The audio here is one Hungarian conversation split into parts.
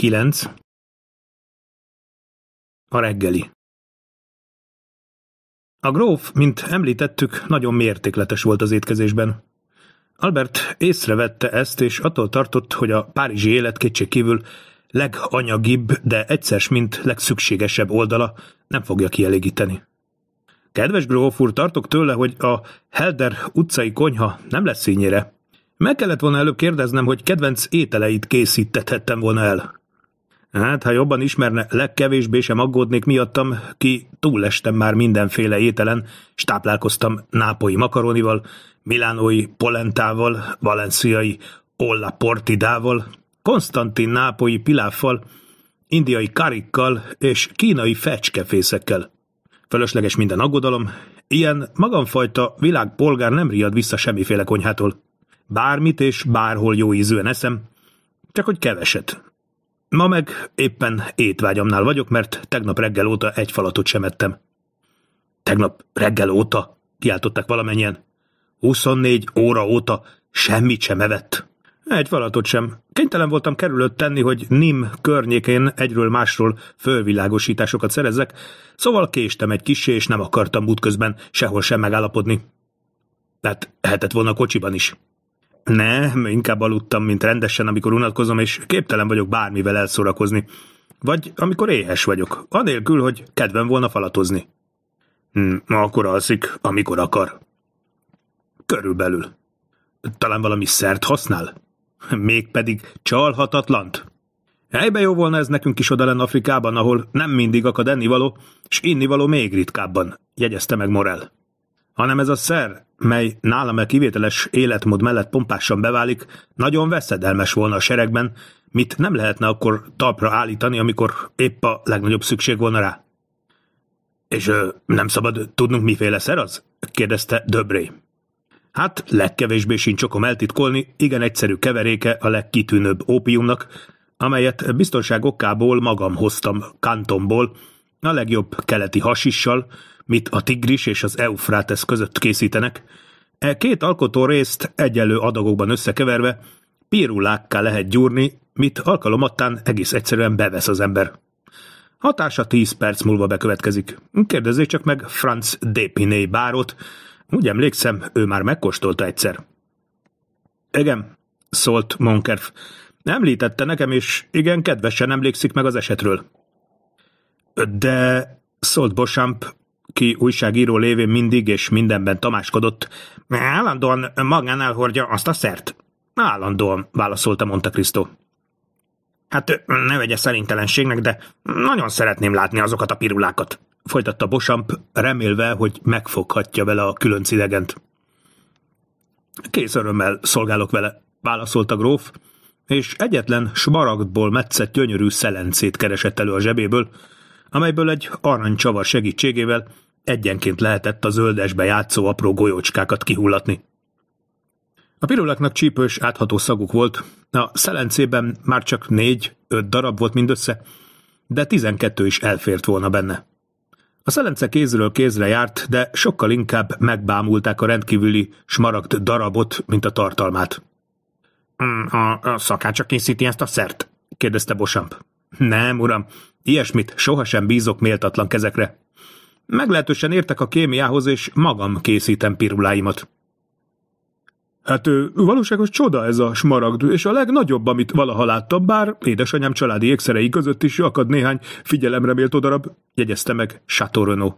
9. A reggeli. A gróf, mint említettük, nagyon mértékletes volt az étkezésben. Albert észrevette ezt, és attól tartott, hogy a párizsi élet kétség kívül leganyagibb, de egyszer mint legszükségesebb oldala nem fogja kielégíteni. Kedves gróf úr, tartok tőle, hogy a Helder utcai konyha nem lesz színyére. Meg kellett volna előbb kérdeznem, hogy kedvenc ételeit készítethettem volna el. Hát, ha jobban ismerne, legkevésbé sem aggódnék miattam, ki túlestem már mindenféle ételen, s táplálkoztam nápoi makaronival, milánói polentával, valenciai olla portidával, konstantin nápoi piláffal, indiai karikkal és kínai fecskefészekkel. Fölösleges minden aggodalom, ilyen magamfajta világpolgár nem riad vissza semmiféle konyhától. Bármit és bárhol jó ízűen eszem, csak hogy keveset, Ma meg éppen étvágyamnál vagyok, mert tegnap reggel óta egy falatot sem ettem. Tegnap reggel óta, kiáltották valamennyien. 24 óra óta semmit sem evett. Egy falatot sem. Kénytelen voltam kerülött tenni, hogy Nim környékén egyről másról fölvilágosításokat szerezzek, szóval késtem egy kis és nem akartam útközben sehol sem megállapodni. Tehát ehetett volna kocsiban is. Nem, inkább aludtam, mint rendesen, amikor unatkozom, és képtelen vagyok bármivel elszórakozni. Vagy amikor éhes vagyok, anélkül, hogy kedvem volna falatozni. Hm, akkor alszik, amikor akar. Körülbelül. Talán valami szert használ? Mégpedig csalhatatlant. Helybe jó volna ez nekünk is odalen Afrikában, ahol nem mindig akad ennivaló, s innivaló még ritkábban, jegyezte meg Morel. Hanem ez a szer, mely nálam a kivételes életmód mellett pompásan beválik, nagyon veszedelmes volna a seregben, mit nem lehetne akkor talpra állítani, amikor épp a legnagyobb szükség volna rá. És ö, nem szabad tudnunk, miféle szer az? kérdezte Döbré. Hát legkevésbé sincs okom eltitkolni, igen egyszerű keveréke a legkitűnőbb ópiumnak, amelyet biztonságokkából magam hoztam kantomból, a legjobb keleti hasissal, mit a Tigris és az Eufrates között készítenek, e két alkotó részt egyenlő adagokban összekeverve pirulákká lehet gyúrni, mit alkalomattán egész egyszerűen bevesz az ember. Hatása tíz perc múlva bekövetkezik. Kérdezzék csak meg Franz Dépiné bárot. Úgy emlékszem, ő már megkóstolta egyszer. Igen, szólt Monkerf. Említette nekem, és igen, kedvesen emlékszik meg az esetről. De, szólt Bosamp, ki újságíró lévén mindig és mindenben tamáskodott, állandóan magánál hordja azt a szert? Állandóan, válaszolta Monte Cristo. Hát ne vegye szerintelenségnek, de nagyon szeretném látni azokat a pirulákat, folytatta Bosamp, remélve, hogy megfoghatja vele a külön idegent. Kész örömmel szolgálok vele, válaszolta gróf, és egyetlen smaragdból metszett gyönyörű szelencét keresett elő a zsebéből, amelyből egy aranycsavar segítségével egyenként lehetett a zöldesbe játszó apró golyócskákat kihullatni. A pirulaknak csípős, átható szaguk volt, a szelencében már csak négy, öt darab volt mindössze, de tizenkettő is elfért volna benne. A szelence kézről kézre járt, de sokkal inkább megbámulták a rendkívüli smaragd darabot, mint a tartalmát. Mm, a, a szakácsak készíti ezt a szert? kérdezte Bosamp. Nem, uram, Ilyesmit sohasem bízok méltatlan kezekre. Meglehetősen értek a kémiához, és magam készítem piruláimat. Hát valóságos csoda ez a smaragd, és a legnagyobb, amit valaha láttam, bár édesanyám családi ékszerei között is akad néhány figyelemre méltó darab, jegyezte meg Chateau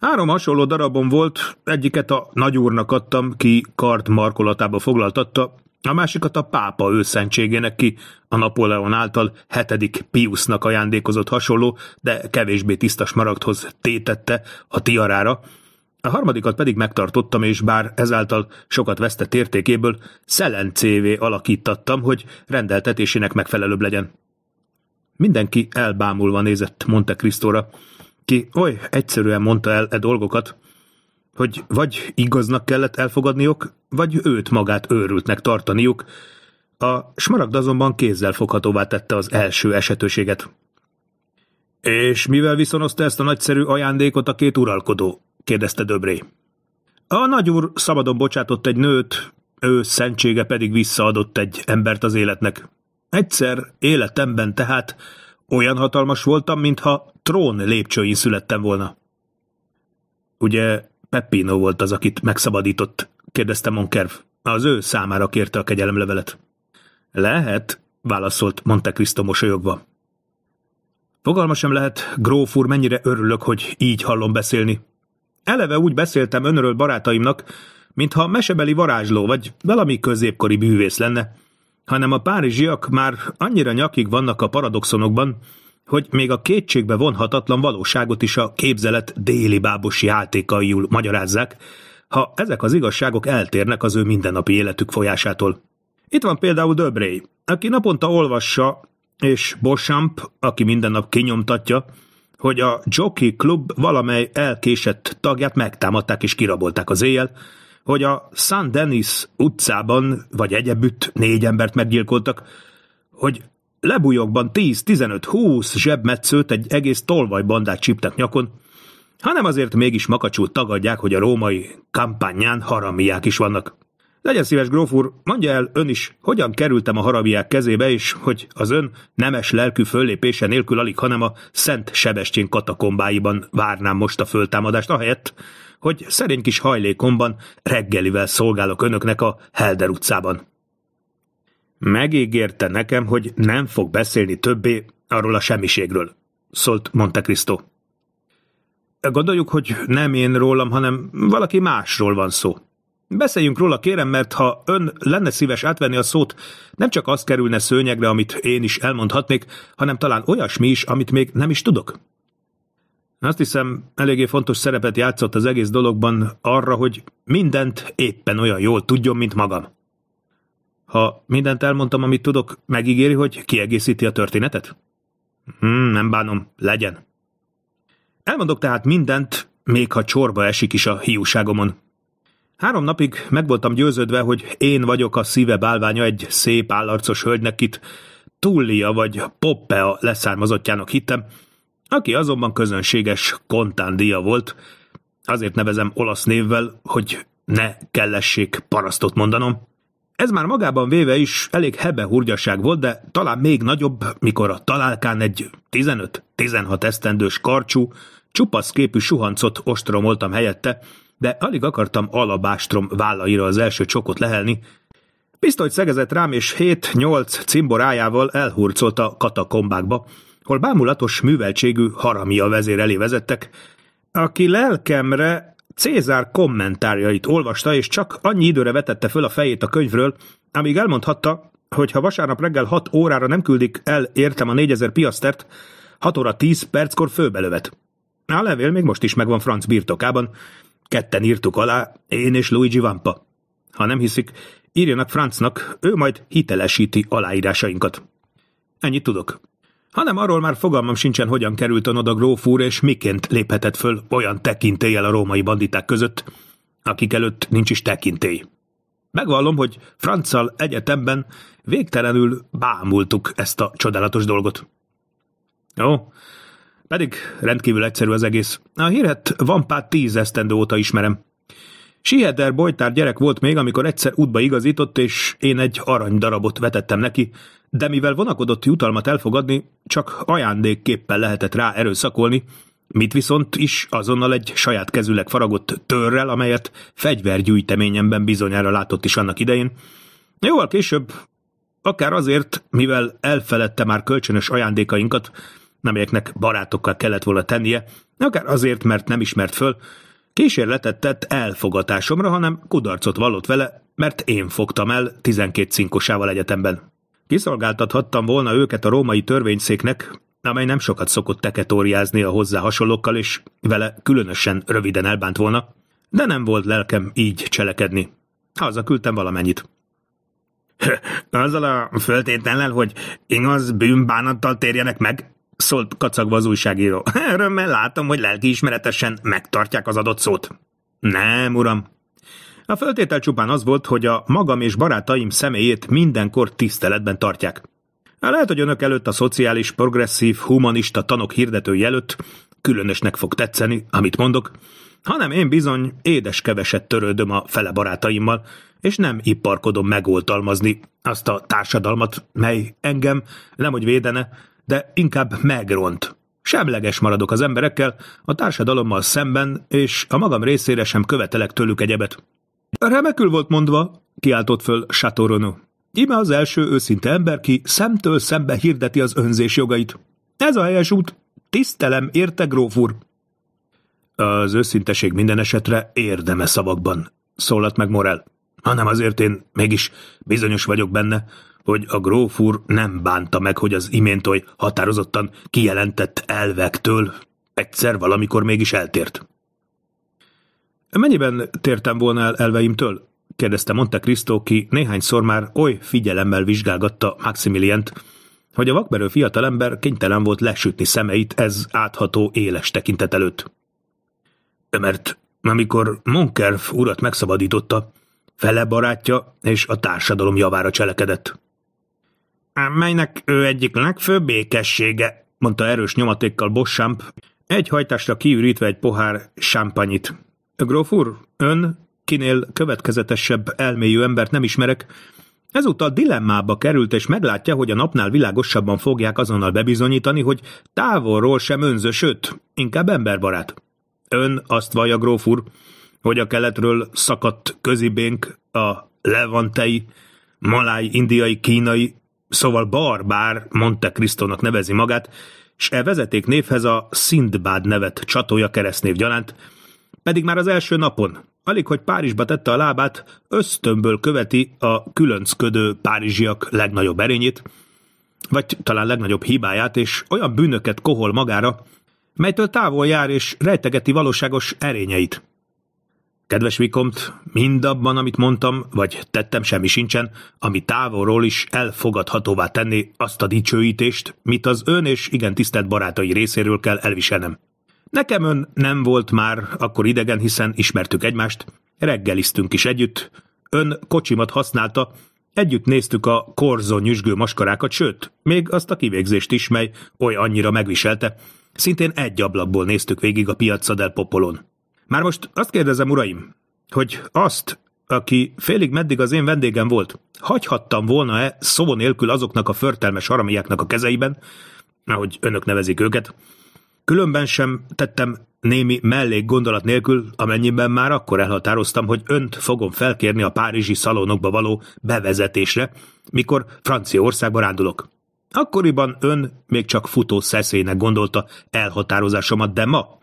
Három hasonló darabom volt, egyiket a nagyúrnak adtam, ki kart markolatába foglaltatta, a másikat a pápa őszentségének ki, a Napóleon által hetedik Piusnak ajándékozott hasonló, de kevésbé tisztas maragdhoz tétette a tiarára, a harmadikat pedig megtartottam, és bár ezáltal sokat vesztett értékéből, szelencévé alakítattam, hogy rendeltetésének megfelelőbb legyen. Mindenki elbámulva nézett Monte Cristóra, ki oly egyszerűen mondta el e dolgokat, hogy vagy igaznak kellett elfogadniuk, vagy őt magát őrültnek tartaniuk. A smaragd azonban kézzel foghatóvá tette az első esetőséget. És mivel viszonozta ezt a nagyszerű ajándékot a két uralkodó? kérdezte Döbré. A nagyúr szabadon bocsátott egy nőt, ő szentsége pedig visszaadott egy embert az életnek. Egyszer életemben tehát olyan hatalmas voltam, mintha trón lépcsőin születtem volna. Ugye Peppino volt az, akit megszabadított, kérdezte Monkerv. Az ő számára kérte a kegyelemlevelet. Lehet, válaszolt Monte Cristo mosolyogva. Fogalma sem lehet, gróf úr, mennyire örülök, hogy így hallom beszélni. Eleve úgy beszéltem önről barátaimnak, mintha mesebeli varázsló vagy valami középkori bűvész lenne, hanem a párizsiak már annyira nyakig vannak a paradoxonokban, hogy még a kétségbe vonhatatlan valóságot is a képzelet déli bábos játékaiul magyarázzák, ha ezek az igazságok eltérnek az ő mindennapi életük folyásától. Itt van például Döbré, aki naponta olvassa, és Bosamp, aki minden nap kinyomtatja, hogy a Jockey Club valamely elkésett tagját megtámadták és kirabolták az éjjel, hogy a San Denis utcában vagy egyebütt négy embert meggyilkoltak, hogy lebújokban 10-15-20 zsebmetszőt egy egész tolvaj bandát csíptek nyakon, hanem azért mégis makacsul tagadják, hogy a római kampányán haramiák is vannak. Legyen szíves, gróf úr, mondja el ön is, hogyan kerültem a haramiák kezébe, és hogy az ön nemes lelkű föllépése nélkül alig, hanem a Szent Sebestyén katakombáiban várnám most a föltámadást, ahelyett, hogy szerény kis hajlékomban reggelivel szolgálok önöknek a Helder utcában. Megígérte nekem, hogy nem fog beszélni többé arról a semmiségről, szólt Monte Cristo. Gondoljuk, hogy nem én rólam, hanem valaki másról van szó. Beszéljünk róla, kérem, mert ha ön lenne szíves átvenni a szót, nem csak az kerülne szőnyegre, amit én is elmondhatnék, hanem talán olyasmi is, amit még nem is tudok. Azt hiszem, eléggé fontos szerepet játszott az egész dologban arra, hogy mindent éppen olyan jól tudjon, mint magam. Ha mindent elmondtam, amit tudok, megígéri, hogy kiegészíti a történetet? Hmm, nem bánom, legyen. Elmondok tehát mindent, még ha csorba esik is a hiúságomon. Három napig meg voltam győződve, hogy én vagyok a szíve bálványa egy szép állarcos hölgynek itt, Tullia vagy Poppea leszármazottjának hittem, aki azonban közönséges kontándia volt, azért nevezem olasz névvel, hogy ne kellessék parasztot mondanom. Ez már magában véve is elég hebe hurgyaság volt, de talán még nagyobb, mikor a találkán egy 15-16 esztendős karcsú, csupasz képű suhancot ostromoltam helyette, de alig akartam alabástrom vállaira az első csokot lehelni. Pisztolyt szegezett rám, és 7-8 cimborájával elhurcolt a katakombákba, hol bámulatos műveltségű haramia vezér elé vezettek, aki lelkemre Cézár kommentárjait olvasta, és csak annyi időre vetette föl a fejét a könyvről, amíg elmondhatta, hogy ha vasárnap reggel 6 órára nem küldik el értem a 4000 piasztert, 6 óra 10 perckor főbelövet. A levél még most is megvan Franz birtokában. Ketten írtuk alá, én és Luigi Vampa. Ha nem hiszik, írjanak Francnak, ő majd hitelesíti aláírásainkat. Ennyit tudok hanem arról már fogalmam sincsen, hogyan került a noda gróf úr, és miként léphetett föl olyan tekintéllyel a római banditák között, akik előtt nincs is tekintély. Megvallom, hogy Franccal egyetemben végtelenül bámultuk ezt a csodálatos dolgot. Jó, pedig rendkívül egyszerű az egész. A hírhet van pár tíz esztendő óta ismerem. Sieder bolytár gyerek volt még, amikor egyszer útba igazított, és én egy aranydarabot vetettem neki, de mivel vonakodott jutalmat elfogadni, csak ajándékképpen lehetett rá erőszakolni, mit viszont is azonnal egy saját kezüleg faragott törrel, amelyet fegyvergyűjteményemben bizonyára látott is annak idején. Jóval később, akár azért, mivel elfeledte már kölcsönös ajándékainkat, amelyeknek barátokkal kellett volna tennie, akár azért, mert nem ismert föl, Kísérletet tett elfogatásomra, hanem kudarcot vallott vele, mert én fogtam el 12 cinkosával egyetemben. Kiszolgáltathattam volna őket a római törvényszéknek, amely nem sokat szokott teketóriázni a hozzá hasonlókkal, és vele különösen röviden elbánt volna, de nem volt lelkem így cselekedni. Haza küldtem valamennyit. Azzal a föltétellel, hogy igaz bűnbánattal térjenek meg? szólt kacagva az újságíró. Örömmel látom, hogy lelkiismeretesen megtartják az adott szót. Nem, uram. A föltétel csupán az volt, hogy a magam és barátaim személyét mindenkor tiszteletben tartják. Lehet, hogy önök előtt a szociális, progresszív, humanista tanok hirdető előtt különösnek fog tetszeni, amit mondok, hanem én bizony édes keveset törődöm a fele barátaimmal, és nem iparkodom megoltalmazni azt a társadalmat, mely engem nemhogy védene, de inkább megront. Semleges maradok az emberekkel, a társadalommal szemben, és a magam részére sem követelek tőlük egyebet. Remekül volt mondva, kiáltott föl Satoronu. Ime az első őszinte ember, ki szemtől szembe hirdeti az önzés jogait. Ez a helyes út. Tisztelem, érte, gróf úr. Az őszinteség minden esetre érdeme szavakban, szólalt meg Morel. Hanem azért én mégis bizonyos vagyok benne, hogy a gróf úr nem bánta meg, hogy az iméntoly határozottan kijelentett elvektől egyszer valamikor mégis eltért. Mennyiben tértem volna el elveimtől? kérdezte Monte Cristo, ki néhányszor már oly figyelemmel vizsgálgatta Maximilient, hogy a vakmerő fiatalember kénytelen volt lesütni szemeit ez átható éles tekintet előtt. Mert amikor Monkerf urat megszabadította, fele barátja és a társadalom javára cselekedett melynek ő egyik legfőbb békessége, mondta erős nyomatékkal Bossamp, egy hajtásra kiürítve egy pohár sámpanyit. Gróf úr, ön, kinél következetesebb elmélyű embert nem ismerek, ezúttal dilemmába került, és meglátja, hogy a napnál világosabban fogják azonnal bebizonyítani, hogy távolról sem önző, sőt, inkább emberbarát. Ön azt vallja, gróf úr, hogy a keletről szakadt közibénk, a levantei, maláj, indiai, kínai, Szóval Barbár Monte Cristónak nevezi magát, s e vezeték névhez a Szindbád nevet csatója keresztnév gyanánt, pedig már az első napon, alig hogy Párizsba tette a lábát, ösztönből követi a különcködő párizsiak legnagyobb erényét, vagy talán legnagyobb hibáját, és olyan bűnöket kohol magára, melytől távol jár és rejtegeti valóságos erényeit. Kedves Vikomt, mindabban, amit mondtam, vagy tettem, semmi sincsen, ami távolról is elfogadhatóvá tenni azt a dicsőítést, mit az ön és igen tisztelt barátai részéről kell elviselnem. Nekem ön nem volt már akkor idegen, hiszen ismertük egymást, reggeliztünk is együtt, ön kocsimat használta, együtt néztük a korzó nyüzsgő maskarákat, sőt, még azt a kivégzést is, mely oly annyira megviselte, szintén egy ablakból néztük végig a piacadel popolon. Már most azt kérdezem, uraim, hogy azt, aki félig meddig az én vendégem volt, hagyhattam volna-e szó nélkül azoknak a förtelmes aramiáknak a kezeiben, ahogy önök nevezik őket, különben sem tettem némi mellék gondolat nélkül, amennyiben már akkor elhatároztam, hogy önt fogom felkérni a párizsi szalonokba való bevezetésre, mikor Franciaországba rándulok. Akkoriban ön még csak futó szeszélynek gondolta elhatározásomat, de ma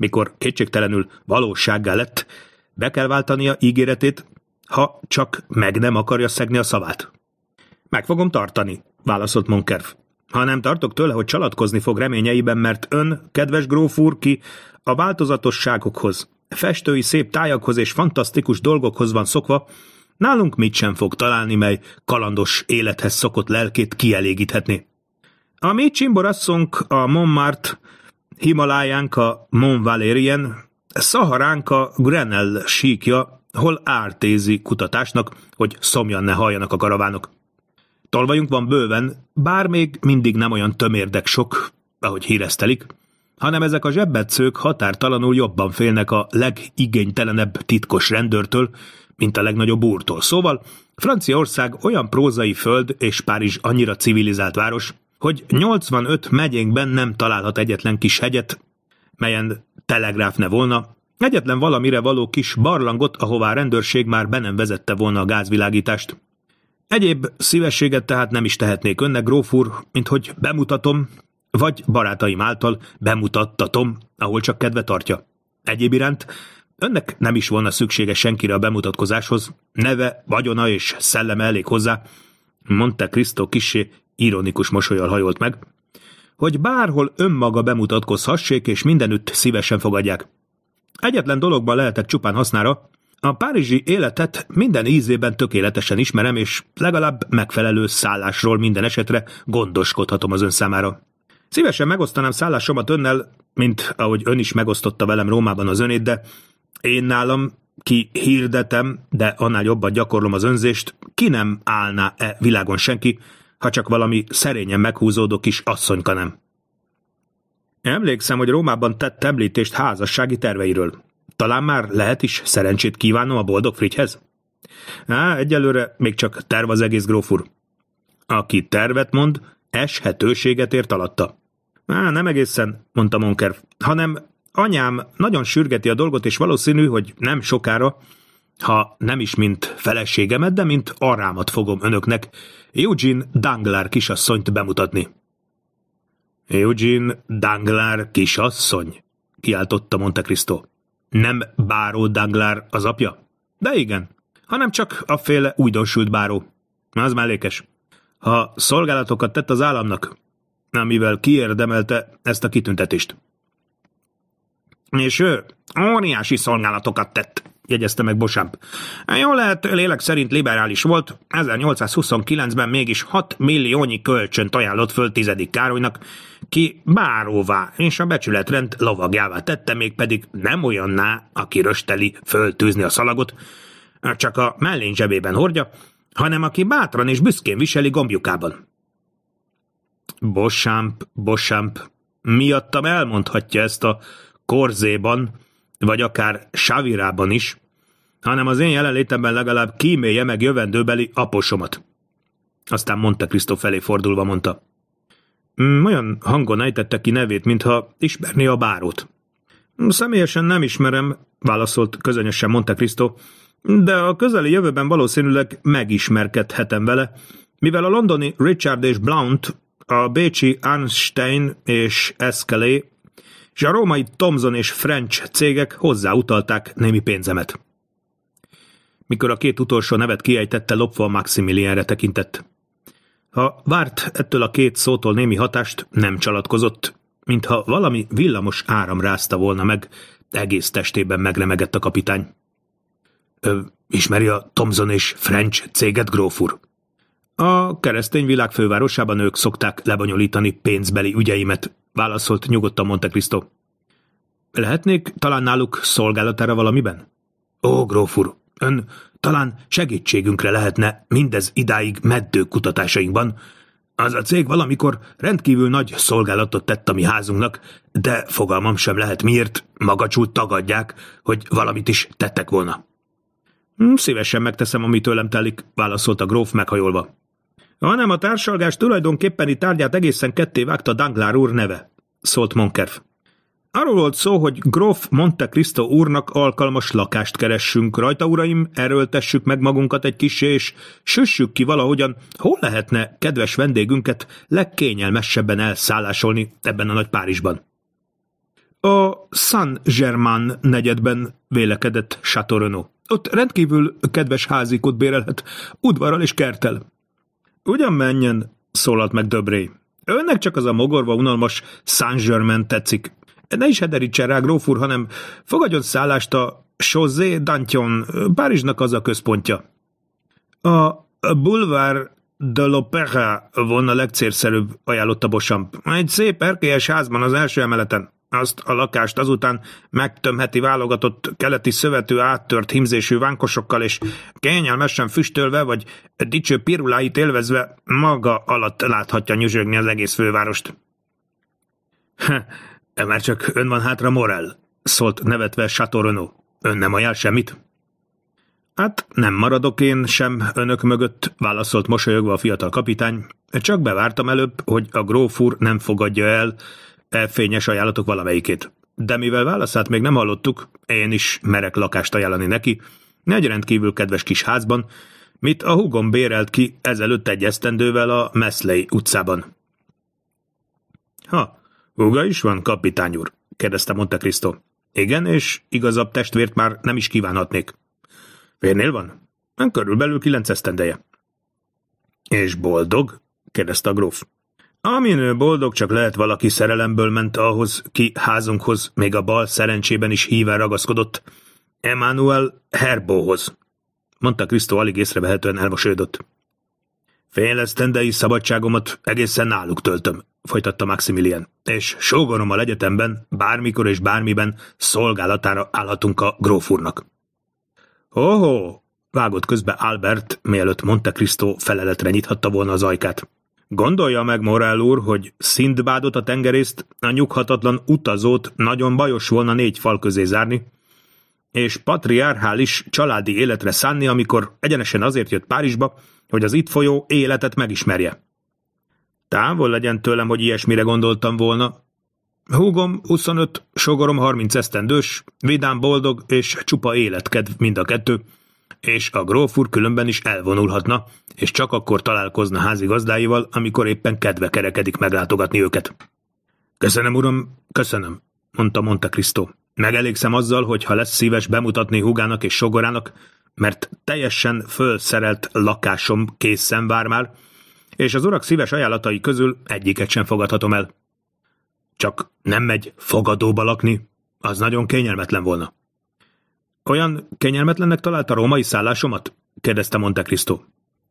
mikor kétségtelenül valósággá lett, be kell váltania ígéretét, ha csak meg nem akarja szegni a szavát. Meg fogom tartani, válaszolt Monkerv. Ha nem tartok tőle, hogy csalatkozni fog reményeiben, mert ön, kedves gróf úr, ki a változatosságokhoz, festői szép tájakhoz és fantasztikus dolgokhoz van szokva, nálunk mit sem fog találni, mely kalandos élethez szokott lelkét kielégíthetni. A mi csimborasszunk, a Montmartre Himalájánk a Mont Valérien, Szaharánk a Grenell síkja, hol ártézi kutatásnak, hogy szomjan ne halljanak a karavánok. Tolvajunk van bőven, bár még mindig nem olyan tömérdek sok, ahogy híreztelik, hanem ezek a zsebbetszők határtalanul jobban félnek a legigénytelenebb titkos rendőrtől, mint a legnagyobb úrtól. Szóval Franciaország olyan prózai föld és Párizs annyira civilizált város, hogy 85 megyénkben nem találhat egyetlen kis hegyet, melyen telegráf ne volna, egyetlen valamire való kis barlangot, ahová a rendőrség már be nem vezette volna a gázvilágítást. Egyéb szívességet tehát nem is tehetnék önnek, gróf úr, mint hogy bemutatom, vagy barátaim által bemutattatom, ahol csak kedve tartja. Egyéb iránt önnek nem is volna szüksége senkire a bemutatkozáshoz, neve, vagyona és szelleme elég hozzá, mondta Krisztó kisé ironikus mosolyal hajolt meg, hogy bárhol önmaga bemutatkozhassék, és mindenütt szívesen fogadják. Egyetlen dologban lehetek csupán hasznára, a párizsi életet minden ízében tökéletesen ismerem, és legalább megfelelő szállásról minden esetre gondoskodhatom az ön számára. Szívesen megosztanám szállásomat önnel, mint ahogy ön is megosztotta velem Rómában az önét, de én nálam ki hirdetem, de annál jobban gyakorlom az önzést, ki nem állná-e világon senki, ha csak valami szerényen meghúzódó kis asszonyka nem. Emlékszem, hogy Rómában tett említést házassági terveiről. Talán már lehet is szerencsét kívánom a boldog Frigyhez? Á, egyelőre még csak terv az egész grófur. Aki tervet mond, eshetőséget ért alatta. Á, nem egészen, mondta Monkerv, hanem anyám nagyon sürgeti a dolgot, és valószínű, hogy nem sokára, ha nem is mint feleségemet, de mint arámat fogom önöknek, Eugene Danglár kisasszonyt bemutatni. Eugene Danglár kisasszony, kiáltotta Monte Cristo. Nem Báró Danglár az apja? De igen, hanem csak a féle újdonsült báró. Az mellékes. Ha szolgálatokat tett az államnak, amivel kiérdemelte ezt a kitüntetést. És ő óriási szolgálatokat tett, jegyezte meg Bosamp. Jól lehet, lélek szerint liberális volt, 1829-ben mégis 6 milliónyi kölcsönt ajánlott föl tizedik Károlynak, ki báróvá és a becsületrend lovagjává tette, mégpedig nem olyanná, aki rösteli föltűzni a szalagot, csak a mellén zsebében hordja, hanem aki bátran és büszkén viseli gombjukában. Bosamp, Bosamp, miattam elmondhatja ezt a korzéban, vagy akár savirában is, hanem az én jelenlétemben legalább kímélje meg jövendőbeli aposomat. Aztán mondta Krisztó felé fordulva mondta. Mm, olyan hangon ejtette ki nevét, mintha ismerné a bárót. Személyesen nem ismerem, válaszolt közönösen Monte Cristo, de a közeli jövőben valószínűleg megismerkedhetem vele, mivel a londoni Richard és Blount, a bécsi Einstein és Eskelé, és a római Thomson és French cégek hozzáutalták némi pénzemet mikor a két utolsó nevet kiejtette, lopva Maximilienre tekintett. Ha várt ettől a két szótól némi hatást, nem csalatkozott, mintha valami villamos áram rázta volna meg, egész testében megremegett a kapitány. Ö, ismeri a Thomson és French céget, grófur? A keresztény világ fővárosában ők szokták lebonyolítani pénzbeli ügyeimet, válaszolt nyugodtan Monte Cristo. Lehetnék talán náluk szolgálatára valamiben? Ó, grófur, ön talán segítségünkre lehetne mindez idáig meddő kutatásainkban. Az a cég valamikor rendkívül nagy szolgálatot tett a mi házunknak, de fogalmam sem lehet miért, magacsul tagadják, hogy valamit is tettek volna. Hm, szívesen megteszem, amit tőlem telik, válaszolta gróf meghajolva. Hanem a társalgás tulajdonképpeni tárgyát egészen ketté vágta Danglár úr neve, szólt Monkerf. Arról volt szó, hogy Grof Monte Cristo úrnak alkalmas lakást keressünk rajta, uraim, erőltessük meg magunkat egy kis, és süssük ki valahogyan, hol lehetne kedves vendégünket legkényelmesebben elszállásolni ebben a nagy Párizsban. A Saint-Germain negyedben vélekedett Chateau Renaud. Ott rendkívül kedves házikot bérelhet, udvarral és kertel. Ugyan menjen, szólalt meg Döbré. Önnek csak az a mogorva unalmas Saint-Germain tetszik, ne is hederítsen rá, gróf úr, hanem fogadjon szállást a José Dantion, Párizsnak az a központja. A Boulevard de l'Opéra volna legcérszerűbb, ajánlotta Bosamp. Egy szép erkélyes házban az első emeleten. Azt a lakást azután megtömheti válogatott keleti szövetű áttört himzésű vánkosokkal, és kényelmesen füstölve vagy dicső piruláit élvezve maga alatt láthatja nyüzsögni az egész fővárost. De már csak ön van hátra Morel, szólt nevetve Satorono. Ön nem ajánl semmit? Hát nem maradok én sem önök mögött, válaszolt mosolyogva a fiatal kapitány. Csak bevártam előbb, hogy a gróf úr nem fogadja el e fényes ajánlatok valamelyikét. De mivel válaszát még nem hallottuk, én is merek lakást ajánlani neki, egy rendkívül kedves kis házban, mit a húgom bérelt ki ezelőtt egy esztendővel a Mesley utcában. Ha, Uga is van, kapitány úr? kérdezte Monte Cristo. Igen, és igazabb testvért már nem is kívánhatnék. Vérnél van? Ön körülbelül kilenc esztendeje. És boldog? kérdezte a gróf. Aminő boldog, csak lehet valaki szerelemből ment ahhoz, ki házunkhoz, még a bal szerencsében is híven ragaszkodott. Emmanuel Herbóhoz. Mondta Krisztó alig észrevehetően elmosődött. Fél esztendei szabadságomat egészen náluk töltöm, folytatta Maximilian, és a legyetemben bármikor és bármiben szolgálatára állhatunk a gróf úrnak. Oho, vágott közbe Albert, mielőtt Monte Cristo feleletre nyithatta volna az ajkát. Gondolja meg, Morell úr, hogy szintbádot a tengerészt, a nyughatatlan utazót nagyon bajos volna négy fal közé zárni, és patriárhális családi életre szánni, amikor egyenesen azért jött Párizsba, hogy az itt folyó életet megismerje. Távol legyen tőlem, hogy ilyesmire gondoltam volna. Húgom 25, sogorom 30 esztendős, vidám, boldog és csupa életkedv mind a kettő, és a gróf úr különben is elvonulhatna, és csak akkor találkozna házigazdáival, amikor éppen kedve kerekedik meglátogatni őket. Köszönöm, uram, köszönöm, mondta Monte Cristo. Megelégszem azzal, hogy ha lesz szíves bemutatni húgának és sogorának, mert teljesen fölszerelt lakásom készen vár már, és az urak szíves ajánlatai közül egyiket sem fogadhatom el. Csak nem megy fogadóba lakni, az nagyon kényelmetlen volna. Olyan kényelmetlennek találta római szállásomat? kérdezte Monte Cristo.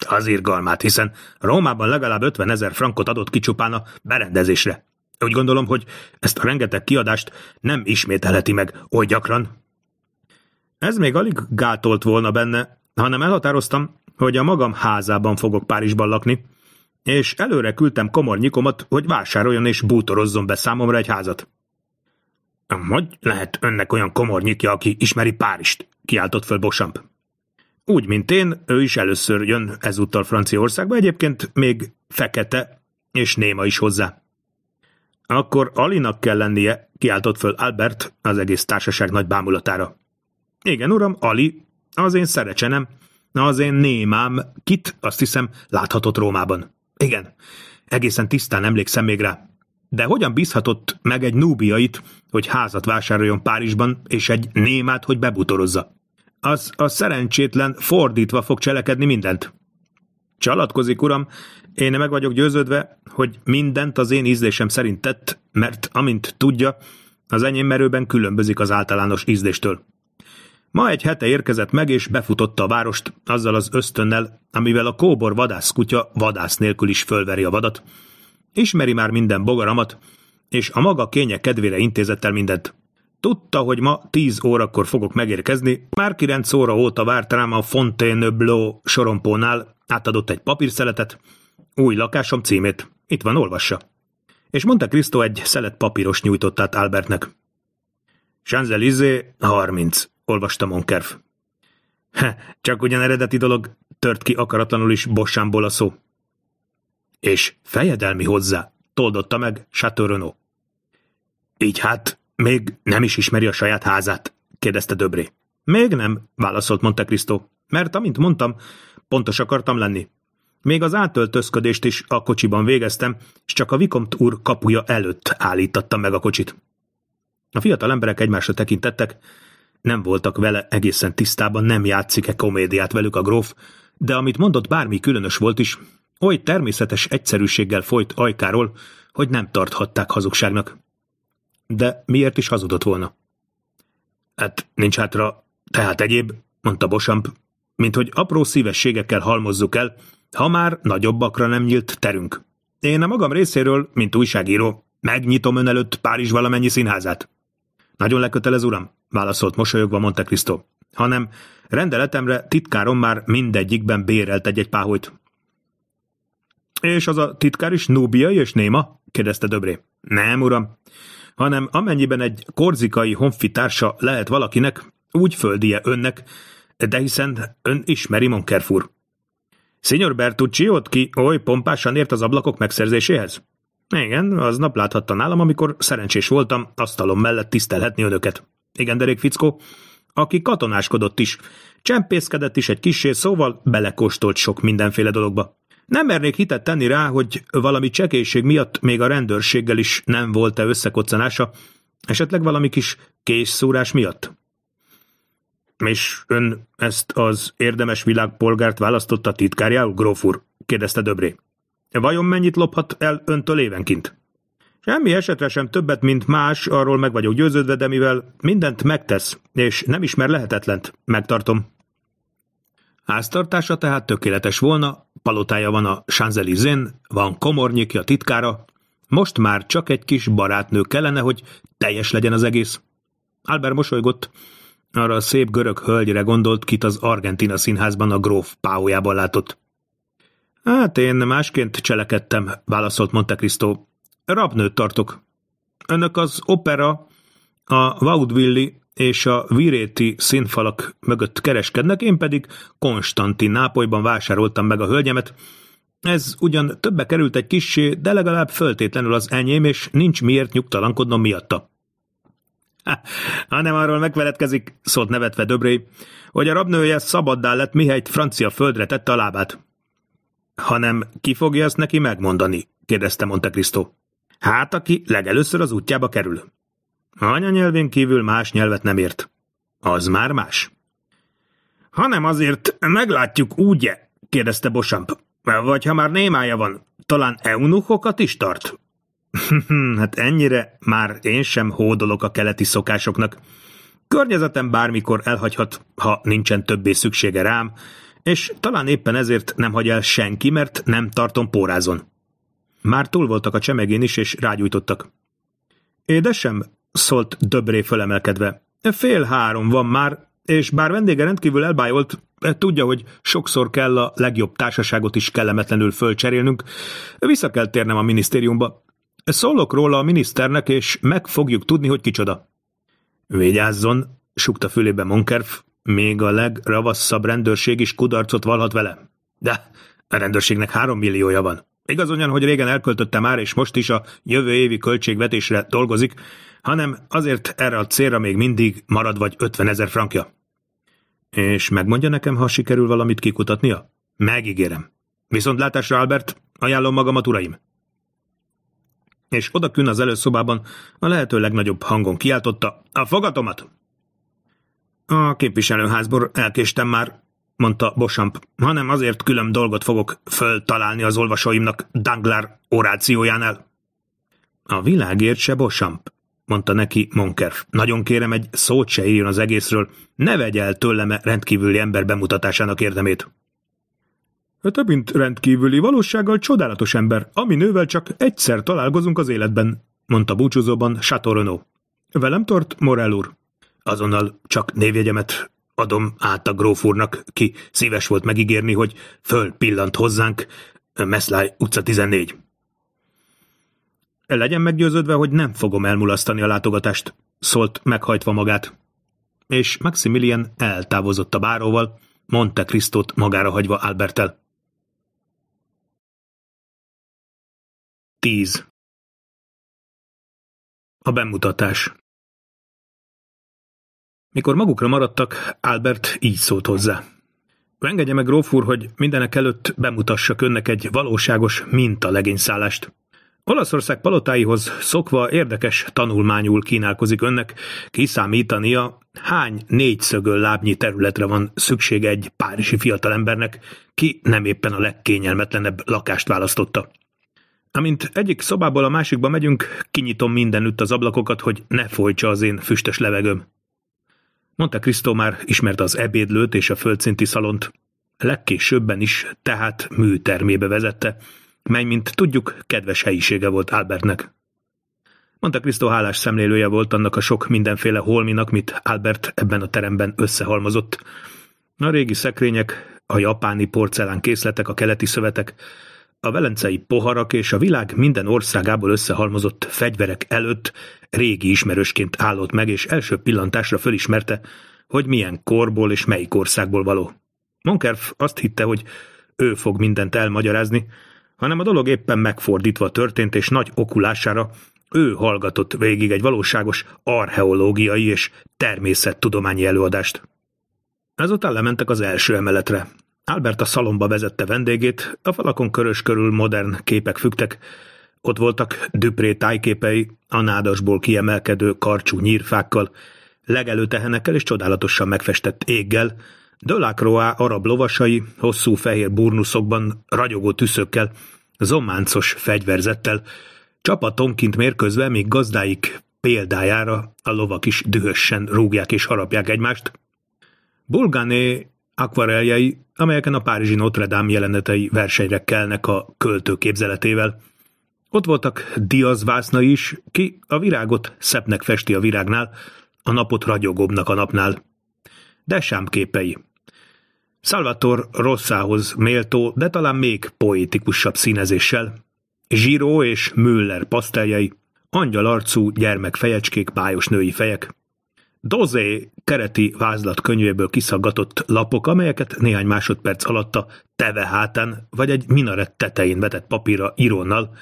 Az irgalmát, hiszen Rómában legalább 50 ezer frankot adott kicsupán a berendezésre. Úgy gondolom, hogy ezt a rengeteg kiadást nem ismételheti meg oly gyakran. Ez még alig gátolt volna benne, hanem elhatároztam, hogy a magam házában fogok Párizsban lakni, és előre küldtem kamarnyikomat, hogy vásároljon és bútorozzon be számomra egy házat. Hogy lehet önnek olyan komornyikja, aki ismeri Párist? kiáltott föl Bosamp. Úgy, mint én, ő is először jön ezúttal Franciaországba, egyébként még fekete és néma is hozzá. Akkor Alinak kell lennie, kiáltott föl Albert az egész társaság nagy bámulatára. Igen, uram, Ali, az én szerecsenem, az én némám, kit azt hiszem láthatott Rómában. Igen, egészen tisztán emlékszem még rá. De hogyan bízhatott meg egy núbiait, hogy házat vásároljon Párizsban, és egy némát, hogy bebutorozza? Az a szerencsétlen fordítva fog cselekedni mindent. Csalatkozik, uram, én meg vagyok győződve, hogy mindent az én ízlésem szerint tett, mert amint tudja, az enyém merőben különbözik az általános ízléstől. Ma egy hete érkezett meg, és befutotta a várost azzal az ösztönnel, amivel a kóbor vadászkutya vadász nélkül is fölveri a vadat. Ismeri már minden bogaramat, és a maga kénye kedvére intézett el mindent. Tudta, hogy ma tíz órakor fogok megérkezni, már kilenc óra óta várt rám a Fontainebleau sorompónál, átadott egy papírszeletet, új lakásom címét. Itt van, olvassa. És mondta Cristo egy szelet papíros nyújtott át Albertnek. Sanzelizé, 30 olvasta Monkerv. Ha, csak ugyan eredeti dolog, tört ki akaratlanul is bossámból a szó. És fejedelmi hozzá, toldotta meg Chateau Így hát, még nem is ismeri a saját házát, kérdezte Döbré. Még nem, válaszolt Monte Cristo, mert amint mondtam, pontos akartam lenni. Még az átöltözködést is a kocsiban végeztem, és csak a Vikomt úr kapuja előtt állítatta meg a kocsit. A fiatal emberek egymásra tekintettek, nem voltak vele egészen tisztában, nem játszik-e komédiát velük a gróf, de amit mondott bármi különös volt is, oly természetes egyszerűséggel folyt ajkáról, hogy nem tarthatták hazugságnak. De miért is hazudott volna? Hát nincs hátra, tehát egyéb, mondta Bosamp, mint hogy apró szívességekkel halmozzuk el, ha már nagyobbakra nem nyílt terünk. Én a magam részéről, mint újságíró, megnyitom ön előtt Párizs valamennyi színházát. Nagyon lekötelez, uram? válaszolt mosolyogva Monte Cristo, hanem rendeletemre titkárom már mindegyikben bérelt egy-egy páholyt. És az a titkár is núbiai és néma? kérdezte Döbré. Nem, uram, hanem amennyiben egy korzikai honfitársa lehet valakinek, úgy földie önnek, de hiszen ön ismeri Monkerfur. Signor Bertucci ott ki oly pompásan ért az ablakok megszerzéséhez? Igen, aznap láthatta nálam, amikor szerencsés voltam asztalom mellett tisztelhetni önöket igen derék fickó, aki katonáskodott is, csempészkedett is egy kisé, szóval belekóstolt sok mindenféle dologba. Nem mernék hitet tenni rá, hogy valami csekélység miatt még a rendőrséggel is nem volt-e összekoccanása, esetleg valami kis készszúrás miatt. És ön ezt az érdemes világpolgárt választotta titkárjául, grófur? kérdezte Döbré. Vajon mennyit lophat el öntől évenként? Semmi esetre sem többet, mint más, arról meg vagyok győződve, de mivel mindent megtesz, és nem ismer lehetetlent, megtartom. Háztartása tehát tökéletes volna, palotája van a Sanzelizén, van komornyikja titkára, most már csak egy kis barátnő kellene, hogy teljes legyen az egész. Albert mosolygott, arra a szép görög hölgyre gondolt, kit az Argentina színházban a gróf páholyában látott. Hát én másként cselekedtem, válaszolt Monte Cristo. Rabnőt tartok. Önök az opera, a vaudvilli és a viréti színfalak mögött kereskednek, én pedig Konstantin vásároltam meg a hölgyemet. Ez ugyan többe került egy kissé, de legalább föltétlenül az enyém, és nincs miért nyugtalankodnom miatta. Hanem arról megfeledkezik, szólt nevetve Döbré, hogy a rabnője szabaddá lett, mihelyt francia földre tette a lábát. Hanem ki fogja ezt neki megmondani? kérdezte Monte Cristo. Hát, aki legelőször az útjába kerül. Anyanyelvén kívül más nyelvet nem ért. Az már más. Hanem azért meglátjuk úgy -e? kérdezte Bosamp. Vagy ha már némája van, talán eunuchokat is tart? hát ennyire már én sem hódolok a keleti szokásoknak. Környezetem bármikor elhagyhat, ha nincsen többé szüksége rám, és talán éppen ezért nem hagy el senki, mert nem tartom pórázon. Már túl voltak a csemegén is, és rágyújtottak. Édesem, szólt döbré fölemelkedve. Fél három van már, és bár vendége rendkívül elbájolt, tudja, hogy sokszor kell a legjobb társaságot is kellemetlenül fölcserélnünk. Vissza kell térnem a minisztériumba. Szólok róla a miniszternek, és meg fogjuk tudni, hogy kicsoda. Vigyázzon, sukta fülébe Monkerf, még a legravasszabb rendőrség is kudarcot valhat vele. De a rendőrségnek három milliója van. Igaz olyan, hogy régen elköltötte már, és most is a jövő évi költségvetésre dolgozik, hanem azért erre a célra még mindig marad vagy 50 ezer frankja. És megmondja nekem, ha sikerül valamit kikutatnia? Megígérem. Viszont látásra, Albert, ajánlom magamat, uraim. És odakün az előszobában a lehető legnagyobb hangon kiáltotta a fogatomat. A képviselőházból elkéstem már, mondta Bosamp, hanem azért külön dolgot fogok föltalálni az olvasóimnak Danglár orációjánál. A világért se Bosamp, mondta neki Monker. Nagyon kérem, egy szót se írjon az egészről, ne vegye el tőlem rendkívüli ember bemutatásának érdemét. Több hát mint rendkívüli, valósággal csodálatos ember, ami nővel csak egyszer találkozunk az életben, mondta búcsúzóban Chateau Renaud. Velem tart Morel úr. Azonnal csak névjegyemet adom át a gróf úrnak, ki szíves volt megígérni, hogy föl pillant hozzánk, Meszláj utca 14. Legyen meggyőződve, hogy nem fogom elmulasztani a látogatást, szólt meghajtva magát. És Maximilian eltávozott a báróval, Monte Krisztót magára hagyva Albertel. 10. A bemutatás mikor magukra maradtak, Albert így szólt hozzá. Engedje meg, gróf úr, hogy mindenek előtt bemutassak önnek egy valóságos mintalegényszállást. Olaszország palotáihoz szokva érdekes tanulmányul kínálkozik önnek kiszámítania, hány négyszögöl lábnyi területre van szüksége egy párizsi fiatalembernek, ki nem éppen a legkényelmetlenebb lakást választotta. Amint egyik szobából a másikba megyünk, kinyitom mindenütt az ablakokat, hogy ne folytsa az én füstös levegőm. Monte Cristo már ismert az ebédlőt és a földszinti szalont. Legkésőbben is, tehát műtermébe vezette, mely, mint tudjuk, kedves helyisége volt Albertnek. Monte Cristo hálás szemlélője volt annak a sok mindenféle holminak, mit Albert ebben a teremben összehalmozott. A régi szekrények, a japáni porcelán készletek, a keleti szövetek, a velencei poharak és a világ minden országából összehalmozott fegyverek előtt régi ismerősként állott meg, és első pillantásra fölismerte, hogy milyen korból és melyik országból való. Monkerf azt hitte, hogy ő fog mindent elmagyarázni, hanem a dolog éppen megfordítva történt, és nagy okulására ő hallgatott végig egy valóságos archeológiai és természettudományi előadást. Ezután lementek az első emeletre, Albert a szalomba vezette vendégét, a falakon körös körül modern képek fügtek, ott voltak Dupré tájképei, a nádasból kiemelkedő karcsú nyírfákkal, legelő tehenekkel és csodálatosan megfestett éggel, Dölákroá arab lovasai, hosszú fehér burnuszokban, ragyogó tüszökkel, zománcos fegyverzettel, csapatonként mérkőzve még gazdáik példájára a lovak is dühösen rúgják és harapják egymást. Bulgané akvareljai, amelyeken a Párizsi Notre Dame jelenetei versenyre kelnek a költő képzeletével. Ott voltak Diaz vászna is, ki a virágot szepnek festi a virágnál, a napot ragyogóbbnak a napnál. De képei. Salvator Rosszához méltó, de talán még poétikusabb színezéssel. Zsíró és Müller paszteljei, angyalarcú gyermekfejecskék, bájos női fejek – Dozé kereti könyvéből kiszaggatott lapok, amelyeket néhány másodperc alatt a teve hátán vagy egy minaret tetején vetett papírra írónnal,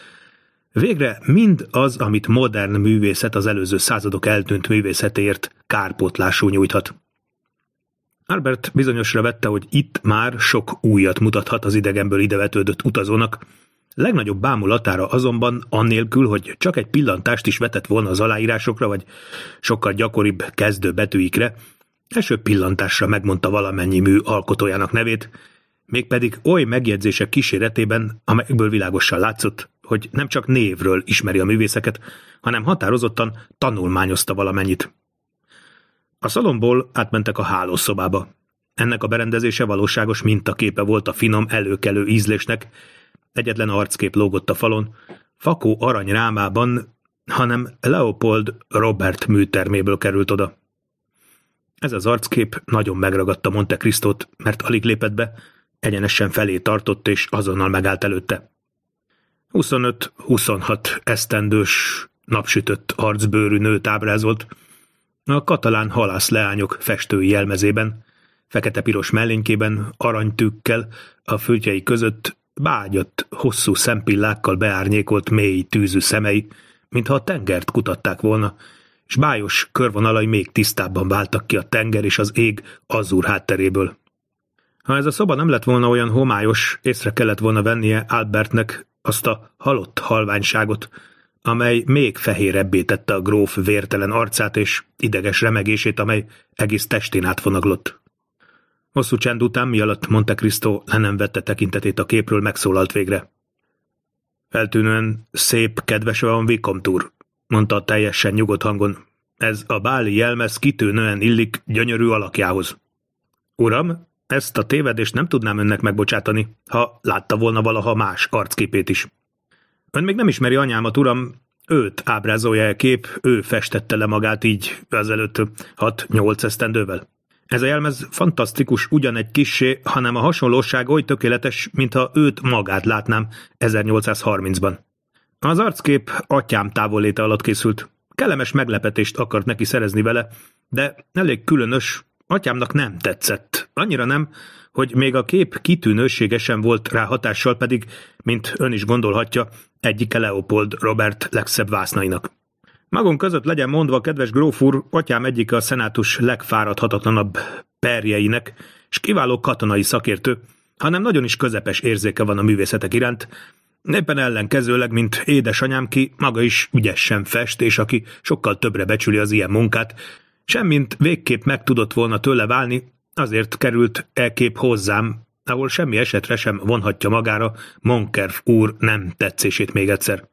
Végre mind az, amit modern művészet az előző századok eltűnt művészetért kárpótlású nyújthat. Albert bizonyosra vette, hogy itt már sok újat mutathat az idegenből idevetődött utazónak, Legnagyobb bámulatára azonban, annélkül, hogy csak egy pillantást is vetett volna az aláírásokra, vagy sokkal gyakoribb kezdő betűikre, első pillantásra megmondta valamennyi mű alkotójának nevét, mégpedig oly megjegyzések kíséretében, amelyekből világosan látszott, hogy nem csak névről ismeri a művészeket, hanem határozottan tanulmányozta valamennyit. A szalomból átmentek a hálószobába. Ennek a berendezése valóságos mintaképe volt a finom előkelő ízlésnek, egyetlen arckép lógott a falon, fakó arany rámában, hanem Leopold Robert műterméből került oda. Ez az arckép nagyon megragadta Monte Cristo-t, mert alig lépett be, egyenesen felé tartott, és azonnal megállt előtte. 25-26 esztendős, napsütött arcbőrű nőt ábrázolt, a katalán halász leányok festői jelmezében, fekete-piros mellénykében, aranytűkkel, a fültjei között bágyott, hosszú szempillákkal beárnyékolt mély tűzű szemei, mintha a tengert kutatták volna, és bájos körvonalai még tisztábban váltak ki a tenger és az ég azúr hátteréből. Ha ez a szoba nem lett volna olyan homályos, észre kellett volna vennie Albertnek azt a halott halványságot, amely még fehérebbé tette a gróf vértelen arcát és ideges remegését, amely egész testén átfonaglott. Hosszú csend után, mi alatt Monte Cristo le nem vette tekintetét a képről, megszólalt végre. Eltűnően szép, kedves van Vikomtúr, mondta teljesen nyugodt hangon. Ez a báli jelmez kitűnően illik gyönyörű alakjához. Uram, ezt a tévedést nem tudnám önnek megbocsátani, ha látta volna valaha más arcképét is. Ön még nem ismeri anyámat, uram, őt ábrázolja a kép, ő festette le magát így ezelőtt hat-nyolc esztendővel. Ez a jelmez fantasztikus ugyan egy kissé, hanem a hasonlóság oly tökéletes, mintha őt magát látnám 1830-ban. Az arckép atyám távoléte alatt készült. Kellemes meglepetést akart neki szerezni vele, de elég különös, atyámnak nem tetszett. Annyira nem, hogy még a kép kitűnőségesen volt rá hatással pedig, mint ön is gondolhatja, egyike Leopold Robert legszebb vásznainak. Magunk között legyen mondva, kedves gróf úr, atyám egyik a szenátus legfáradhatatlanabb perjeinek, és kiváló katonai szakértő, hanem nagyon is közepes érzéke van a művészetek iránt, éppen ellenkezőleg, mint édesanyám, ki maga is ügyesen fest, és aki sokkal többre becsüli az ilyen munkát, semmint végképp meg tudott volna tőle válni, azért került elkép hozzám, ahol semmi esetre sem vonhatja magára Monkerf úr nem tetszését még egyszer.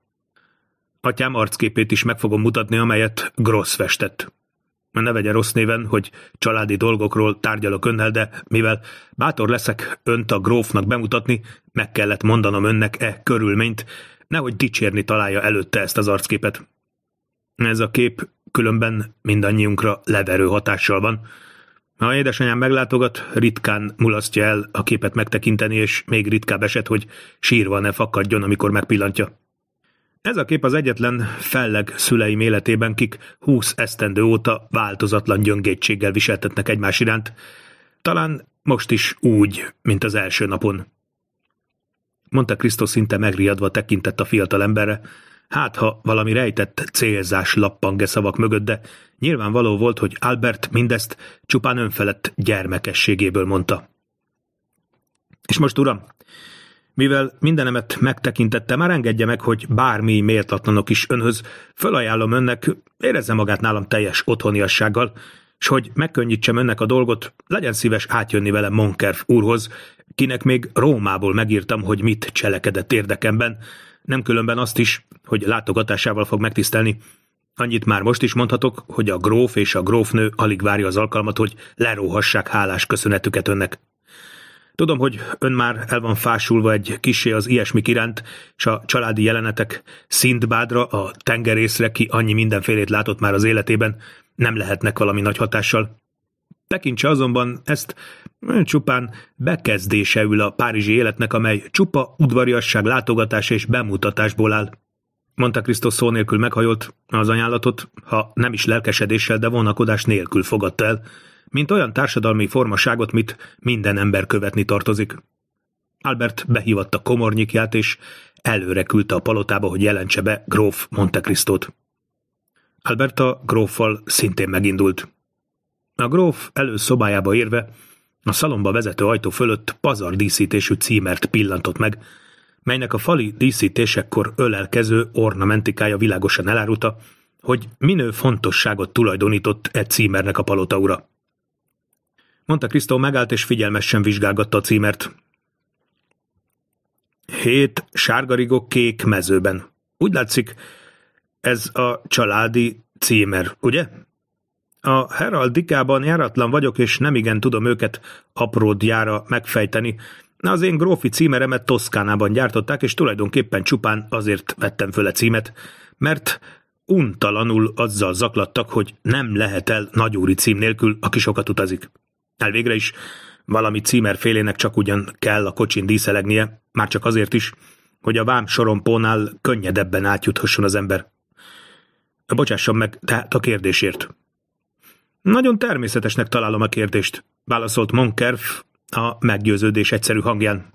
Atyám arcképét is meg fogom mutatni, amelyet Gross festett. Ne vegye rossz néven, hogy családi dolgokról tárgyalok önnel, de mivel bátor leszek önt a grófnak bemutatni, meg kellett mondanom önnek e körülményt, nehogy dicsérni találja előtte ezt az arcképet. Ez a kép különben mindannyiunkra leverő hatással van. Ha édesanyám meglátogat, ritkán mulasztja el a képet megtekinteni, és még ritkább eset, hogy sírva ne fakadjon, amikor megpillantja. Ez a kép az egyetlen felleg szüleim életében, kik húsz esztendő óta változatlan gyöngétséggel viseltetnek egymás iránt. Talán most is úgy, mint az első napon. Mondta Krisztus szinte megriadva tekintett a fiatal emberre, hát ha valami rejtett célzás lappange szavak mögött, de nyilvánvaló volt, hogy Albert mindezt csupán önfelett gyermekességéből mondta. És most, uram, mivel mindenemet megtekintette, már engedje meg, hogy bármi méltatlanok is önhöz, fölajánlom önnek, érezze magát nálam teljes otthoniassággal, s hogy megkönnyítsem önnek a dolgot, legyen szíves átjönni vele Monkerf úrhoz, kinek még Rómából megírtam, hogy mit cselekedett érdekemben, nem különben azt is, hogy látogatásával fog megtisztelni. Annyit már most is mondhatok, hogy a gróf és a grófnő alig várja az alkalmat, hogy leróhassák hálás köszönetüket önnek. Tudom, hogy ön már el van fásulva egy kisé az ilyesmi iránt, és a családi jelenetek Szintbádra, a tengerészre, ki annyi mindenfélét látott már az életében, nem lehetnek valami nagy hatással. Tekintse azonban ezt csupán bekezdése ül a párizsi életnek, amely csupa udvariasság, látogatás és bemutatásból áll. Monte Cristo szó nélkül meghajolt az ajánlatot, ha nem is lelkesedéssel, de vonakodás nélkül fogadta el, mint olyan társadalmi formaságot, mit minden ember követni tartozik. Albert behívatta komornyikját, és előre küldte a palotába, hogy jelentse be gróf Albert Alberta gróffal szintén megindult. A gróf előszobájába érve a szalomba vezető ajtó fölött pazar díszítésű címert pillantott meg, melynek a fali díszítésekkor ölelkező ornamentikája világosan elárulta, hogy minő fontosságot tulajdonított egy címernek a palotaura. Monte Cristo megállt és figyelmesen vizsgálgatta a címert. Hét sárgarigok kék mezőben. Úgy látszik, ez a családi címer, ugye? A heraldikában járatlan vagyok, és nem igen tudom őket apródjára megfejteni. Az én grófi címeremet Toszkánában gyártották, és tulajdonképpen csupán azért vettem föl a címet, mert untalanul azzal zaklattak, hogy nem lehet el nagyúri cím nélkül, aki sokat utazik. Elvégre is valami címerfélének csak ugyan kell a kocsin díszelegnie, már csak azért is, hogy a vám sorompónál könnyedebben átjuthasson az ember. Bocsásson meg, tehát a kérdésért. Nagyon természetesnek találom a kérdést, válaszolt Monkerf a meggyőződés egyszerű hangján.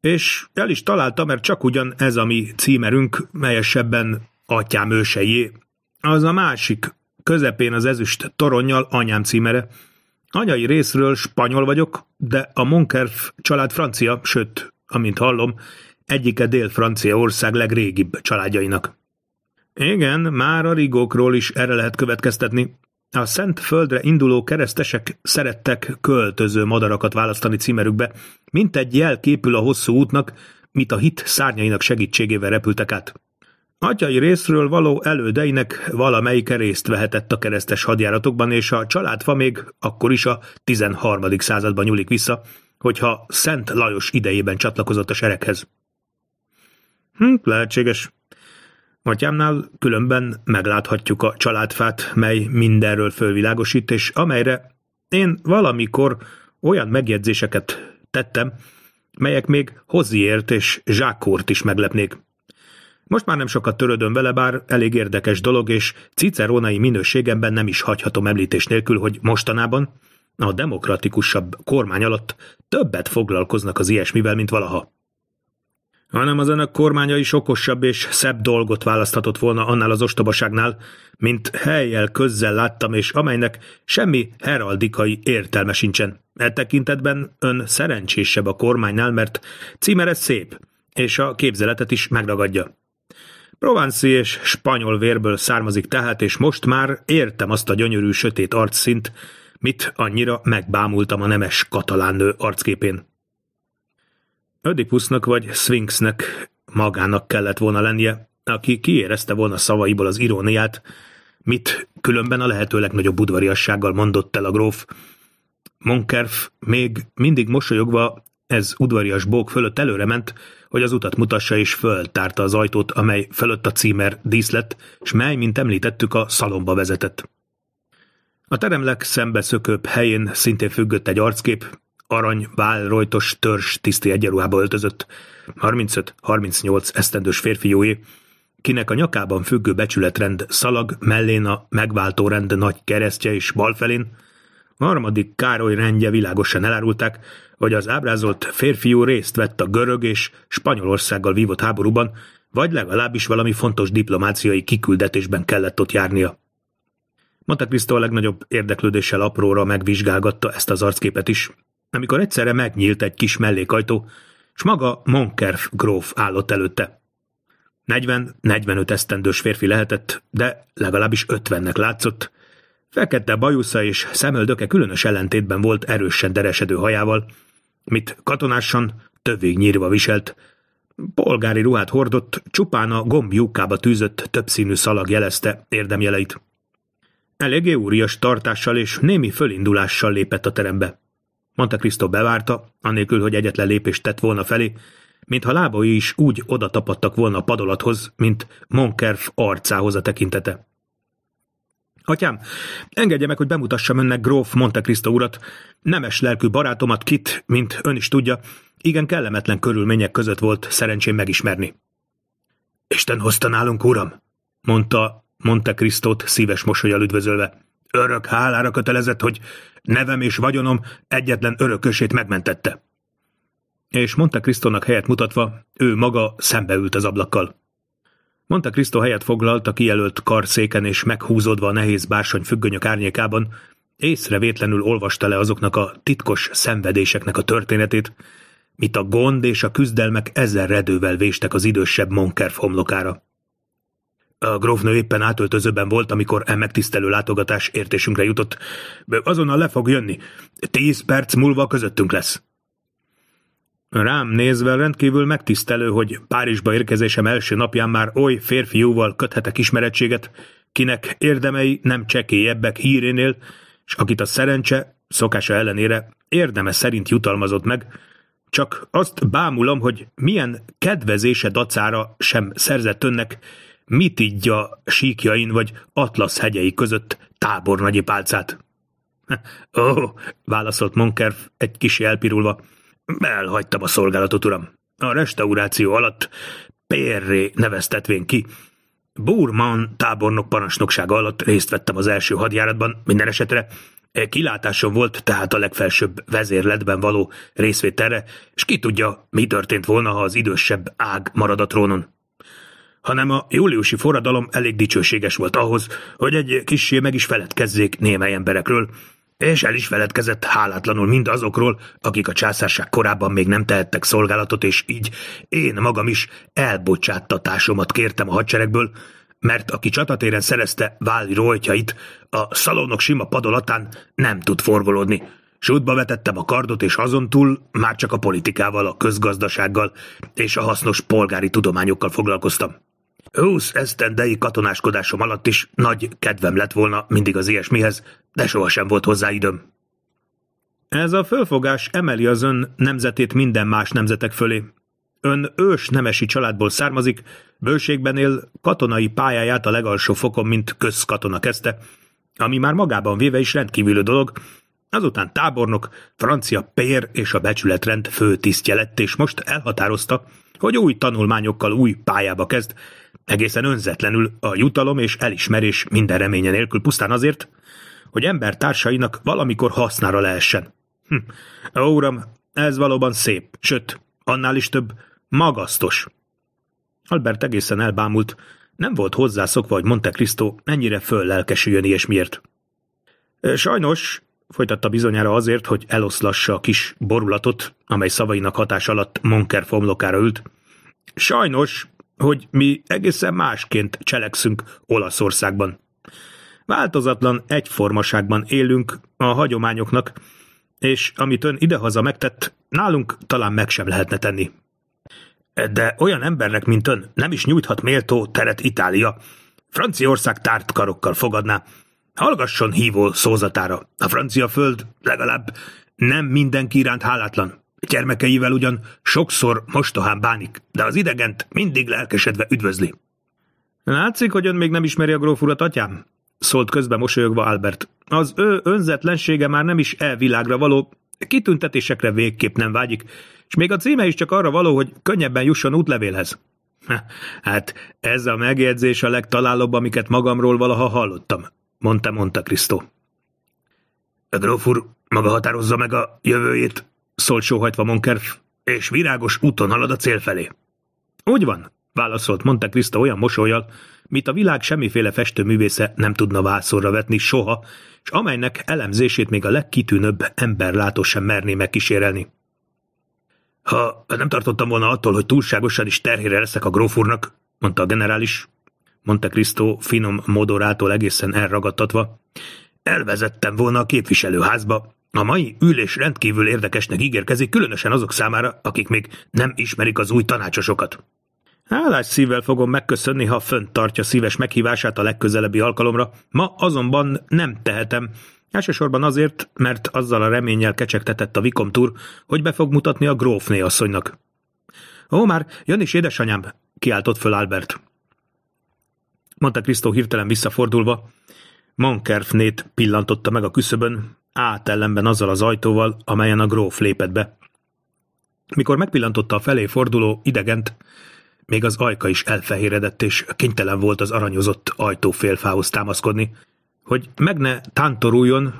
És el is találta, mert csak ugyan ez a mi címerünk, melyesebben atyám ősejé, az a másik, közepén az ezüst toronnyal anyám címere, Anyai részről spanyol vagyok, de a Monkerf család francia, sőt, amint hallom, egyike Dél-Franciaország legrégibb családjainak. Igen, már a rigókról is erre lehet következtetni. A Szent Földre induló keresztesek szerettek költöző madarakat választani címerükbe, mint egy jel képül a hosszú útnak, mit a hit szárnyainak segítségével repültek át. Atyai részről való elődeinek valamelyike részt vehetett a keresztes hadjáratokban, és a családfa még akkor is a 13. században nyúlik vissza, hogyha Szent Lajos idejében csatlakozott a sereghez. Hm, lehetséges. Atyámnál különben megláthatjuk a családfát, mely mindenről fölvilágosít, és amelyre én valamikor olyan megjegyzéseket tettem, melyek még Hoziért és Zsákort is meglepnék. Most már nem sokat törödöm vele, bár elég érdekes dolog, és cicerónai minőségemben nem is hagyhatom említés nélkül, hogy mostanában a demokratikusabb kormány alatt többet foglalkoznak az ilyesmivel, mint valaha. Hanem az önök kormánya is okosabb és szebb dolgot választhatott volna annál az ostobaságnál, mint helyjel közzel láttam, és amelynek semmi heraldikai értelme sincsen. E tekintetben ön szerencsésebb a kormánynál, mert címere szép, és a képzeletet is megragadja. Provanci és spanyol vérből származik tehát, és most már értem azt a gyönyörű sötét arcszint, mit annyira megbámultam a nemes katalán nő arcképén. Ödipusznak vagy Sphinxnek magának kellett volna lennie, aki kiérezte volna szavaiból az iróniát, mit különben a lehető legnagyobb udvariassággal mondott el a gróf. Monkerf még mindig mosolyogva ez udvarias bók fölött előre ment, hogy az utat mutassa és föltárta az ajtót, amely fölött a címer díszlet, s mely, mint említettük, a szalomba vezetett. A legszembe szembeszökőbb helyén szintén függött egy arckép, arany, rojtos, törzs tiszti egyenruhába öltözött, 35-38 esztendős férfiúi, kinek a nyakában függő becsületrend szalag, mellén a megváltó rend nagy keresztje és balfelén, harmadik Károly rendje világosan elárulták, vagy az ábrázolt férfiú részt vett a görög és Spanyolországgal vívott háborúban, vagy legalábbis valami fontos diplomáciai kiküldetésben kellett ott járnia. Monte Cristo a legnagyobb érdeklődéssel apróra megvizsgálgatta ezt az arcképet is, amikor egyszerre megnyílt egy kis mellékajtó, s maga Monkerf gróf állott előtte. 40-45 esztendős férfi lehetett, de legalábbis 50-nek látszott, Fekete bajusza és szemöldöke különös ellentétben volt erősen deresedő hajával, mit katonásan tövig nyírva viselt. Polgári ruhát hordott, csupán a gombjukába tűzött többszínű szalag jelezte érdemjeleit. Eléggé úrias tartással és némi fölindulással lépett a terembe. Monte Cristo bevárta, anélkül, hogy egyetlen lépést tett volna felé, mintha lábai is úgy odatapadtak volna a padolathoz, mint Monkerf arcához a tekintete. Atyám, engedje meg, hogy bemutassam önnek gróf Monte Cristo urat, nemes lelkű barátomat, kit, mint ön is tudja, igen kellemetlen körülmények között volt szerencsém megismerni. Isten hozta nálunk, uram, mondta Monte Cristót szíves mosolyal üdvözölve. Örök hálára kötelezett, hogy nevem és vagyonom egyetlen örökösét megmentette. És Monte Cristo-nak helyet mutatva, ő maga szembeült az ablakkal. Monte Cristo helyet foglalt a kijelölt karszéken és meghúzódva a nehéz bársony függönyök árnyékában, észrevétlenül olvasta le azoknak a titkos szenvedéseknek a történetét, mit a gond és a küzdelmek ezer redővel véstek az idősebb Monker homlokára. A grófnő éppen átöltözőben volt, amikor e megtisztelő látogatás értésünkre jutott. Azonnal le fog jönni. Tíz perc múlva közöttünk lesz. Rám nézve rendkívül megtisztelő, hogy Párizsba érkezésem első napján már oly férfiúval köthetek ismeretséget, kinek érdemei nem csekélyebbek hírénél, és akit a szerencse, szokása ellenére érdeme szerint jutalmazott meg, csak azt bámulom, hogy milyen kedvezése dacára sem szerzett önnek, mit a síkjain vagy Atlasz hegyei között tábornagyi pálcát. Ó, oh, válaszolt Monkerf egy kis elpirulva, Elhagytam a szolgálatot, uram. A restauráció alatt Pérré neveztetvén ki. Burman tábornok parancsnoksága alatt részt vettem az első hadjáratban, minden esetre e, kilátásom volt tehát a legfelsőbb vezérletben való részvételre, és ki tudja, mi történt volna, ha az idősebb ág marad a trónon. Hanem a júliusi forradalom elég dicsőséges volt ahhoz, hogy egy kissé meg is feledkezzék némely emberekről, és el is feledkezett hálátlanul mindazokról, akik a császárság korábban még nem tehettek szolgálatot, és így én magam is elbocsáttatásomat kértem a hadseregből, mert aki csatatéren szerezte váli rojtjait, a szalonok sima padolatán nem tud forgolódni. Sútba vetettem a kardot, és azon túl már csak a politikával, a közgazdasággal és a hasznos polgári tudományokkal foglalkoztam. Húsz esztendei katonáskodásom alatt is nagy kedvem lett volna mindig az ilyesmihez, de sohasem volt hozzá időm. Ez a fölfogás emeli az ön nemzetét minden más nemzetek fölé. Ön ős nemesi családból származik, bőségben él, katonai pályáját a legalsó fokon, mint közkatona kezdte, ami már magában véve is rendkívüli dolog, azután tábornok, francia pér és a becsületrend fő tisztje lett, és most elhatározta, hogy új tanulmányokkal új pályába kezd, egészen önzetlenül a jutalom és elismerés minden reménye nélkül, pusztán azért, hogy ember társainak valamikor hasznára lehessen. Hm. Ó, uram, ez valóban szép, sőt, annál is több, magasztos. Albert egészen elbámult, nem volt hozzászokva, hogy Monte Cristo mennyire föllelkesüljön ilyesmiért. Sajnos, folytatta bizonyára azért, hogy eloszlassa a kis borulatot, amely szavainak hatás alatt Monker fomlokára ült. Sajnos hogy mi egészen másként cselekszünk Olaszországban. Változatlan egyformaságban élünk a hagyományoknak, és amit ön idehaza megtett, nálunk talán meg sem lehetne tenni. De olyan embernek, mint ön, nem is nyújthat méltó teret Itália. Franciaország tárt karokkal fogadná. Hallgasson hívó szózatára. A francia föld legalább nem mindenki iránt hálátlan. Gyermekeivel ugyan sokszor mostohán bánik, de az idegent mindig lelkesedve üdvözli. Látszik, hogy ön még nem ismeri a gróf urat, atyám? Szólt közbe mosolyogva Albert. Az ő önzetlensége már nem is e világra való, kitüntetésekre végképp nem vágyik, és még a címe is csak arra való, hogy könnyebben jusson útlevélhez. Hát ez a megjegyzés a legtalálóbb, amiket magamról valaha hallottam, mondta Monte Cristo. A gróf úr maga határozza meg a jövőjét, szólt sóhajtva Monker, és virágos úton halad a cél felé. Úgy van, válaszolt Monte Cristo olyan mosolyal, mit a világ semmiféle festőművésze nem tudna vászorra vetni soha, és amelynek elemzését még a legkitűnőbb emberlátó sem merné megkísérelni. Ha nem tartottam volna attól, hogy túlságosan is terhére leszek a gróf mondta a generális, Monte Cristo finom modorától egészen elragadtatva, elvezettem volna a képviselőházba, a mai ülés rendkívül érdekesnek ígérkezik, különösen azok számára, akik még nem ismerik az új tanácsosokat. Hálás szívvel fogom megköszönni, ha fönt tartja szíves meghívását a legközelebbi alkalomra. Ma azonban nem tehetem, Elsősorban azért, mert azzal a reménnyel kecsegtetett a vikomtúr, hogy be fog mutatni a grófné asszonynak. Ó, már jön is édesanyám, kiáltott föl Albert. Monte Cristo hirtelen visszafordulva, Mankerfnét pillantotta meg a küszöbön, állt ellenben azzal az ajtóval, amelyen a gróf lépett be. Mikor megpillantotta a felé forduló idegent, még az ajka is elfehéredett, és kénytelen volt az aranyozott ajtó félfához támaszkodni. Hogy meg ne tántoruljon,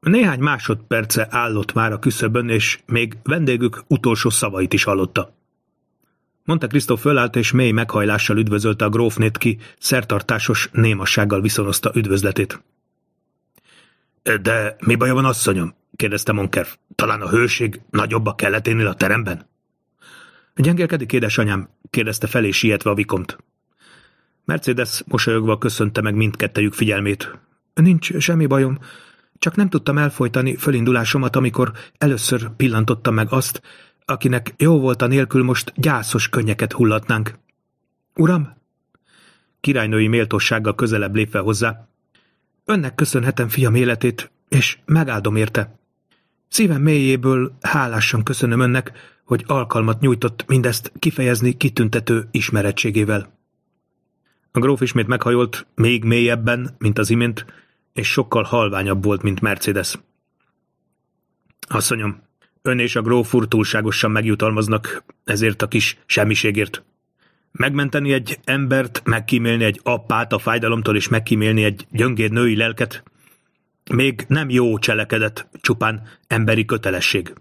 néhány másodperce állott már a küszöbön, és még vendégük utolsó szavait is hallotta. Monte Cristo fölállt, és mély meghajlással üdvözölte a grófnét ki, szertartásos némassággal viszonozta üdvözletét. De mi baj van, asszonyom? kérdezte Monkerf. Talán a hőség nagyobb a keleténél a teremben? Gyengélkedik, édesanyám? kérdezte felé sietve a vikomt. Mercedes mosolyogva köszönte meg mindkettejük figyelmét. Nincs semmi bajom, csak nem tudtam elfolytani fölindulásomat, amikor először pillantottam meg azt, akinek jó volt a nélkül most gyászos könnyeket hullatnánk. Uram? Királynői méltósággal közelebb lépve hozzá, Önnek köszönhetem fiam életét, és megáldom érte. Szívem mélyéből hálásan köszönöm önnek, hogy alkalmat nyújtott mindezt kifejezni kitüntető ismerettségével. A gróf ismét meghajolt, még mélyebben, mint az imént, és sokkal halványabb volt, mint Mercedes. Asszonyom, ön és a gróf úr túlságosan megjutalmaznak ezért a kis semmiségért. Megmenteni egy embert, megkímélni egy apát a fájdalomtól, és megkímélni egy gyöngéd női lelket, még nem jó cselekedet, csupán emberi kötelesség.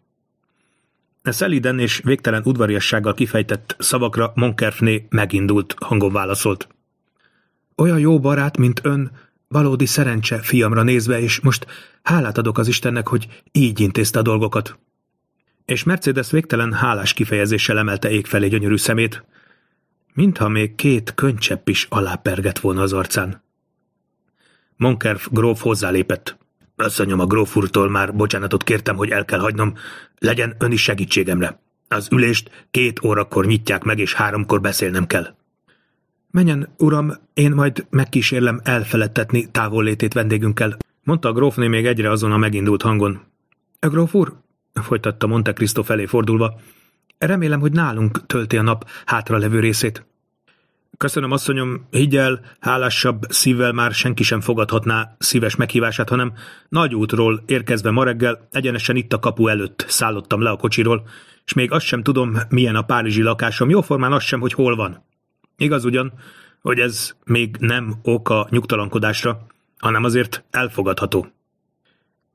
E szeliden és végtelen udvariassággal kifejtett szavakra Monkerfné megindult hangon válaszolt. Olyan jó barát, mint ön, valódi szerencse fiamra nézve, és most hálát adok az Istennek, hogy így intézte a dolgokat. És Mercedes végtelen hálás kifejezéssel emelte ég felé gyönyörű szemét, mintha még két könycsepp is alápergett volna az arcán. Monkerf gróf hozzálépett. Összanyom a gróf úrtól már bocsánatot kértem, hogy el kell hagynom. Legyen ön is segítségemre. Az ülést két órakor nyitják meg, és háromkor beszélnem kell. Menjen, uram, én majd megkísérlem elfeledtetni távollétét vendégünkkel, mondta a grófné még egyre azon a megindult hangon. A gróf úr, folytatta Monte Cristo felé fordulva, Remélem, hogy nálunk tölti a nap hátra levő részét. Köszönöm, asszonyom, higgyel, hálásabb szívvel már senki sem fogadhatná szíves meghívását, hanem nagy útról érkezve ma reggel, egyenesen itt a kapu előtt szállottam le a kocsiról, és még azt sem tudom, milyen a párizsi lakásom, jóformán azt sem, hogy hol van. Igaz ugyan, hogy ez még nem oka nyugtalankodásra, hanem azért elfogadható.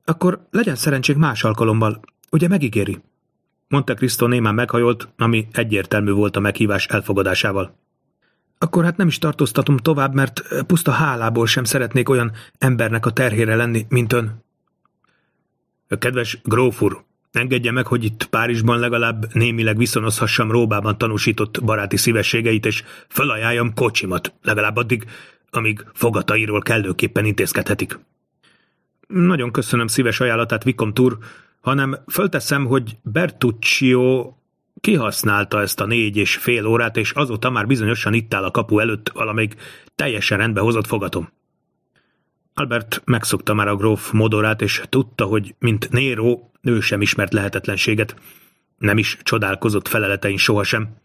Akkor legyen szerencsék más alkalommal, ugye megígéri? Monte Cristo némán meghajolt, ami egyértelmű volt a meghívás elfogadásával. Akkor hát nem is tartóztatom tovább, mert puszta hálából sem szeretnék olyan embernek a terhére lenni, mint ön. Kedves grófur, engedje meg, hogy itt Párizsban legalább némileg viszonozhassam Róbában tanúsított baráti szívességeit, és felajánljam kocsimat, legalább addig, amíg fogatairól kellőképpen intézkedhetik. Nagyon köszönöm szíves ajánlatát, Vikom Túr, hanem fölteszem, hogy Bertuccio kihasználta ezt a négy és fél órát, és azóta már bizonyosan itt áll a kapu előtt valamelyik teljesen rendbe hozott fogatom. Albert megszokta már a gróf modorát, és tudta, hogy mint Néró, ő sem ismert lehetetlenséget. Nem is csodálkozott feleletein sohasem.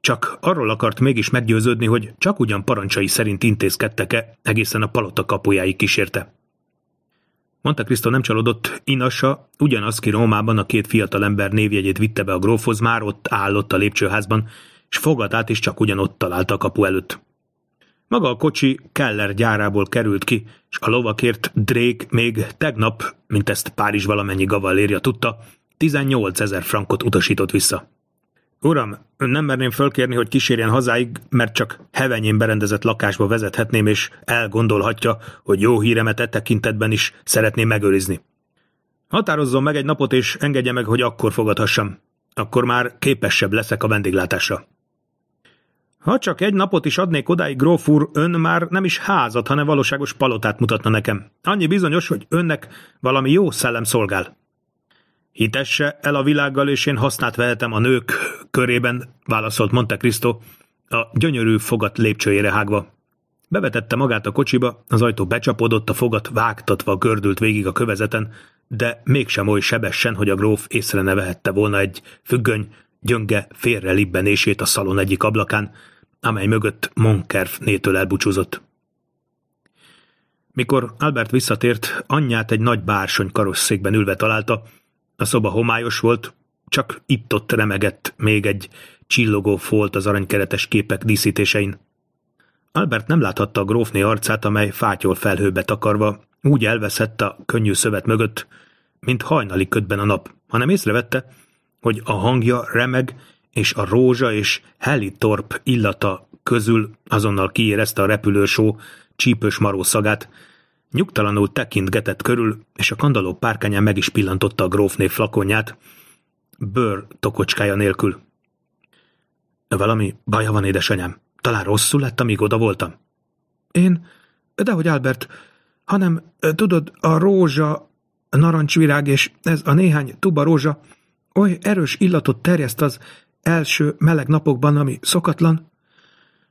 Csak arról akart mégis meggyőződni, hogy csak ugyan parancsai szerint intézkedtek-e, egészen a palota kapujáig kísérte. Monte Cristo nem csalódott, Inasa ugyanaz ki Rómában a két fiatal ember névjegyét vitte be a grófhoz, már ott állott a lépcsőházban, és fogadát is csak ugyanott találta a kapu előtt. Maga a kocsi Keller gyárából került ki, és a lovakért Drake még tegnap, mint ezt Párizs valamennyi gavallérja tudta, 18 ezer frankot utasított vissza. Uram, ön nem merném fölkérni, hogy kísérjen hazáig, mert csak hevenyén berendezett lakásba vezethetném, és elgondolhatja, hogy jó híremet e tekintetben is szeretném megőrizni. Határozzon meg egy napot, és engedje meg, hogy akkor fogadhassam. Akkor már képesebb leszek a vendéglátásra. Ha csak egy napot is adnék odáig, gróf úr, ön már nem is házat, hanem valóságos palotát mutatna nekem. Annyi bizonyos, hogy önnek valami jó szellem szolgál. Hitesse el a világgal, és én hasznát vehetem a nők körében, válaszolt Monte Cristo, a gyönyörű fogat lépcsőjére hágva. Bevetette magát a kocsiba, az ajtó becsapódott, a fogat vágtatva gördült végig a kövezeten, de mégsem oly sebessen, hogy a gróf észre ne vehette volna egy függöny, gyönge félre libbenését a szalon egyik ablakán, amely mögött Monkerf nétől elbúcsúzott. Mikor Albert visszatért, anyját egy nagy bársony karosszékben ülve találta, a szoba homályos volt, csak itt-ott remegett még egy csillogó folt az aranykeretes képek díszítésein. Albert nem láthatta a grófné arcát, amely fátyol felhőbe takarva, úgy elveszett a könnyű szövet mögött, mint hajnali ködben a nap, hanem észrevette, hogy a hangja remeg, és a rózsa és torp illata közül azonnal kiérezte a repülősó csípős maró szagát, Nyugtalanul tekintgetett körül, és a kandaló párkányán meg is pillantotta a grófné flakonját, bőr tokocskája nélkül. Valami baja van, édesanyám. Talán rosszul lett, amíg oda voltam. Én? Dehogy, Albert. Hanem, tudod, a rózsa, a narancsvirág és ez a néhány tuba rózsa oly erős illatot terjeszt az első meleg napokban, ami szokatlan.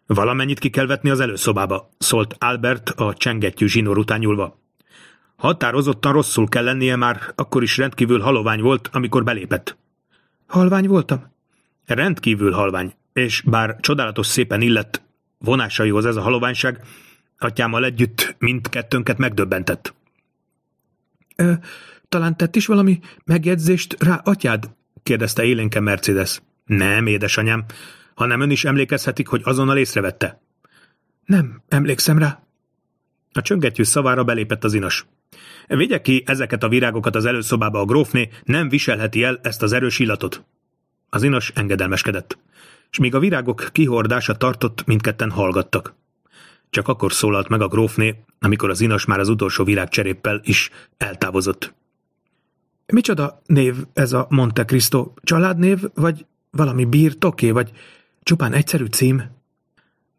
Valamennyit ki kell vetni az előszobába, szólt Albert a csengettyű zsinór után nyúlva. Határozottan rosszul kell lennie már, akkor is rendkívül halovány volt, amikor belépett. Halvány voltam? Rendkívül halvány, és bár csodálatos szépen illett vonásaihoz ez a haloványság, atyámmal együtt mindkettőnket megdöbbentett. Ö, talán tett is valami megjegyzést rá atyád? kérdezte élénke Mercedes. Nem, édesanyám, hanem ön is emlékezhetik, hogy azonnal észrevette. Nem, emlékszem rá. A csöngetjű szavára belépett az inas. Vigye ki ezeket a virágokat az előszobába a grófné, nem viselheti el ezt az erős illatot. Az inas engedelmeskedett, és míg a virágok kihordása tartott, mindketten hallgattak. Csak akkor szólalt meg a grófné, amikor az inas már az utolsó virágcseréppel is eltávozott. Micsoda név ez a Monte Cristo? Családnév, vagy valami birtoké, vagy Csupán egyszerű cím?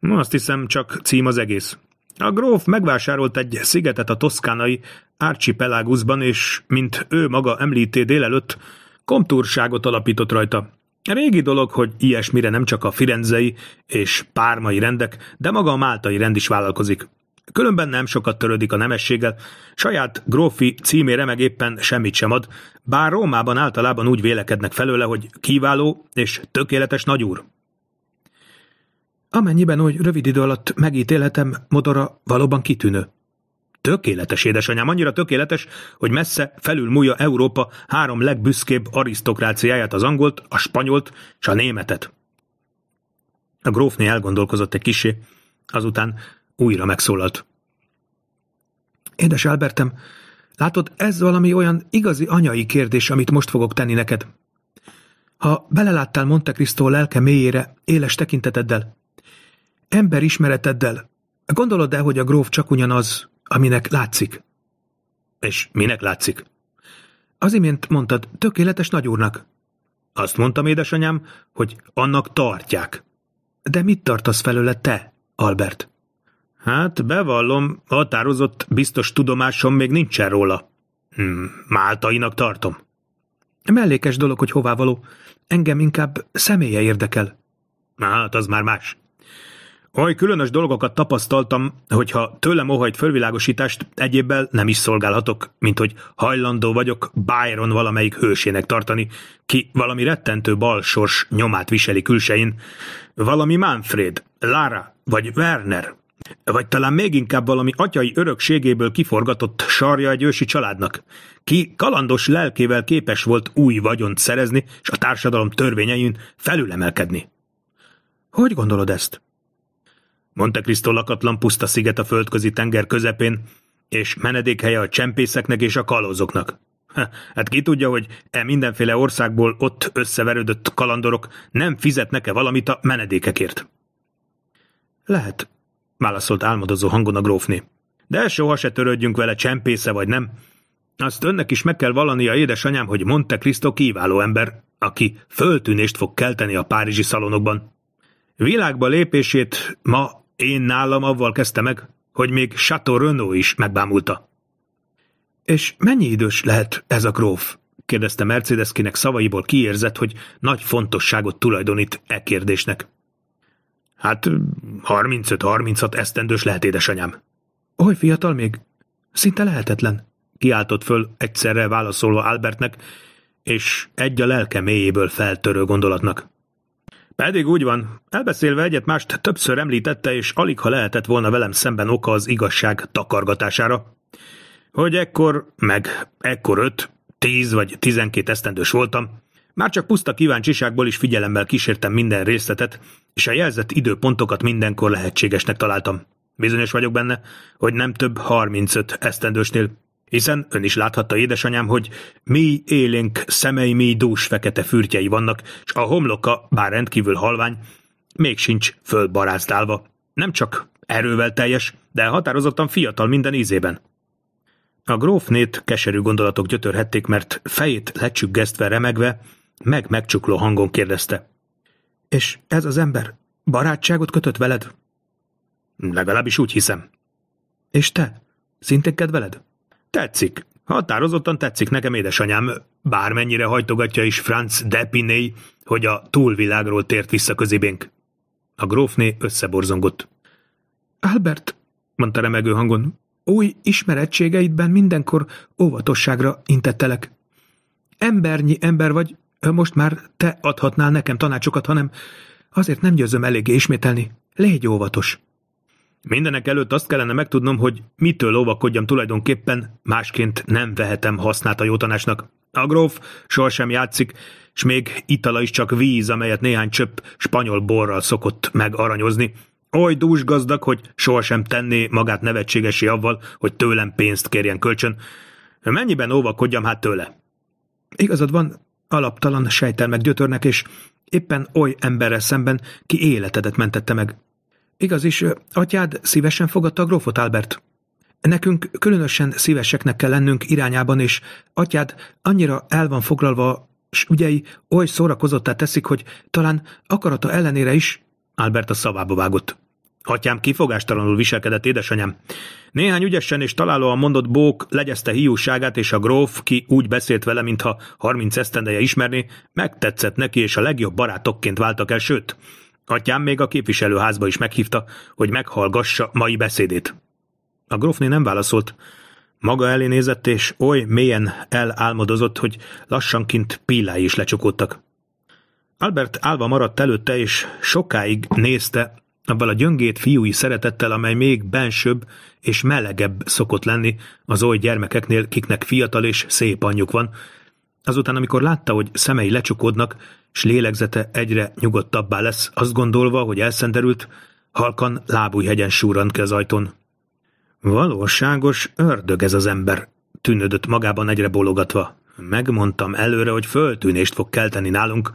Azt hiszem, csak cím az egész. A gróf megvásárolt egy szigetet a toszkánai Archipeláguszban, és, mint ő maga említé délelőtt, komtúrságot alapított rajta. Régi dolog, hogy ilyesmire nem csak a firenzei és pármai rendek, de maga a máltai rend is vállalkozik. Különben nem sokat törődik a nemességgel, saját grófi címére meg éppen semmit sem ad, bár Rómában általában úgy vélekednek felőle, hogy kiváló és tökéletes nagyúr. Amennyiben úgy rövid idő alatt megítéletem, modora valóban kitűnő. Tökéletes, édesanyám, annyira tökéletes, hogy messze felülmúlja Európa három legbüszkébb arisztokráciáját, az angolt, a spanyolt és a németet. A grófné elgondolkozott egy kisé, azután újra megszólalt. Édes Albertem, látod, ez valami olyan igazi anyai kérdés, amit most fogok tenni neked. Ha beleláttál Monte Cristo lelke mélyére, éles tekinteteddel, Ember ismereteddel, Gondolod-e, hogy a gróf csak ugyan az, aminek látszik? És minek látszik? Az imént mondtad, tökéletes nagyúrnak. Azt mondtam, édesanyám, hogy annak tartják. De mit tartasz felőle te, Albert? Hát, bevallom, határozott biztos tudomásom még nincsen róla. Hmm, máltainak tartom. Mellékes dolog, hogy hová való. Engem inkább személye érdekel. Hát, az már más. Oly különös dolgokat tapasztaltam, hogyha tőlem óhajt fölvilágosítást, egyébbel nem is szolgálhatok, mint hogy hajlandó vagyok Byron valamelyik hősének tartani, ki valami rettentő balsors nyomát viseli külsein, valami Manfred, Lara vagy Werner, vagy talán még inkább valami atyai örökségéből kiforgatott sarja egy ősi családnak, ki kalandos lelkével képes volt új vagyont szerezni, és a társadalom törvényein felülemelkedni. Hogy gondolod ezt? Monte Cristo lakatlan puszta sziget a földközi tenger közepén, és menedékhelye a csempészeknek és a kalózoknak. hát ki tudja, hogy e mindenféle országból ott összeverődött kalandorok nem fizetnek-e valamit a menedékekért? Lehet, válaszolt álmodozó hangon a grófné. De soha se törődjünk vele, csempésze vagy nem. Azt önnek is meg kell vallania, édesanyám, hogy Monte Cristo kiváló ember, aki föltűnést fog kelteni a párizsi szalonokban. Világba lépését ma én nálam avval kezdte meg, hogy még Chateau Renaud is megbámulta. És mennyi idős lehet ez a gróf? kérdezte Mercedeskinek szavaiból kiérzett, hogy nagy fontosságot tulajdonít e kérdésnek. Hát 35-36 esztendős lehet, édesanyám. Oly fiatal még? Szinte lehetetlen. Kiáltott föl egyszerre válaszolva Albertnek, és egy a lelke mélyéből feltörő gondolatnak. Pedig úgy van, elbeszélve egyet mást többször említette, és alig ha lehetett volna velem szemben oka az igazság takargatására. Hogy ekkor, meg ekkor öt, tíz vagy tizenkét esztendős voltam, már csak puszta kíváncsiságból is figyelemmel kísértem minden részletet, és a jelzett időpontokat mindenkor lehetségesnek találtam. Bizonyos vagyok benne, hogy nem több 35 esztendősnél hiszen ön is láthatta, édesanyám, hogy mi élénk szemei mi dús fekete fürtjei vannak, és a homloka, bár rendkívül halvány, még sincs fölbarázdálva. Nem csak erővel teljes, de határozottan fiatal minden ízében. A grófnét keserű gondolatok gyötörhették, mert fejét lecsüggesztve, remegve, meg megcsukló hangon kérdezte. És ez az ember barátságot kötött veled? Legalábbis úgy hiszem. És te? Szintén kedveled? Tetszik. Határozottan tetszik nekem édesanyám, bármennyire hajtogatja is Franz Depiné, hogy a túlvilágról tért vissza közébénk. A grófné összeborzongott. Albert, mondta remegő hangon, új ismerettségeidben mindenkor óvatosságra intettelek. Embernyi ember vagy, most már te adhatnál nekem tanácsokat, hanem azért nem győzöm eléggé ismételni. Légy óvatos! Mindenek előtt azt kellene megtudnom, hogy mitől óvakodjam tulajdonképpen, másként nem vehetem hasznát a jó tanásnak. A gróf sohasem játszik, és még itala is csak víz, amelyet néhány csöpp spanyol borral szokott megaranyozni. Oly dús gazdag, hogy sohasem tenné magát nevetségesi avval, hogy tőlem pénzt kérjen kölcsön. Mennyiben óvakodjam hát tőle? Igazad van, alaptalan sejtelmek gyötörnek, és éppen oly emberrel szemben, ki életedet mentette meg. Igaz is, atyád szívesen fogadta grófot Albert. Nekünk különösen szíveseknek kell lennünk irányában, és atyád annyira el van foglalva, s ügyei oly szórakozottá teszik, hogy talán akarata ellenére is Albert a szavába vágott. Atyám kifogástalanul viselkedett édesanyám. Néhány ügyesen és találóan mondott bók legyezte hiúságát, és a gróf, ki úgy beszélt vele, mintha harminc esztendeje ismerné, megtetszett neki, és a legjobb barátokként váltak el, sőt, Atyám még a képviselőházba is meghívta, hogy meghallgassa mai beszédét. A grofni nem válaszolt. Maga elé nézett, és oly mélyen elálmodozott, hogy lassanként pillái is lecsukódtak. Albert álva maradt előtte, és sokáig nézte, abban a gyöngét fiúi szeretettel, amely még bensőbb és melegebb szokott lenni az oly gyermekeknél, kiknek fiatal és szép anyjuk van. Azután, amikor látta, hogy szemei lecsukódnak, s lélegzete egyre nyugodtabbá lesz, azt gondolva, hogy elszenderült, halkan lábújhegyen súrant ki az ajtón. Valóságos ördög ez az ember, tűnődött magában egyre bologatva. Megmondtam előre, hogy föltűnést fog kelteni nálunk,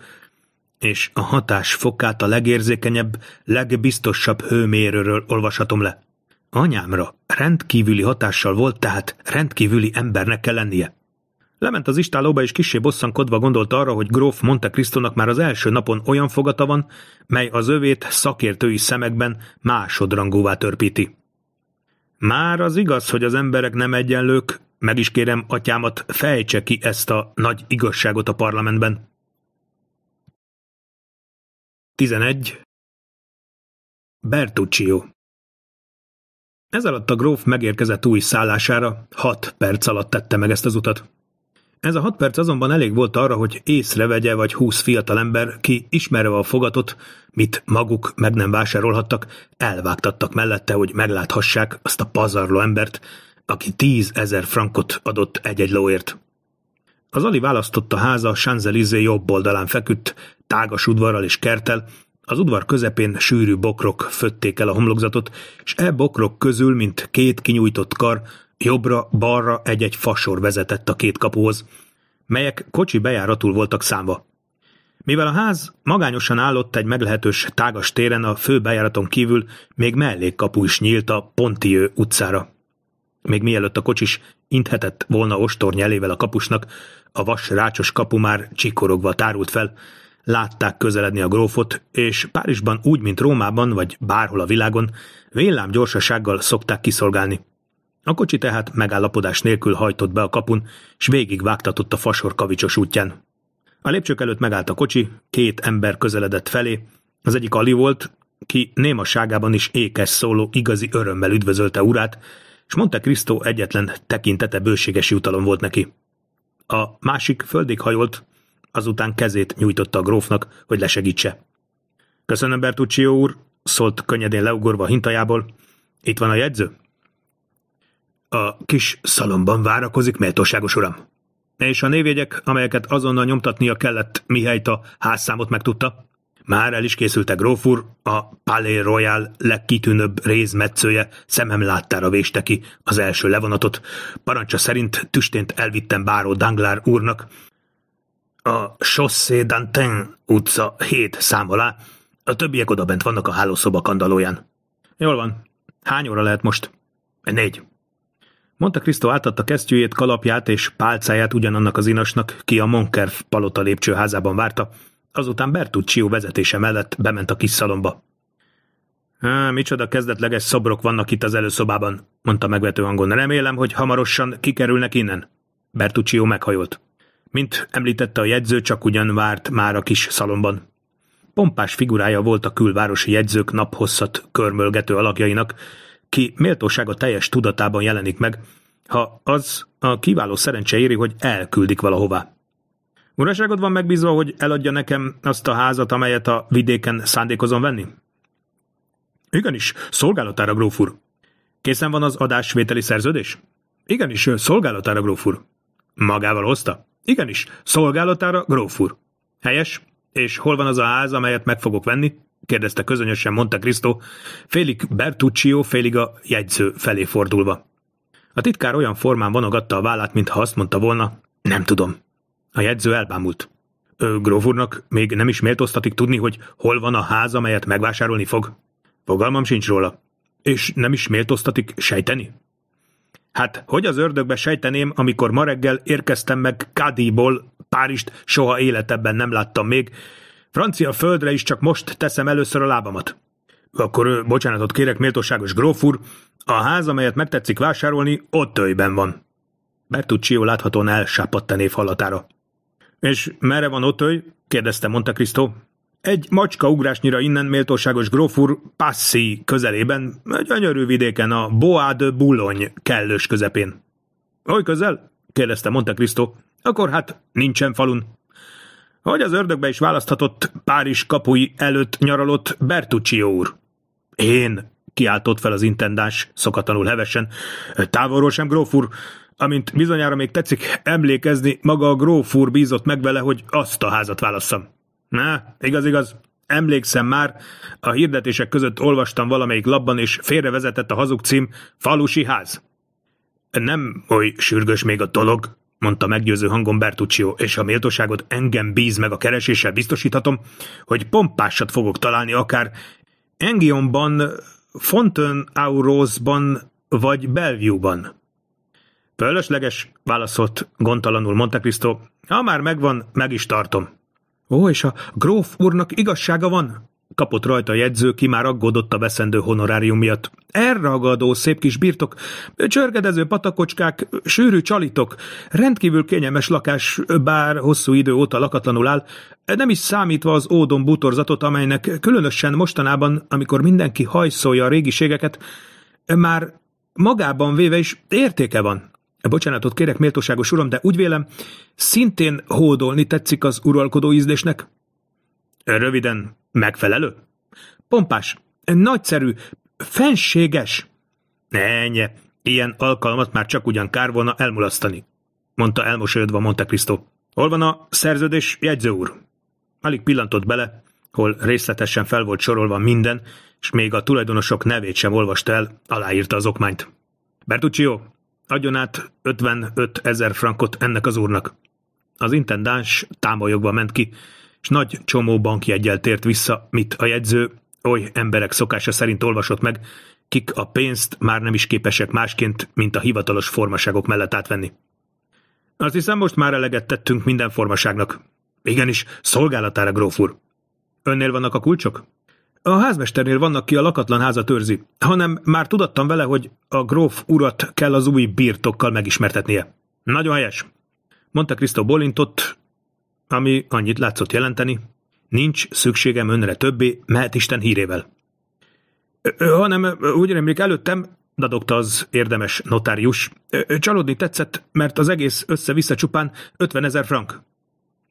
és a hatás fokát a legérzékenyebb, legbiztosabb hőmérőről olvashatom le. Anyámra rendkívüli hatással volt, tehát rendkívüli embernek kell lennie. Lement az istálóba, és kissé bosszankodva gondolt arra, hogy gróf Monte Cristo-nak már az első napon olyan fogata van, mely az övét szakértői szemekben másodrangúvá törpíti. Már az igaz, hogy az emberek nem egyenlők, meg is kérem atyámat, fejtse ki ezt a nagy igazságot a parlamentben. 11. Bertuccio Ez alatt a gróf megérkezett új szállására, hat perc alatt tette meg ezt az utat. Ez a hat perc azonban elég volt arra, hogy észrevegye vagy húsz fiatalember, ki ismerve a fogatot, mit maguk meg nem vásárolhattak, elvágtattak mellette, hogy megláthassák azt a pazarló embert, aki tíz ezer frankot adott egy-egy lóért. Az Ali választotta háza Sanzelizé jobb oldalán feküdt, tágas udvarral és kertel, az udvar közepén sűrű bokrok fötték el a homlokzatot, és e bokrok közül, mint két kinyújtott kar, Jobbra-balra egy-egy fasor vezetett a két kapuhoz, melyek kocsi bejáratul voltak számba. Mivel a ház magányosan állott egy meglehetős tágas téren a fő bejáraton kívül, még mellékkapu is nyílt a Pontiő utcára. Még mielőtt a kocsis inthetett volna ostor nyelével a kapusnak, a vas rácsos kapu már csikorogva tárult fel, látták közeledni a grófot, és Párizsban úgy, mint Rómában vagy bárhol a világon, villám gyorsasággal szokták kiszolgálni. A kocsi tehát megállapodás nélkül hajtott be a kapun, s végig vágtatott a fasor kavicsos útján. A lépcsők előtt megállt a kocsi, két ember közeledett felé, az egyik Ali volt, ki némaságában is ékes szóló igazi örömmel üdvözölte urát, és Monte Cristo egyetlen tekintete bőséges jutalom volt neki. A másik földig hajolt, azután kezét nyújtotta a grófnak, hogy lesegítse. Köszönöm, Bertuccio úr, szólt könnyedén leugorva a hintajából. Itt van a jegyző? A kis szalomban várakozik, méltóságos uram. És a névjegyek, amelyeket azonnal nyomtatnia kellett, mihelyt a házszámot megtudta? Már el is a gróf úr, a Palais Royal legkitűnőbb rézmetszője szemem láttára véste ki az első levonatot. Parancsa szerint tüstént elvittem báró Danglár úrnak. A Chaussée d'Antin utca 7 szám alá, a többiek odabent vannak a hálószoba kandalóján. Jól van. Hány óra lehet most? Négy. Monte Cristo átadta kesztyűjét, kalapját és pálcáját ugyanannak az inasnak, ki a Monkerv palota lépcsőházában várta, azután Bertuccio vezetése mellett bement a kis szalomba. Há, micsoda kezdetleges szobrok vannak itt az előszobában, mondta megvető hangon. Remélem, hogy hamarosan kikerülnek innen. Bertuccio meghajolt. Mint említette a jegyző, csak ugyan várt már a kis szalomban. Pompás figurája volt a külvárosi jegyzők naphosszat körmölgető alakjainak, ki méltósága teljes tudatában jelenik meg, ha az a kiváló szerencse éri, hogy elküldik valahová. Uraságod van megbízva, hogy eladja nekem azt a házat, amelyet a vidéken szándékozom venni? Igenis, szolgálatára, gróf úr. Készen van az adásvételi szerződés? Igenis, szolgálatára, gróf úr. Magával hozta? Igenis, szolgálatára, gróf úr. Helyes? És hol van az a ház, amelyet meg fogok venni? kérdezte közönösen Monte Cristo, félig Bertuccio, félig a jegyző felé fordulva. A titkár olyan formán vonogatta a vállát, mintha azt mondta volna, nem tudom. A jegyző elbámult. Ő, még nem is méltóztatik tudni, hogy hol van a ház, amelyet megvásárolni fog? Fogalmam sincs róla. És nem is méltóztatik sejteni? Hát, hogy az ördögbe sejteném, amikor ma reggel érkeztem meg Kádiból, Párizst soha életebben nem láttam még, Francia földre is csak most teszem először a lábamat. Akkor bocsánatot kérek, méltóságos gróf úr, a ház, amelyet megtetszik vásárolni, ott tőjben van. Bertuccio láthatóan elsápadt a név hallatára. És merre van Otöly? kérdezte Monte Cristo. Egy macska ugrásnyira innen méltóságos gróf úr közelében, közelében, gyönyörű vidéken a Bois de Boulogne kellős közepén. Oly közel? kérdezte Monte Cristo. Akkor hát nincsen falun hogy az ördögbe is választhatott Párizs kapui előtt nyaralott Bertucci úr. Én, kiáltott fel az intendás, szokatlanul hevesen, távolról sem, gróf úr, amint bizonyára még tetszik emlékezni, maga a gróf úr bízott meg vele, hogy azt a házat válasszam. Na, igaz-igaz, emlékszem már, a hirdetések között olvastam valamelyik labban, és félrevezetett a hazug cím Falusi ház. Nem oly sürgős még a dolog, mondta meggyőző hangon Bertuccio, és a méltóságot engem bíz meg a kereséssel biztosíthatom, hogy pompásat fogok találni akár Engionban, Fontenaurózban vagy Bellevue-ban. Fölösleges, válaszolt gondtalanul Monte Cristo, ha már megvan, meg is tartom. Ó, és a gróf úrnak igazsága van, Kapott rajta a jegyző, ki már aggódott a veszendő honorárium miatt. Elragadó szép kis birtok, csörgedező patakocskák, sűrű csalitok, rendkívül kényelmes lakás, bár hosszú idő óta lakatlanul áll, nem is számítva az ódon bútorzatot, amelynek különösen mostanában, amikor mindenki hajszolja a régiségeket, már magában véve is értéke van. Bocsánatot kérek, méltóságos uram, de úgy vélem, szintén hódolni tetszik az uralkodó ízlésnek. Röviden, Megfelelő? Pompás, nagyszerű, fenséges. Ennye, ilyen alkalmat már csak ugyan kár volna elmulasztani, mondta elmosődva Monte Cristo. Hol van a szerződés, jegyző úr? Alig pillantott bele, hol részletesen fel volt sorolva minden, és még a tulajdonosok nevét sem olvasta el, aláírta az okmányt. Bertuccio, adjon át 55 ezer frankot ennek az úrnak. Az intendáns támolyogva ment ki, és nagy csomó bankjegyel tért vissza, mit a jegyző, oly emberek szokása szerint olvasott meg, kik a pénzt már nem is képesek másként, mint a hivatalos formaságok mellett átvenni. Azt hiszem, most már eleget tettünk minden formaságnak. Igenis, szolgálatára, gróf úr. Önnél vannak a kulcsok? A házmesternél vannak ki a lakatlan házat őrzi, hanem már tudattam vele, hogy a gróf urat kell az új birtokkal megismertetnie. Nagyon helyes, mondta Krisztó Bolintott, ami annyit látszott jelenteni, nincs szükségem önre többé, mehet Isten hírével. Hanem úgy remlik előttem, dadogta az érdemes notárius, csalódni tetszett, mert az egész össze-vissza csupán 50 ezer frank.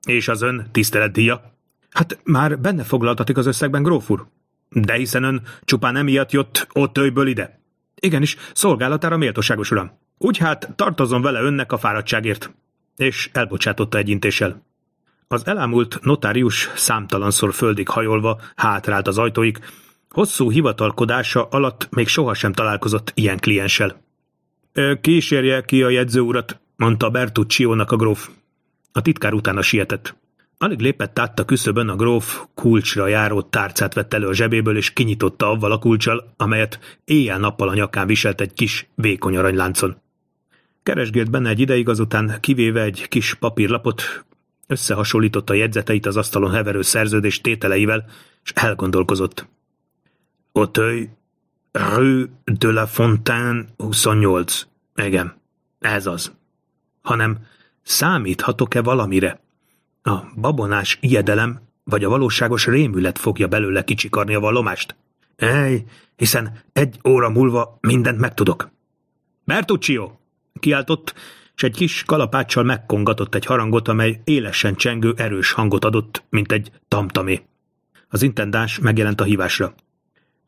És az ön tiszteletdíja? Hát már benne foglaltatik az összegben, gróf úr. De hiszen ön csupán emiatt jött őjből ide. Igenis, szolgálatára méltóságos uram. Úgy hát tartozom vele önnek a fáradtságért. És elbocsátotta egy intéssel. Az elámult notárius számtalanszor földig hajolva hátrált az ajtóik, hosszú hivatalkodása alatt még sohasem találkozott ilyen klienssel. Kísérje ki a jegyző urat, mondta Bertucciónak a gróf. A titkár utána sietett. Alig lépett át a küszöbön, a gróf kulcsra járó tárcát vett elő a zsebéből, és kinyitotta avval a kulcsal, amelyet éjjel-nappal a nyakán viselt egy kis, vékony aranyláncon. Keresgélt benne egy ideig, azután kivéve egy kis papírlapot, összehasonlította jegyzeteit az asztalon heverő szerződés tételeivel, és elgondolkozott. Otőj, Rue de la Fontaine 28. Igen, ez az. Hanem számíthatok-e valamire? A babonás ijedelem vagy a valóságos rémület fogja belőle kicsikarni a vallomást? Ej, hiszen egy óra múlva mindent megtudok. Bertuccio! kiáltott, s egy kis kalapáccsal megkongatott egy harangot, amely élesen csengő erős hangot adott, mint egy tamtamé. Az intendáns megjelent a hívásra.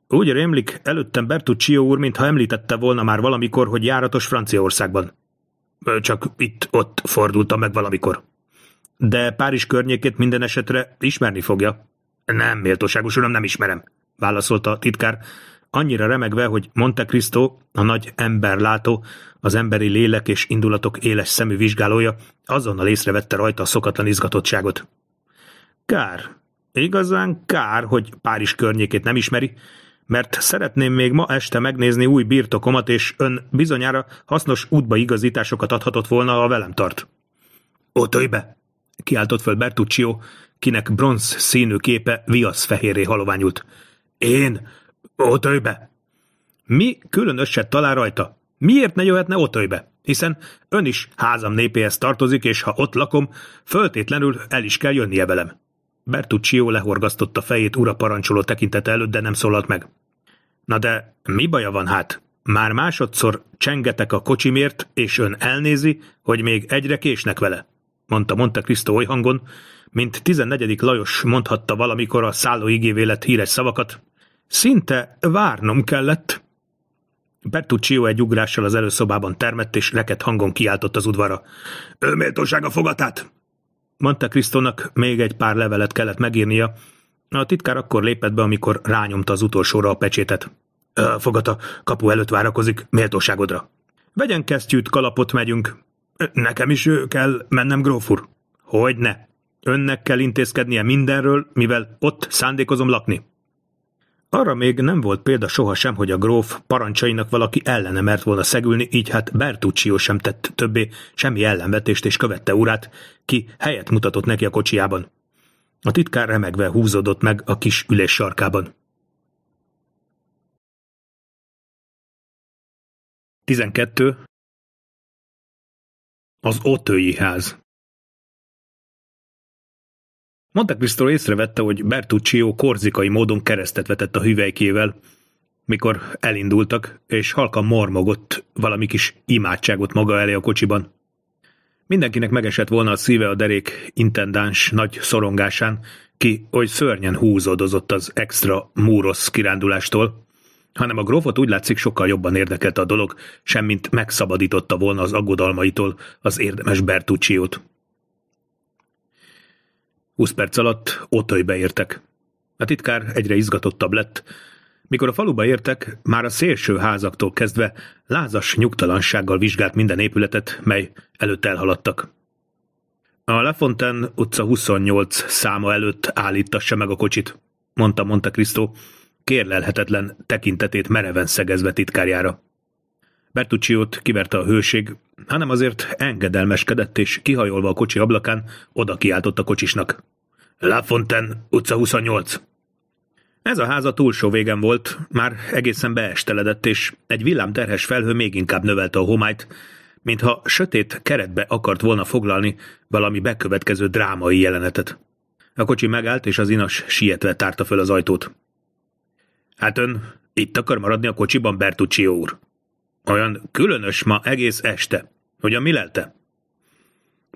Úgy rémlik, előttem Bertuccio úr, mintha említette volna már valamikor, hogy járatos Franciaországban. Csak itt-ott fordultam meg valamikor. De Párizs környékét minden esetre ismerni fogja. Nem, méltóságos uram, nem ismerem, válaszolta a titkár, annyira remegve, hogy Monte Cristo, a nagy emberlátó, az emberi lélek és indulatok éles szemű vizsgálója azonnal észrevette rajta a szokatlan izgatottságot. Kár, igazán kár, hogy Párizs környékét nem ismeri, mert szeretném még ma este megnézni új birtokomat, és ön bizonyára hasznos útbaigazításokat adhatott volna, ha velem tart. Ótolj be! kiáltott föl Bertuccio, kinek bronz színű képe viasz fehéré haloványult. Én? Ótolj be! Mi különöset talál rajta? Miért ne jöhetne Otöjbe? Hiszen ön is házam népéhez tartozik, és ha ott lakom, föltétlenül el is kell jönnie velem. Bertuccio lehorgasztotta fejét ura parancsoló tekintet előtt, de nem szólalt meg. Na de mi baja van hát? Már másodszor csengetek a kocsimért, és ön elnézi, hogy még egyre késnek vele, mondta Monte Cristo oly hangon, mint 14. Lajos mondhatta valamikor a szállóigévé lett híres szavakat. Szinte várnom kellett. Bertuccio egy ugrással az előszobában termett, és reket hangon kiáltott az udvara. Ő méltósága fogatát! Monte Crisztónak még egy pár levelet kellett megírnia. A titkár akkor lépett be, amikor rányomta az utolsóra a pecsétet. Fogata, kapu előtt várakozik, méltóságodra. Vegyen kesztyűt, kalapot megyünk. Nekem is kell mennem, gróf úr? Hogyne. Önnek kell intézkednie mindenről, mivel ott szándékozom lakni. Arra még nem volt példa sohasem, hogy a gróf parancsainak valaki ellene mert volna szegülni, így hát Bertuccio sem tett többé semmi ellenvetést és követte urát, ki helyet mutatott neki a kocsiában. A titkár remegve húzódott meg a kis ülés sarkában. 12. Az Otői ház Monte Cristo észrevette, hogy Bertuccio korzikai módon keresztet vetett a hüvelykével, mikor elindultak, és halkan mormogott valami kis imádságot maga elé a kocsiban. Mindenkinek megesett volna a szíve a derék intendáns nagy szorongásán, ki oly szörnyen húzódozott az extra múrosz kirándulástól, hanem a grófot úgy látszik sokkal jobban érdekelte a dolog, semmint megszabadította volna az aggodalmaitól az érdemes Bertucciót. Húsz perc alatt Otöjbe értek. A titkár egyre izgatottabb lett. Mikor a faluba értek, már a szélső házaktól kezdve lázas nyugtalansággal vizsgált minden épületet, mely előtt elhaladtak. A Lafontaine utca 28 száma előtt állítassa meg a kocsit, mondta Monte Cristo, kérlelhetetlen tekintetét mereven szegezve titkárjára. Bertucciót kiverte a hőség, hanem azért engedelmeskedett, és kihajolva a kocsi ablakán, oda kiáltott a kocsisnak. La Fontaine, utca 28. Ez a ház a túlsó végen volt, már egészen beesteledett, és egy villámterhes felhő még inkább növelte a homályt, mintha sötét keretbe akart volna foglalni valami bekövetkező drámai jelenetet. A kocsi megállt, és az inas sietve tárta föl az ajtót. Hát ön itt akar maradni a kocsiban, Bertuccio úr? Olyan különös ma egész este. Ugyan mi lelte?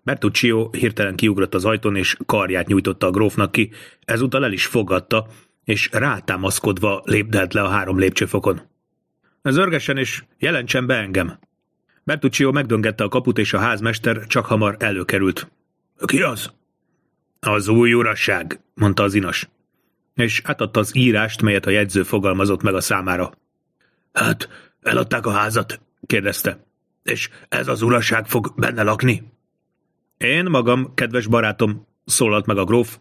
Bertuccio hirtelen kiugrott az ajtón, és karját nyújtotta a grófnak ki, ezúttal el is fogadta, és rátámaszkodva lépdelt le a három lépcsőfokon. Zörgesen és jelentsen be engem! Bertuccio megdöngette a kaput, és a házmester csak hamar előkerült. Ki az? Az új uraság, mondta az inas. És átadta az írást, melyet a jegyző fogalmazott meg a számára. Hát, Eladták a házat? kérdezte. És ez az uraság fog benne lakni? Én magam, kedves barátom, szólalt meg a gróf,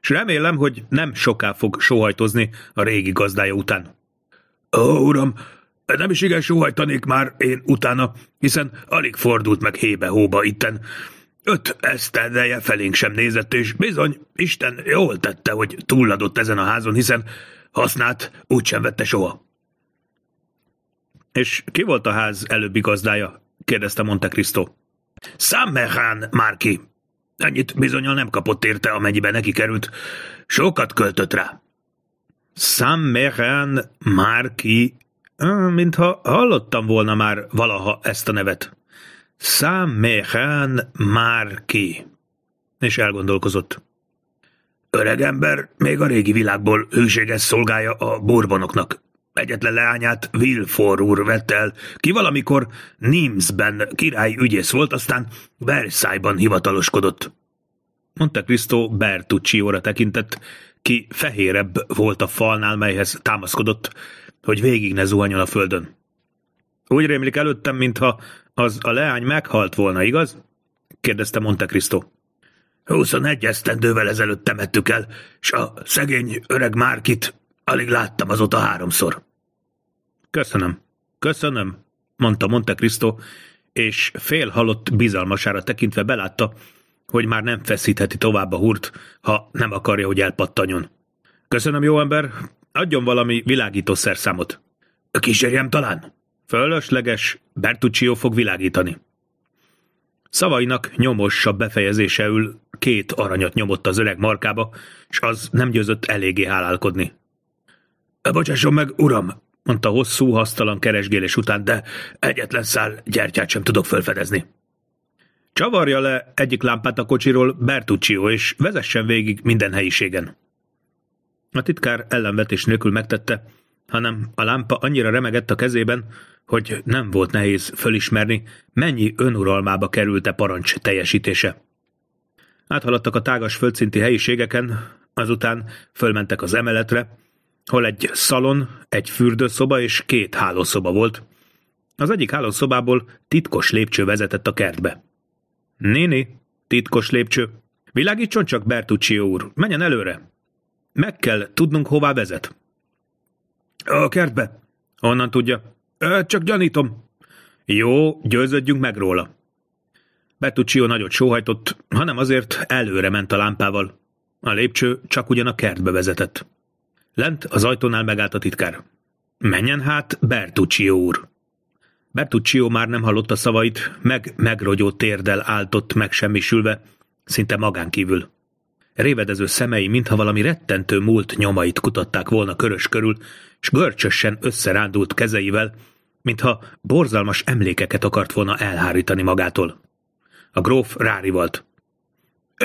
és remélem, hogy nem soká fog sóhajtozni a régi gazdája után. Ó, uram, nem is igen sóhajtanék már én utána, hiszen alig fordult meg hébe-hóba itten. Öt esztendeje felénk sem nézett, és bizony, Isten jól tette, hogy túlladott ezen a házon, hiszen hasznát úgysem vette soha. És ki volt a ház előbbi gazdája? kérdezte Monte Cristo. Számmerhán, Márki. Ennyit bizonyal nem kapott érte, amennyiben neki került. Sokat költött rá. Számmerhán, Márki, mintha hallottam volna már valaha ezt a nevet. Számmerhán, Márki. És elgondolkozott. Öregember még a régi világból hűséges szolgája a borbonoknak, Egyetlen leányát Wilfor úr vett el, ki valamikor Nimsben király ügyész volt, aztán Versailles-ban hivataloskodott. Monte Cristo óra tekintett, ki fehérebb volt a falnál, melyhez támaszkodott, hogy végig ne zuhanyol a földön. Úgy rémlik előttem, mintha az a leány meghalt volna, igaz? kérdezte Monte Cristo. 21 esztendővel ezelőtt temettük el, s a szegény öreg Márkit Alig láttam azóta háromszor. Köszönöm, köszönöm, mondta Monte Cristo, és halott bizalmasára tekintve belátta, hogy már nem feszítheti tovább a húrt, ha nem akarja, hogy elpattanjon. Köszönöm, jó ember, adjon valami világító szerszámot. Kísérjem talán? Fölösleges, Bertuccio fog világítani. Szavainak nyomosabb befejezéseül két aranyat nyomott az öreg markába, s az nem győzött eléggé hálálkodni. Bocsásson meg, uram, mondta hosszú, hasztalan keresgélés után, de egyetlen szál gyertyát sem tudok felfedezni. Csavarja le egyik lámpát a kocsiról Bertuccio, és vezessen végig minden helyiségen. A titkár ellenvetés nélkül megtette, hanem a lámpa annyira remegett a kezében, hogy nem volt nehéz fölismerni, mennyi önuralmába kerülte parancs teljesítése. Áthaladtak a tágas földszinti helyiségeken, azután fölmentek az emeletre, hol egy szalon, egy fürdőszoba és két hálószoba volt. Az egyik hálószobából titkos lépcső vezetett a kertbe. Néni, titkos lépcső, világítson csak Bertucci úr, menjen előre. Meg kell tudnunk, hová vezet. A kertbe. Honnan tudja. Ö, csak gyanítom. Jó, győződjünk meg róla. Bertuccio nagyot sóhajtott, hanem azért előre ment a lámpával. A lépcső csak ugyan a kertbe vezetett. Lent az ajtónál megállt a titkár. Menjen hát, Bertuccio úr! Bertuccio már nem hallotta szavait, meg megrogyó térdel áltott megsemmisülve, szinte magánkívül. Révedező szemei, mintha valami rettentő múlt nyomait kutatták volna körös körül, s görcsösen összerándult kezeivel, mintha borzalmas emlékeket akart volna elhárítani magától. A gróf rárivalt.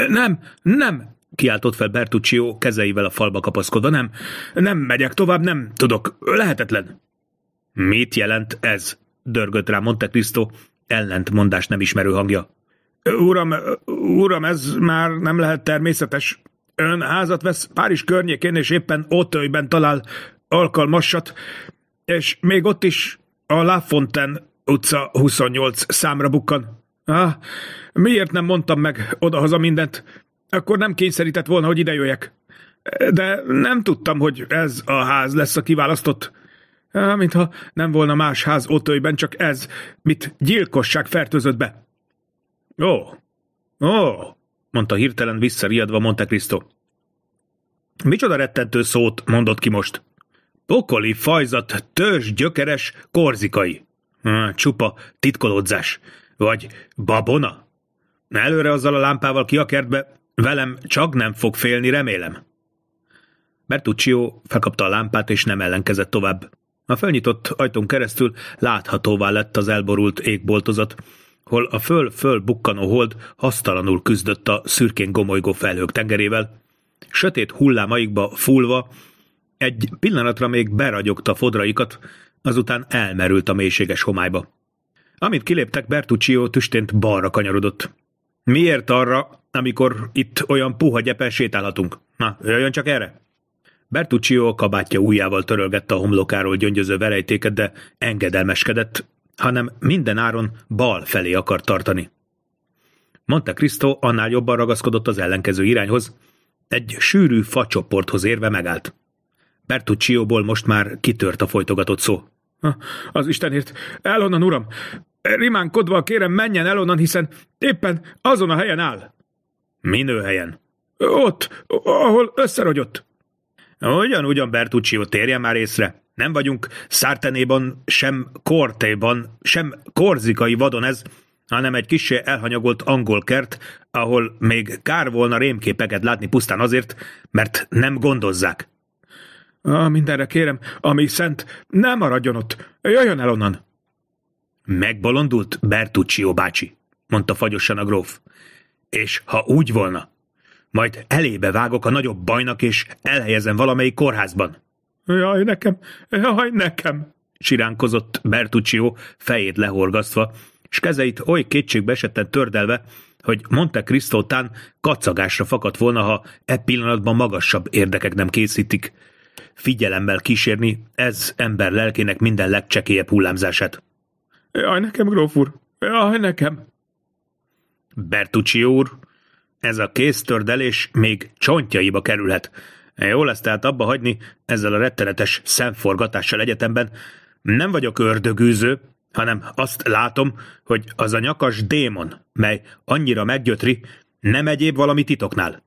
Nem, nem, kiáltott fel Bertuccio kezeivel a falba kapaszkodva, nem, nem megyek tovább, nem tudok, lehetetlen. Mit jelent ez? dörgött rá Monte Cristo, ellentmondás nem ismerő hangja. Uram, uram, ez már nem lehet természetes. Ön házat vesz Párizs környékén, és éppen Ótőjben talál alkalmasat, és még ott is a La Fontaine utca 28 számra bukkan. Ah, miért nem mondtam meg odahaza mindent? akkor nem kényszerített volna, hogy ide jöjjek, De nem tudtam, hogy ez a ház lesz a kiválasztott. Mintha nem volna más ház otthonyben, csak ez, mit gyilkosság fertőzött be. Ó, ó, mondta hirtelen visszariadva Monte Cristo. Micsoda rettentő szót mondott ki most? Pokoli, fajzat, törzs, gyökeres, korzikai. csupa titkolódzás. Vagy babona? Előre azzal a lámpával ki a kertbe, Velem csak nem fog félni, remélem. Bertuccio felkapta a lámpát, és nem ellenkezett tovább. A fölnyitott ajtón keresztül láthatóvá lett az elborult égboltozat, hol a föl-föl bukkanó hold hasztalanul küzdött a szürkén gomolygó felhők tengerével. Sötét hullámaikba fúlva, egy pillanatra még beragyogta fodraikat, azután elmerült a mélységes homályba. Amint kiléptek, Bertuccio tüstént balra kanyarodott. Miért arra, amikor itt olyan puha gyepen sétálhatunk? Na, jöjjön csak erre! Bertuccio a kabátja ujjával törölgette a homlokáról gyöngyöző verejtéket, de engedelmeskedett, hanem minden áron bal felé akar tartani. Monte Cristo annál jobban ragaszkodott az ellenkező irányhoz, egy sűrű facsoporthoz érve megállt. Bertuccióból most már kitört a folytogatott szó. Ah, az Istenért! El onnan, uram! Rimánkodva kérem, menjen el onnan, hiszen éppen azon a helyen áll. Minő helyen? Ott, ahol összerogyott. Ugyan-ugyan, Bertuccio, térje már észre. Nem vagyunk Szártenéban, sem Kortéban, sem korzikai vadon ez, hanem egy kisé elhanyagolt angol kert, ahol még kár volna rémképeket látni pusztán azért, mert nem gondozzák. A ah, mindenre kérem, ami szent, nem maradjon ott, jöjjön el onnan! Megbolondult Bertuccio bácsi, mondta fagyosan a gróf. És ha úgy volna, majd elébe vágok a nagyobb bajnak, és elhelyezem valamelyik kórházban. Jaj, nekem, jaj, nekem, siránkozott Bertuccio fejét lehorgasztva, és kezeit oly kétségbe esetten tördelve, hogy Monte Cristo után kacagásra fakadt volna, ha e pillanatban magasabb érdekek nem készítik. Figyelemmel kísérni, ez ember lelkének minden legcsekélyebb hullámzását. Jaj, nekem, gróf úr! Jaj, nekem! Bertucci úr, ez a kéztördelés még csontjaiba kerülhet. Jó lesz tehát abba hagyni ezzel a rettenetes szemforgatással egyetemben. Nem vagyok ördögűző, hanem azt látom, hogy az a nyakas démon, mely annyira meggyötri, nem egyéb valami titoknál.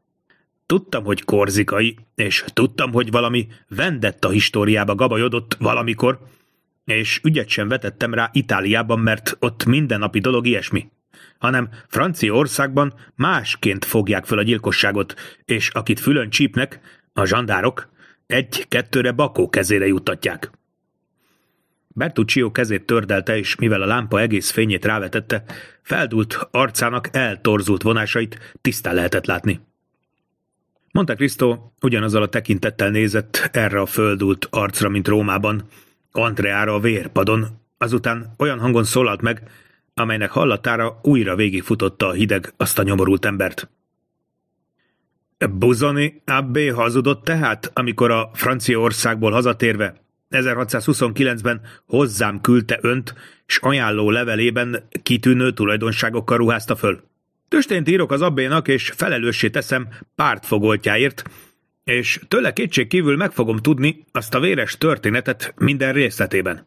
Tudtam, hogy korzikai, és tudtam, hogy valami vendett a históriába gabajodott valamikor, és ügyet sem vetettem rá Itáliában, mert ott mindennapi dolog ilyesmi. Hanem Franciaországban másként fogják fel a gyilkosságot, és akit fülön csípnek, a zsandárok, egy-kettőre bakó kezére juttatják. Bertuccio kezét tördelte, és mivel a lámpa egész fényét rávetette, feldult arcának eltorzult vonásait tisztán lehetett látni. Monte Cristo ugyanazzal a tekintettel nézett erre a földult arcra, mint Rómában, Antreára a vérpadon, azután olyan hangon szólalt meg, amelynek hallatára újra végigfutotta a hideg azt a nyomorult embert. Buzoni Abbé hazudott tehát, amikor a Franciaországból hazatérve 1629-ben hozzám küldte önt, s ajánló levelében kitűnő tulajdonságokkal ruházta föl. Töstént írok az abbénak, és felelőssé teszem pártfogoltjáért, és tőle kétség kívül meg fogom tudni azt a véres történetet minden részletében.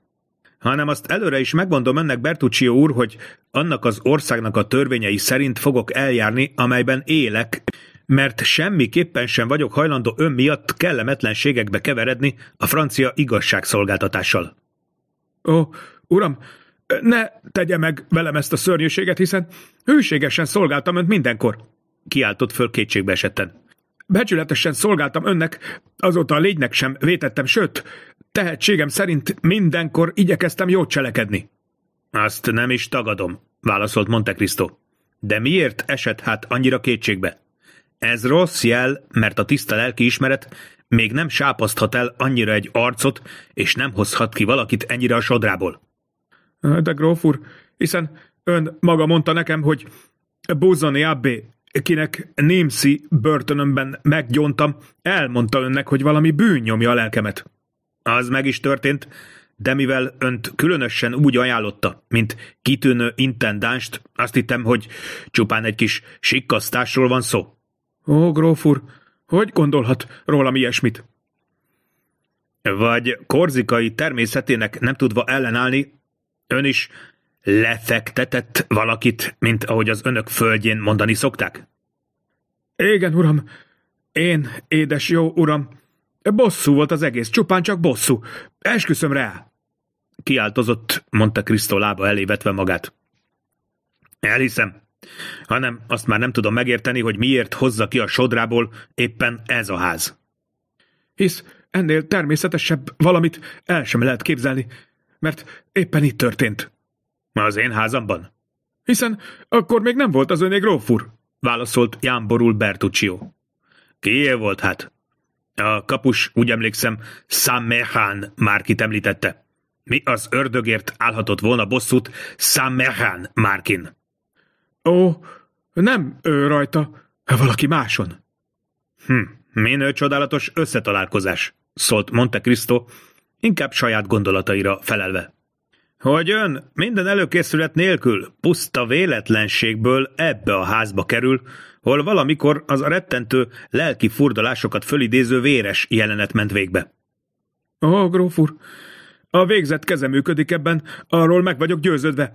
Hanem azt előre is megmondom önnek, Bertuccio úr, hogy annak az országnak a törvényei szerint fogok eljárni, amelyben élek, mert semmiképpen sem vagyok hajlandó ön miatt kellemetlenségekbe keveredni a francia igazságszolgáltatással. Ó, uram, ne tegye meg velem ezt a szörnyűséget, hiszen hűségesen szolgáltam önt mindenkor, kiáltott föl kétségbe esetten becsületesen szolgáltam önnek, azóta a légynek sem vétettem, sőt, tehetségem szerint mindenkor igyekeztem jót cselekedni. Azt nem is tagadom, válaszolt Monte Cristo. De miért esett hát annyira kétségbe? Ez rossz jel, mert a tiszta lelki ismeret még nem sápaszthat el annyira egy arcot, és nem hozhat ki valakit ennyire a sodrából. De gróf úr, hiszen ön maga mondta nekem, hogy búzoni abbé, kinek Némszi börtönömben meggyontam, elmondta önnek, hogy valami bűn nyomja a lelkemet. Az meg is történt, de mivel önt különösen úgy ajánlotta, mint kitűnő intendánst, azt hittem, hogy csupán egy kis sikkasztásról van szó. Ó, gróf úr, hogy gondolhat rólam ilyesmit? Vagy korzikai természetének nem tudva ellenállni, ön is lefektetett valakit, mint ahogy az önök földjén mondani szokták? Igen, uram. Én, édes jó uram. Bosszú volt az egész, csupán csak bosszú. Esküszöm rá. Kiáltozott, mondta Krisztó lába elé vetve magát. Elhiszem, hanem azt már nem tudom megérteni, hogy miért hozza ki a sodrából éppen ez a ház. Hisz ennél természetesebb valamit el sem lehet képzelni, mert éppen itt történt. Az én házamban? Hiszen akkor még nem volt az öné gróf válaszolt Jámborul Bertuccio. Kié volt hát? A kapus, úgy emlékszem, Samehan Márkit említette. Mi az ördögért állhatott volna bosszút Samehan Márkin? Ó, nem ő rajta, valaki máson. Hm, minő csodálatos összetalálkozás, szólt Monte Cristo, inkább saját gondolataira felelve. Hogy ön minden előkészület nélkül, puszta véletlenségből ebbe a házba kerül, hol valamikor az a rettentő lelki furdalásokat fölidéző véres jelenet ment végbe. Ó, oh, gróf úr, a végzett keze működik ebben, arról meg vagyok győződve.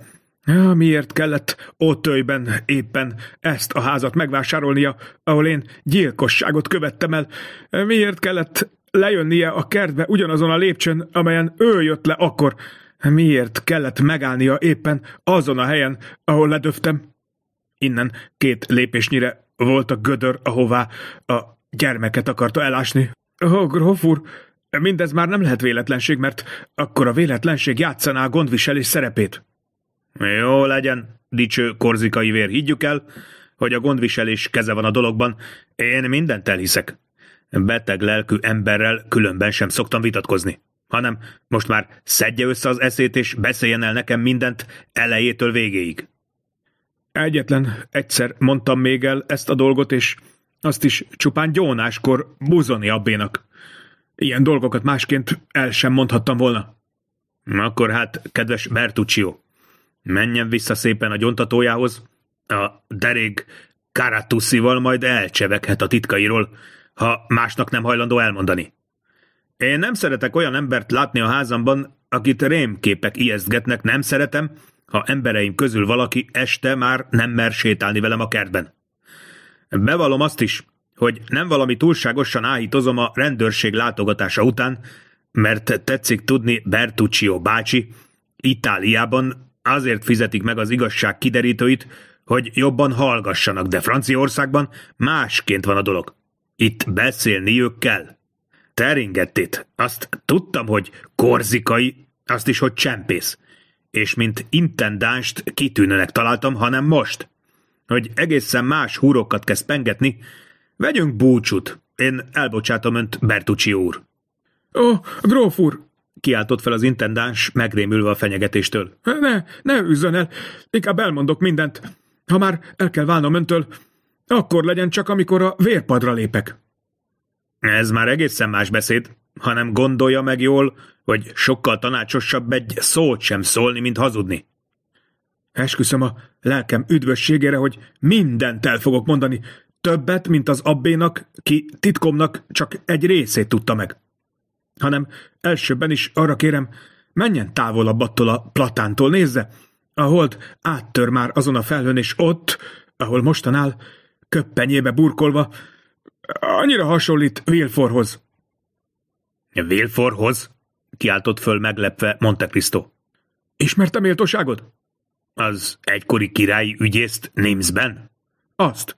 miért kellett ottőjben éppen ezt a házat megvásárolnia, ahol én gyilkosságot követtem el? Miért kellett lejönnie a kertbe ugyanazon a lépcsőn, amelyen ő jött le akkor? Miért kellett megállnia éppen azon a helyen, ahol ledöftem? Innen két lépésnyire volt a gödör, ahová a gyermeket akarta elásni. Ó, oh, gróf úr, mindez már nem lehet véletlenség, mert akkor a véletlenség játszaná a gondviselés szerepét. Jó legyen, dicső korzikai vér, higgyük el, hogy a gondviselés keze van a dologban. Én mindent elhiszek. Beteg lelkű emberrel különben sem szoktam vitatkozni hanem most már szedje össze az eszét, és beszéljen el nekem mindent elejétől végéig. Egyetlen egyszer mondtam még el ezt a dolgot, és azt is csupán gyónáskor buzoni abbénak. Ilyen dolgokat másként el sem mondhattam volna. Akkor hát, kedves Bertuccio, menjen vissza szépen a gyontatójához, a derék Karatuszival majd elcseveghet a titkairól, ha másnak nem hajlandó elmondani. Én nem szeretek olyan embert látni a házamban, akit rémképek ijesztgetnek, nem szeretem, ha embereim közül valaki este már nem mer sétálni velem a kertben. Bevalom azt is, hogy nem valami túlságosan áhítozom a rendőrség látogatása után, mert tetszik tudni Bertuccio bácsi, Itáliában azért fizetik meg az igazság kiderítőit, hogy jobban hallgassanak, de Franciaországban másként van a dolog. Itt beszélniük kell. Teringett itt. Azt tudtam, hogy korzikai, azt is, hogy csempész. És mint intendánst kitűnőnek találtam, hanem most. Hogy egészen más húrokat kezd pengetni, vegyünk búcsút. Én elbocsátom önt, Bertucci úr. Ó, oh, gróf úr, kiáltott fel az intendáns, megrémülve a fenyegetéstől. Ne, ne üzzön el, inkább elmondok mindent. Ha már el kell válnom öntől, akkor legyen csak, amikor a vérpadra lépek. Ez már egészen más beszéd, hanem gondolja meg jól, hogy sokkal tanácsosabb egy szót sem szólni, mint hazudni. Esküszöm a lelkem üdvösségére, hogy mindent el fogok mondani, többet, mint az abbénak, ki titkomnak csak egy részét tudta meg. Hanem elsőben is arra kérem, menjen távolabb attól a platántól, nézze, a hold áttör már azon a felhőn, és ott, ahol mostanál, köppenyébe burkolva, Annyira hasonlít Vilforhoz. Vilforhoz? Kiáltott föl meglepve Monte Cristo. Ismerte méltóságod? Az egykori királyi ügyészt Némzben? Azt.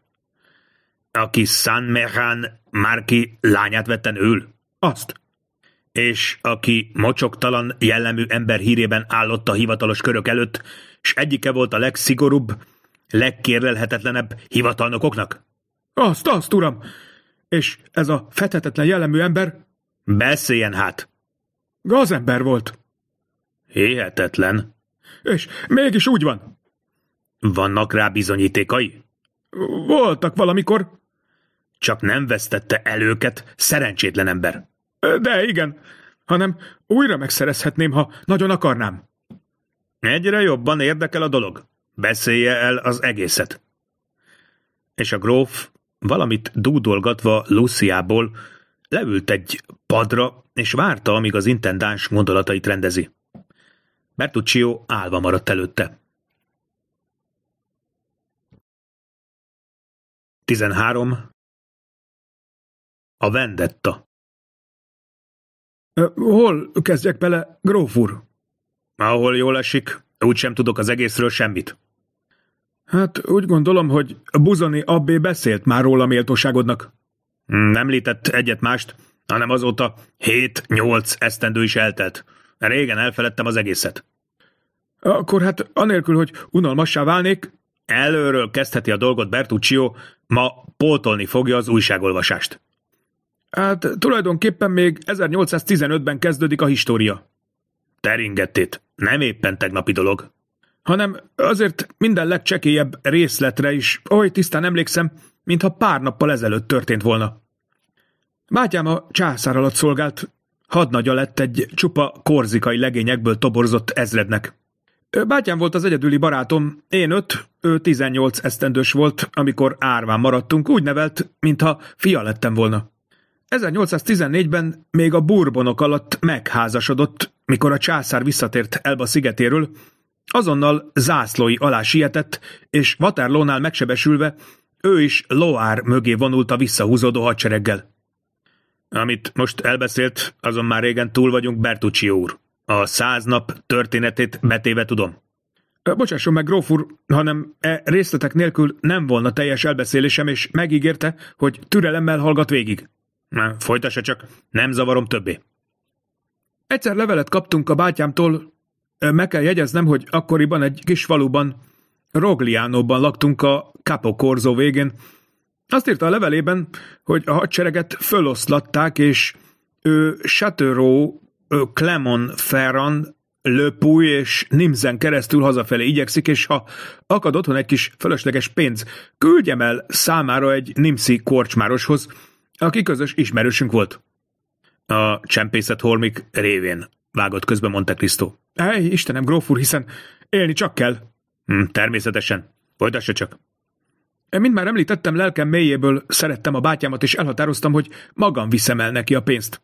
Aki San Mehán Márki lányát vetten ül? Azt. És aki mocsoktalan jellemű ember hírében állott a hivatalos körök előtt, s egyike volt a legszigorúbb, legkérlelhetetlenebb hivatalnokoknak? Azt, azt, uram! És ez a fetetetlen jellemű ember... Beszéljen hát! Gazember volt. Hihetetlen. És mégis úgy van. Vannak rá bizonyítékai? Voltak valamikor. Csak nem vesztette el őket, szerencsétlen ember. De igen, hanem újra megszerezhetném, ha nagyon akarnám. Egyre jobban érdekel a dolog. Beszélje el az egészet. És a gróf valamit dúdolgatva Luciából leült egy padra, és várta, amíg az intendáns gondolatait rendezi. Bertuccio álva maradt előtte. 13. A vendetta Hol kezdjek bele, gróf úr? Ahol jól esik, úgysem tudok az egészről semmit. Hát úgy gondolom, hogy Buzoni abbé beszélt már róla méltóságodnak. Hmm, nem lített egyet mást, hanem azóta hét-nyolc esztendő is eltelt. Régen elfeledtem az egészet. Akkor hát anélkül, hogy unalmassá válnék... Előről kezdheti a dolgot Bertuccio, ma pótolni fogja az újságolvasást. Hát tulajdonképpen még 1815-ben kezdődik a história. Teringettét, nem éppen tegnapi dolog hanem azért minden legcsekélyebb részletre is, oly tisztán emlékszem, mintha pár nappal ezelőtt történt volna. Bátyám a császár alatt szolgált, hadnagya lett egy csupa korzikai legényekből toborzott ezrednek. Bátyám volt az egyedüli barátom, én öt, ő 18 esztendős volt, amikor árván maradtunk, úgy nevelt, mintha fia lettem volna. 1814-ben még a burbonok alatt megházasodott, mikor a császár visszatért Elba szigetéről, Azonnal zászlói alá sietett, és Vaterlónál megsebesülve ő is Loár mögé vonult a visszahúzódó hadsereggel. Amit most elbeszélt, azon már régen túl vagyunk, Bertucci úr. A száz nap történetét betéve tudom. Bocsásson meg, gróf úr, hanem e részletek nélkül nem volna teljes elbeszélésem, és megígérte, hogy türelemmel hallgat végig. Na, folytassa csak, nem zavarom többé. Egyszer levelet kaptunk a bátyámtól, meg kell jegyeznem, hogy akkoriban egy kis faluban, Rogliánóban laktunk a Capocorzó végén. Azt írta a levelében, hogy a hadsereget föloszlatták, és ő Chateau, Clemon Le Puy és Nimzen keresztül hazafelé igyekszik, és ha akad otthon egy kis fölösleges pénz, küldjem el számára egy Nimszi korcsmároshoz, aki közös ismerősünk volt. A csempészet holmik révén vágott közbe Monte Cristo. Ej, Istenem, gróf úr, hiszen élni csak kell. Hm, természetesen. Folytassa csak. Mint már említettem, lelkem mélyéből szerettem a bátyámat, és elhatároztam, hogy magam viszem el neki a pénzt.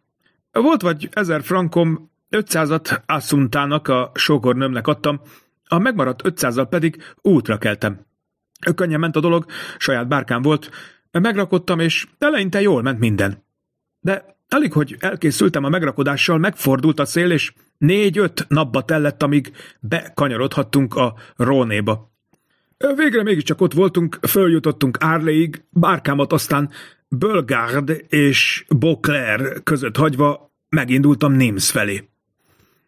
Volt vagy ezer frankom, 500 Assuntának, a sógornőmnek adtam, a megmaradt 500-al pedig útra keltem. Könnyen ment a dolog, saját bárkám volt, Megrakottam és eleinte jól ment minden. De alig, hogy elkészültem a megrakodással, megfordult a szél, és Négy-öt napba tellett, amíg bekanyarodhattunk a Rónéba. Végre mégiscsak ott voltunk, följutottunk Árléig, bárkámat aztán Bölgárd és Beauclair között hagyva megindultam Nims felé.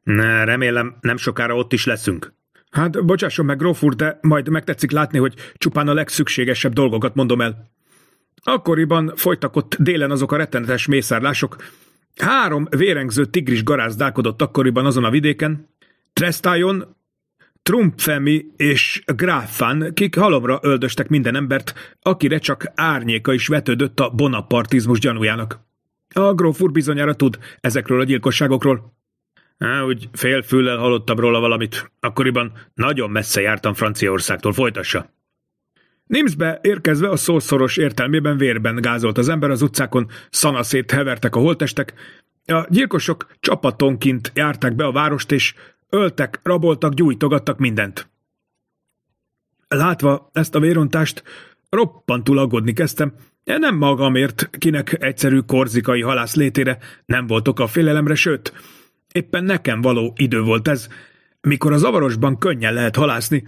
Ne, remélem, nem sokára ott is leszünk. Hát, bocsásson meg, Grof úr, de majd megtetszik látni, hogy csupán a legszükségesebb dolgokat mondom el. Akkoriban folytak ott délen azok a rettenetes mészárlások, Három vérengző tigris garázdálkodott akkoriban azon a vidéken, Trestájon, Trumpfemi és Gráfán, kik halomra öldöstek minden embert, akire csak árnyéka is vetődött a bonapartizmus gyanújának. A gróf úr bizonyára tud ezekről a gyilkosságokról. Há, úgy félfüllel hallottam róla valamit. Akkoriban nagyon messze jártam Franciaországtól, folytassa. Nimsbe érkezve a szószoros értelmében vérben gázolt az ember az utcákon, szanaszét hevertek a holtestek, a gyilkosok csapatonként járták be a várost, és öltek, raboltak, gyújtogattak mindent. Látva ezt a vérontást, roppantul aggódni kezdtem, nem magamért, kinek egyszerű korzikai halász létére nem voltok a félelemre, sőt, éppen nekem való idő volt ez, mikor a zavarosban könnyen lehet halászni,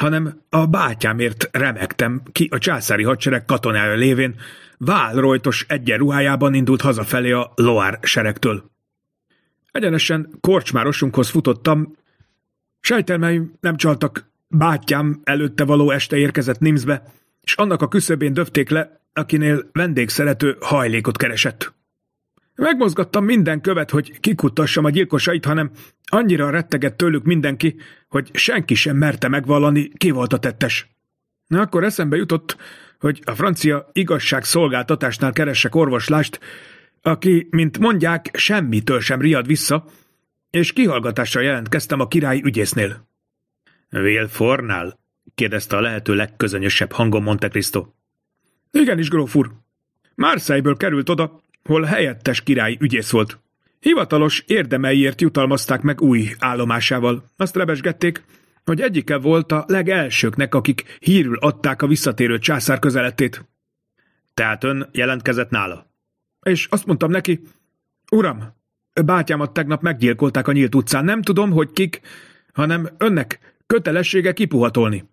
hanem a bátyámért remektem ki a császári hadsereg katonája lévén, válrojtos egyenruhájában indult hazafelé a Loár seregtől. Egyenesen korcsmárosunkhoz futottam, sejtelmeim nem csaltak, bátyám előtte való este érkezett Nimzbe, és annak a küszöbén döfték le, akinél vendégszerető hajlékot keresett. Megmozgattam minden követ, hogy kikutassam a gyilkosait, hanem annyira rettegett tőlük mindenki, hogy senki sem merte megvallani, ki volt a tettes. Akkor eszembe jutott, hogy a francia igazságszolgáltatásnál keresek orvoslást, aki, mint mondják, semmitől sem riad vissza, és kihallgatásra jelentkeztem a király ügyésznél. Will Fornal, kérdezte a lehető legközönösebb hangon Monte Cristo. Igenis, gróf úr. Márszájből került oda, hol helyettes király ügyész volt. Hivatalos érdemeiért jutalmazták meg új állomásával. Azt rebesgették, hogy egyike volt a legelsőknek, akik hírül adták a visszatérő császár közeletét. Tehát ön jelentkezett nála? És azt mondtam neki, uram, bátyámat tegnap meggyilkolták a nyílt utcán, nem tudom, hogy kik, hanem önnek kötelessége kipuhatolni.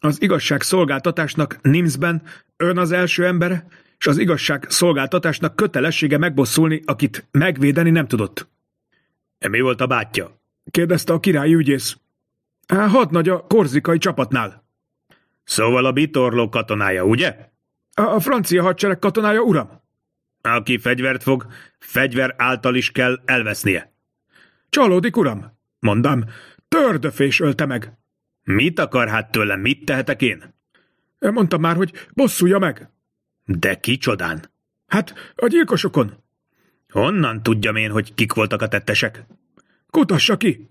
Az igazság szolgáltatásnak Nimsben ön az első ember, és az igazság szolgáltatásnak kötelessége megbosszulni, akit megvédeni nem tudott. E mi volt a bátyja? kérdezte a királyi ügyész. Há, hadnagy a korzikai csapatnál. Szóval a bitorló katonája, ugye? A, a francia hadsereg katonája, uram. Aki fegyvert fog, fegyver által is kell elvesznie. Csalódik, uram, mondám. Tördöfés ölte meg. Mit akar hát tőlem, mit tehetek én? E, mondtam már, hogy bosszulja meg. De kicsodán? Hát, a gyilkosokon. Honnan tudjam én, hogy kik voltak a tettesek? Kutassa ki!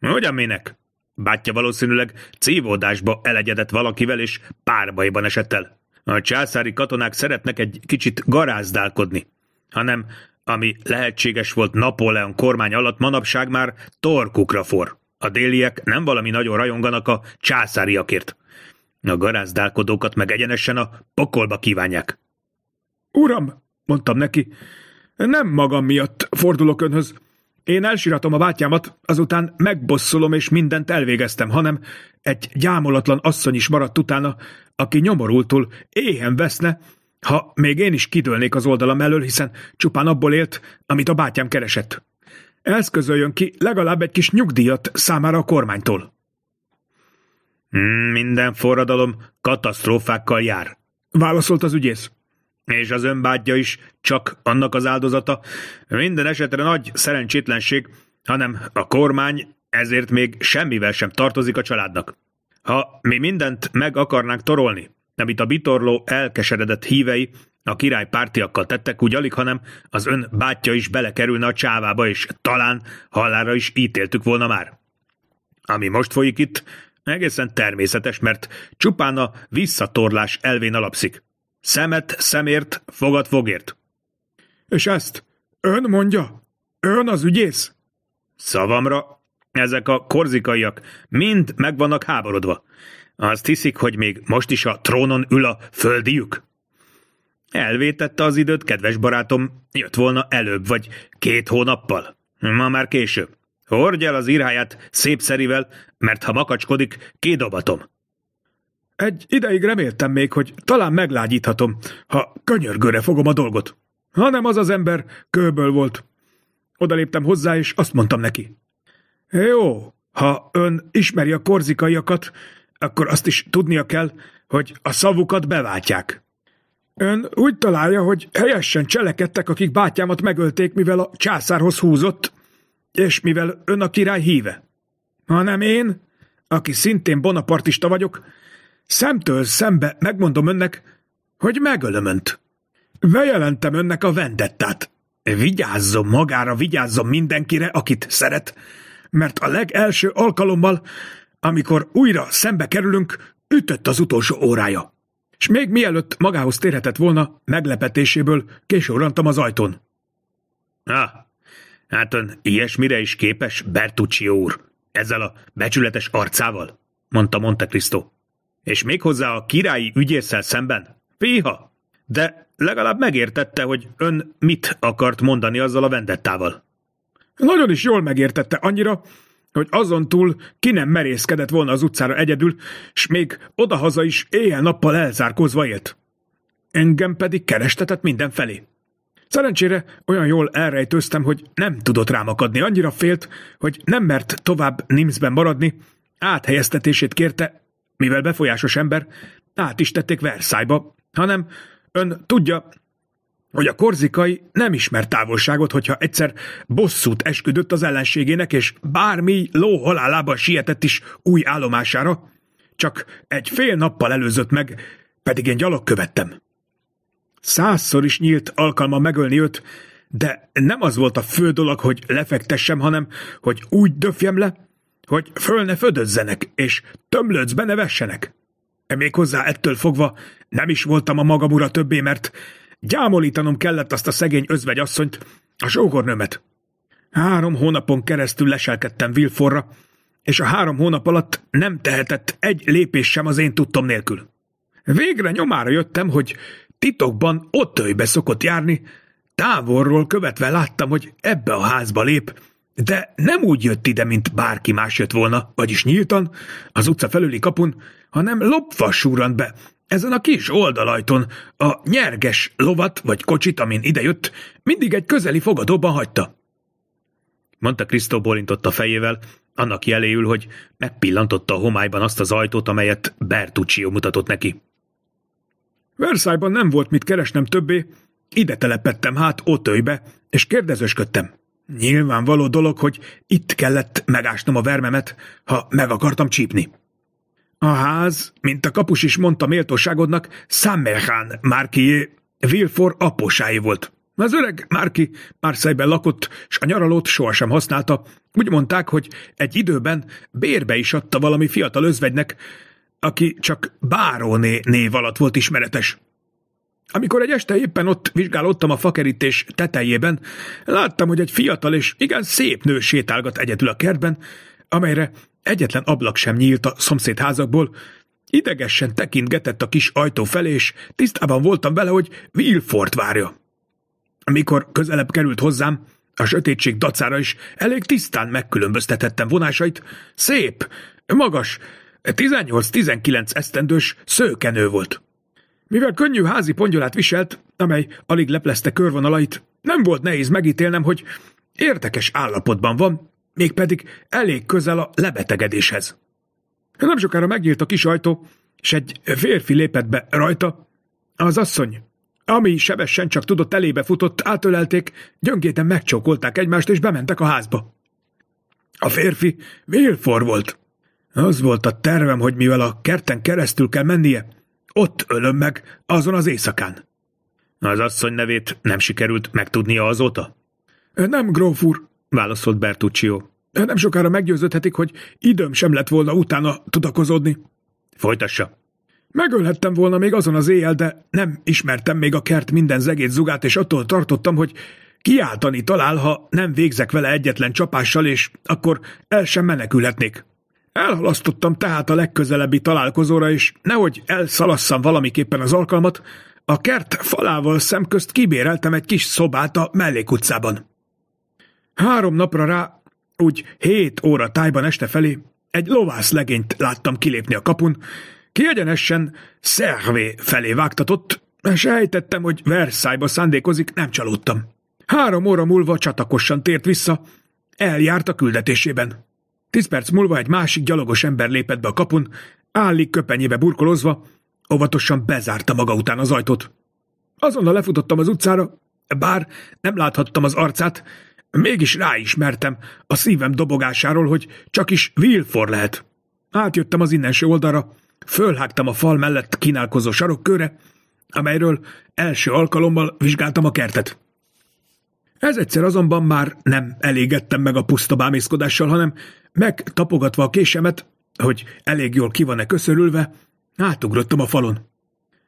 Hogyan minek? Bátyja valószínűleg cívódásba elegyedett valakivel, és párbajban esett el. A császári katonák szeretnek egy kicsit garázdálkodni, hanem ami lehetséges volt Napóleon kormány alatt, manapság már torkukra for. A déliek nem valami nagyon rajonganak a császáriakért. A garázdálkodókat meg egyenesen a pokolba kívánják. Uram, mondtam neki, nem magam miatt fordulok önhöz. Én elsiratom a bátyámat, azután megbosszolom és mindent elvégeztem, hanem egy gyámolatlan asszony is maradt utána, aki nyomorultul éhen veszne, ha még én is kidőlnék az oldalam elől, hiszen csupán abból élt, amit a bátyám keresett. Elszközöljön ki legalább egy kis nyugdíjat számára a kormánytól. Hmm, minden forradalom katasztrófákkal jár, válaszolt az ügyész. És az önbádja is csak annak az áldozata. Minden esetre nagy szerencsétlenség, hanem a kormány ezért még semmivel sem tartozik a családnak. Ha mi mindent meg akarnánk torolni, amit a bitorló elkeseredett hívei a király pártiakkal tettek, úgy alig, hanem az ön bátyja is belekerülne a csávába, és talán halára is ítéltük volna már. Ami most folyik itt, Egészen természetes, mert csupán a visszatorlás elvén alapszik. Szemet szemért, fogad fogért. És ezt ön mondja? Ön az ügyész? Szavamra, ezek a korzikaiak mind meg vannak háborodva. Azt hiszik, hogy még most is a trónon ül a földiük? Elvétette az időt, kedves barátom, jött volna előbb, vagy két hónappal. Ma már később. Hordj el az irháját szépszerivel, mert ha makacskodik, kidobatom. Egy ideig reméltem még, hogy talán meglágyíthatom, ha könyörgőre fogom a dolgot. Hanem az az ember kőből volt. Odaléptem hozzá, és azt mondtam neki. Jó, ha ön ismeri a korzikaiakat, akkor azt is tudnia kell, hogy a szavukat beváltják. Ön úgy találja, hogy helyesen cselekedtek, akik bátyámat megölték, mivel a császárhoz húzott, és mivel ön a király híve, hanem én, aki szintén bonapartista vagyok, szemtől szembe megmondom önnek, hogy megölöm önt. Bejelentem önnek a vendettát. Vigyázzon magára, vigyázzon mindenkire, akit szeret, mert a legelső alkalommal, amikor újra szembe kerülünk, ütött az utolsó órája. És még mielőtt magához térhetett volna, meglepetéséből későrantam az ajtón. – Na, Hát ön ilyesmire is képes, Bertucci úr, ezzel a becsületes arcával, mondta Monte Cristo. És méghozzá a királyi ügyészel szemben? Piha! De legalább megértette, hogy ön mit akart mondani azzal a vendettával. Nagyon is jól megértette, annyira, hogy azon túl ki nem merészkedett volna az utcára egyedül, s még odahaza is éjjel-nappal elzárkózva élt. Engem pedig kerestetett mindenfelé. Szerencsére olyan jól elrejtőztem, hogy nem tudott rám akadni. Annyira félt, hogy nem mert tovább Nimsben maradni, áthelyeztetését kérte, mivel befolyásos ember, át is tették Versailles-ba, hanem ön tudja, hogy a korzikai nem ismer távolságot, hogyha egyszer bosszút esküdött az ellenségének, és bármi ló halálába sietett is új állomására, csak egy fél nappal előzött meg, pedig én gyalog követtem. Százszor is nyílt alkalma megölni őt, de nem az volt a fő dolog, hogy lefektessem, hanem hogy úgy döfjem le, hogy föl ne födözzenek, és tömlőcbe ne vessenek. E Méghozzá ettől fogva nem is voltam a magam ura többé, mert gyámolítanom kellett azt a szegény özvegyasszonyt, a sógornőmet. Három hónapon keresztül leselkedtem Vilforra, és a három hónap alatt nem tehetett egy lépés sem az én tudtom nélkül. Végre nyomára jöttem, hogy Titokban ott szokott járni, távolról követve láttam, hogy ebbe a házba lép, de nem úgy jött ide, mint bárki más jött volna, vagyis nyíltan, az utca felüli kapun, hanem lopva súrant be, ezen a kis oldalajton, a nyerges lovat vagy kocsit, amin idejött, mindig egy közeli fogadóban hagyta. Mondta Krisztó bolintott a fejével, annak jeléül, hogy megpillantotta a homályban azt az ajtót, amelyet Bertuccio mutatott neki. Versailles-ban nem volt mit keresnem többé, ide telepettem hát otőjbe, és kérdezősködtem. Nyilvánvaló dolog, hogy itt kellett megásnom a vermemet, ha meg akartam csípni. A ház, mint a kapus is mondta méltóságodnak, Sammerhán Márkié, Vilfor aposái volt. Az öreg Márki marseille lakott, és a nyaralót sohasem használta. Úgy mondták, hogy egy időben bérbe is adta valami fiatal özvegynek, aki csak Báróné név alatt volt ismeretes. Amikor egy este éppen ott vizsgálódtam a fakerítés tetejében, láttam, hogy egy fiatal és igen szép nő sétálgat egyedül a kertben, amelyre egyetlen ablak sem nyílt a szomszédházakból, idegesen tekintgetett a kis ajtó felé, és tisztában voltam vele, hogy Wilford várja. Amikor közelebb került hozzám, a sötétség dacára is elég tisztán megkülönböztetettem vonásait. Szép, magas, 18-19 esztendős szőkenő volt. Mivel könnyű házi pongyolát viselt, amely alig leplezte körvonalait, nem volt nehéz megítélnem, hogy érdekes állapotban van, mégpedig elég közel a lebetegedéshez. Nem sokára megnyílt a kis ajtó, és egy férfi lépett be rajta. Az asszony, ami sebesen csak tudott, elébe futott, átölelték, gyöngéten megcsókolták egymást, és bementek a házba. A férfi vélfor volt. Az volt a tervem, hogy mivel a kerten keresztül kell mennie, ott ölöm meg, azon az éjszakán. Az asszony nevét nem sikerült megtudnia azóta? Nem, gróf úr, válaszolt Bertuccio. Nem sokára meggyőződhetik, hogy időm sem lett volna utána tudakozódni. Folytassa. Megölhettem volna még azon az éjjel, de nem ismertem még a kert minden zegét zugát, és attól tartottam, hogy kiáltani talál, ha nem végzek vele egyetlen csapással, és akkor el sem menekülhetnék. Elhalasztottam tehát a legközelebbi találkozóra, és nehogy elszalasszam valamiképpen az alkalmat, a kert falával szemközt kibéreltem egy kis szobát a mellékutcában. Három napra rá, úgy hét óra tájban este felé, egy lovász legényt láttam kilépni a kapun, ki egyenesen Szervé felé vágtatott, és ejtettem, hogy Versailles-ba szándékozik, nem csalódtam. Három óra múlva csatakosan tért vissza, eljárt a küldetésében. Tíz perc múlva egy másik gyalogos ember lépett be a kapun, állik köpenyébe burkolozva, óvatosan bezárta maga után az ajtót. Azonnal lefutottam az utcára, bár nem láthattam az arcát, mégis ráismertem a szívem dobogásáról, hogy csak is Wilford lehet. Átjöttem az innenső oldalra, fölhágtam a fal mellett kínálkozó sarokkőre, amelyről első alkalommal vizsgáltam a kertet. Ez egyszer azonban már nem elégettem meg a puszta bámészkodással, hanem Megtapogatva a késemet, hogy elég jól ki van-e köszörülve, átugrottam a falon.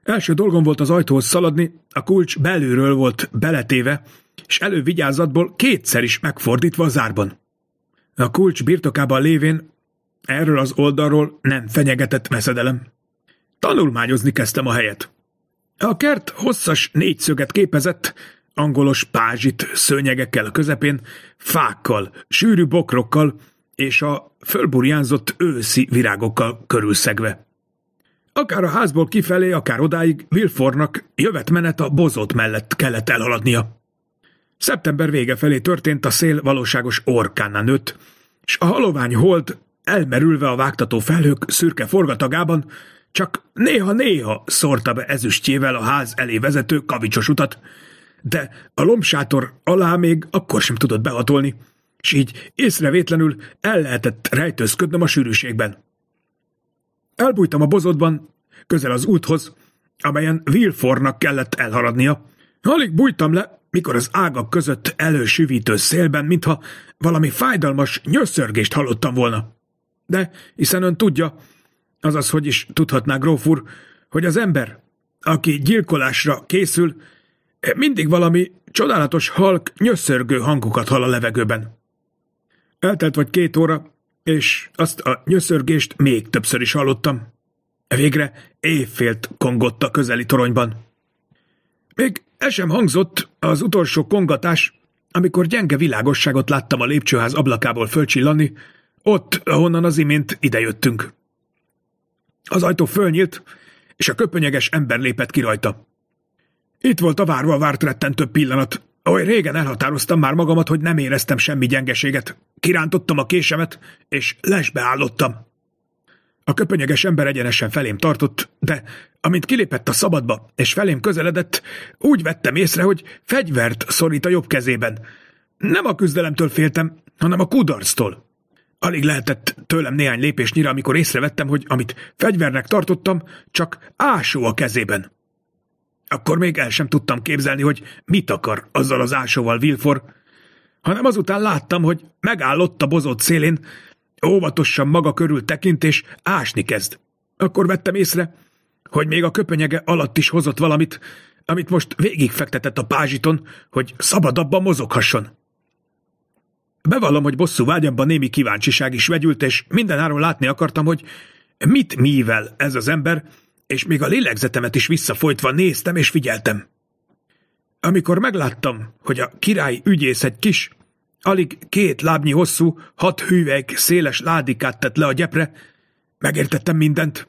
Első dolgom volt az ajtóhoz szaladni, a kulcs belülről volt beletéve, és elővigyázatból kétszer is megfordítva a zárban. A kulcs birtokában lévén erről az oldalról nem fenyegetett veszedelem. Tanulmányozni kezdtem a helyet. A kert hosszas négyszöget képezett, angolos pázsit szőnyegekkel a közepén, fákkal, sűrű bokrokkal, és a fölburjánzott őszi virágokkal körülszegve. Akár a házból kifelé, akár odáig Milfornak jövetmenet a bozót mellett kellett elhaladnia. Szeptember vége felé történt a szél valóságos orkánna nőtt, és a halovány hold elmerülve a vágtató felhők szürke forgatagában csak néha-néha szórta be ezüstjével a ház elé vezető kavicsos utat, de a lombsátor alá még akkor sem tudott behatolni, és így észrevétlenül el lehetett rejtőzködnöm a sűrűségben. Elbújtam a bozotban, közel az úthoz, amelyen Wilfornak kellett elhaladnia. Alig bújtam le, mikor az ágak között elősüvítő szélben, mintha valami fájdalmas nyöszörgést hallottam volna. De, hiszen ön tudja, azaz, hogy is tudhatná gróf úr, hogy az ember, aki gyilkolásra készül, mindig valami csodálatos halk nyöszörgő hangokat hall a levegőben. Eltelt vagy két óra, és azt a nyöszörgést még többször is hallottam. E végre évfélt kongott a közeli toronyban. Még el sem hangzott az utolsó kongatás, amikor gyenge világosságot láttam a lépcsőház ablakából fölcsillanni, ott, ahonnan az imént idejöttünk. Az ajtó fölnyílt, és a köpönyeges ember lépett ki rajta. Itt volt a várva várt rettentő pillanat, Oly régen elhatároztam már magamat, hogy nem éreztem semmi gyengeséget. Kirántottam a késemet, és lesbe állottam. A köpönyeges ember egyenesen felém tartott, de amint kilépett a szabadba, és felém közeledett, úgy vettem észre, hogy fegyvert szorít a jobb kezében. Nem a küzdelemtől féltem, hanem a kudarctól. Alig lehetett tőlem néhány lépésnyire, amikor észrevettem, hogy amit fegyvernek tartottam, csak ásó a kezében. Akkor még el sem tudtam képzelni, hogy mit akar azzal az ásóval Vilfor, hanem azután láttam, hogy megállott a bozott szélén, óvatosan maga körül tekint, és ásni kezd. Akkor vettem észre, hogy még a köpenyege alatt is hozott valamit, amit most végigfektetett a pázsiton, hogy szabadabban mozoghasson. Bevallom, hogy bosszú vágyamban némi kíváncsiság is vegyült, és mindenáról látni akartam, hogy mit mivel ez az ember, és még a lélegzetemet is visszafolytva néztem és figyeltem. Amikor megláttam, hogy a király ügyész egy kis, alig két lábnyi hosszú, hat hüvelyk széles ládikát tett le a gyepre, megértettem mindent.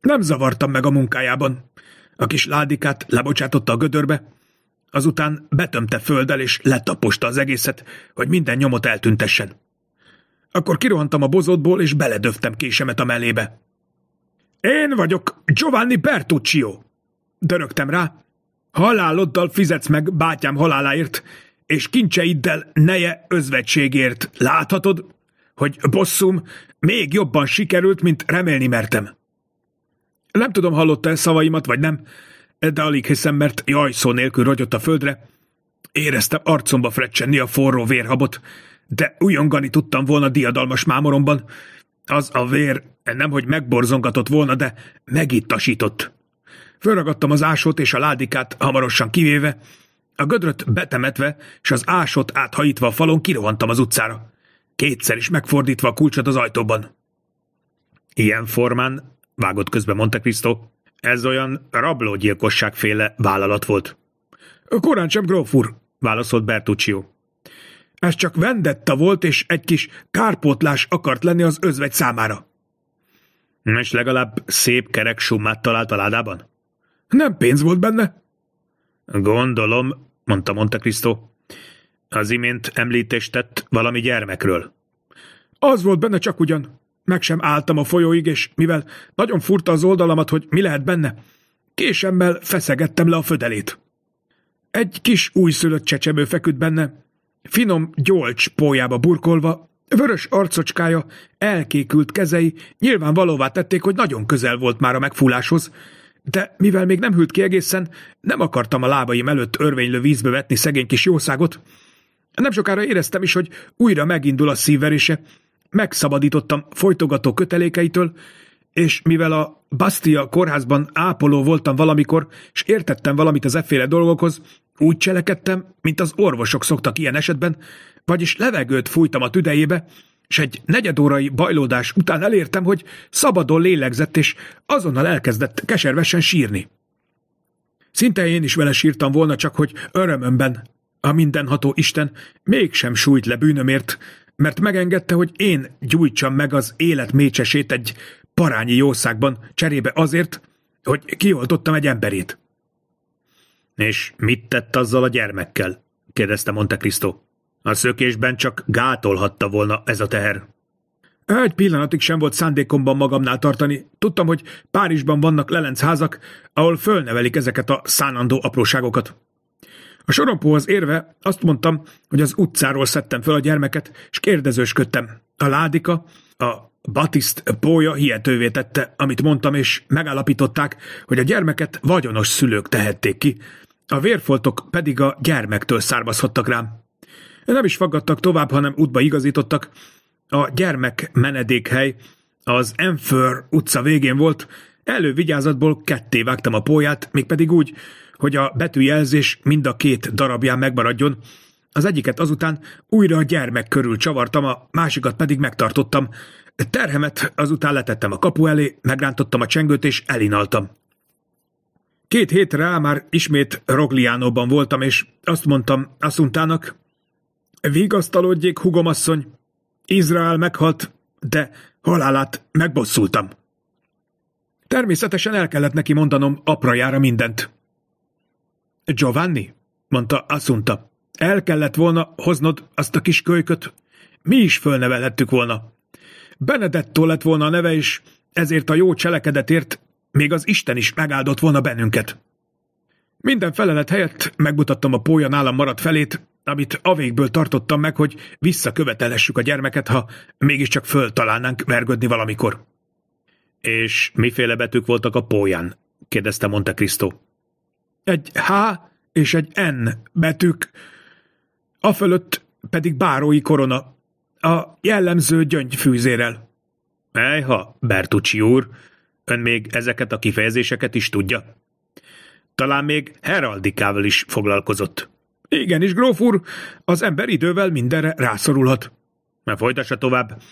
Nem zavartam meg a munkájában. A kis ládikát lebocsátotta a gödörbe, azután betömte földdel és letaposta az egészet, hogy minden nyomot eltüntessen. Akkor kirohantam a bozótból, és beledöftem késemet a mellébe. Én vagyok Giovanni Bertuccio, dörögtem rá. Haláloddal fizetsz meg bátyám haláláért, és kincseiddel neje özvetségért. Láthatod, hogy bosszum még jobban sikerült, mint remélni mertem. Nem tudom, hallotta-e szavaimat, vagy nem, de alig hiszem, mert jaj szó nélkül rogyott a földre. Éreztem arcomba frecsenni a forró vérhabot, de újongani tudtam volna diadalmas mámoromban, az a vér eh, nem hogy megborzongatott volna, de megittasított. Fölragadtam az ásót és a ládikát hamarosan kivéve, a gödröt betemetve és az ásót áthajítva a falon kirohantam az utcára, kétszer is megfordítva a kulcsot az ajtóban. Ilyen formán, vágott közbe Monte Cristo, ez olyan rablógyilkosságféle vállalat volt. Korán sem, gróf úr, válaszolt Bertuccio. Ez csak vendetta volt, és egy kis kárpótlás akart lenni az özvegy számára. És legalább szép kerek summát talált a ládában? Nem pénz volt benne. Gondolom, mondta Monte Cristo. Az imént említést tett valami gyermekről. Az volt benne csak ugyan. Meg sem álltam a folyóig, és mivel nagyon furta az oldalamat, hogy mi lehet benne, késemmel feszegettem le a födelét. Egy kis újszülött csecsemő feküdt benne, Finom, gyolcs pójába burkolva, vörös arcocskája, elkékült kezei nyilvánvalóvá tették, hogy nagyon közel volt már a megfúláshoz, de mivel még nem hűlt ki egészen, nem akartam a lábaim előtt örvénylő vízbe vetni szegény kis jószágot. Nem sokára éreztem is, hogy újra megindul a szívverése, megszabadítottam folytogató kötelékeitől, és mivel a Bastia kórházban ápoló voltam valamikor, és értettem valamit az efféle dolgokhoz, úgy cselekedtem, mint az orvosok szoktak ilyen esetben, vagyis levegőt fújtam a tüdejébe, és egy negyedórai bajlódás után elértem, hogy szabadon lélegzett, és azonnal elkezdett keservesen sírni. Szinte én is vele sírtam volna, csak hogy örömömben a mindenható Isten mégsem sújt le bűnömért, mert megengedte, hogy én gyújtsam meg az élet mécsesét egy parányi jószágban cserébe azért, hogy kioltottam egy emberét. És mit tett azzal a gyermekkel? kérdezte Monte Cristo. A szökésben csak gátolhatta volna ez a teher. Egy pillanatig sem volt szándékomban magamnál tartani. Tudtam, hogy Párizsban vannak lelencházak, ahol fölnevelik ezeket a szánandó apróságokat. A sorompóhoz érve azt mondtam, hogy az utcáról szedtem fel a gyermeket, és kérdezősködtem. A ládika, a Batiszt pója hihetővé tette, amit mondtam, és megállapították, hogy a gyermeket vagyonos szülők tehették ki, a vérfoltok pedig a gyermektől származhattak rám. Nem is faggattak tovább, hanem útba igazítottak. A gyermek menedékhely az Enfer utca végén volt, elővigyázatból ketté vágtam a póját, mégpedig úgy, hogy a betűjelzés mind a két darabján megmaradjon. Az egyiket azután újra a gyermek körül csavartam, a másikat pedig megtartottam. Terhemet azután letettem a kapu elé, megrántottam a csengőt és elinaltam. Két hét rá már ismét Rogliánóban voltam, és azt mondtam Asuntának, vigasztalódjék, hugomasszony, Izrael meghalt, de halálát megbosszultam. Természetesen el kellett neki mondanom aprajára mindent. Giovanni, mondta Asunta, el kellett volna hoznod azt a kis kölyköt. Mi is fölnevelhettük volna. Benedetto lett volna a neve, és ezért a jó cselekedetért még az Isten is megáldott volna bennünket. Minden felelet helyett megmutattam a pólya nálam maradt felét, amit végből tartottam meg, hogy visszakövetelessük a gyermeket, ha mégiscsak föltalálnánk vergődni valamikor. És miféle betűk voltak a pólyán? kérdezte Monte Cristo. Egy H és egy N betűk, a fölött pedig bárói korona, a jellemző gyöngyfűzérel. Ejha, Bertucci úr, Ön még ezeket a kifejezéseket is tudja? Talán még heraldikával is foglalkozott. is, gróf úr, az ember idővel mindenre rászorulhat. Na folytassa tovább.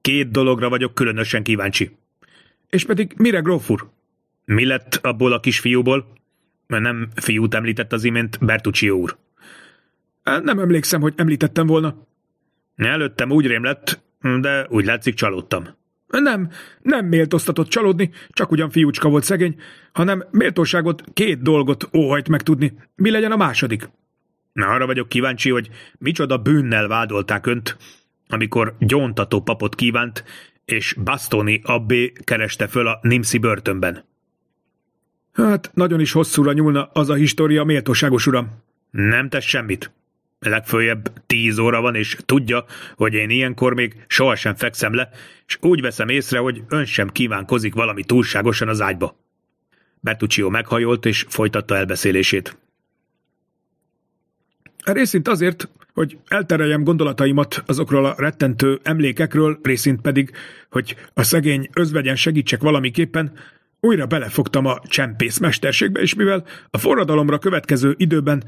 Két dologra vagyok különösen kíváncsi. És pedig mire, gróf úr? Mi lett abból a kisfiúból? Nem fiút említett az imént Bertucci úr. Nem emlékszem, hogy említettem volna. Előttem úgy rém lett, de úgy látszik csalódtam. Nem, nem méltóztatott csalódni, csak ugyan fiúcska volt szegény, hanem méltóságot két dolgot óhajt megtudni. Mi legyen a második? Na, arra vagyok kíváncsi, hogy micsoda bűnnel vádolták önt, amikor gyóntató papot kívánt, és Bastoni abbé kereste föl a Nimsi börtönben. Hát, nagyon is hosszúra nyúlna az a história, méltóságos uram. Nem tesz semmit legfőjebb tíz óra van, és tudja, hogy én ilyenkor még sohasem fekszem le, és úgy veszem észre, hogy ön sem kívánkozik valami túlságosan az ágyba. Bertuccio meghajolt, és folytatta elbeszélését. Részint azért, hogy eltereljem gondolataimat azokról a rettentő emlékekről, részint pedig, hogy a szegény özvegyen segítsek valamiképpen, újra belefogtam a csempész mesterségbe, és mivel a forradalomra következő időben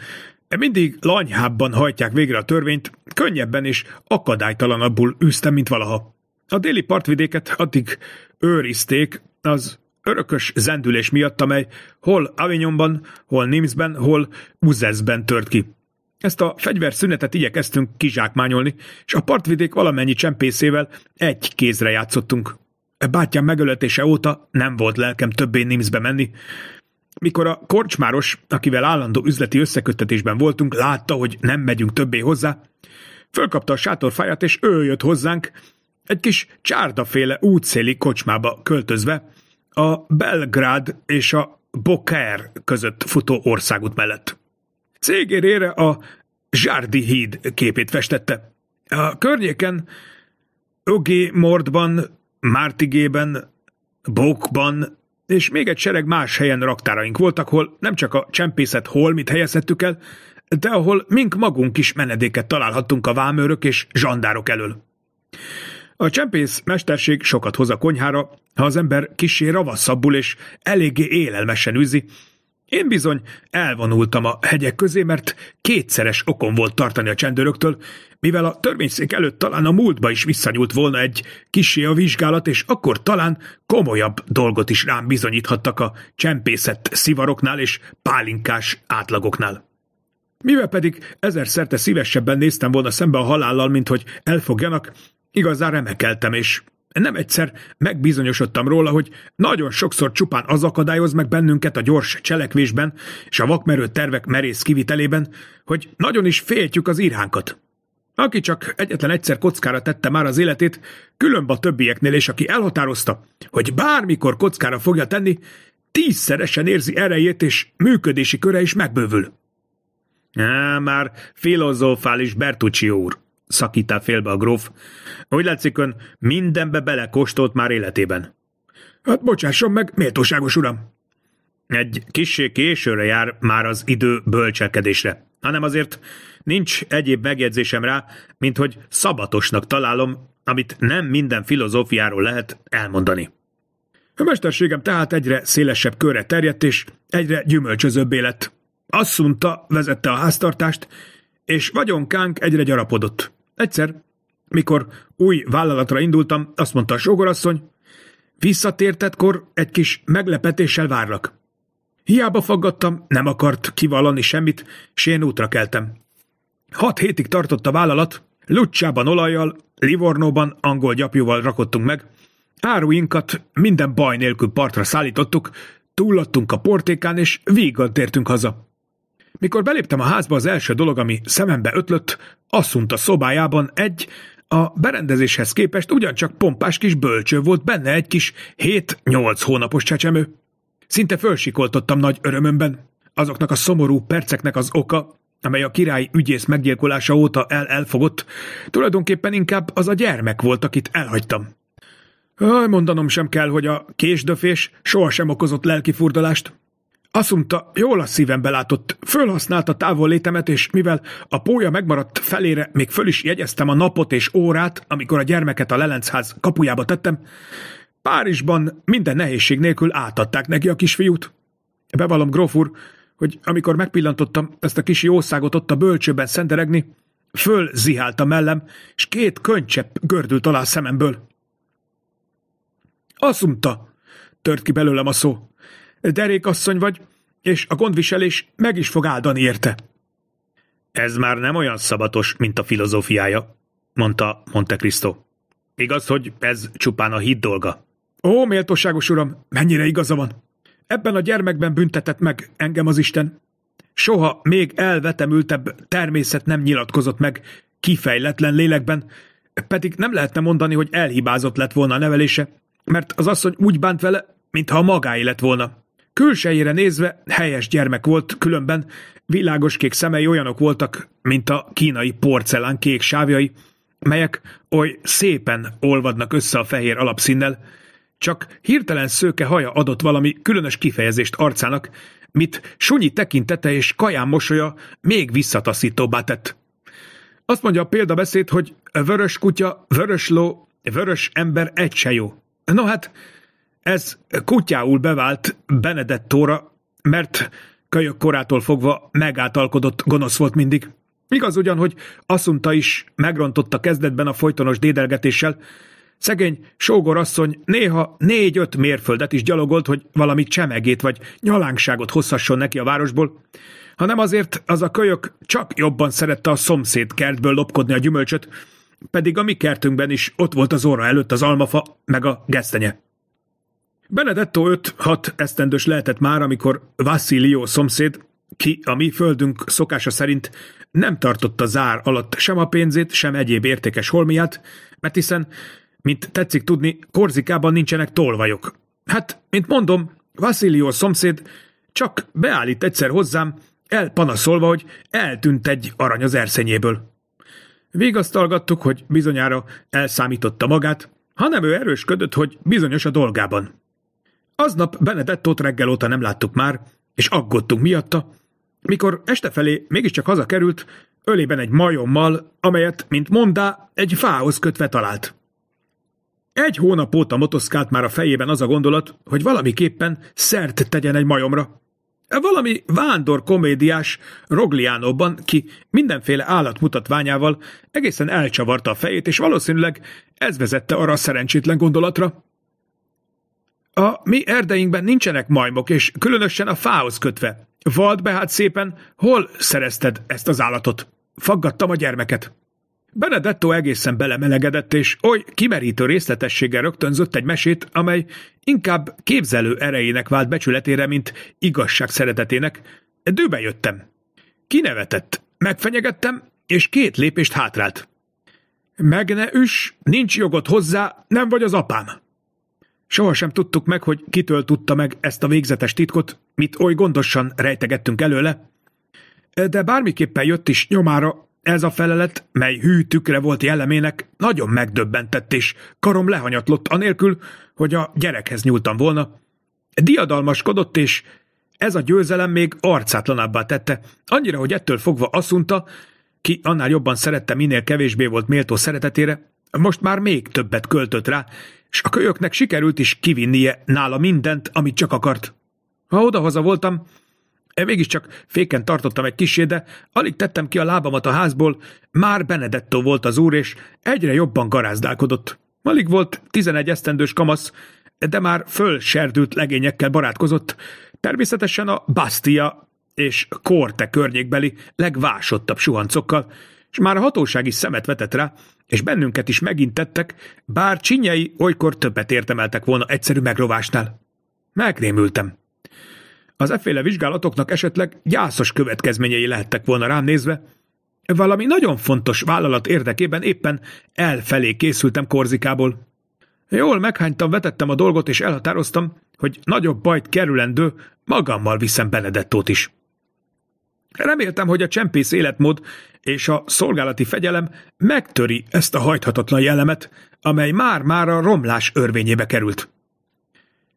mindig lanyhábban hajtják végre a törvényt, könnyebben és akadálytalanabbul üztem, mint valaha. A déli partvidéket addig őrizték az örökös zendülés miatt, amely hol Avignonban, hol Nimsben, hol Uzesben tört ki. Ezt a fegyverszünetet igyekeztünk kizsákmányolni, és a partvidék valamennyi csempészével egy kézre játszottunk. E bátyám megöletése óta nem volt lelkem többé Nimszbe menni, mikor a korcsmáros, akivel állandó üzleti összeköttetésben voltunk, látta, hogy nem megyünk többé hozzá, fölkapta a sátorfáját, és ő jött hozzánk, egy kis csárdaféle útszéli kocsmába költözve, a Belgrád és a Boker között futó országút mellett. Cégérére a Zsárdi híd képét festette. A környéken Ögi Mordban Mártigében, Bókban és még egy sereg más helyen raktáraink voltak, hol nem csak a csempészet holmit helyezhettük el, de ahol mink magunk is menedéket találhattunk a vámőrök és zsandárok elől. A csempész mesterség sokat hoz a konyhára, ha az ember kisé ravaszabbul és eléggé élelmesen üzi, én bizony elvonultam a hegyek közé, mert kétszeres okom volt tartani a csendőröktől, mivel a törvényszék előtt talán a múltba is visszanyúlt volna egy kisé a vizsgálat, és akkor talán komolyabb dolgot is rám bizonyíthattak a csempészett szivaroknál és pálinkás átlagoknál. Mivel pedig ezerszerte szívesebben néztem volna szembe a halállal, mint hogy elfogjanak, igazán remekeltem, és nem egyszer megbizonyosodtam róla, hogy nagyon sokszor csupán az akadályoz meg bennünket a gyors cselekvésben és a vakmerő tervek merész kivitelében, hogy nagyon is féltjük az írhánkat. Aki csak egyetlen egyszer kockára tette már az életét, különb a többieknél, és aki elhatározta, hogy bármikor kockára fogja tenni, tízszeresen érzi erejét, és működési köre is megbővül. Á, már filozófális Bertucci úr szakítá félbe a gróf. Úgy látszik, ön mindenbe belekóstolt már életében. Hát bocsásson meg, méltóságos uram! Egy kissé későre jár már az idő bölcselkedésre, hanem azért nincs egyéb megjegyzésem rá, mint hogy szabatosnak találom, amit nem minden filozófiáról lehet elmondani. A mesterségem tehát egyre szélesebb körre terjedt, és egyre gyümölcsözőbbé lett. Asszunta vezette a háztartást, és vagyonkánk egyre gyarapodott. Egyszer, mikor új vállalatra indultam, azt mondta a sógorasszony, visszatértetkor egy kis meglepetéssel várlak. Hiába faggattam, nem akart kivallani semmit, s én útra keltem. Hat hétig tartott a vállalat, Lucsában olajjal, Livornóban angol gyapjúval rakottunk meg, áruinkat minden baj nélkül partra szállítottuk, túllattunk a portékán, és vígan tértünk haza. Mikor beléptem a házba, az első dolog, ami szemembe ötlött, asszunt a szobájában egy, a berendezéshez képest ugyancsak pompás kis bölcső volt benne egy kis 7-8 hónapos csecsemő. Szinte fölsikoltottam nagy örömömben. Azoknak a szomorú perceknek az oka, amely a király ügyész meggyilkolása óta el elfogott, tulajdonképpen inkább az a gyermek volt, akit elhagytam. Aj, mondanom sem kell, hogy a késdöfés sohasem okozott lelkifurdalást. Aszumta jól a szívem belátott, fölhasználta távol létemet, és mivel a pólya megmaradt felére, még föl is jegyeztem a napot és órát, amikor a gyermeket a lelencház kapujába tettem, Párizsban minden nehézség nélkül átadták neki a kisfiút. Bevallom, gróf úr, hogy amikor megpillantottam ezt a kis jószágot ott a bölcsőben szenderegni, fölzihált a mellem, és két könycsepp gördült alá a szememből. Aszumta! tört ki belőlem a szó derékasszony vagy, és a gondviselés meg is fog áldani érte. Ez már nem olyan szabatos, mint a filozófiája, mondta Monte Cristo. Igaz, hogy ez csupán a hit dolga. Ó, méltóságos uram, mennyire igaza van. Ebben a gyermekben büntetett meg engem az Isten. Soha még elvetemültebb természet nem nyilatkozott meg kifejletlen lélekben, pedig nem lehetne mondani, hogy elhibázott lett volna a nevelése, mert az asszony úgy bánt vele, mintha a magáé lett volna. Külsejére nézve helyes gyermek volt, különben világos kék szemei olyanok voltak, mint a kínai porcelán kék sávjai, melyek oly szépen olvadnak össze a fehér alapszínnel, csak hirtelen szőke haja adott valami különös kifejezést arcának, mit sunyi tekintete és kaján mosolya még visszataszítóbbá tett. Azt mondja a példabeszéd, hogy vörös kutya, vörös ló, vörös ember egy se jó. No hát, ez kutyául bevált Benedettóra, mert kölyök korától fogva megátalkodott gonosz volt mindig. Igaz ugyan, hogy Asunta is megrontotta kezdetben a folytonos dédelgetéssel, Szegény sógorasszony néha négy-öt mérföldet is gyalogolt, hogy valami csemegét vagy nyalánkságot hozhasson neki a városból, hanem azért az a kölyök csak jobban szerette a szomszéd kertből lopkodni a gyümölcsöt, pedig a mi kertünkben is ott volt az óra előtt az almafa meg a gesztenye. Benedetto 5-6 esztendős lehetett már, amikor Vassilio szomszéd, ki a mi földünk szokása szerint nem tartotta zár alatt sem a pénzét, sem egyéb értékes holmiát, mert hiszen, mint tetszik tudni, Korzikában nincsenek tolvajok. Hát, mint mondom, Vassilio szomszéd csak beállít egyszer hozzám, elpanaszolva, hogy eltűnt egy arany az erszenyéből. Végasztalgattuk, hogy bizonyára elszámította magát, hanem ő erősködött, hogy bizonyos a dolgában. Aznap Benedettót reggel óta nem láttuk már, és aggódtunk miatta. Mikor este felé mégiscsak hazakerült, ölében egy majommal, amelyet, mint mondá, egy fához kötve talált. Egy hónap óta motoszkált már a fejében az a gondolat, hogy valamiképpen szert tegyen egy majomra. Valami vándor komédiás Rogliánóban, ki mindenféle állatmutatványával egészen elcsavarta a fejét, és valószínűleg ez vezette arra a szerencsétlen gondolatra. A mi erdeinkben nincsenek majmok, és különösen a fához kötve. Vald be hát szépen, hol szerezted ezt az állatot? Faggattam a gyermeket. Benedetto egészen belemelegedett, és oly kimerítő részletességgel rögtönzött egy mesét, amely inkább képzelő erejének vált becsületére, mint igazság szeretetének. Dőbe jöttem. Kinevetett, megfenyegettem, és két lépést hátrált. Meg ne üss, nincs jogod hozzá, nem vagy az apám. Sohasem tudtuk meg, hogy kitől tudta meg ezt a végzetes titkot, mit oly gondosan rejtegettünk előle, de bármiképpen jött is nyomára ez a felelet, mely hű tükre volt jellemének, nagyon megdöbbentett, és karom lehanyatlott anélkül, hogy a gyerekhez nyúltam volna. Diadalmaskodott, és ez a győzelem még arcátlanabbá tette, annyira, hogy ettől fogva asszunta, ki annál jobban szerette, minél kevésbé volt méltó szeretetére, most már még többet költött rá, és a kölyöknek sikerült is kivinnie nála mindent, amit csak akart. Ha odahaza voltam, e, mégiscsak féken tartottam egy kisé, de alig tettem ki a lábamat a házból, már Benedetto volt az úr, és egyre jobban garázdálkodott. Alig volt tizenegy esztendős kamasz, de már fölserdült legényekkel barátkozott, természetesen a Bastia és Korte környékbeli legvásottabb suhancokkal, és már a hatóság is szemet vetett rá, és bennünket is megintettek, bár csinyei olykor többet értemeltek volna egyszerű megrovásnál. Megrémültem. Az efféle vizsgálatoknak esetleg gyászos következményei lehettek volna rám nézve, valami nagyon fontos vállalat érdekében éppen elfelé készültem Korzikából. Jól meghánytam, vetettem a dolgot, és elhatároztam, hogy nagyobb bajt kerülendő, magammal viszem Benedettót is. Reméltem, hogy a csempész életmód és a szolgálati fegyelem megtöri ezt a hajthatatlan jellemet, amely már-már a romlás örvényébe került.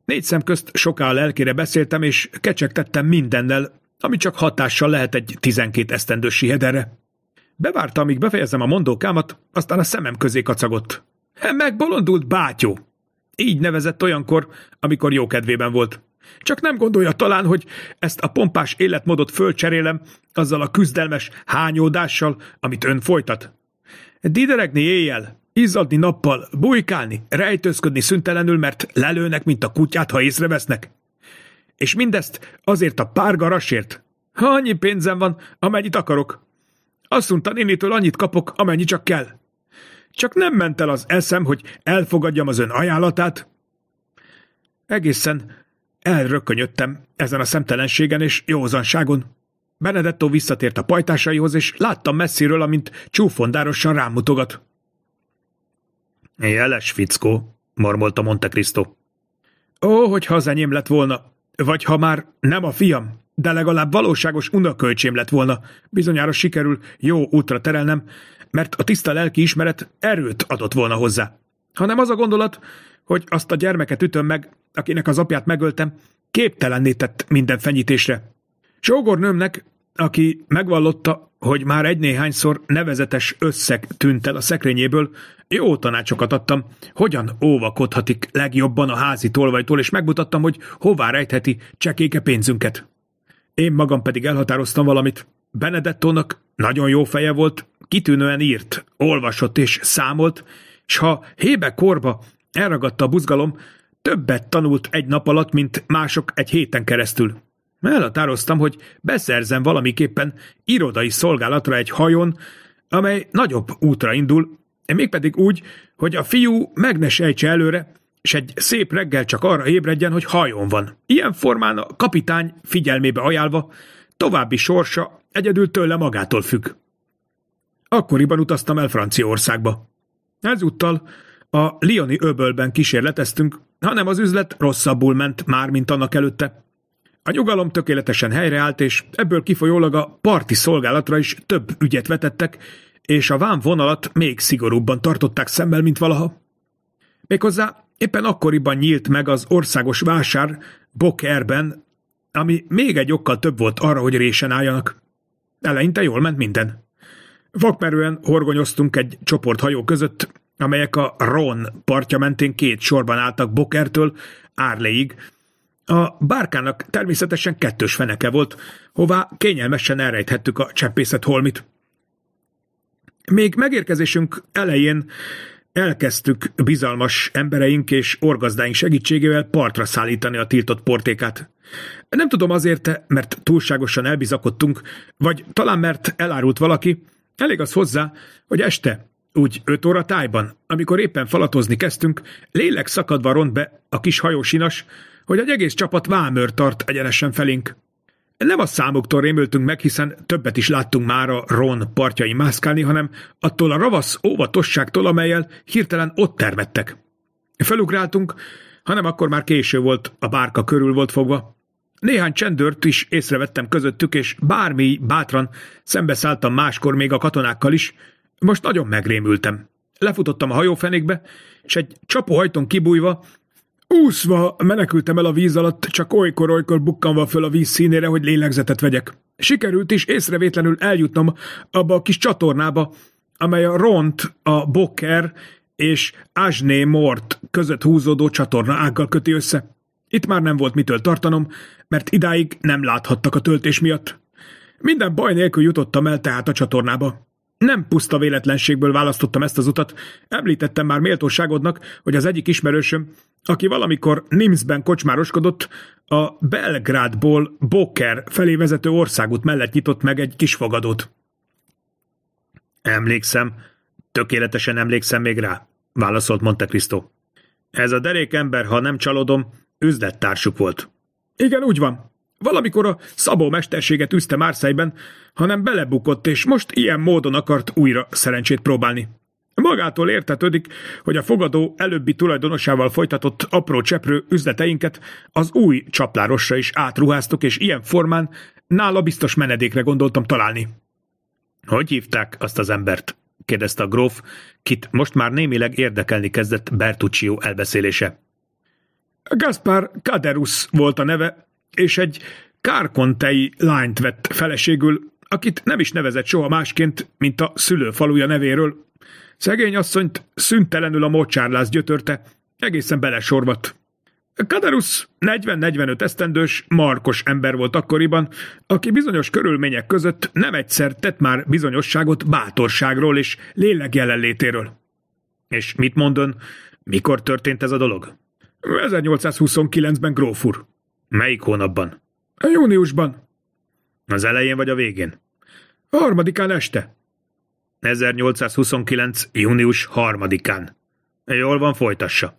Négy szem közt soká a lelkére beszéltem, és kecsegtettem mindennel, ami csak hatással lehet egy tizenkét esztendős sihedelre. Bevárta, amíg befejezem a mondókámat, aztán a szemem közé kacagott. Megbolondult bátyó! Így nevezett olyankor, amikor jókedvében volt. Csak nem gondolja talán, hogy ezt a pompás életmódot fölcserélem azzal a küzdelmes hányódással, amit ön folytat? Dideregni éjjel, izzadni nappal, bujkálni, rejtőzködni szüntelenül, mert lelőnek, mint a kutyát, ha észrevesznek. És mindezt azért a párgarasért. Ha annyi pénzem van, amennyit akarok. Azt mondta nénitől annyit kapok, amennyi csak kell. Csak nem ment el az eszem, hogy elfogadjam az ön ajánlatát. Egészen Elrökönyödtem ezen a szemtelenségen és józanságon. Benedetto visszatért a pajtásaihoz, és láttam messziről, amint csúfondárosan rámutogat. Jeles fickó, mormolta Monte Cristo. Ó, hogyha az enyém lett volna, vagy ha már nem a fiam, de legalább valóságos unokölcsém lett volna. Bizonyára sikerül jó útra terelnem, mert a tiszta lelki ismeret erőt adott volna hozzá. Hanem az a gondolat, hogy azt a gyermeket ütöm meg, akinek az apját megöltem, képtelenné tett minden fenyítésre. Sógornőmnek, aki megvallotta, hogy már egy-néhányszor nevezetes összeg tűnt el a szekrényéből, jó tanácsokat adtam, hogyan óvakodhatik legjobban a házi tolvajtól, és megmutattam, hogy hová rejtheti csekéke pénzünket. Én magam pedig elhatároztam valamit. Benedettónak nagyon jó feje volt, kitűnően írt, olvasott és számolt, s ha hébe korba Elragadta a buzgalom, többet tanult egy nap alatt, mint mások egy héten keresztül. Elhatároztam, hogy beszerzem valamiképpen irodai szolgálatra egy hajón, amely nagyobb útra indul, mégpedig úgy, hogy a fiú meg ne sejtse előre, és egy szép reggel csak arra ébredjen, hogy hajón van. Ilyen formán a kapitány figyelmébe ajánlva további sorsa egyedül tőle magától függ. Akkoriban utaztam el Franciaországba. Ezúttal a Lioni öbölben kísérleteztünk, hanem az üzlet rosszabbul ment már, mint annak előtte. A nyugalom tökéletesen helyreállt, és ebből kifolyólag a parti szolgálatra is több ügyet vetettek, és a vám vonalat még szigorúbban tartották szemmel, mint valaha. Méghozzá éppen akkoriban nyílt meg az országos vásár Bokerben, ami még egy okkal több volt arra, hogy résen álljanak. Eleinte jól ment minden. Vakmerően horgonyoztunk egy csoport hajó között, amelyek a Ron partja mentén két sorban álltak Bokertől Árléig. A bárkának természetesen kettős feneke volt, hová kényelmesen elrejthettük a cseppészet holmit. Még megérkezésünk elején elkezdtük bizalmas embereink és orgazdáink segítségével partra szállítani a tiltott portékát. Nem tudom azért, mert túlságosan elbizakodtunk, vagy talán mert elárult valaki, elég az hozzá, hogy este úgy öt óra tájban, amikor éppen falatozni kezdtünk, lélek szakadva ront be a kis hajósinas, hogy egy egész csapat vámőr tart egyenesen felénk. Nem a számoktól rémültünk meg, hiszen többet is láttunk már a Ron partjai mászkálni, hanem attól a ravasz óvatosságtól, amelyel hirtelen ott termettek. Felugráltunk, hanem akkor már késő volt, a bárka körül volt fogva. Néhány csendőrt is észrevettem közöttük, és bármi bátran szembeszálltam máskor még a katonákkal is, most nagyon megrémültem. Lefutottam a hajófenékbe, és egy csapóhajtón kibújva, úszva menekültem el a víz alatt, csak olykor-olykor bukkanva föl a víz színére, hogy lélegzetet vegyek. Sikerült is észrevétlenül eljutnom abba a kis csatornába, amely a Ront, a Boker és Ázsné Mort között húzódó csatorna ággal köti össze. Itt már nem volt mitől tartanom, mert idáig nem láthattak a töltés miatt. Minden baj nélkül jutottam el tehát a csatornába. Nem puszta véletlenségből választottam ezt az utat. Említettem már méltóságodnak, hogy az egyik ismerősöm, aki valamikor Nimszben kocsmároskodott, a Belgrádból Boker felé vezető országút mellett nyitott meg egy kis fogadót. Emlékszem, tökéletesen emlékszem még rá, válaszolt Monte Cristo. Ez a derék ember, ha nem csalódom, üzlettársuk volt. Igen, úgy van, Valamikor a Szabó mesterséget üzte Márszájban, hanem belebukott, és most ilyen módon akart újra szerencsét próbálni. Magától értetődik, hogy a fogadó előbbi tulajdonosával folytatott apró cseprő üzleteinket az új csaplárosra is átruháztuk, és ilyen formán nála biztos menedékre gondoltam találni. Hogy hívták azt az embert? kérdezte a gróf, kit most már némileg érdekelni kezdett Bertuccio elbeszélése. Gaspar Caderus volt a neve, és egy kárkontei lányt vett feleségül, akit nem is nevezett soha másként, mint a szülőfaluja nevéről. Szegény asszonyt szüntelenül a mocsárlás gyötörte, egészen belesorvat. Kadarus 40-45 esztendős, markos ember volt akkoriban, aki bizonyos körülmények között nem egyszer tett már bizonyosságot bátorságról és lélek jelenlétéről. És mit mondon, mikor történt ez a dolog? 1829-ben grófur. Melyik hónapban? A júniusban. Az elején vagy a végén? A harmadikán este. 1829. június harmadikán. Jól van, folytassa.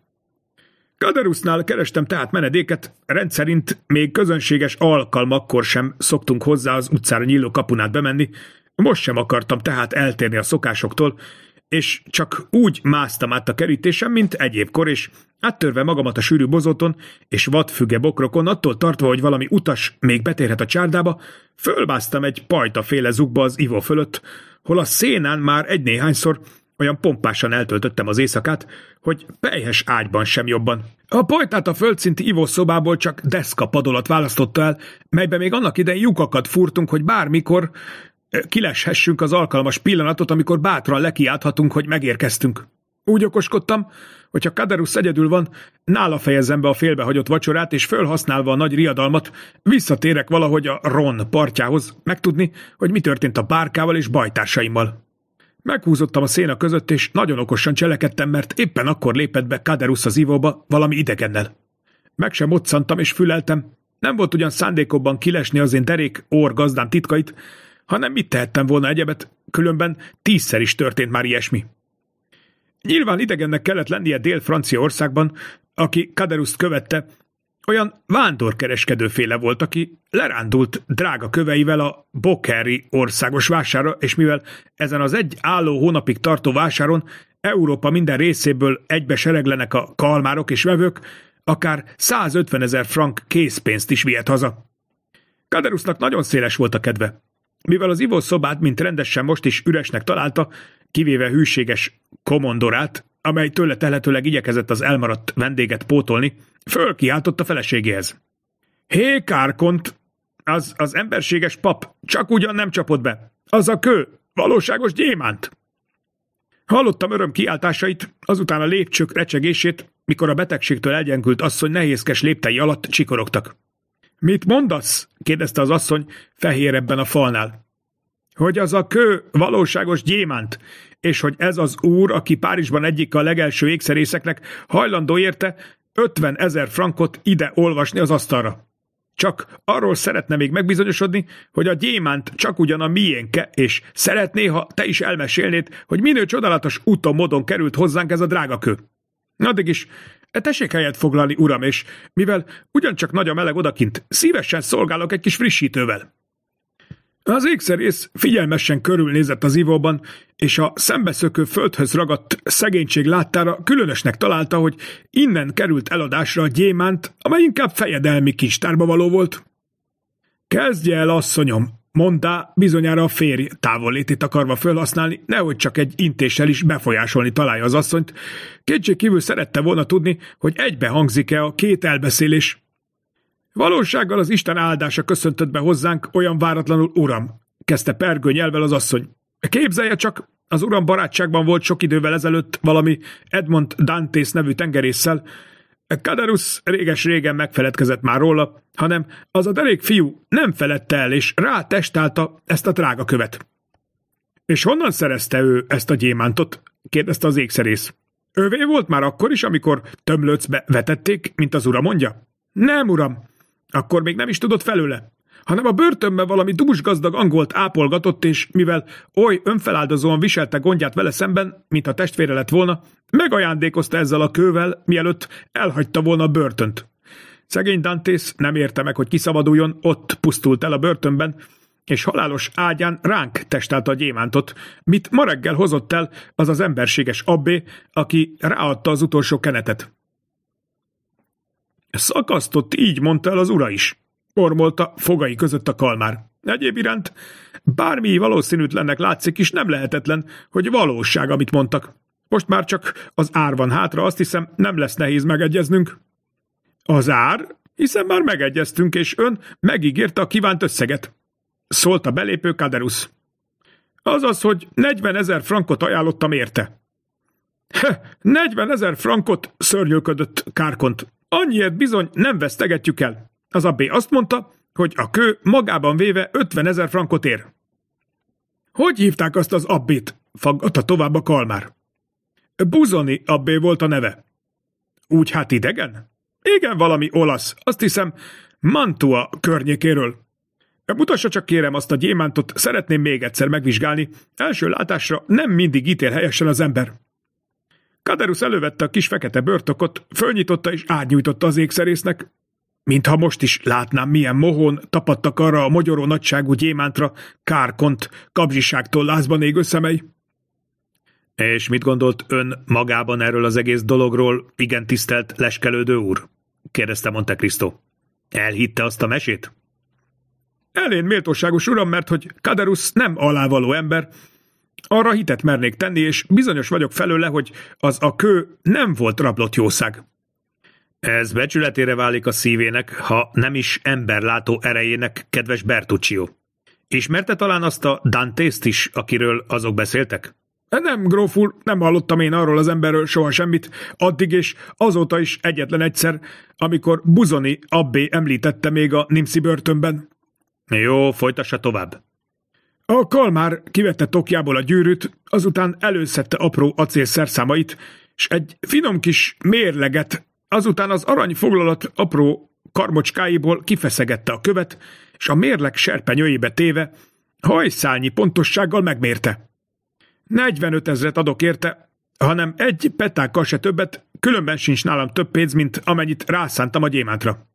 Kaderusznál kerestem tehát menedéket, rendszerint még közönséges alkalmakkor sem szoktunk hozzá az utcára nyíló kapunát bemenni, most sem akartam tehát eltérni a szokásoktól, és csak úgy másztam át a kerítésen, mint egyébkor, és áttörve magamat a sűrű bozoton és vadfüge bokrokon, attól tartva, hogy valami utas még betérhet a csárdába, fölmásztam egy féle zugba az ivó fölött, hol a szénán már egy-néhányszor olyan pompásan eltöltöttem az éjszakát, hogy pejhes ágyban sem jobban. A pajtát a földszinti ivószobából csak deszka padolat választotta el, melybe még annak idején lyukakat fúrtunk, hogy bármikor, kileshessünk az alkalmas pillanatot, amikor bátran lekiálthatunk, hogy megérkeztünk. Úgy okoskodtam, hogy ha Kaderusz egyedül van, nála fejezem be a félbehagyott vacsorát, és fölhasználva a nagy riadalmat, visszatérek valahogy a Ron partjához, megtudni, hogy mi történt a bárkával és bajtársaimmal. Meghúzottam a széna között, és nagyon okosan cselekedtem, mert éppen akkor lépett be Kaderus az ivóba valami idegennel. Meg sem moccantam és füleltem. Nem volt ugyan szándékobban kilesni az én derék, orr titkait, hanem mit tehettem volna egyebet, különben tízszer is történt már ilyesmi. Nyilván idegennek kellett lennie Dél-Franciaországban, aki Kaderuszt követte, olyan vándorkereskedőféle volt, aki lerándult drága köveivel a Bokeri országos vására, és mivel ezen az egy álló hónapig tartó vásáron Európa minden részéből egybe sereglenek a kalmárok és vevők, akár 150 ezer frank készpénzt is vihet haza. Kaderusznak nagyon széles volt a kedve. Mivel az ivószobát, mint rendesen most is üresnek találta, kivéve hűséges komondorát, amely tőle telhetőleg igyekezett az elmaradt vendéget pótolni, fölkiáltott a feleségéhez. Hé, kárkont! Az, az emberséges pap csak ugyan nem csapott be. Az a kő, valóságos gyémánt! Hallottam öröm kiáltásait, azután a lépcsők recsegését, mikor a betegségtől egyenkült asszony nehézkes léptei alatt csikorogtak. Mit mondasz? kérdezte az asszony fehérebben a falnál. Hogy az a kő valóságos gyémánt, és hogy ez az úr, aki Párizsban egyik a legelső ékszerészeknek, hajlandó érte 50 ezer frankot ide olvasni az asztalra. Csak arról szeretne még megbizonyosodni, hogy a gyémánt csak ugyan a miénke, és szeretné, ha te is elmesélnéd, hogy minő csodálatos úton módon került hozzánk ez a drága kő. Addig is E tessék helyet foglalni, uram, és mivel ugyancsak nagy a meleg odakint, szívesen szolgálok egy kis frissítővel. Az égszerész figyelmesen körülnézett az ivóban, és a szembeszökő földhöz ragadt szegénység láttára különösnek találta, hogy innen került eladásra a gyémánt, amely inkább fejedelmi kincstárba való volt. – Kezdje el, asszonyom! Mondta, bizonyára a férj távollétét akarva felhasználni, nehogy csak egy intéssel is befolyásolni találja az asszonyt. Kétség kívül szerette volna tudni, hogy egybe hangzik-e a két elbeszélés. Valósággal az Isten áldása köszöntött be hozzánk olyan váratlanul, uram, kezdte pergő nyelvel az asszony. Képzelje csak, az uram barátságban volt sok idővel ezelőtt valami Edmond Dantes nevű tengerésszel, Kadarus réges-régen megfeledkezett már róla, hanem az a derék fiú nem feledte el, és rá testálta ezt a trága követ. És honnan szerezte ő ezt a gyémántot? kérdezte az égszerész. Ővé volt már akkor is, amikor tömlőcbe vetették, mint az ura mondja? Nem, uram, akkor még nem is tudott felőle hanem a börtönben valami dúsgazdag angolt ápolgatott, és mivel oly önfeláldozóan viselte gondját vele szemben, mint a testvére lett volna, megajándékozta ezzel a kővel, mielőtt elhagyta volna a börtönt. Szegény Dantes nem érte meg, hogy kiszabaduljon, ott pusztult el a börtönben, és halálos ágyán ránk testelt a gyémántot, mit ma reggel hozott el az az emberséges abbé, aki ráadta az utolsó kenetet. Szakasztott, így mondta el az ura is. Ormolta fogai között a kalmár. Egyéb iránt bármi valószínűtlennek látszik is nem lehetetlen, hogy valóság, amit mondtak. Most már csak az ár van hátra, azt hiszem nem lesz nehéz megegyeznünk. Az ár? Hiszen már megegyeztünk, és ön megígérte a kívánt összeget. Szólt a belépő Kaderusz. Azaz, hogy 40 ezer frankot ajánlottam érte. He, 40 ezer frankot szörnyűködött Kárkont. Annyiért bizony nem vesztegetjük el. Az abbé azt mondta, hogy a kő magában véve 50 ezer frankot ér. Hogy hívták azt az abbit? Faggatta tovább a kalmár. Buzoni abbé volt a neve. Úgy hát idegen? Igen, valami olasz. Azt hiszem, Mantua környékéről. Mutassa csak kérem azt a gyémántot, szeretném még egyszer megvizsgálni. Első látásra nem mindig ítél helyesen az ember. Kaderus elővette a kis fekete börtokot, fölnyitotta és átnyújtotta az égszerésznek, Mintha most is látnám, milyen mohon tapadtak arra a magyaró nagyságú gyémántra, kárkont, kabzsiságtól lázban ég összemei. És mit gondolt ön magában erről az egész dologról, igen tisztelt leskelődő úr? kérdezte Monte Cristo. Elhitte azt a mesét? Elén méltóságos uram, mert hogy Kaderus nem alávaló ember. Arra hitet mernék tenni, és bizonyos vagyok felőle, hogy az a kő nem volt rablott jószág. Ez becsületére válik a szívének, ha nem is emberlátó erejének, kedves Bertuccio. Ismerte talán azt a Dantészt is, akiről azok beszéltek? Nem, gróf nem hallottam én arról az emberről soha semmit, addig és azóta is egyetlen egyszer, amikor Buzoni abbé említette még a Nimsi börtönben. Jó, folytassa tovább. A kalmár kivette tokjából a gyűrűt, azután előszette apró acélszerszámait, és egy finom kis mérleget Azután az arany foglalat apró karmocskáiból kifeszegette a követ, és a mérleg serpenyőjébe téve hajszálnyi pontossággal megmérte. 45 ezret adok érte, hanem egy petákkal se többet, különben sincs nálam több pénz, mint amennyit rászántam a gyémántra.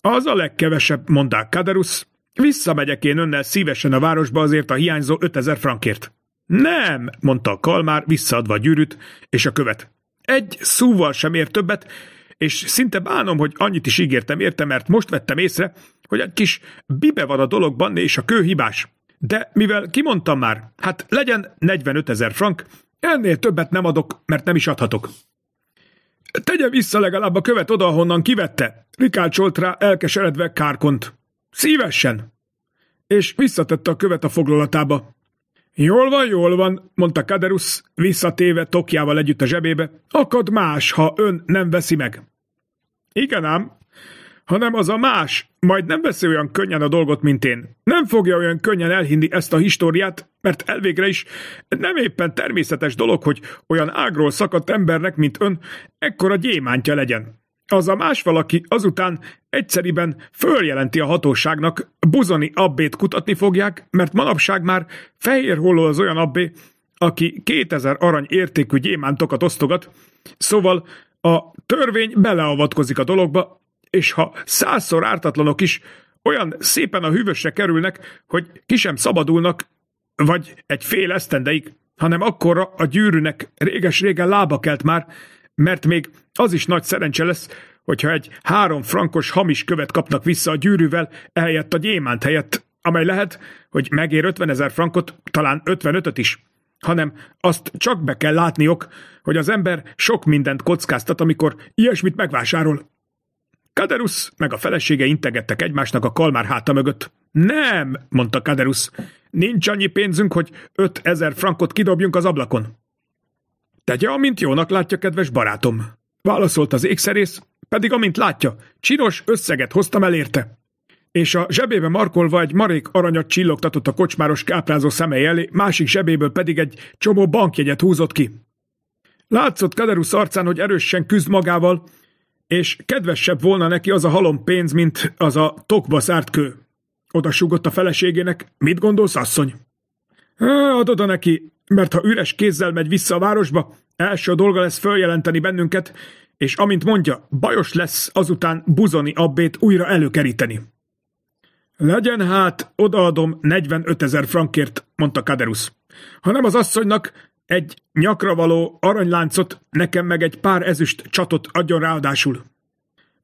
Az a legkevesebb, mondák Kaderus, visszamegyek én önnel szívesen a városba azért a hiányzó 5000 frankért. Nem, mondta a kalmár, visszaadva a gyűrűt és a követ. Egy szóval sem ér többet, és szinte bánom, hogy annyit is ígértem érte, mert most vettem észre, hogy egy kis bibe van a dologban, és a kő hibás. De mivel kimondtam már, hát legyen 45 ezer frank, ennél többet nem adok, mert nem is adhatok. Tegye vissza legalább a követ oda, honnan kivette, rikácsolt rá elkeseredve kárkont. Szívesen! És visszatette a követ a foglalatába. Jól van, jól van, mondta Kaderus, visszatéve tokjával együtt a zsebébe. Akad más, ha ön nem veszi meg. Igen ám, hanem az a más, majd nem veszi olyan könnyen a dolgot, mint én. Nem fogja olyan könnyen elhinni ezt a históriát, mert elvégre is nem éppen természetes dolog, hogy olyan ágról szakadt embernek, mint ön, ekkora gyémántja legyen. Az a más valaki azután egyszeriben följelenti a hatóságnak, buzoni abbét kutatni fogják, mert manapság már fehér holló az olyan abbé, aki 2000 arany értékű gyémántokat osztogat, szóval a törvény beleavatkozik a dologba, és ha százszor ártatlanok is olyan szépen a hűvösre kerülnek, hogy ki sem szabadulnak, vagy egy fél esztendeig, hanem akkorra a gyűrűnek réges-régen lába kelt már, mert még az is nagy szerencse lesz, hogyha egy három frankos hamis követ kapnak vissza a gyűrűvel, ehelyett a gyémánt helyett, amely lehet, hogy megér 50 ezer frankot, talán 55-öt is hanem azt csak be kell látniok, hogy az ember sok mindent kockáztat, amikor ilyesmit megvásárol. Kaderusz meg a felesége integettek egymásnak a kalmár háta mögött. Nem, mondta Kaderusz, nincs annyi pénzünk, hogy 5000 frankot kidobjunk az ablakon. Tegye, amint jónak látja, kedves barátom, válaszolt az ékszerész, pedig amint látja, csinos összeget hoztam el érte. És a zsebébe markolva egy marék aranyat csillogtatott a kocsmáros káprázó szemei elé, másik zsebéből pedig egy csomó bankjegyet húzott ki. Látszott Kaderusz arcán, hogy erősen küzd magával, és kedvesebb volna neki az a halom pénz, mint az a tokba szárt kő. Oda súgott a feleségének, mit gondolsz, asszony? Há, ad oda neki, mert ha üres kézzel megy vissza a városba, első dolga lesz följelenteni bennünket, és amint mondja, bajos lesz azután buzoni abbét újra előkeríteni. Legyen hát, odaadom 45 ezer frankért, mondta Kaderusz, hanem az asszonynak egy nyakra való aranyláncot, nekem meg egy pár ezüst csatot adjon ráadásul.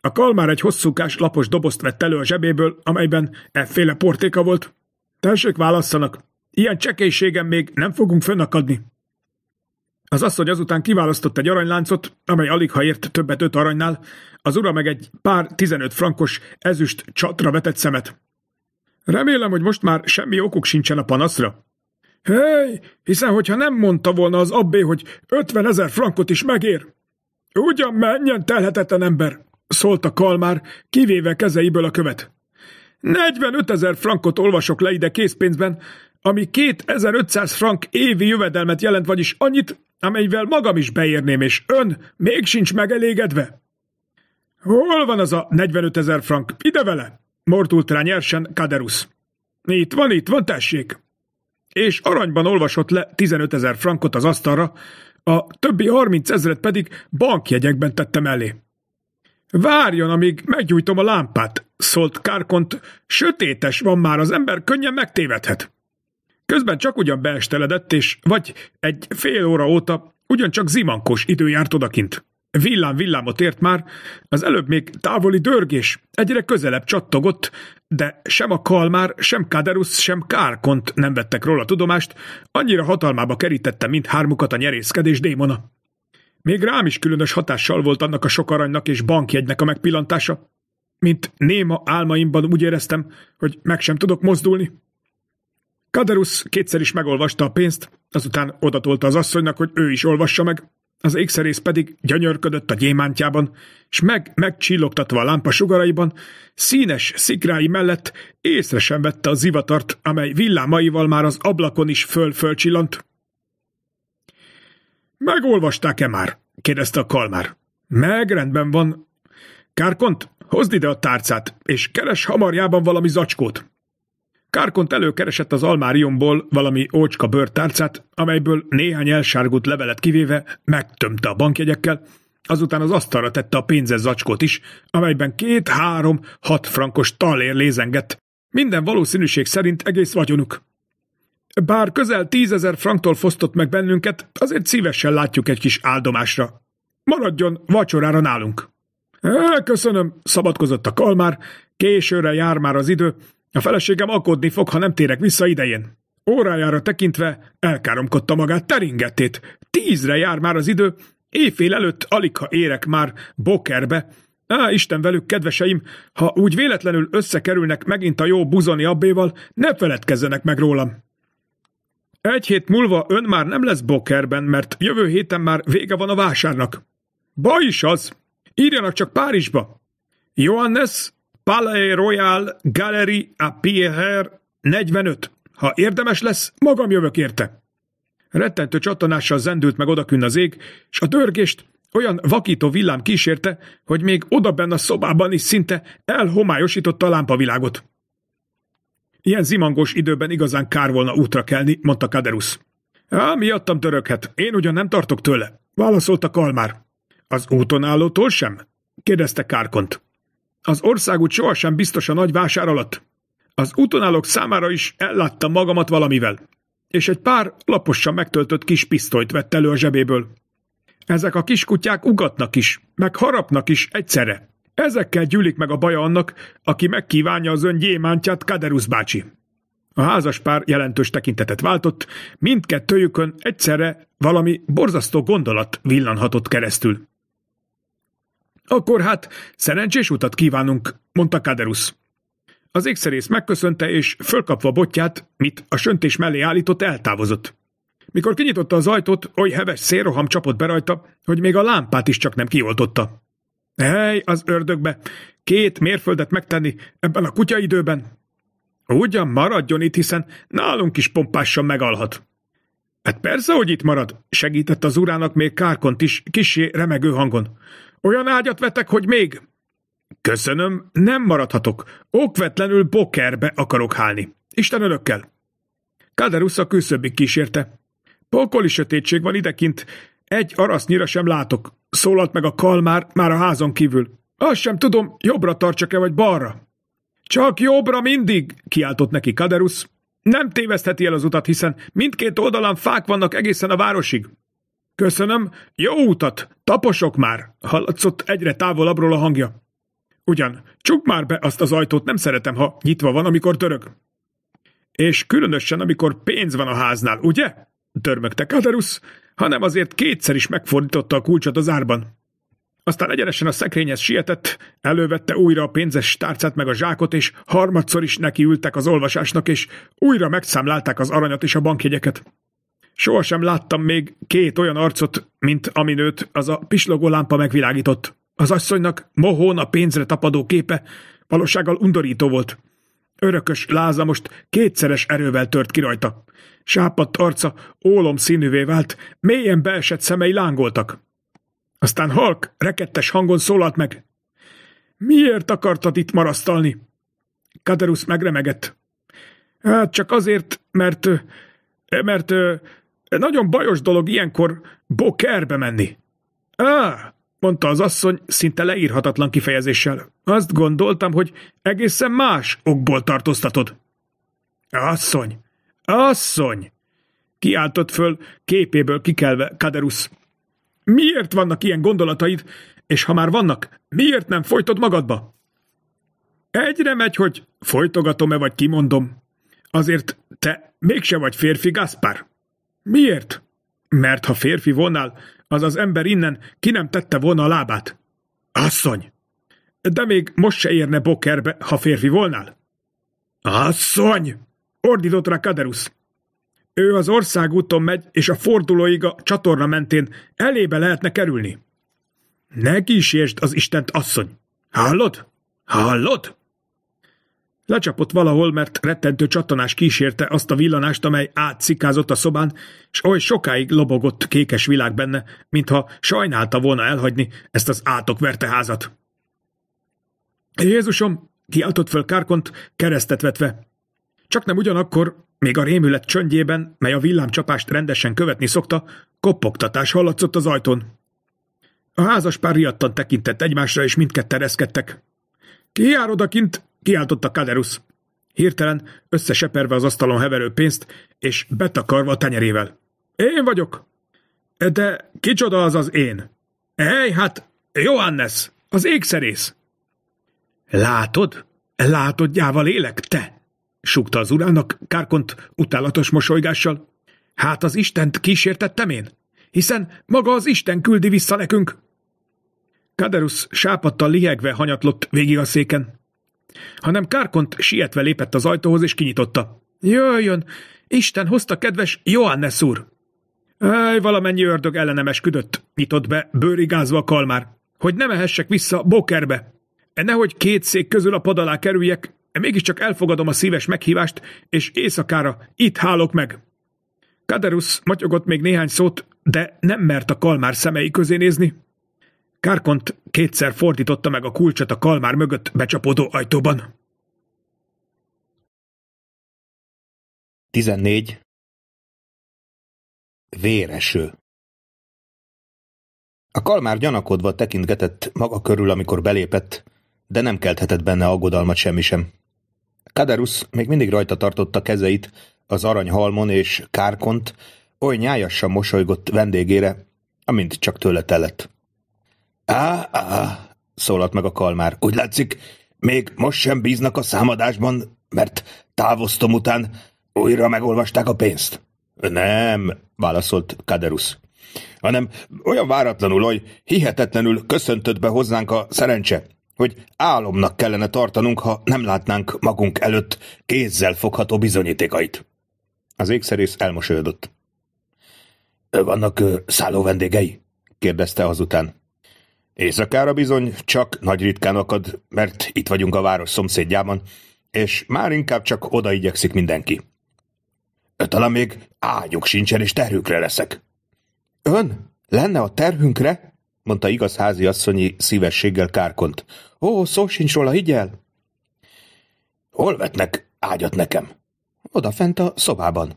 A kalmár egy hosszúkás lapos dobozt vett elő a zsebéből, amelyben efféle portéka volt. Tessék, válasszanak, ilyen csekélységen még nem fogunk fönnakadni. Az asszony azután kiválasztott egy aranyláncot, amely alig ha ért többet öt aranynál, az ura meg egy pár 15 frankos ezüst csatra vetett szemet. Remélem, hogy most már semmi okuk sincsen a panaszra. hey, hiszen hogyha nem mondta volna az abbé, hogy 50 ezer frankot is megér. Ugyan menjen telhetetlen ember, szólt a kalmár, kivéve kezeiből a követ. 45 ezer frankot olvasok le ide készpénzben, ami 2500 frank évi jövedelmet jelent, vagyis annyit, amelyvel magam is beérném, és ön még sincs megelégedve? Hol van az a 45 ezer frank? Ide vele! Mortult rá nyersen Kaderusz. Itt van, itt van, tessék! És aranyban olvasott le 15 ezer frankot az asztalra, a többi 30 ezeret pedig bankjegyekben tette mellé. Várjon, amíg meggyújtom a lámpát, szólt Kárkont, sötétes van már, az ember könnyen megtévedhet. Közben csak ugyan beesteledett, és vagy egy fél óra óta ugyancsak zimankos idő járt odakint. Villám villámot ért már, az előbb még távoli dörgés egyre közelebb csattogott, de sem a kalmár, sem kaderus, sem kárkont nem vettek róla tudomást, annyira hatalmába kerítette mindhármukat a nyerészkedés démona. Még rám is különös hatással volt annak a sok aranynak és bankjegynek a megpillantása. Mint néma álmaimban úgy éreztem, hogy meg sem tudok mozdulni. Kaderusz kétszer is megolvasta a pénzt, azután odatolta az asszonynak, hogy ő is olvassa meg, az ékszerész pedig gyönyörködött a gyémántjában, s meg megcsillogtatva a lámpa sugaraiban, színes szikrái mellett észre sem vette a zivatart, amely villámaival már az ablakon is föl-fölcsillant. Megolvasták-e már? kérdezte a kalmár. Meg rendben van. Kárkont, hozd ide a tárcát, és keres hamarjában valami zacskót. Kárkont előkeresett az almáriumból valami ócska bőrtárcát, amelyből néhány elsárgult levelet kivéve megtömte a bankjegyekkel, azután az asztalra tette a pénzes zacskót is, amelyben két-három, hat frankos talér lézengett, minden valószínűség szerint egész vagyonuk. Bár közel tízezer franktól fosztott meg bennünket, azért szívesen látjuk egy kis áldomásra. Maradjon vacsorára nálunk. Köszönöm, szabadkozott a kalmár, későre jár már az idő, a feleségem akodni fog, ha nem térek vissza idején. Órájára tekintve elkáromkodta magát teringetét. Tízre jár már az idő, éjfél előtt alig ha érek már bokerbe. Á, Isten velük, kedveseim, ha úgy véletlenül összekerülnek megint a jó buzoni abbéval, ne feledkezzenek meg rólam. Egy hét múlva ön már nem lesz bokerben, mert jövő héten már vége van a vásárnak. Baj is az! Írjanak csak Párizsba! Johannes, Palais Royal Gallery à Pierre 45. Ha érdemes lesz, magam jövök érte. Rettentő csattanással zendült meg odakünn az ég, és a dörgést olyan vakító villám kísérte, hogy még odabenn a szobában is szinte elhomályosította a lámpavilágot. Ilyen zimangos időben igazán kár volna útra kelni, mondta Kaderusz. Á, miattam töröghet, én ugyan nem tartok tőle, válaszolta Kalmár. Az úton állótól sem? kérdezte Kárkont. Az országút sohasem biztos a nagy vásár alatt. Az utonálok számára is elláttam magamat valamivel. És egy pár laposan megtöltött kis pisztolyt vett elő a zsebéből. Ezek a kiskutyák ugatnak is, meg harapnak is egyszerre. Ezekkel gyűlik meg a baja annak, aki megkívánja az ön gyémántját Kaderusz bácsi. A házas pár jelentős tekintetet váltott, mindkettőjükön egyszerre valami borzasztó gondolat villanhatott keresztül. Akkor hát szerencsés utat kívánunk, mondta Kaderusz. Az égszerész megköszönte, és fölkapva botját, mit a söntés mellé állított, eltávozott. Mikor kinyitotta az ajtót, oly heves szélroham csapott be rajta, hogy még a lámpát is csak nem kioltotta. Hely, az ördögbe! Két mérföldet megtenni ebben a kutyaidőben! Ugyan maradjon itt, hiszen nálunk is pompásan megalhat. Hát persze, hogy itt marad, segített az urának még Kárkont is, kisé remegő hangon. Olyan ágyat vetek, hogy még? Köszönöm, nem maradhatok. Okvetlenül pokerbe akarok hálni. Isten örökkel. Kaderusz a küszöbbig kísérte. Pokoli sötétség van idekint. Egy arasznyira sem látok. Szólalt meg a kalmár, már a házon kívül. Azt sem tudom, jobbra tartsak-e vagy balra. Csak jobbra mindig, kiáltott neki Kaderusz. Nem tévesztheti el az utat, hiszen mindkét oldalán fák vannak egészen a városig. Köszönöm, jó utat, taposok már, hallatszott egyre távolabbról a hangja. Ugyan, csukd már be azt az ajtót, nem szeretem, ha nyitva van, amikor török. És különösen, amikor pénz van a háznál, ugye? Törmögte Kaderusz, hanem azért kétszer is megfordította a kulcsot az árban. Aztán egyenesen a szekrényhez sietett, elővette újra a pénzes tárcát meg a zsákot, és harmadszor is nekiültek az olvasásnak, és újra megszámlálták az aranyat és a bankjegyeket. Sohasem láttam még két olyan arcot, mint aminőt az a pislogó lámpa megvilágított. Az asszonynak mohón a pénzre tapadó képe valósággal undorító volt. Örökös láza most kétszeres erővel tört ki rajta. Sápadt arca ólom színűvé vált, mélyen beesett szemei lángoltak. Aztán halk, rekettes hangon szólalt meg. Miért akartad itt marasztalni? Kaderusz megremegett. Hát csak azért, mert... mert... De nagyon bajos dolog ilyenkor bokerbe menni. Á, mondta az asszony szinte leírhatatlan kifejezéssel. Azt gondoltam, hogy egészen más okból tartóztatod. Asszony! Asszony! Kiáltott föl, képéből kikelve Kaderusz. Miért vannak ilyen gondolataid, és ha már vannak, miért nem folytod magadba? Egyre megy, hogy folytogatom-e vagy kimondom. Azért te mégse vagy férfi, Gaspar. Miért? Mert ha férfi vonnál, az az ember innen ki nem tette volna a lábát. Asszony! De még most se érne bokerbe, ha férfi volnál. Asszony! Ordított rá Kaderusz. Ő az országúton megy, és a fordulóig a csatorna mentén elébe lehetne kerülni. Ne kísértsd az Istent, asszony! Hallod? Hallod? Lecsapott valahol, mert rettentő csattanás kísérte azt a villanást, amely átszikázott a szobán, és oly sokáig lobogott kékes világ benne, mintha sajnálta volna elhagyni ezt az átok házat. Jézusom, kiáltott föl Kárkont, keresztet vetve. Csak nem ugyanakkor, még a rémület csöndjében, mely a villámcsapást rendesen követni szokta, koppogtatás hallatszott az ajtón. A házas pár riadtan tekintett egymásra, és mindketten reszkedtek. – Ki jár odakint? kiáltotta Kaderusz. Hirtelen összeseperve az asztalon heverő pénzt, és betakarva a tenyerével. Én vagyok! De kicsoda az az én? Ej, hát Johannes, az égszerész. Látod? Látod, gyával lélek, te! Súgta az urának Kárkont utálatos mosolygással. Hát az Istent kísértettem én, hiszen maga az Isten küldi vissza nekünk. Kaderusz sápadtal lihegve hanyatlott végig a széken hanem Kárkont sietve lépett az ajtóhoz és kinyitotta. Jöjjön! Isten hozta kedves Johannes úr! Ej, valamennyi ördög ellenemes küdött. nyitott be, bőrigázva a kalmár, hogy nem mehessek vissza Bokerbe. E nehogy két szék közül a pad alá kerüljek, e mégiscsak elfogadom a szíves meghívást, és éjszakára itt hálok meg. Kaderus matyogott még néhány szót, de nem mert a kalmár szemei közé nézni, Kárkont kétszer fordította meg a kulcsot a kalmár mögött becsapódó ajtóban. 14. Véreső A kalmár gyanakodva tekintgetett maga körül, amikor belépett, de nem kelthetett benne aggodalmat semmi sem. Kaderus még mindig rajta tartotta kezeit az aranyhalmon, és Kárkont oly nyájasan mosolygott vendégére, amint csak tőle telett. Á, á, szólalt meg a kalmár. Úgy látszik, még most sem bíznak a számadásban, mert távoztom után újra megolvasták a pénzt. Nem, válaszolt Kaderus, hanem olyan váratlanul, hogy hihetetlenül köszöntött be hozzánk a szerencse, hogy álomnak kellene tartanunk, ha nem látnánk magunk előtt kézzel fogható bizonyítékait. Az ékszerész elmosolyodott. Vannak szálló vendégei? kérdezte azután. Éjszakára bizony csak nagy ritkán akad, mert itt vagyunk a város szomszédjában, és már inkább csak oda igyekszik mindenki. Talán még ágyuk sincsen, és terhükre leszek. Ön? Lenne a terhünkre? mondta igaz háziasszonyi szívességgel kárkont. Ó, szó sincs róla, higgyel! Hol vetnek ágyat nekem? Odafent a szobában.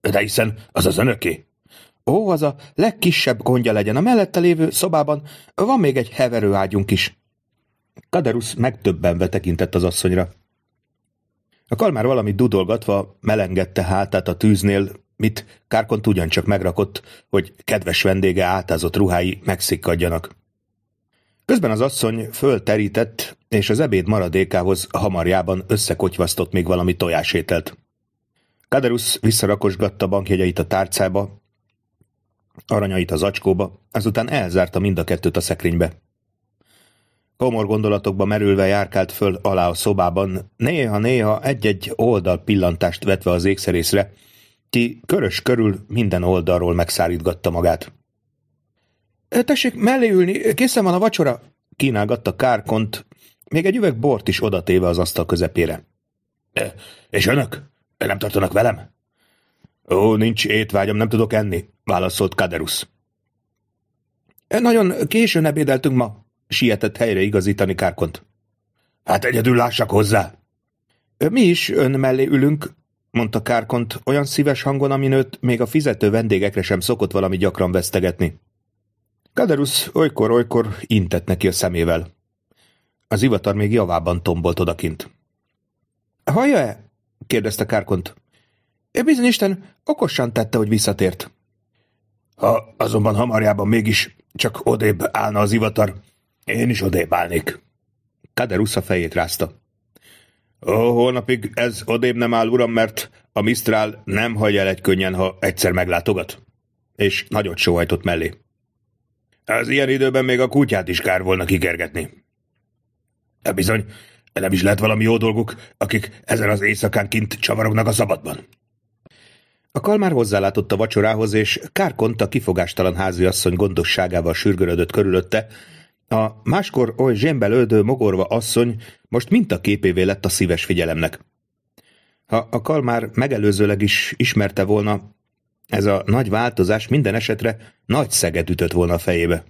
De hiszen az az önöké. Ó, az a legkisebb gondja legyen. A mellette lévő szobában van még egy heverőágyunk is. Kaderusz megtöbbenve tekintett az asszonyra. A kalmár valami dudolgatva melengedte hátát a tűznél, mit Kárkont ugyancsak megrakott, hogy kedves vendége átázott ruhái megszikkadjanak. Közben az asszony fölterített, és az ebéd maradékához hamarjában összekotyvasztott még valami tojásételt. Kaderusz visszarakosgatta bankjegyeit a tárcába, aranyait a zacskóba, azután elzárta mind a kettőt a szekrénybe. Komor gondolatokba merülve járkált föl alá a szobában, néha-néha egy-egy oldal pillantást vetve az ékszerészre, ki körös körül minden oldalról megszárítgatta magát. – Tessék mellé ülni, készen van a vacsora! – kínálgatta Kárkont, még egy üveg bort is odatéve az asztal közepére. És önök? Nem tartanak velem? Ó, nincs étvágyam, nem tudok enni, válaszolt Kaderusz. Nagyon későn ebédeltünk ma, sietett helyre igazítani Kárkont. Hát egyedül lássak hozzá. Mi is ön mellé ülünk, mondta Kárkont olyan szíves hangon, amin őt még a fizető vendégekre sem szokott valami gyakran vesztegetni. Kaderusz olykor-olykor intett neki a szemével. Az ivatar még javában tombolt odakint. Hallja-e? kérdezte Kárkont. E bizony Isten okosan tette, hogy visszatért. Ha azonban hamarjában mégis csak odébb állna az ivatar, én is odébb állnék. Kader a fejét rázta. Ó, holnapig ez odébb nem áll, uram, mert a Mistrál nem hagy el egy könnyen, ha egyszer meglátogat. És nagyot sóhajtott mellé. Az ilyen időben még a kutyát is kár volna kikergetni. De bizony, nem is lehet valami jó dolguk, akik ezen az éjszakán kint csavarognak a szabadban. A kalmár hozzálátott a vacsorához, és kárkonta kifogástalan háziasszony gondosságával sürgörödött körülötte, a máskor oly zsémbel öldő mogorva asszony most mint a képévé lett a szíves figyelemnek. Ha a kalmár megelőzőleg is ismerte volna, ez a nagy változás minden esetre nagy szeget ütött volna a fejébe.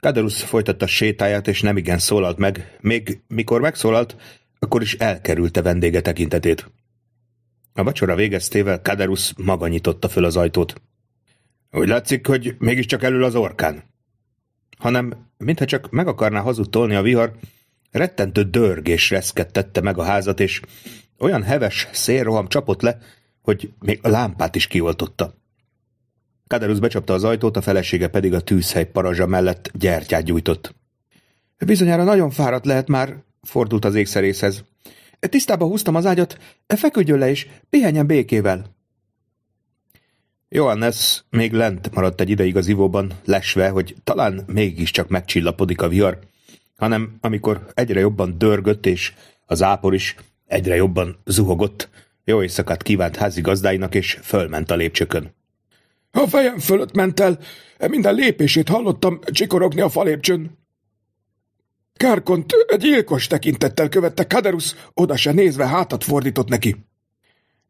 Kaderusz folytatta sétáját, és nemigen szólalt meg, még mikor megszólalt, akkor is elkerülte vendége tekintetét. A vacsora végeztével Kaderusz maga nyitotta föl az ajtót. Úgy látszik, hogy mégiscsak elül az orkán. Hanem, mintha csak meg akarná hazudtolni a vihar, rettentő dörgés reszkettette meg a házat, és olyan heves szélroham csapott le, hogy még a lámpát is kioltotta. Kaderusz becsapta az ajtót, a felesége pedig a tűzhely parazsa mellett gyertyát gyújtott. Bizonyára nagyon fáradt lehet már, fordult az égszerészhez. Tisztába húztam az ágyat, e feküdjön le is, pihenjen békével. Johannes még lent maradt egy ideig az ivóban, lesve, hogy talán mégiscsak megcsillapodik a vihar, hanem amikor egyre jobban dörgött, és az ápor is egyre jobban zuhogott, jó éjszakát kívánt házigazdáinak, és fölment a lépcsökön. A fejem fölött ment el, e minden lépését hallottam csikorogni a falépcsőn. Kárkont gyilkos tekintettel követte Kaderus, oda se nézve hátat fordított neki.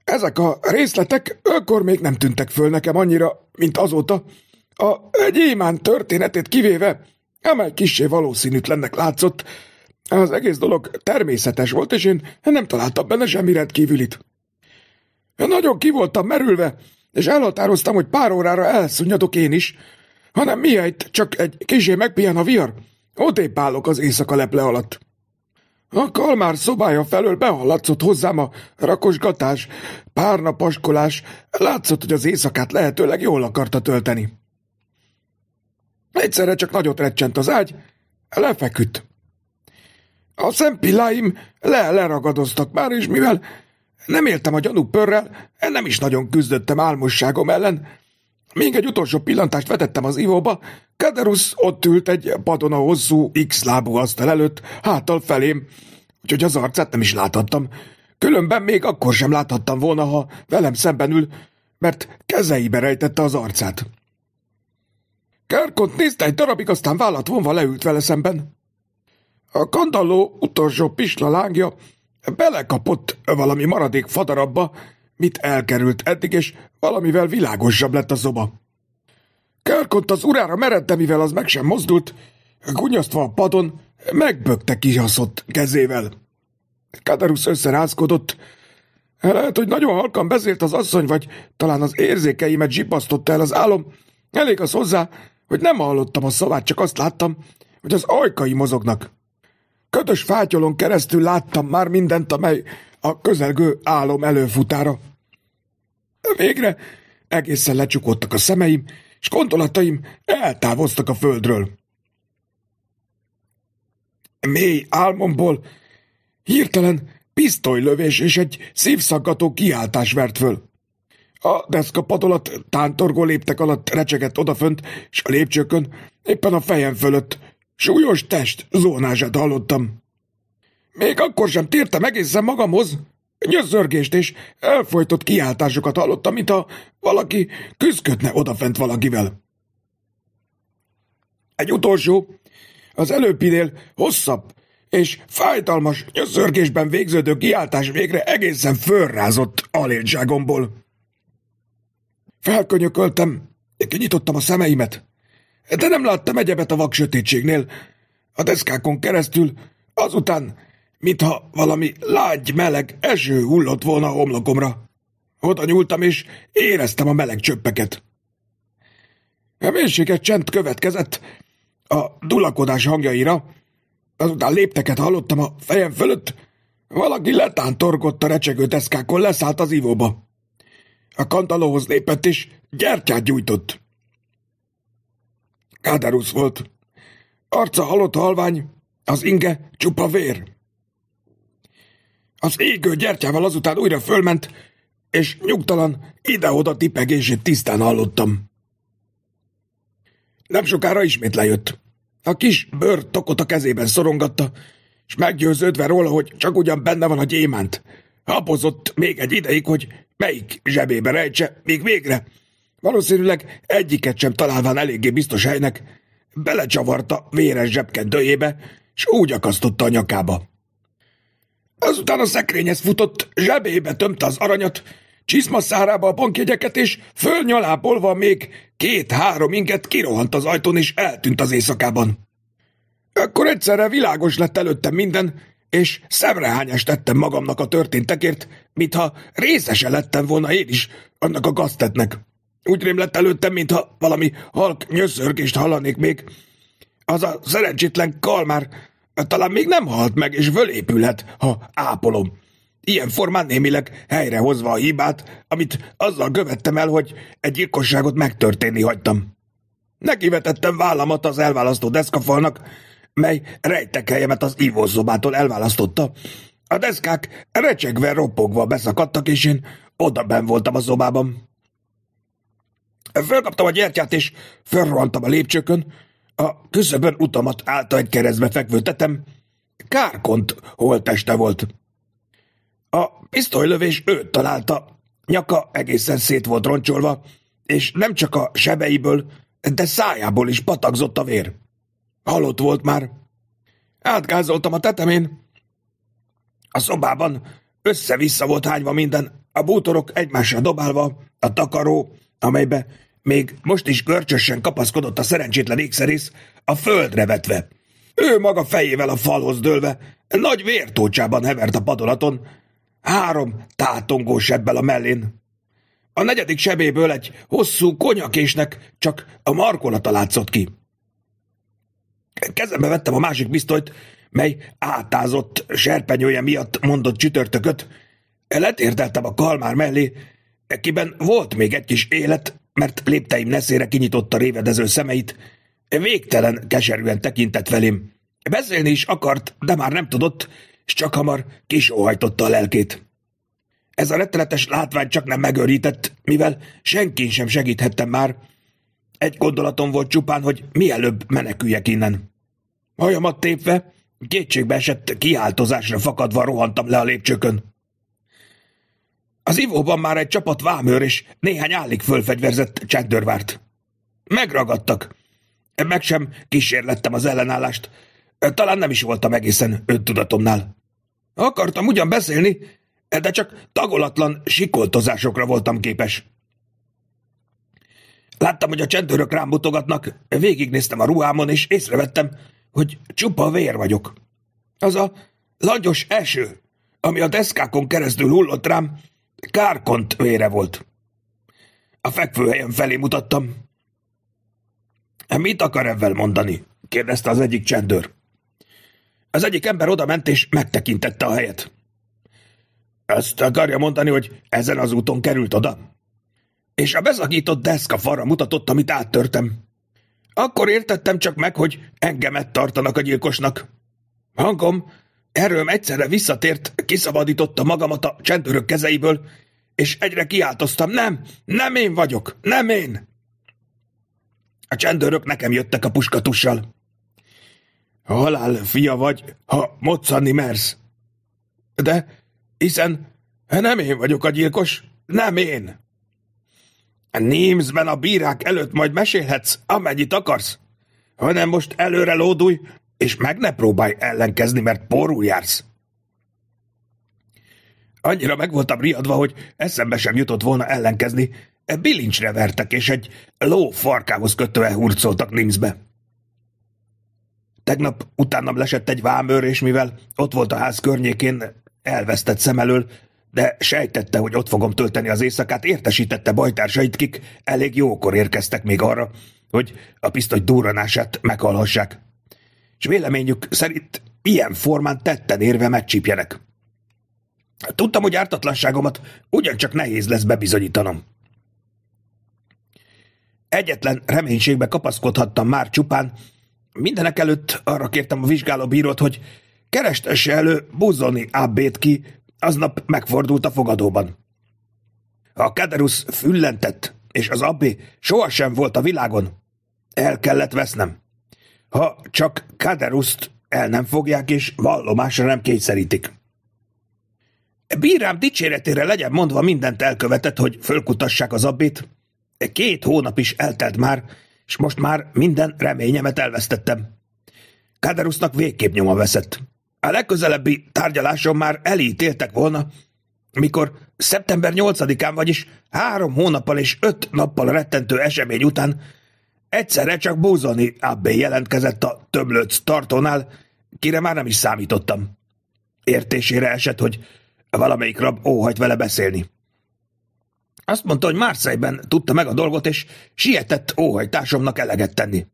Ezek a részletek akkor még nem tűntek föl nekem annyira, mint azóta. A gyémán történetét kivéve, amely kissé valószínűtlennek látszott, az egész dolog természetes volt, és én nem találtam benne semmi rendkívülit. Nagyon kivoltam merülve, és elhatároztam, hogy pár órára elszunnyadok én is, hanem miért csak egy kisé megpihen a vihar, Odébb állok az éjszaka leple alatt. A kalmár szobája felől behallatszott hozzám a rakosgatás, párnapaskolás, látszott, hogy az éjszakát lehetőleg jól akarta tölteni. Egyszerre csak nagyot recsent az ágy, lefeküdt. A szempilláim le-leragadoztak már, és mivel nem éltem a gyanúpörrel, nem is nagyon küzdöttem álmosságom ellen, még egy utolsó pillantást vetettem az ivóba, Kaderusz ott ült egy padon a hosszú, x-lábú asztal előtt, háttal felém, úgyhogy az arcát nem is láthattam. Különben még akkor sem láthattam volna, ha velem szemben ül, mert kezeibe rejtette az arcát. Kerkont nézte egy darabig, aztán vállat vonva leült vele szemben. A kandalló utolsó pisla lángja belekapott valami maradék fadarabba, mit elkerült eddig, és valamivel világosabb lett a szoba. Kárkott az urára meredte, mivel az meg sem mozdult, gunyasztva a padon, megbökte kihaszott kezével. Kadarus összerázkodott, lehet, hogy nagyon halkan beszélt az asszony, vagy talán az érzékeimet zsibasztotta el az álom. Elég az hozzá, hogy nem hallottam a szavát, csak azt láttam, hogy az ajkai mozognak. Kötös fátyolon keresztül láttam már mindent, amely a közelgő álom előfutára. Végre egészen lecsukottak a szemeim, és gondolataim eltávoztak a földről. Mély álmomból hirtelen pisztolylövés és egy szívszaggató kiáltás vert föl. A deszkapad alatt tántorgó léptek alatt recsegett odafönt, és a lépcsőkön, éppen a fejem fölött, súlyos test zónását hallottam. Még akkor sem tértem egészen magamhoz. Nyözzörgést és elfolytott kiáltásokat hallottam, mint ha valaki küzdködne odafent valakivel. Egy utolsó, az előbbinél hosszabb és fájdalmas nyözzörgésben végződő kiáltás végre egészen fölrázott alédzságomból. Felkönyököltem, kinyitottam a szemeimet, de nem láttam egyebet a vak sötétségnél. A deszkákon keresztül azután mintha valami lágy meleg eső hullott volna a homlokomra. Oda nyúltam, és éreztem a meleg csöppeket. A mélységes csend következett a dulakodás hangjaira, azután lépteket hallottam a fejem fölött, valaki letántorgott a recsegő deszkákon, leszállt az ivóba. A kantalóhoz lépett, és gyertyát gyújtott. Kádárusz volt. Arca halott halvány, az inge csupa vér. Az égő gyertyával azután újra fölment, és nyugtalan ide-oda tipegését tisztán hallottam. Nem sokára ismét lejött. A kis bőr tokot a kezében szorongatta, és meggyőződve róla, hogy csak ugyan benne van a gyémánt. Habozott még egy ideig, hogy melyik zsebébe rejtse, még végre. Valószínűleg egyiket sem találván eléggé biztos helynek, belecsavarta véres zsebkendőjébe, és úgy akasztotta a nyakába. Azután a szekrényhez futott, zsebébe tömte az aranyat, csizmaszárába a bankjegyeket, és fölnyalábolva még két-három inget kirohant az ajtón, és eltűnt az éjszakában. Akkor egyszerre világos lett előttem minden, és szemrehányást tettem magamnak a történtekért, mintha részese lettem volna én is annak a gaztetnek. Úgy rém lett előttem, mintha valami halk nyöszörgést hallanék még. Az a szerencsétlen kalmár talán még nem halt meg, és fölépülhet, ha ápolom. Ilyen formán némileg helyrehozva a hibát, amit azzal követtem el, hogy egy gyilkosságot megtörténni hagytam. Nekivetettem vállamat az elválasztó deszkafalnak, mely helyemet az ivószobától elválasztotta. A deszkák recsegve, ropogva beszakadtak, és én ben voltam a szobában. Fölkaptam a gyertyát, és fölrohantam a lépcsőkön, a küszöbön utamat állta egy keresztbe fekvő tetem, kárkont holteste volt. A pisztolylövés őt találta, nyaka egészen szét volt roncsolva, és nem csak a sebeiből, de szájából is patakzott a vér. Halott volt már. Átgázoltam a tetemén. A szobában össze-vissza volt hányva minden, a bútorok egymásra dobálva, a takaró, amelybe még most is görcsösen kapaszkodott a szerencsétlen ékszerész, a földre vetve. Ő maga fejével a falhoz dőlve, nagy vértócsában hevert a padolaton, három tátongó sebbel a mellén. A negyedik sebéből egy hosszú konyakésnek csak a markolata látszott ki. Kezembe vettem a másik biztolyt, mely átázott serpenyője miatt mondott csütörtököt. Letérteltem a kalmár mellé, ekiben volt még egy kis élet, mert lépteim neszére kinyitotta révedező szemeit, végtelen keserűen tekintett velém. Beszélni is akart, de már nem tudott, és csak hamar kisóhajtotta a lelkét. Ez a rettenetes látvány csak nem megörített, mivel senkin sem segíthettem már. Egy gondolatom volt csupán, hogy mielőbb meneküljek innen. Hajamat tépve, kétségbe esett kiáltozásra fakadva rohantam le a lépcsőkön. Az ivóban már egy csapat vámőr és néhány állik fölfegyverzett csendőrvárt. Megragadtak. Meg sem kísérlettem az ellenállást. Talán nem is voltam egészen öntudatomnál. Akartam ugyan beszélni, de csak tagolatlan sikoltozásokra voltam képes. Láttam, hogy a csendőrök rám mutogatnak, végignéztem a ruhámon, és észrevettem, hogy csupa vér vagyok. Az a langyos eső, ami a deszkákon keresztül hullott rám, Kárkont vére volt. A fekvőhelyen felé mutattam. Mit akar ebben mondani? kérdezte az egyik csendőr. Az egyik ember odament és megtekintette a helyet. Ezt akarja mondani, hogy ezen az úton került oda? És a bezagított deszka falra mutatott, amit áttörtem. Akkor értettem csak meg, hogy engemet tartanak a gyilkosnak. Hangom Erről egyszerre visszatért, kiszabadította magamat a csendőrök kezeiből, és egyre kiáltoztam, nem, nem én vagyok, nem én! A csendőrök nekem jöttek a puskatussal. Halál fia vagy, ha moccanni mersz. De, hiszen nem én vagyok a gyilkos, nem én. Némzben a bírák előtt majd mesélhetsz, amennyit akarsz, hanem most előre lódulj, és meg ne próbálj ellenkezni, mert porul jársz. Annyira meg voltam riadva, hogy eszembe sem jutott volna ellenkezni. E bilincsre vertek, és egy ló farkához kötve hurcoltak Nimsbe. Tegnap utánam lesett egy vámőr, és mivel ott volt a ház környékén, elvesztett szem elől, de sejtette, hogy ott fogom tölteni az éjszakát, értesítette bajtársait, kik elég jókor érkeztek még arra, hogy a pisztoly durranását meghallhassák és véleményük szerint ilyen formán tetten érve megcsípjenek. Tudtam, hogy ártatlanságomat ugyancsak nehéz lesz bebizonyítanom. Egyetlen reménységbe kapaszkodhattam már csupán, mindenek előtt arra kértem a vizsgálóbírót, hogy kerestesse elő Buzoni abbét ki, aznap megfordult a fogadóban. A Kaderusz füllentett, és az abbé sohasem volt a világon. El kellett vesznem ha csak Kaderuszt el nem fogják, és vallomásra nem kényszerítik. Bírám dicséretére legyen mondva mindent elkövetett, hogy fölkutassák az abbit. Két hónap is eltelt már, és most már minden reményemet elvesztettem. Kaderusznak végképp nyoma veszett. A legközelebbi tárgyaláson már elítéltek volna, mikor szeptember 8-án, vagyis három hónappal és öt nappal rettentő esemény után Egyszerre csak Bózani abbé jelentkezett a tömlőc tartónál, kire már nem is számítottam. Értésére esett, hogy valamelyik rab óhajt vele beszélni. Azt mondta, hogy Márszejben tudta meg a dolgot, és sietett óhajtásomnak eleget tenni.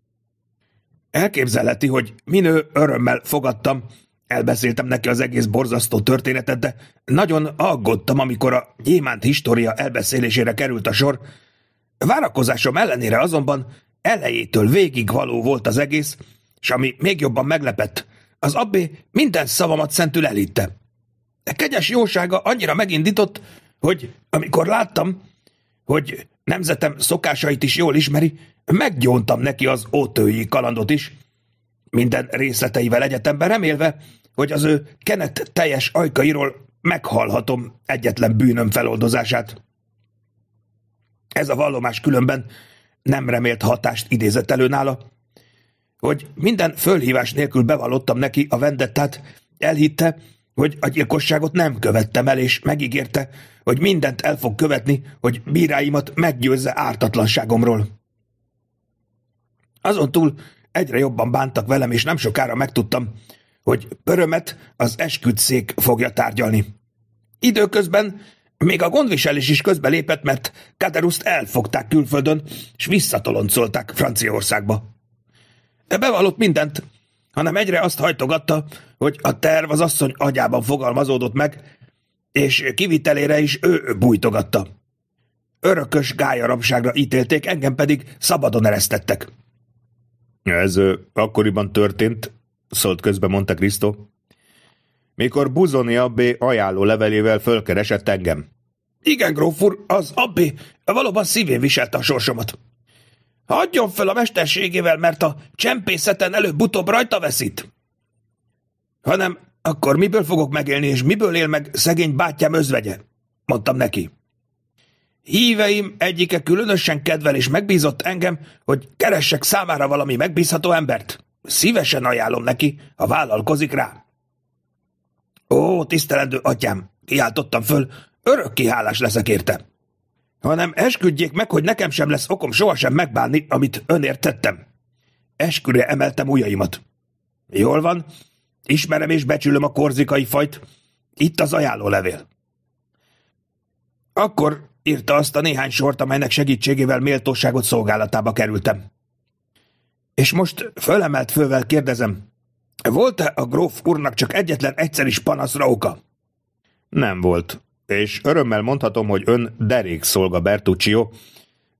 Elképzelheti, hogy minő örömmel fogadtam, elbeszéltem neki az egész borzasztó történetet, de nagyon aggódtam, amikor a gyémánt história elbeszélésére került a sor. Várakozásom ellenére azonban elejétől végig való volt az egész, és ami még jobban meglepett, az abbé minden szavamat szentül elitte. De kegyes jósága annyira megindított, hogy amikor láttam, hogy nemzetem szokásait is jól ismeri, meggyóntam neki az ótői kalandot is, minden részleteivel egyetemben remélve, hogy az ő kenet teljes ajkairól meghallhatom egyetlen bűnöm feloldozását. Ez a vallomás különben nem remélt hatást idézett elő nála, hogy minden fölhívás nélkül bevallottam neki a vendettát, elhitte, hogy a gyilkosságot nem követtem el, és megígérte, hogy mindent el fog követni, hogy bíráimat meggyőzze ártatlanságomról. Azon túl egyre jobban bántak velem, és nem sokára megtudtam, hogy örömet az esküdszék fogja tárgyalni. Időközben még a gondviselés is közbe lépett, mert Kaderuszt elfogták külföldön, és visszatoloncolták Franciaországba. Bevallott mindent, hanem egyre azt hajtogatta, hogy a terv az asszony agyában fogalmazódott meg, és kivitelére is ő bújtogatta. Örökös gályarabságra ítélték, engem pedig szabadon eresztettek. Ez ö, akkoriban történt, szólt közben mondta Krisztó mikor Buzoni abbé ajánló levelével fölkeresett engem. Igen, gróf úr, az abbé valóban szívén viselte a sorsomat. Hagyjon fel a mesterségével, mert a csempészeten előbb-utóbb rajta veszít. Hanem akkor miből fogok megélni, és miből él meg szegény bátyám özvegye? Mondtam neki. Híveim egyike különösen kedvel és megbízott engem, hogy keressek számára valami megbízható embert. Szívesen ajánlom neki, ha vállalkozik rá. Ó, tisztelendő atyám, kiáltottam föl, örökké hálás leszek érte. Hanem esküdjék meg, hogy nekem sem lesz okom sohasem megbánni, amit önért tettem. Esküre emeltem ujjaimat. Jól van, ismerem és becsülöm a korzikai fajt. Itt az ajánlólevél. Akkor írta azt a néhány sort, amelynek segítségével méltóságot szolgálatába kerültem. És most fölemelt fővel kérdezem, volt-e a gróf úrnak csak egyetlen egyszer is panaszra oka? Nem volt, és örömmel mondhatom, hogy ön derék szolga Bertuccio,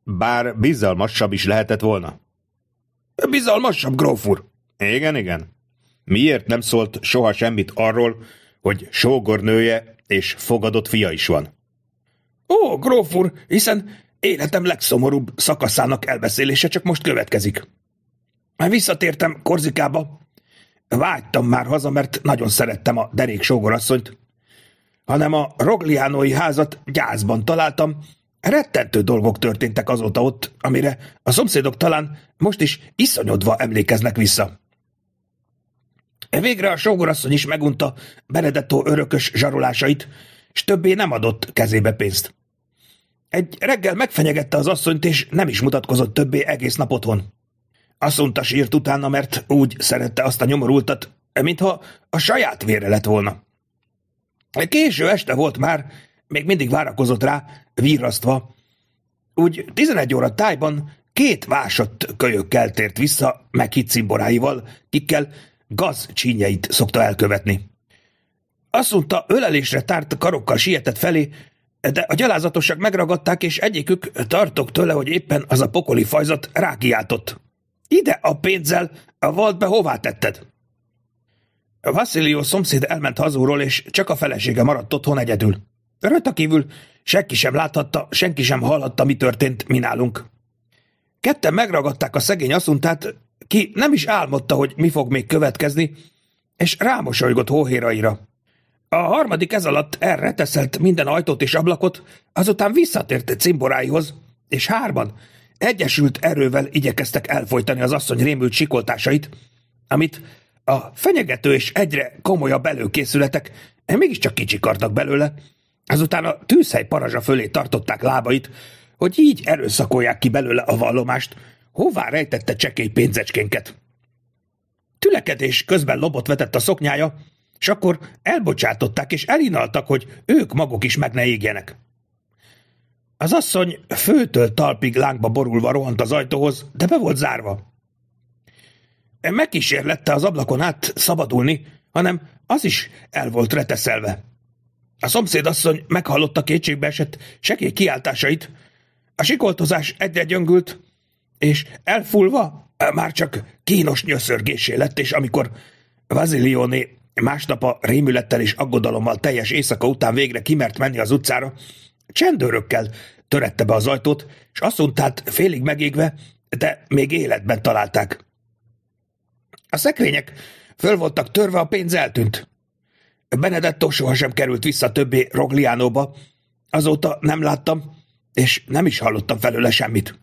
bár bizalmasabb is lehetett volna. Bizalmasabb, gróf úr? Igen, igen. Miért nem szólt soha semmit arról, hogy sógornője és fogadott fia is van? Ó, gróf úr, hiszen életem legszomorúbb szakaszának elbeszélése csak most következik. Visszatértem Korzikába, vágytam már haza, mert nagyon szerettem a derék sógorasszonyt, hanem a Rogliánói házat gyászban találtam, Rettentő dolgok történtek azóta ott, amire a szomszédok talán most is iszonyodva emlékeznek vissza. Végre a sógorasszony is megunta Benedetto örökös zsarolásait, s többé nem adott kezébe pénzt. Egy reggel megfenyegette az asszonyt, és nem is mutatkozott többé egész nap otthon. Asszonta sírt utána, mert úgy szerette azt a nyomorultat, mintha a saját vére lett volna. Késő este volt már, még mindig várakozott rá, vírasztva. Úgy 11 óra tájban két vásott kölyökkel tért vissza, meg cimboráival, kikkel gaz csínyeit szokta elkövetni. Azt ölelésre tárt karokkal sietett felé, de a gyalázatosak megragadták, és egyikük tartok tőle, hogy éppen az a pokoli fajzat rákiáltott. Ide a pénzzel, a be hová tetted? Vasilió szomszéd elment hazúról, és csak a felesége maradt otthon egyedül. Rajta kívül senki sem láthatta, senki sem hallhatta, mi történt, mi nálunk. Ketten megragadták a szegény asszuntát, ki nem is álmodta, hogy mi fog még következni, és rámosolygott hóhéraira. A harmadik ez alatt erre teszelt minden ajtót és ablakot, azután visszatért cimboráihoz, és hárman, Egyesült erővel igyekeztek elfolytani az asszony rémült sikoltásait, amit a fenyegető és egyre komolyabb előkészületek eh, mégiscsak kicsikartak belőle, azután a tűzhely parazsa fölé tartották lábait, hogy így erőszakolják ki belőle a vallomást, hová rejtette csekély pénzecskénket. Tülekedés közben lobot vetett a szoknyája, és akkor elbocsátották és elinaltak, hogy ők maguk is meg ne égjenek. Az asszony főtől talpig lángba borulva rohant az ajtóhoz, de be volt zárva. Megkísérlette az ablakon át szabadulni, hanem az is el volt reteszelve. A szomszéd asszony meghallotta esett segély kiáltásait, a sikoltozás egyre gyöngült, és elfulva e, már csak kínos nyöszörgésé lett, és amikor Vazilioné másnap a rémülettel és aggodalommal teljes éjszaka után végre kimert menni az utcára, Csendőrökkel törette be az ajtót, és azt mondtát félig megégve, de még életben találták. A szekrények föl voltak törve, a pénz eltűnt. Benedetto sohasem került vissza többé Rogliánóba, azóta nem láttam, és nem is hallottam felőle semmit.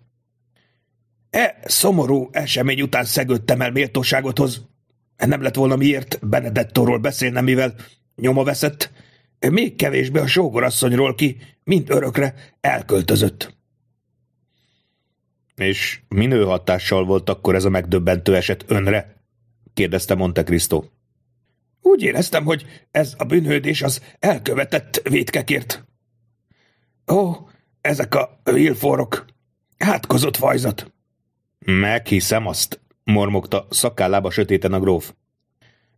E szomorú esemény után szegődtem el méltóságothoz, Nem lett volna miért Benedettóról beszélnem, mivel nyoma veszett, még kevésbé a sógorasszonyról ki, mint örökre elköltözött. És minő hatással volt akkor ez a megdöbbentő eset önre? kérdezte Monte Cristo. Úgy éreztem, hogy ez a bűnhődés az elkövetett vétkekért. Ó, ezek a vilforok, átkozott fajzat. Meghiszem azt, mormogta szakállába sötéten a gróf.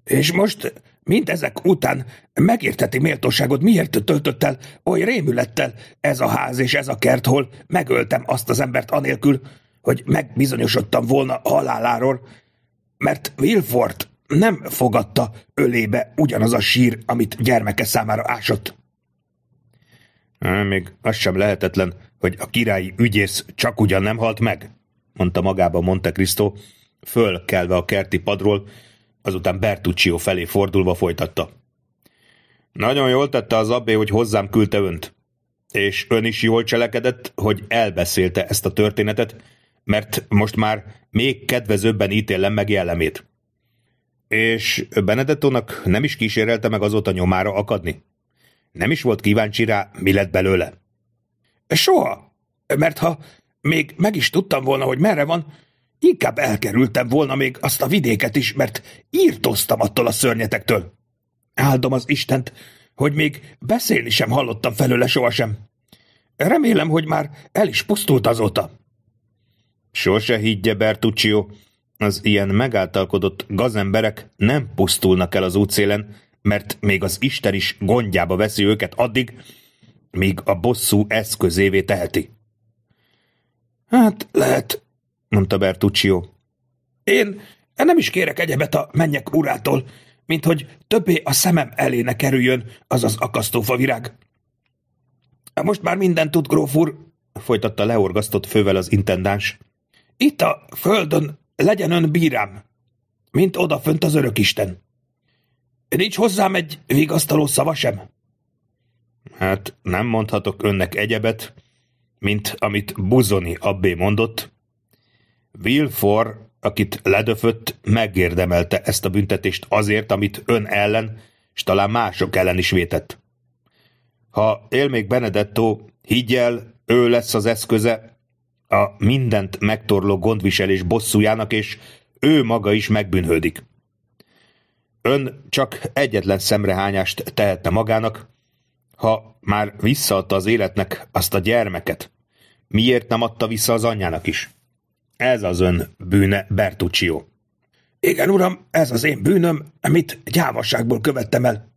És most Mindezek után megérteti méltóságot, miért töltött el oly rémülettel ez a ház és ez a kert, hol megöltem azt az embert anélkül, hogy megbizonyosodtam volna haláláról, mert Wilford nem fogadta ölébe ugyanaz a sír, amit gyermeke számára ásott. Még az sem lehetetlen, hogy a királyi ügyész csak ugyan nem halt meg, mondta magába Monte Cristo, fölkelve a kerti padról, azután Bertuccio felé fordulva folytatta. Nagyon jól tette az abbé, hogy hozzám küldte önt. És ön is jól cselekedett, hogy elbeszélte ezt a történetet, mert most már még kedvezőbben ítélem meg jellemét. És Benedettónak nem is kísérelte meg azóta nyomára akadni? Nem is volt kíváncsi rá, mi lett belőle? Soha, mert ha még meg is tudtam volna, hogy merre van, Inkább elkerültem volna még azt a vidéket is, mert írtoztam attól a szörnyetektől. Áldom az Istent, hogy még beszélni sem hallottam felőle sohasem. Remélem, hogy már el is pusztult azóta. Sose higgye, Bertuccio, az ilyen megáltalkodott gazemberek nem pusztulnak el az útszélen, mert még az Isten is gondjába veszi őket addig, míg a bosszú eszközévé teheti. Hát lehet, mondta Bertuccio. Én nem is kérek egyebet a mennyek urától, mint hogy többé a szemem elé ne kerüljön az az akasztófa virág. Most már mindent tud, gróf úr, folytatta leorgasztott fővel az intendáns. Itt a földön legyen ön bírám, mint odafönt az örökisten. Nincs hozzám egy vigasztaló szava sem? Hát nem mondhatok önnek egyebet, mint amit Buzoni abbé mondott, Wilfor, akit ledöfött, megérdemelte ezt a büntetést azért, amit ön ellen, és talán mások ellen is vétett. Ha él még Benedetto, higgyel, ő lesz az eszköze a mindent megtorló gondviselés bosszújának, és ő maga is megbűnhődik. Ön csak egyetlen szemrehányást tehetne magának, ha már visszaadta az életnek azt a gyermeket. Miért nem adta vissza az anyjának is? Ez az ön bűne, Bertuccio. Igen, uram, ez az én bűnöm, amit gyávaságból követtem el.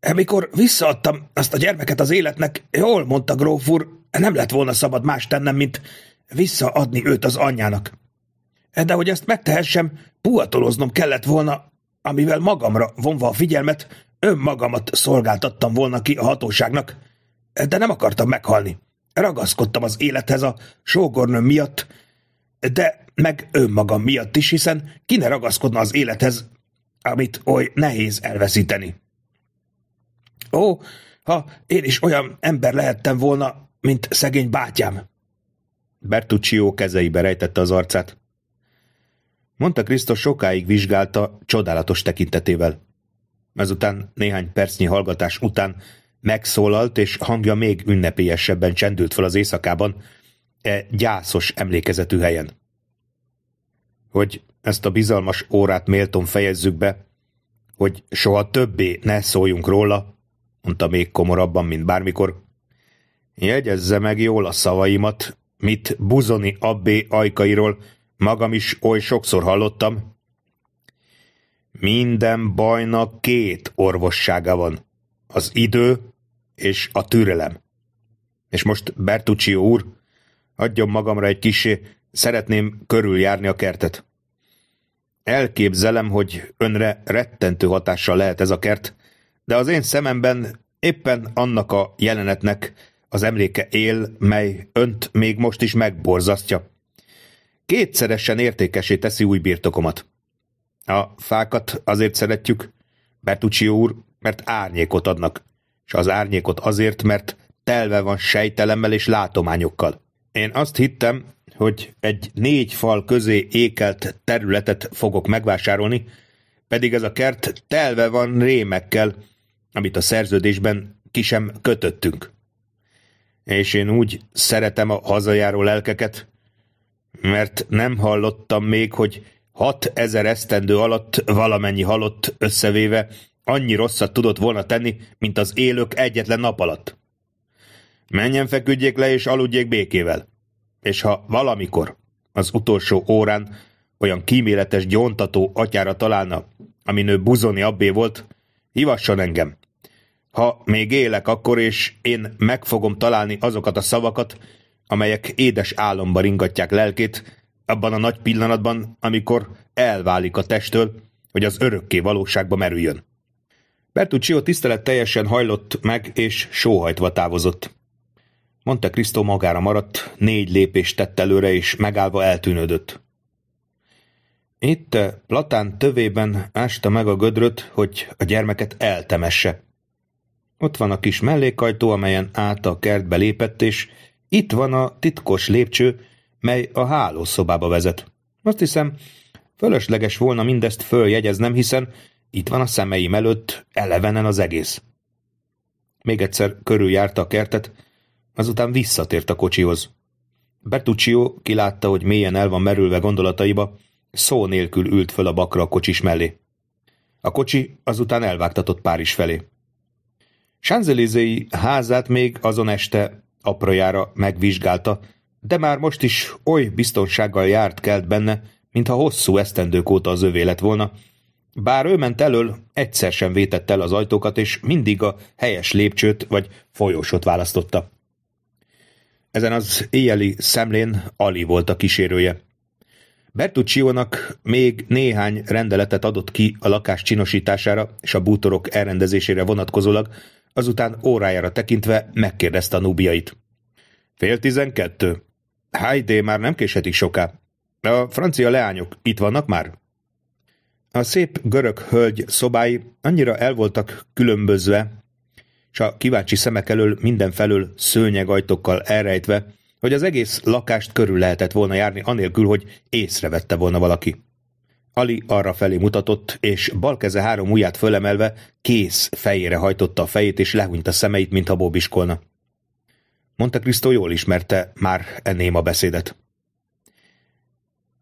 Amikor visszaadtam azt a gyermeket az életnek, jól mondta gróf úr, nem lett volna szabad más tennem, mint visszaadni őt az anyjának. De hogy ezt megtehessem, puhatoloznom kellett volna, amivel magamra vonva a figyelmet, önmagamat szolgáltattam volna ki a hatóságnak, de nem akartam meghalni. Ragaszkodtam az élethez a sógornőm miatt, de meg önmagam miatt is, hiszen ki ne ragaszkodna az élethez, amit oly nehéz elveszíteni. Ó, ha én is olyan ember lehettem volna, mint szegény bátyám. Bertuccio kezeibe rejtette az arcát. Monte Krisztus sokáig vizsgálta csodálatos tekintetével. Ezután néhány percnyi hallgatás után megszólalt, és hangja még ünnepélyesebben csendült fel az éjszakában, e gyászos emlékezetű helyen. Hogy ezt a bizalmas órát méltón fejezzük be, hogy soha többé ne szóljunk róla, mondta még komorabban, mint bármikor. Jegyezze meg jól a szavaimat, mit buzoni abbé ajkairól, magam is oly sokszor hallottam. Minden bajnak két orvossága van, az idő és a türelem. És most Bertuccio úr, Adjon magamra egy kisé, szeretném körüljárni a kertet. Elképzelem, hogy önre rettentő hatással lehet ez a kert, de az én szememben éppen annak a jelenetnek az emléke él, mely önt még most is megborzasztja. Kétszeresen értékesé teszi új birtokomat. A fákat azért szeretjük, Bertuccio úr, mert árnyékot adnak, és az árnyékot azért, mert telve van sejtelemmel és látományokkal. Én azt hittem, hogy egy négy fal közé ékelt területet fogok megvásárolni, pedig ez a kert telve van rémekkel, amit a szerződésben ki sem kötöttünk. És én úgy szeretem a hazajáró lelkeket, mert nem hallottam még, hogy hat ezer esztendő alatt valamennyi halott összevéve annyi rosszat tudott volna tenni, mint az élők egyetlen nap alatt. Menjen, feküdjék le, és aludjék békével. És ha valamikor, az utolsó órán, olyan kíméletes gyontató atyára találna, amin buzoni abbé volt, hívasson engem. Ha még élek, akkor és én meg fogom találni azokat a szavakat, amelyek édes álomba ringatják lelkét, abban a nagy pillanatban, amikor elválik a testtől, hogy az örökké valóságba merüljön. Bertuccio tisztelet teljesen hajlott meg és sóhajtva távozott. Monte Cristo magára maradt, négy lépést tett előre, és megállva eltűnődött. Itt eh, Platán tövében ásta meg a gödröt, hogy a gyermeket eltemesse. Ott van a kis mellékajtó, amelyen át a kertbe lépett, és itt van a titkos lépcső, mely a hálószobába vezet. Azt hiszem, fölösleges volna mindezt följegyeznem, hiszen itt van a szemeim előtt elevenen az egész. Még egyszer körüljárta a kertet, Azután visszatért a kocsihoz. Bertuccio kilátta, hogy mélyen el van merülve gondolataiba, szó nélkül ült föl a bakra a kocsis mellé. A kocsi azután elvágtatott Párizs felé. Sánzelizéi házát még azon este aprajára megvizsgálta, de már most is oly biztonsággal járt kelt benne, mintha hosszú esztendők óta az övé lett volna, bár ő ment elől, egyszer sem vétett el az ajtókat, és mindig a helyes lépcsőt vagy folyósot választotta. Ezen az éjjeli szemlén Ali volt a kísérője. Bertucciónak még néhány rendeletet adott ki a lakás csinosítására és a bútorok elrendezésére vonatkozólag, azután órájára tekintve megkérdezte a núbiait. Fél tizenkettő. Hájdé már nem késhetik soká. A francia leányok itt vannak már? A szép görög hölgy szobái annyira el voltak különbözve, csak kíváncsi szemek elől mindenfelől szőnyegajtókkal elrejtve, hogy az egész lakást körül lehetett volna járni anélkül, hogy észrevette volna valaki. Ali arra felé mutatott, és bal keze három ujját fölemelve kész fejére hajtotta a fejét, és lehúnyta szemeit, mintha bóbiskolna. Monte Cristo jól ismerte már e a beszédet.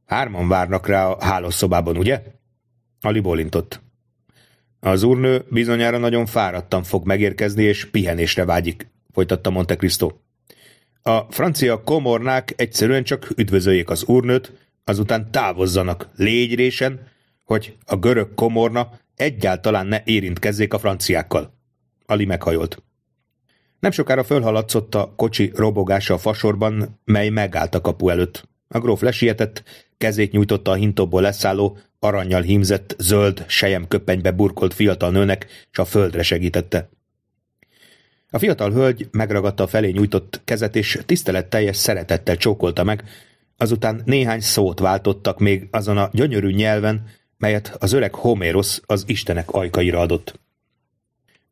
Hárman várnak rá a hálószobában, ugye? Ali bólintott. Az úrnő bizonyára nagyon fáradtan fog megérkezni, és pihenésre vágyik, folytatta Monte Cristo. A francia komornák egyszerűen csak üdvözöljék az úrnőt, azután távozzanak légyrésen, hogy a görög komorna egyáltalán ne érintkezzék a franciákkal. Ali meghajolt. Nem sokára fölhaladszott a kocsi robogása a fasorban, mely megállt a kapu előtt. A gróf lesietett, kezét nyújtotta a hintóból leszálló, aranyjal hímzett, zöld, köpenybe burkolt fiatal nőnek, és a földre segítette. A fiatal hölgy megragadta a felé nyújtott kezet, és tiszteletteljes szeretettel csókolta meg, azután néhány szót váltottak még azon a gyönyörű nyelven, melyet az öreg Homérosz az istenek ajkaira adott.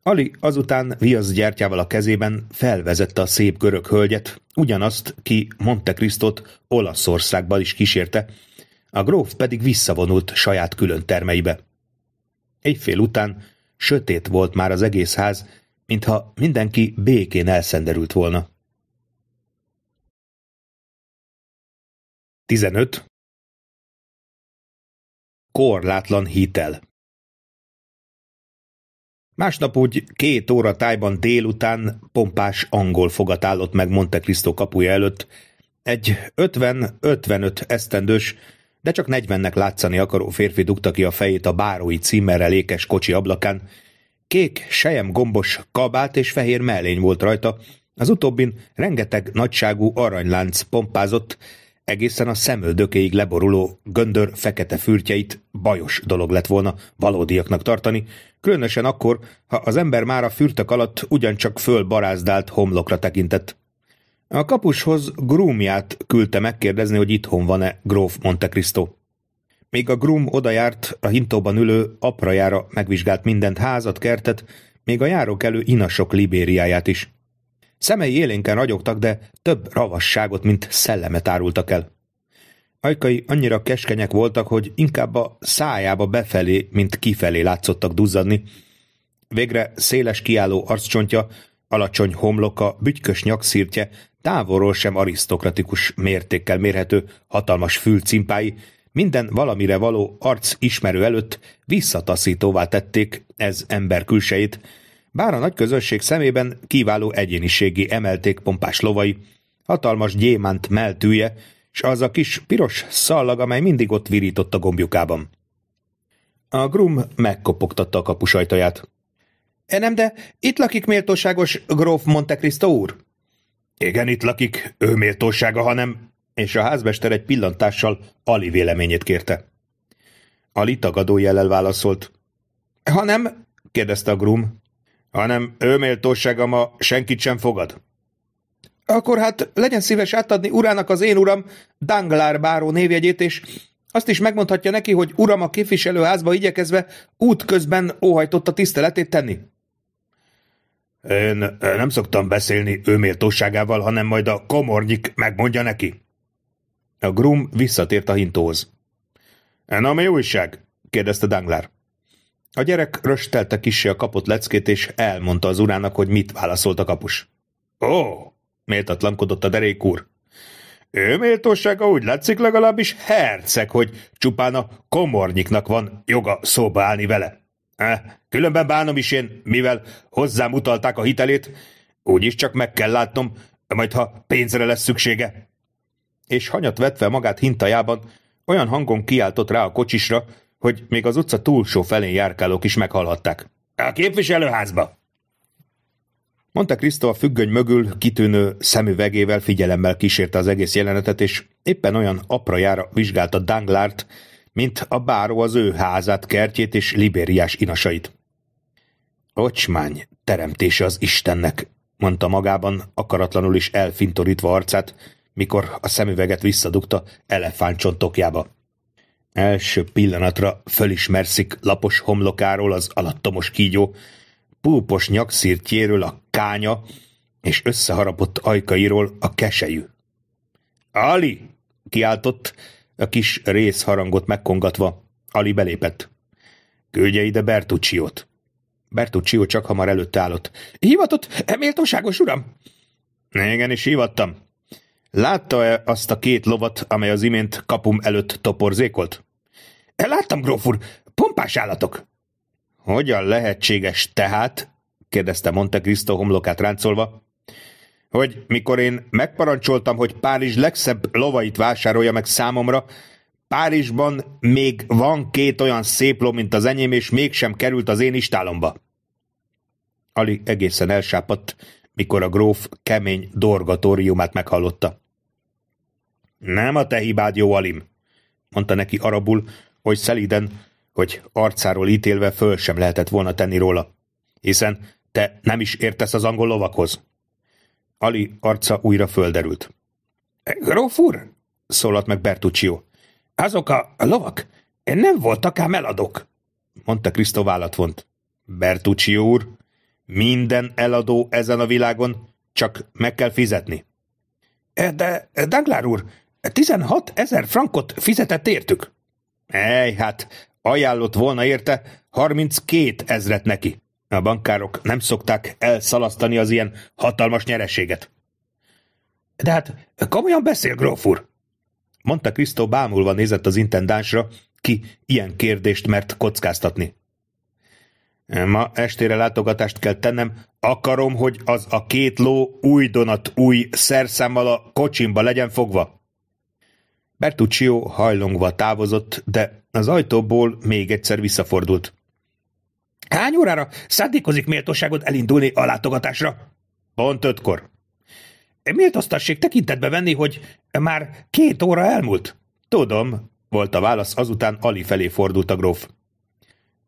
Ali azután viaszgyertyával a kezében felvezette a szép görög hölgyet, ugyanazt, ki Monte Cristot, Olaszországban is kísérte, a gróf pedig visszavonult saját külön termeibe. Egyfél után sötét volt már az egész ház, mintha mindenki békén elszenderült volna. 15. Korlátlan hitel Másnap úgy két óra tájban délután pompás angol fogat állott meg Monte Cristo kapuja előtt, egy 50-55 esztendős, de csak 40-nek látszani akaró férfi dugta ki a fejét a bárói címerrel ékes kocsi ablakán. Kék, sejem gombos kabát és fehér mellény volt rajta, az utóbbin rengeteg nagyságú aranylánc pompázott, egészen a szemöldökéig leboruló göndör fekete fürtjeit bajos dolog lett volna valódiaknak tartani, különösen akkor, ha az ember már a fürtök alatt ugyancsak fölbarázdált homlokra tekintett. A kapushoz grúmját küldte megkérdezni, hogy itthon van-e gróf Monte Cristo. Még a grúm odajárt, a hintóban ülő aprajára megvizsgált mindent, házat, kertet, még a járók elő inasok Libériáját is. Szemei élénken ragyogtak, de több ravasságot, mint szellemet árultak el. Ajkai annyira keskenyek voltak, hogy inkább a szájába befelé, mint kifelé látszottak duzzadni. Végre széles kiálló arccsontja, alacsony homloka, bütykös nyakszírtje, távolról sem arisztokratikus mértékkel mérhető hatalmas fülcimpái, minden valamire való arc ismerő előtt visszataszítóvá tették ez ember külsejét, bár a nagy közösség szemében kiváló egyéniségi emelték pompás lovai, hatalmas gyémánt meltűje, s az a kis piros szallag, amely mindig ott virított a gombjukában. A Grum megkopogtatta a kapusajtaját. E nem, de itt lakik méltóságos gróf Cristo úr? Igen, itt lakik, ő méltósága, hanem... És a házmester egy pillantással Ali véleményét kérte. Ali tagadó jellel válaszolt. Hanem, kérdezte a Grum, hanem ő méltósága ma senkit sem fogad. Akkor hát legyen szíves átadni urának az én uram Danglár báró névjegyét, és azt is megmondhatja neki, hogy uram a képviselőházba igyekezve útközben a tiszteletét tenni. Én nem szoktam beszélni ő méltóságával, hanem majd a komornyik megmondja neki. A Grum visszatért a hintóhoz. – Na, mi újság? – kérdezte Danglár. A gyerek röstelte kisé a kapott leckét, és elmondta az urának, hogy mit válaszolt a kapus. Ó, méltatlankodott a derék úr. Ő méltósága úgy látszik legalábbis herceg, hogy csupán a komornyiknak van joga szóba állni vele. Különben bánom is én, mivel hozzám utalták a hitelét, úgyis csak meg kell látnom, majd ha pénzre lesz szüksége. És hanyat vetve magát hintajában, olyan hangon kiáltott rá a kocsisra, hogy még az utca túlsó felén járkálók is meghallhatták. A képviselőházba! Mondta Kristó a függöny mögül kitűnő szemüvegével figyelemmel kísérte az egész jelenetet, és éppen olyan jára vizsgálta Danglárt, mint a báró az ő házát, kertjét és libériás inasait. Ocsmány, teremtése az Istennek, mondta magában, akaratlanul is elfintorítva arcát, mikor a szemüveget visszadugta elefántcsontokjába. Első pillanatra fölismerszik lapos homlokáról az alattomos kígyó, púpos nyakszirtjéről a kánya, és összeharapott ajkairól a keselyű. Ali! kiáltott, a kis részharangot megkongatva. Ali belépett. Küldje ide Bertucciót. Bertuccio csak hamar előtt állott. Hivatott, méltóságos uram? Igen, is hivattam, Látta-e azt a két lovat, amely az imént kapum előtt toporzékolt? E, láttam, gróf úr, pompás állatok. Hogyan lehetséges tehát, kérdezte Monte Cristo homlokát ráncolva, hogy mikor én megparancsoltam, hogy Párizs legszebb lovait vásárolja meg számomra, Párizsban még van két olyan szép ló, mint az enyém, és mégsem került az én istálomba. Ali egészen elsápadt, mikor a gróf kemény dorgatóriumát meghallotta. Nem a te hibád, jó alim, mondta neki arabul, hogy szeliden, hogy arcáról ítélve föl sem lehetett volna tenni róla, hiszen te nem is értesz az angol lovakhoz. Ali arca újra földerült. Gróf eh, úr, szólalt meg Bertuccio, azok a lovak nem voltak ám eladók, mondta Krisztó vállatvont. Bertuccio úr, minden eladó ezen a világon, csak meg kell fizetni. Eh, de, eh, Danglár úr, 16 ezer frankot fizetett értük. Ej, hát ajánlott volna érte 32 ezret neki. A bankárok nem szokták elszalasztani az ilyen hatalmas nyereséget. De hát komolyan beszél, gróf úr? Mondta Krisztó bámulva nézett az intendánsra, ki ilyen kérdést mert kockáztatni. Ma estére látogatást kell tennem, akarom, hogy az a két ló donat új szerszámmal a kocsimba legyen fogva. Bertuccio hajlongva távozott, de az ajtóból még egyszer visszafordult. Hány órára szándékozik méltóságot elindulni a látogatásra? Pont ötkor. Méltóztassék tekintetbe venni, hogy már két óra elmúlt. Tudom, volt a válasz, azután Ali felé fordult a gróf.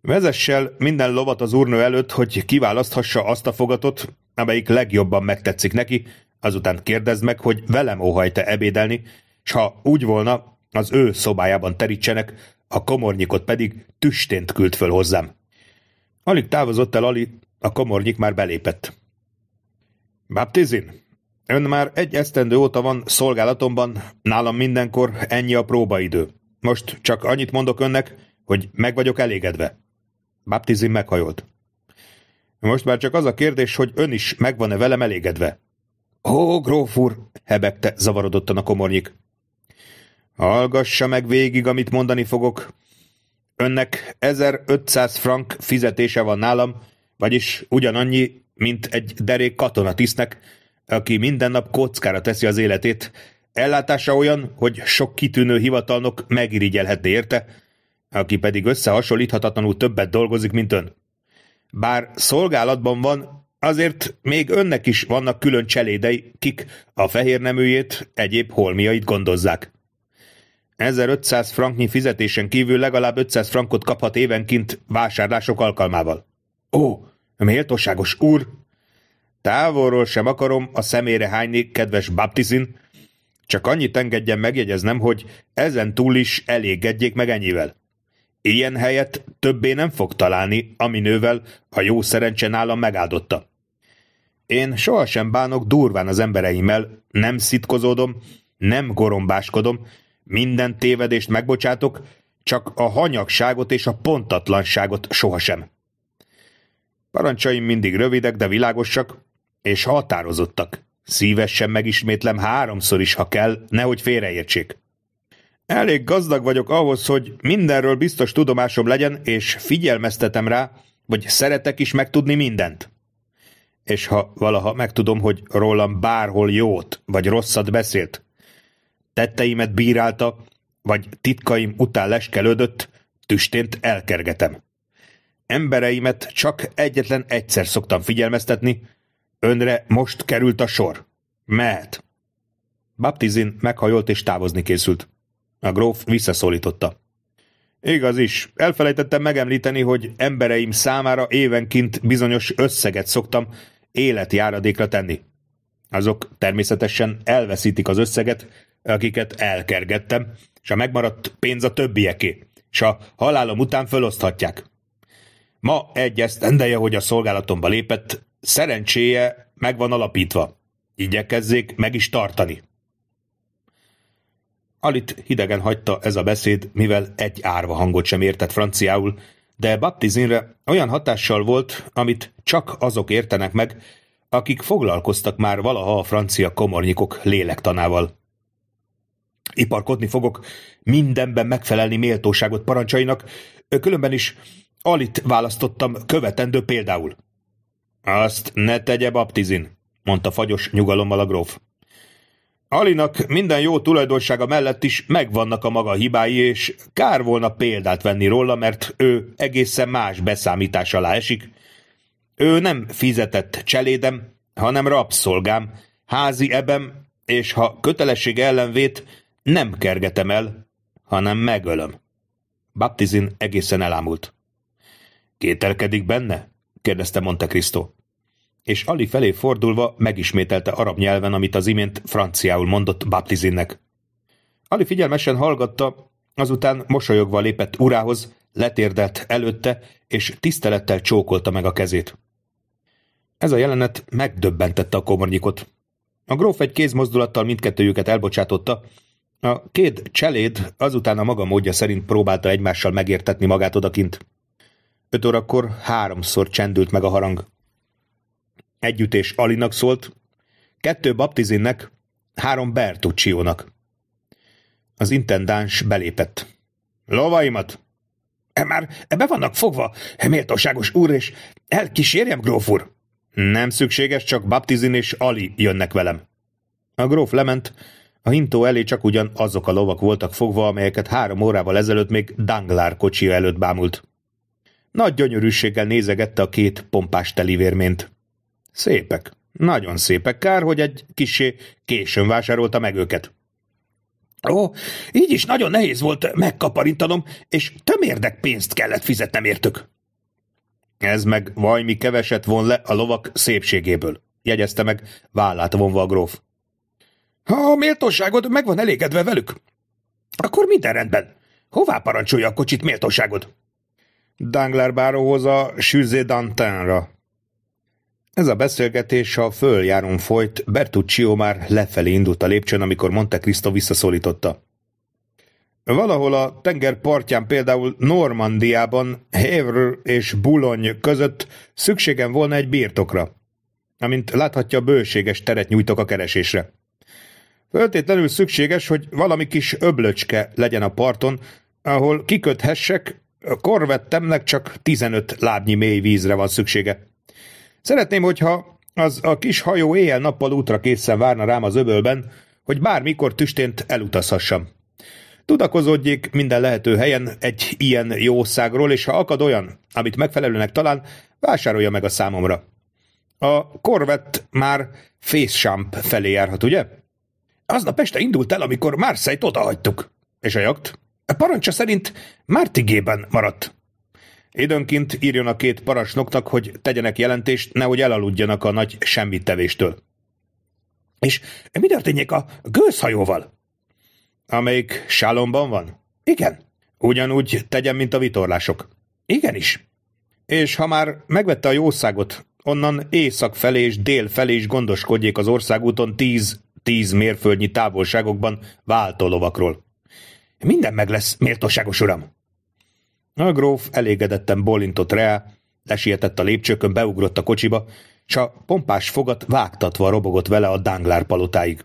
Vezessel minden lovat az úrnő előtt, hogy kiválaszthassa azt a fogatot, amelyik legjobban megtetszik neki, azután kérdezd meg, hogy velem óhajta ebédelni, és ha úgy volna, az ő szobájában terítsenek, a komornyikot pedig tüstént küld föl hozzám. Alig távozott el Ali, a komornyik már belépett. Baptizin, ön már egy esztendő óta van szolgálatomban, nálam mindenkor ennyi a próbaidő. Most csak annyit mondok önnek, hogy meg vagyok elégedve. Baptizin meghajolt. Most már csak az a kérdés, hogy ön is megvan-e velem elégedve. Ó, gróf úr, hebegte zavarodottan a komornyik. Hallgassa meg végig, amit mondani fogok. Önnek 1500 frank fizetése van nálam, vagyis ugyanannyi, mint egy derék katonatisztnek, aki minden nap kockára teszi az életét. Ellátása olyan, hogy sok kitűnő hivatalnok megirigyelhetné érte, aki pedig összehasonlíthatatlanul többet dolgozik, mint ön. Bár szolgálatban van, azért még önnek is vannak külön cselédei, kik a fehér neműjét, egyéb holmiait gondozzák. 1500 franknyi fizetésen kívül legalább 500 frankot kaphat évenként vásárlások alkalmával. Ó, méltóságos úr! Távolról sem akarom a szemére hányni, kedves baptizin, csak annyit engedjen megjegyeznem, hogy ezen túl is elégedjék meg ennyivel. Ilyen helyet többé nem fog találni, aminővel a jó szerencse nálam megáldotta. Én sohasem bánok durván az embereimmel, nem szitkozódom, nem gorombáskodom, minden tévedést megbocsátok, csak a hanyagságot és a pontatlanságot sohasem. Parancsaim mindig rövidek, de világosak, és határozottak. Szívesen megismétlem háromszor is, ha kell, nehogy félreértsék. Elég gazdag vagyok ahhoz, hogy mindenről biztos tudomásom legyen, és figyelmeztetem rá, vagy szeretek is megtudni mindent. És ha valaha megtudom, hogy rólam bárhol jót vagy rosszat beszélt, tetteimet bírálta, vagy titkaim után leskelődött, tüstént elkergetem. Embereimet csak egyetlen egyszer szoktam figyelmeztetni, önre most került a sor. Mehet. Baptizin meghajolt és távozni készült. A gróf visszaszólította. Igaz is, elfelejtettem megemlíteni, hogy embereim számára évenként bizonyos összeget szoktam életjáradékra tenni. Azok természetesen elveszítik az összeget, akiket elkergettem, és a megmaradt pénz a többieké, és a halálom után föloszthatják. Ma egy esztendeje, hogy a szolgálatomba lépett, szerencséje meg van alapítva. Igyekezzék meg is tartani. Alit hidegen hagyta ez a beszéd, mivel egy árva hangot sem értett franciául, de baptizinre olyan hatással volt, amit csak azok értenek meg, akik foglalkoztak már valaha a francia komornyikok lélektanával. Iparkodni fogok, mindenben megfelelni méltóságot parancsainak, különben is Alit választottam követendő például. Azt ne tegye baptizin, mondta fagyos nyugalommal a gróf. Alinak minden jó tulajdonsága mellett is megvannak a maga hibái, és kár volna példát venni róla, mert ő egészen más beszámítás alá esik. Ő nem fizetett cselédem, hanem rabszolgám, házi ebem, és ha kötelesség ellenvét, vét, nem kergetem el, hanem megölöm. Baptizin egészen elámult. Kételkedik benne? kérdezte Monte Cristo. És Ali felé fordulva megismételte arab nyelven, amit az imént franciául mondott Baptizinnek. Ali figyelmesen hallgatta, azután mosolyogva lépett urához, letérdelt előtte, és tisztelettel csókolta meg a kezét. Ez a jelenet megdöbbentette a komornyikot. A gróf egy kézmozdulattal mindkettőjüket elbocsátotta, a két cseléd azután a maga módja szerint próbálta egymással megértetni magát odakint. Öt órakor háromszor csendült meg a harang. Együttés Alinak szólt, kettő Baptizinnek, három Bertucciónak. Az intendáns belépett. Lovaimat! E már ebbe vannak fogva, e méltóságos úr, és elkísérjem, gróf úr! Nem szükséges, csak Baptizin és Ali jönnek velem. A gróf lement, a hintó elé csak ugyan azok a lovak voltak fogva, amelyeket három órával ezelőtt még Danglár kocsi előtt bámult. Nagy gyönyörűséggel nézegette a két pompás telivérményt. Szépek, nagyon szépek, kár, hogy egy kisé későn vásárolta meg őket. Ó, így is nagyon nehéz volt megkaparintanom, és tömérdek pénzt kellett fizetnem értük. Ez meg vajmi keveset von le a lovak szépségéből, jegyezte meg, vállát vonva a gróf. Ha a méltóságod meg van elégedve velük, akkor minden rendben. Hová parancsolja a kocsit méltóságod? Dangler báróhoz a Suzé Dantinra. Ez a beszélgetés a följáron folyt, Bertuccio már lefelé indult a lépcsőn, amikor Monte Cristo visszaszólította. Valahol a tenger partján, például Normandiában, Hévr és Boulogne között szükségem volna egy birtokra. Amint láthatja, bőséges teret nyújtok a keresésre. Föltétlenül szükséges, hogy valami kis öblöcske legyen a parton, ahol kiköthessek, a korvettemnek csak 15 lábnyi mély vízre van szüksége. Szeretném, hogyha az a kis hajó éjjel-nappal útra készen várna rám az öbölben, hogy bármikor tüstént elutazhassam. Tudakozódjék minden lehető helyen egy ilyen jószágról, és ha akad olyan, amit megfelelőnek talán, vásárolja meg a számomra. A korvett már Fészchamp felé járhat, ugye? Aznap este indult el, amikor Márszejt odahagytuk. És a jakt? A parancsa szerint Mártigében maradt. Időnként írjon a két parancsnoknak, hogy tegyenek jelentést, nehogy elaludjanak a nagy semmittevéstől. És mi történik a gőzhajóval? Amelyik sálomban van? Igen. Ugyanúgy tegyen, mint a vitorlások. Igenis. És ha már megvette a jószágot, onnan észak felé és dél felé is gondoskodjék az országúton tíz tíz mérföldnyi távolságokban váltó lovakról. Minden meg lesz, méltóságos uram! A gróf elégedetten bolintott rá, lesietett a lépcsőkön, beugrott a kocsiba, s a pompás fogat vágtatva robogott vele a Danglár palotáig.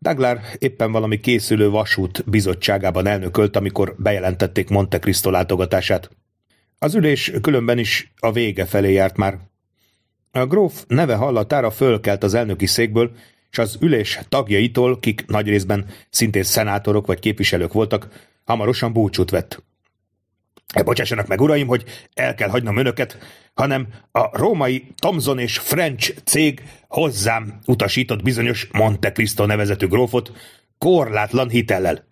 Danglár éppen valami készülő vasút bizottságában elnökölt, amikor bejelentették Monte Cristo látogatását. Az ülés különben is a vége felé járt már. A gróf neve hallatára fölkelt az elnöki székből, és az ülés tagjaitól, kik nagy részben szintén szenátorok vagy képviselők voltak, hamarosan búcsút vett. E bocsássanak meg, uraim, hogy el kell hagynom önöket, hanem a római Thomson és French cég hozzám utasított bizonyos Monte Cristo nevezetű grófot korlátlan hitellel.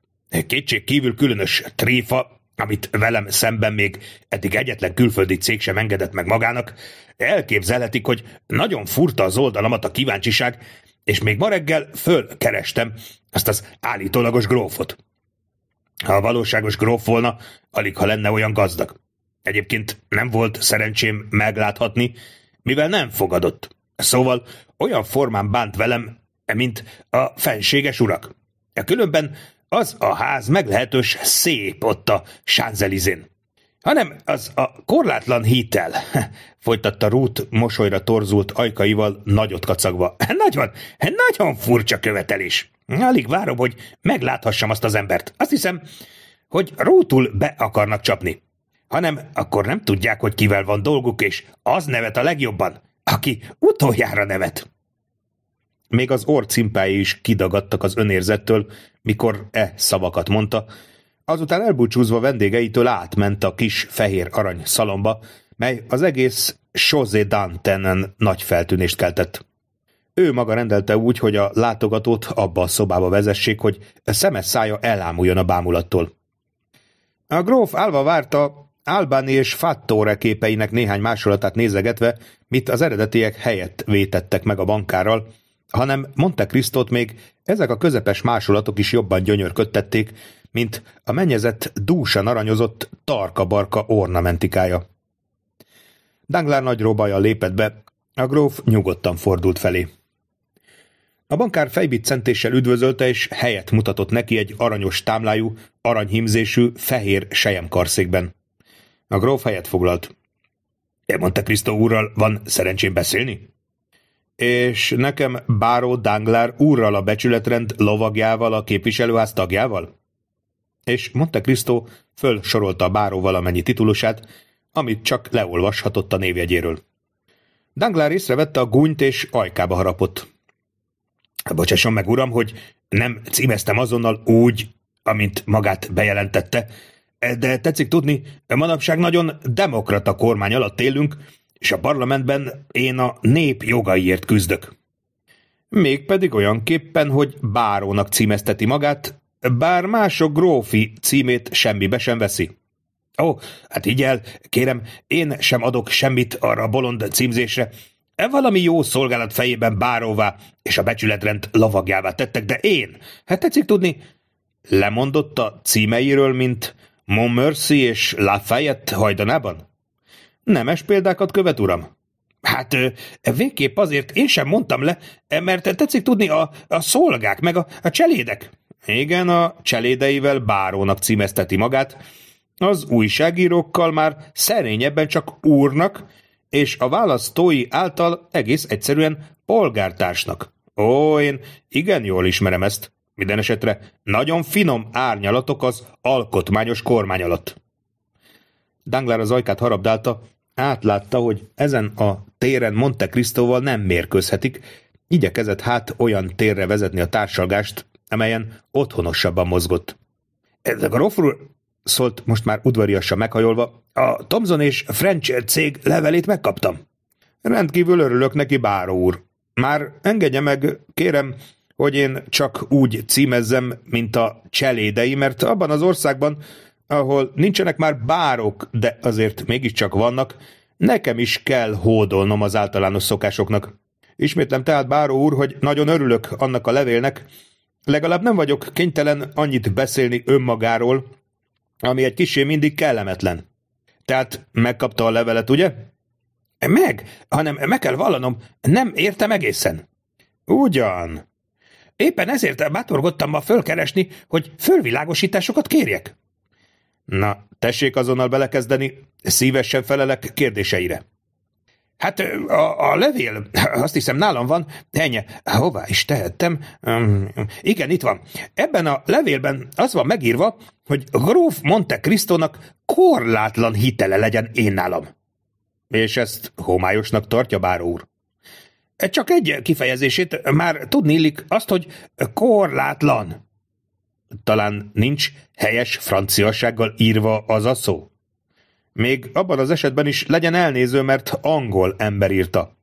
Kétség kívül különös tréfa amit velem szemben még eddig egyetlen külföldi cég sem engedett meg magának, elképzelhetik, hogy nagyon furta az oldalamat a kíváncsiság, és még ma reggel fölkerestem azt az állítólagos grófot. Ha a valóságos gróf volna, alig ha lenne olyan gazdag. Egyébként nem volt szerencsém megláthatni, mivel nem fogadott. Szóval olyan formán bánt velem, mint a fenséges urak. Különben az a ház meglehetős szép ott a Sánzelizén. Hanem az a korlátlan hitel, folytatta Ruth mosolyra torzult ajkaival nagyot kacagva. Nagyon, nagyon furcsa követelés. Alig várom, hogy megláthassam azt az embert. Azt hiszem, hogy rútul be akarnak csapni. Hanem akkor nem tudják, hogy kivel van dolguk, és az nevet a legjobban, aki utoljára nevet. Még az orcimpái is kidagadtak az önérzettől, mikor e szavakat mondta, azután elbúcsúzva vendégeitől átment a kis fehér arany szalomba, mely az egész José Dantenen nagy feltűnést keltett. Ő maga rendelte úgy, hogy a látogatót abba a szobába vezessék, hogy szemes szája elámuljon a bámulattól. A gróf állva várta, Albani és Fattore képeinek néhány másolatát nézegetve, mit az eredetiek helyett vétettek meg a bankárral, hanem Monte Cristo-t még ezek a közepes másolatok is jobban gyönyörködtették, mint a mennyezet dúsan aranyozott tarka-barka ornamentikája. Danglár nagy robajjal lépett be, a gróf nyugodtan fordult felé. A bankár fejbiccentéssel üdvözölte, és helyet mutatott neki egy aranyos támlájú, aranyhímzésű fehér sejemkarszékben. A gróf helyet foglalt. E Monte Cristo úrral van szerencsém beszélni? és nekem Báró Danglár úrral a becsületrend lovagjával, a képviselőház tagjával? És Monte Cristo fölsorolta a báró valamennyi titulusát, amit csak leolvashatott a névjegyéről. Danglár észrevette a gúnyt és ajkába harapott. Bocsásson meg, uram, hogy nem címeztem azonnal úgy, amint magát bejelentette, de tetszik tudni, manapság nagyon demokrata kormány alatt élünk, és a parlamentben én a nép jogaiért küzdök. Mégpedig olyan képpen, hogy bárónak címezteti magát, bár mások grófi címét semmibe sem veszi. Ó, oh, hát így el, kérem, én sem adok semmit arra a bolond címzésre. E valami jó szolgálat fejében báróvá és a becsületrend lavagjává tettek, de én, hát tetszik tudni, lemondott a címeiről, mint Montmercy és Lafayette hajdanában? Nemes példákat követ, uram? Hát végképp azért én sem mondtam le, e, mert tetszik tudni a, a szolgák, meg a, a cselédek. Igen, a cselédeivel bárónak címezteti magát. Az újságírókkal már szerényebben csak úrnak, és a választói által egész egyszerűen polgártársnak. Ó, én igen jól ismerem ezt. Minden esetre nagyon finom árnyalatok az alkotmányos kormány alatt. Danglár az ajkát harabdálta, átlátta, hogy ezen a téren Monte Cristoval nem mérkőzhetik, igyekezett hát olyan térre vezetni a társalgást, amelyen otthonosabban mozgott. Ez a Groff szólt most már udvariasan meghajolva, a Thomson és French cég levelét megkaptam. Rendkívül örülök neki, báró úr. Már engedje meg, kérem, hogy én csak úgy címezzem, mint a cselédei, mert abban az országban ahol nincsenek már bárok, de azért mégiscsak vannak, nekem is kell hódolnom az általános szokásoknak. Ismétlem tehát, Báró úr, hogy nagyon örülök annak a levélnek, legalább nem vagyok kénytelen annyit beszélni önmagáról, ami egy kisé mindig kellemetlen. Tehát megkapta a levelet, ugye? Meg, hanem meg kell vallanom, nem értem egészen. Ugyan. Éppen ezért bátorgottam ma fölkeresni, hogy fölvilágosításokat kérjek. Na, tessék azonnal belekezdeni, szívesen felelek kérdéseire. Hát a, a levél, azt hiszem nálam van, ennyi, hová is tehettem. Um, igen, itt van. Ebben a levélben az van megírva, hogy Gróf Monte cristo korlátlan hitele legyen én nálam. És ezt homályosnak tartja, bár úr. Csak egy kifejezését már tudni illik azt, hogy korlátlan. Talán nincs helyes franciasággal írva az a szó? Még abban az esetben is legyen elnéző, mert angol ember írta.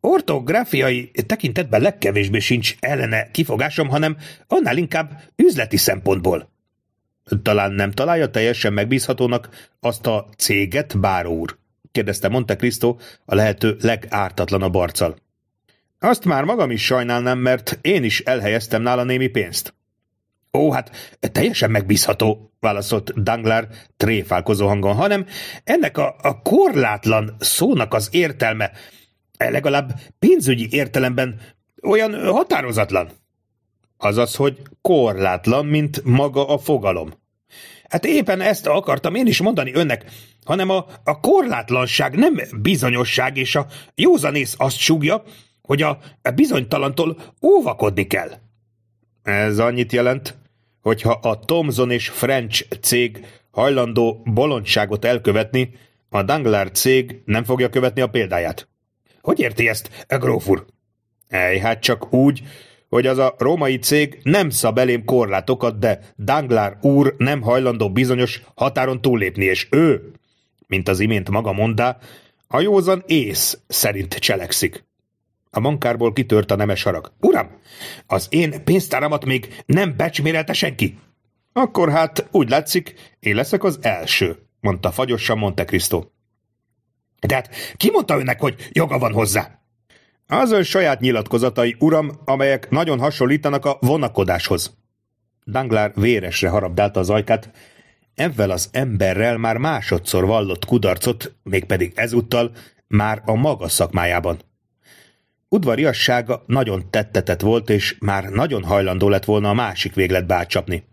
Ortográfiai tekintetben legkevésbé sincs ellene kifogásom, hanem annál inkább üzleti szempontból. Talán nem találja teljesen megbízhatónak azt a céget, bár úr? kérdezte Monte Cristo a lehető legártatlanabb arccal. Azt már magam is sajnálnám, mert én is elhelyeztem nála némi pénzt. Ó, hát teljesen megbízható, válaszolt Danglár tréfálkozó hangon, hanem ennek a, a korlátlan szónak az értelme, e legalább pénzügyi értelemben olyan határozatlan. Azaz, hogy korlátlan, mint maga a fogalom. Hát éppen ezt akartam én is mondani önnek, hanem a, a korlátlanság nem bizonyosság, és a józanész azt súgja, hogy a bizonytalantól óvakodni kell. Ez annyit jelent, hogyha a Thomson és French cég hajlandó bolondságot elkövetni, a Danglár cég nem fogja követni a példáját. Hogy érti ezt, a gróf úr? Ej, hát csak úgy, hogy az a római cég nem szab elém korlátokat, de Danglár úr nem hajlandó bizonyos határon túllépni, és ő, mint az imént maga mondá, a józan ész szerint cselekszik. A mankárból kitört a nemes harag. Uram, az én pénztáramat még nem becsmérelte senki. Akkor hát úgy látszik, én leszek az első, mondta fagyosan Monte Cristo. De hát ki mondta önnek, hogy joga van hozzá? Az ön saját nyilatkozatai, uram, amelyek nagyon hasonlítanak a vonakodáshoz. Danglár véresre harabdálta az ajkát. Ezzel az emberrel már másodszor vallott kudarcot, mégpedig ezúttal már a maga szakmájában. Udvariassága nagyon tettetett volt, és már nagyon hajlandó lett volna a másik véglet bácsapni.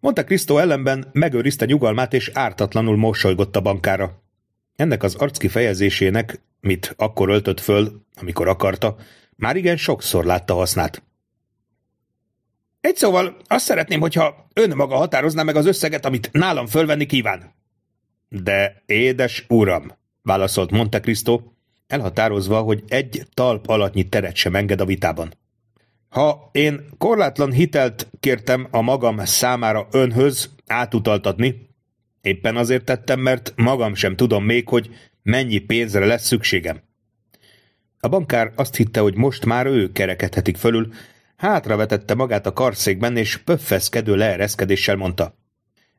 Monte Cristo ellenben megőrizte nyugalmát, és ártatlanul mosolygott a bankára. Ennek az kifejezésének, mit akkor öltött föl, amikor akarta, már igen sokszor látta hasznát. Egy szóval azt szeretném, hogyha ön maga határozná meg az összeget, amit nálam fölvenni kíván. De édes uram, válaszolt Monte Cristo, elhatározva, hogy egy talp alatnyi teret sem enged a vitában. Ha én korlátlan hitelt kértem a magam számára önhöz átutaltatni, éppen azért tettem, mert magam sem tudom még, hogy mennyi pénzre lesz szükségem. A bankár azt hitte, hogy most már ő kerekedhetik fölül, hátravetette magát a karszékben, és pöffeszkedő leereszkedéssel mondta.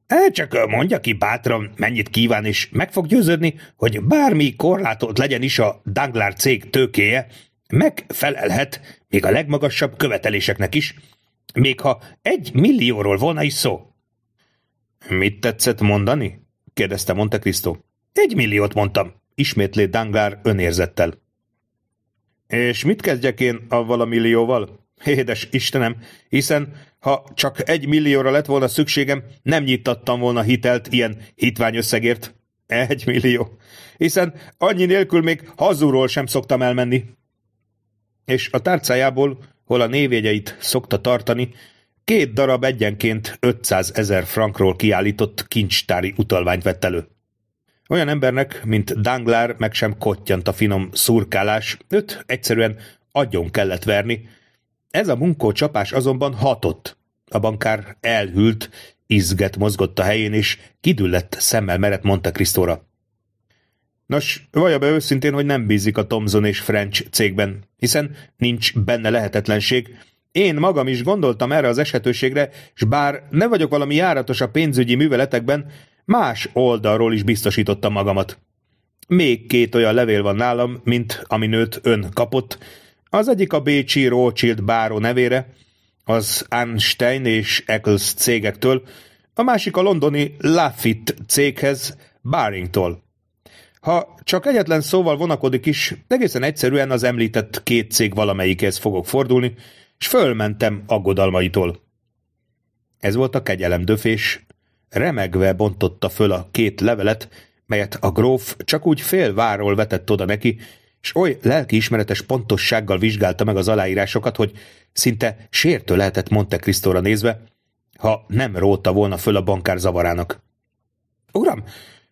Eh, csak mondja ki bátran, mennyit kíván, és meg fog győződni, hogy bármi korlátot legyen is a Danglár cég tőkéje, megfelelhet még a legmagasabb követeléseknek is, még ha egy millióról volna is szó. Mit tetszett mondani? kérdezte Monte Cristo. Egy milliót mondtam, ismétlé Danglár önérzettel. És mit kezdjek én avval a millióval? Édes Istenem, hiszen ha csak egy millióra lett volna szükségem, nem nyittattam volna hitelt ilyen hitvány összegért. Egy millió. Hiszen annyi nélkül még hazúról sem szoktam elmenni. És a tárcájából, hol a névjegyeit szokta tartani, két darab egyenként 500 ezer frankról kiállított kincstári utalványt vett elő. Olyan embernek, mint Danglár meg sem kottyant a finom szurkálás, őt egyszerűen agyon kellett verni, ez a munkó csapás azonban hatott. A bankár elhűlt, izget mozgott a helyén, és kidüllett szemmel merett mondta Krisztóra. Nos, vaja be őszintén, hogy nem bízik a Thomson és French cégben, hiszen nincs benne lehetetlenség. Én magam is gondoltam erre az esetőségre, s bár ne vagyok valami járatos a pénzügyi műveletekben, más oldalról is biztosítottam magamat. Még két olyan levél van nálam, mint aminőt ön kapott, az egyik a bécsi Rothschild báró nevére, az Einstein és Eccles cégektől, a másik a londoni Lafitte céghez, Baringtól. Ha csak egyetlen szóval vonakodik is, egészen egyszerűen az említett két cég valamelyikhez fogok fordulni, és fölmentem aggodalmaitól. Ez volt a kegyelem döfés. Remegve bontotta föl a két levelet, melyet a gróf csak úgy félváról vetett oda neki, és oly lelkiismeretes pontossággal vizsgálta meg az aláírásokat, hogy szinte sértő lehetett Monte Cristóra nézve, ha nem róta volna föl a bankár zavarának. Uram,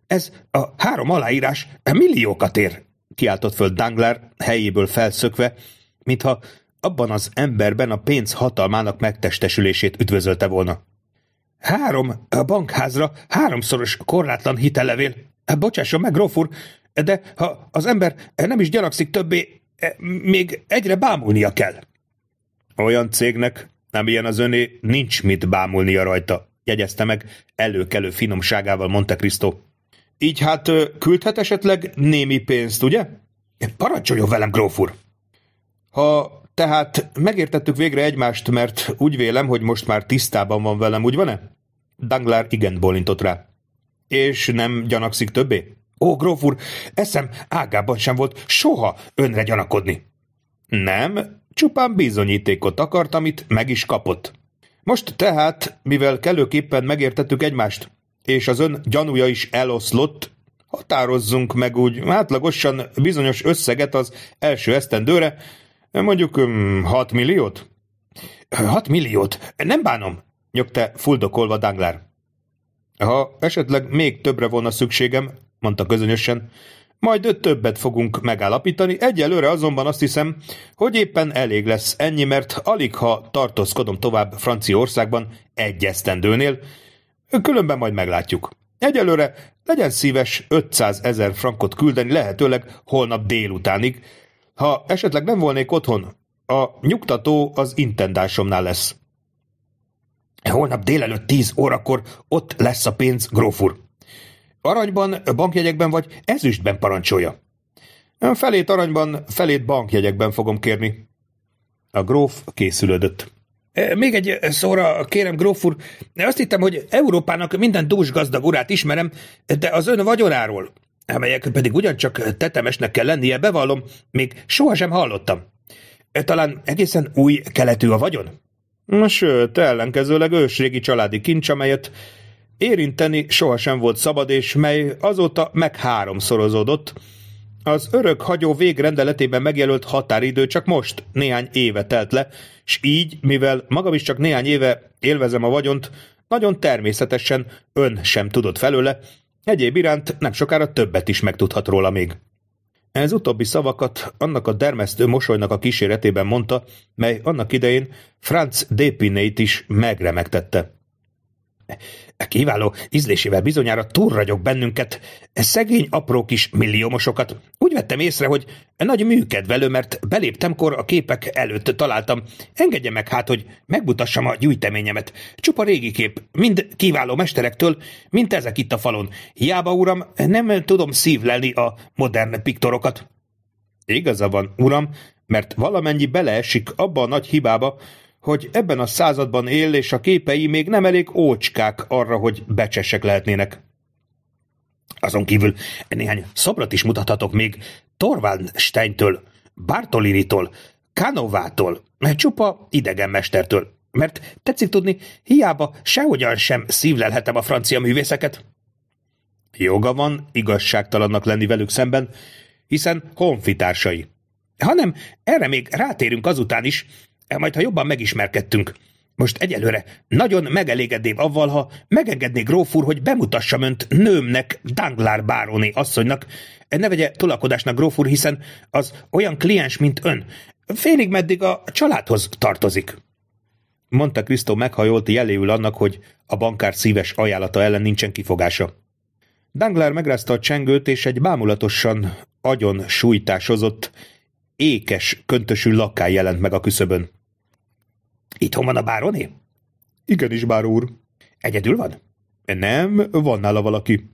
ez a három aláírás e milliókat ér, kiáltott föl Dangler, helyéből felszökve, mintha abban az emberben a pénz hatalmának megtestesülését üdvözölte volna. Három, a bankházra háromszoros korlátlan hitelevél. Bocsásson meg, Gróf de ha az ember nem is gyanakszik többé, e, még egyre bámulnia kell. Olyan cégnek, ilyen az öné, nincs mit bámulnia rajta, jegyezte meg előkelő finomságával Monte Cristo. Így hát küldhet esetleg némi pénzt, ugye? Parancsoljon velem, gróf úr! Ha tehát megértettük végre egymást, mert úgy vélem, hogy most már tisztában van velem, úgy van-e? Danglár igen bolintott rá. És nem gyanakszik többé? Ó, gróf úr, eszem ágában sem volt soha önre gyanakodni. Nem, csupán bizonyítékot akart, amit meg is kapott. Most tehát, mivel kellőképpen megértettük egymást, és az ön gyanúja is eloszlott, határozzunk meg úgy átlagosan bizonyos összeget az első esztendőre, mondjuk 6 hm, milliót? 6 milliót? Nem bánom, nyögte fuldokolva Danglár. Ha esetleg még többre volna szükségem, mondta közönösen, majd öt többet fogunk megállapítani, egyelőre azonban azt hiszem, hogy éppen elég lesz ennyi, mert alig ha tartózkodom tovább Franciaországban egy esztendőnél, különben majd meglátjuk. Egyelőre legyen szíves 500 ezer frankot küldeni lehetőleg holnap délutánig, ha esetleg nem volnék otthon, a nyugtató az intendásomnál lesz. Holnap délelőtt 10 órakor ott lesz a pénz, grófur, Aranyban, bankjegyekben vagy ezüstben parancsolja? Ön felét aranyban, felét bankjegyekben fogom kérni. A gróf készülődött. E, még egy szóra, kérem, gróf úr, e, azt hittem, hogy Európának minden dús gazdag urát ismerem, de az ön vagyonáról, amelyek pedig ugyancsak tetemesnek kell lennie, bevallom, még sohasem hallottam. E, talán egészen új keletű a vagyon? Sőt, ellenkezőleg ősrégi családi kincs, amelyet Érinteni sohasem volt szabad, és mely azóta meg háromszorozódott. Az örök hagyó végrendeletében megjelölt határidő csak most néhány éve telt le, s így, mivel magam is csak néhány éve élvezem a vagyont, nagyon természetesen ön sem tudott felőle, egyéb iránt nem sokára többet is megtudhat róla még. Ez utóbbi szavakat annak a dermesztő mosolynak a kíséretében mondta, mely annak idején Franz Dépinét is megremegtette. E kiváló ízlésével bizonyára túlragyog bennünket, e szegény apró kis milliómosokat. Úgy vettem észre, hogy nagy műkedvelő, mert beléptemkor a képek előtt találtam. Engedje meg hát, hogy megmutassam a gyűjteményemet. Csupa régi kép, mind kiváló mesterektől, mint ezek itt a falon. Hiába, uram, nem tudom szívlelni a modern piktorokat. Igaza van, uram, mert valamennyi beleesik abba a nagy hibába, hogy ebben a században él, és a képei még nem elég ócskák arra, hogy becsesek lehetnének. Azon kívül néhány szobrat is mutathatok még Steintől, Bartolinitól, Kanovától, csupa idegen mestertől. Mert tetszik tudni, hiába sehogyan sem szívlelhetem a francia művészeket. Joga van igazságtalannak lenni velük szemben, hiszen honfitársai. Hanem erre még rátérünk azután is, E majd, ha jobban megismerkedtünk. Most egyelőre nagyon megelégednév avval, ha megengedné gróf úr, hogy bemutassam önt nőmnek, Danglár báróné asszonynak. Ne vegye tolakodásnak, gróf úr, hiszen az olyan kliens, mint ön. Félig meddig a családhoz tartozik. Mondta Krisztó meghajolt jeléül annak, hogy a bankár szíves ajánlata ellen nincsen kifogása. Danglár megrázta a csengőt, és egy bámulatosan agyon sújtásozott, ékes, köntösű lakály jelent meg a küszöbön. Itthon van a bároné? Igenis, bár úr. Egyedül van? Nem, van nála valaki.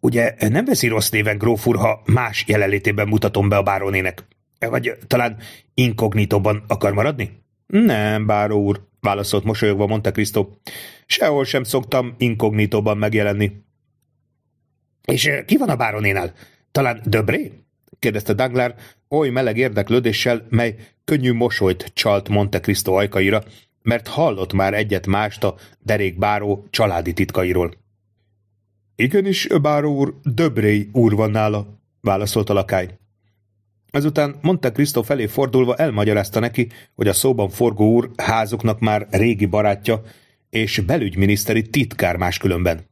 Ugye nem veszi rossz néven gróf úr, ha más jelenlétében mutatom be a báronének? Vagy talán inkognitóban akar maradni? Nem, bár úr, válaszolt mosolyogva Monte Cristo. Sehol sem szoktam inkognitóban megjelenni. És eh, ki van a báronénál? Talán Döbré? kérdezte Danglár oly meleg érdeklődéssel, mely könnyű mosolyt csalt Monte Cristo ajkaira, mert hallott már egyet mást a derék báró családi titkairól. Igenis, báró úr, Döbré úr van nála, válaszolta lakály. Ezután Monte Cristo felé fordulva elmagyarázta neki, hogy a szóban forgó úr házuknak már régi barátja és belügyminiszteri titkár máskülönben.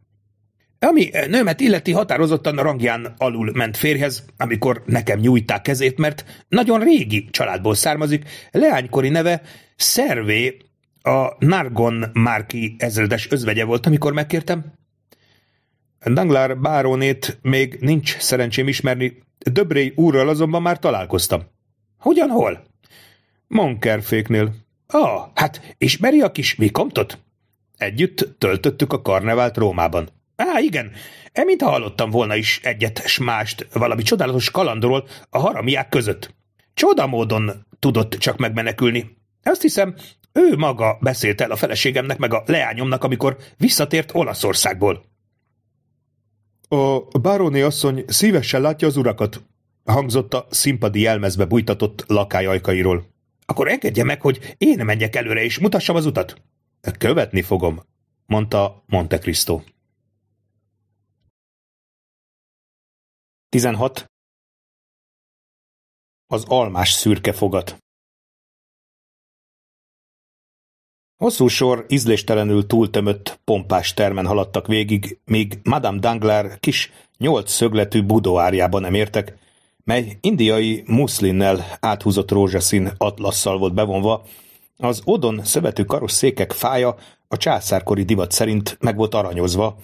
Ami nőmet illeti határozottan a rangján alul ment férhez, amikor nekem nyújták kezét, mert nagyon régi családból származik, leánykori neve Szervé, a Nargon Márki ezredes özvegye volt, amikor megkértem. Danglár bárónét még nincs szerencsém ismerni, Döbré úrral azonban már találkoztam. Hogyan hol? Monkerféknél. Ah, hát ismeri a kis Vikomtot? Együtt töltöttük a karnevált Rómában. Á, igen. Emint hallottam volna is egyet s mást valami csodálatos kalandról a haramiák között. Csoda módon tudott csak megmenekülni. Azt hiszem, ő maga beszélt el a feleségemnek meg a leányomnak, amikor visszatért Olaszországból. A báróné asszony szívesen látja az urakat, hangzott a színpadi jelmezbe bújtatott lakályajkairól. Akkor engedje meg, hogy én menjek előre és mutassam az utat. Követni fogom, mondta Monte Cristo. Tizenhat Az almás szürke fogat. Hosszú sor ízléstelenül túltömött, pompás termen haladtak végig, míg Madame Danglar kis, nyolc szögletű budóárjában nem értek, mely indiai muszlinnel áthúzott rózsaszín atlasszal volt bevonva, az odon szövetű karosszékek fája a császárkori divat szerint meg volt aranyozva,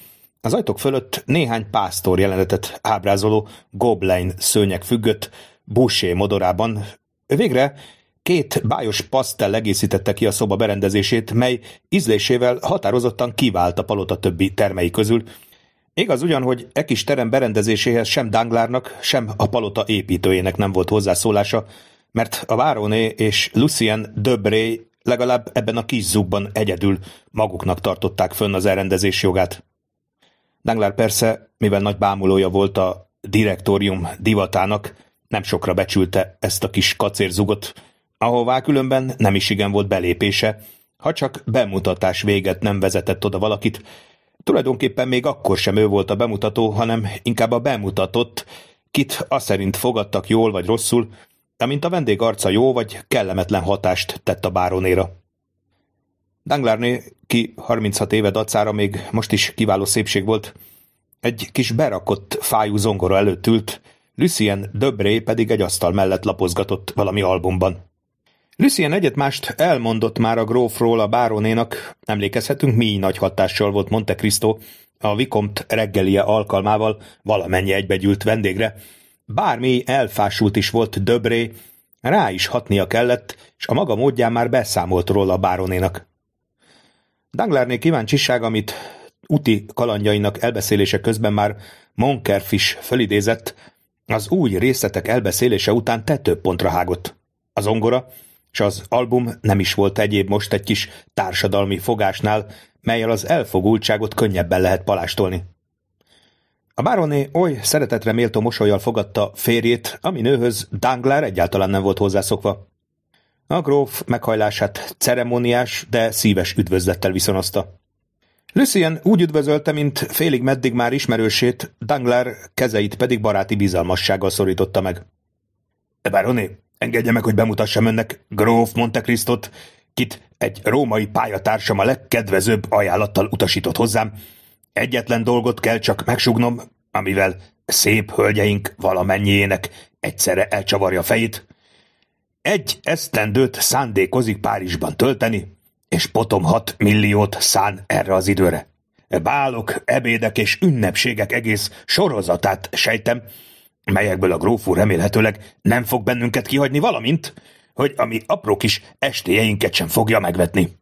az ajtók fölött néhány pásztor jelenetet ábrázoló goblin szőnyek függött, busé modorában. Végre két bájos pasztel egészítette ki a szoba berendezését, mely ízlésével határozottan kivált a palota többi termei közül. Igaz ugyan, hogy e kis terem berendezéséhez sem Danglárnak, sem a palota építőjének nem volt hozzászólása, mert a Vároné és Lucien Döbré legalább ebben a kis zubban egyedül maguknak tartották fönn az elrendezés jogát. Dengler persze, mivel nagy bámulója volt a direktórium divatának, nem sokra becsülte ezt a kis kacérzugot, ahová különben nem is igen volt belépése, ha csak bemutatás véget nem vezetett oda valakit, tulajdonképpen még akkor sem ő volt a bemutató, hanem inkább a bemutatott, kit aszerint fogadtak jól vagy rosszul, amint a vendég arca jó vagy kellemetlen hatást tett a báronéra. Danglarné, ki 36 éve dacára még most is kiváló szépség volt. Egy kis berakott fájú zongora előtt ült, Lucien Döbré pedig egy asztal mellett lapozgatott valami albumban. Lucien egyetmást elmondott már a grófról a báronénak, emlékezhetünk, mi nagy hatással volt Monte Cristo a Vikomt reggelie alkalmával valamennyi egybegyült vendégre. Bármi elfásult is volt Döbré, rá is hatnia kellett, és a maga módján már beszámolt róla a báronénak. Danglerné kíváncsiság, amit uti kalandjainak elbeszélése közben már Monkerfish fölidézett, az új részletek elbeszélése után pontra hágott. Az ongora és az album nem is volt egyéb most egy kis társadalmi fogásnál, melyel az elfogultságot könnyebben lehet palástolni. A bároné oly szeretetre méltó mosolyjal fogadta férjét, ami nőhöz Dangler egyáltalán nem volt hozzászokva. A gróf meghajlását ceremóniás, de szíves üdvözlettel viszonozta. Lucien úgy üdvözölte, mint félig meddig már ismerősét, Dangler kezeit pedig baráti bizalmassággal szorította meg. Baroni, engedje meg, hogy bemutassam önnek gróf Monte Cristot, kit egy római pályatársam a legkedvezőbb ajánlattal utasított hozzám. Egyetlen dolgot kell csak megsugnom, amivel szép hölgyeink valamennyiének egyszerre elcsavarja fejét, egy esztendőt szándékozik Párizsban tölteni, és potom hat milliót szán erre az időre. Bálok, ebédek és ünnepségek egész sorozatát sejtem, melyekből a gróf remélhetőleg nem fog bennünket kihagyni valamint, hogy ami apró kis estéjeinket sem fogja megvetni.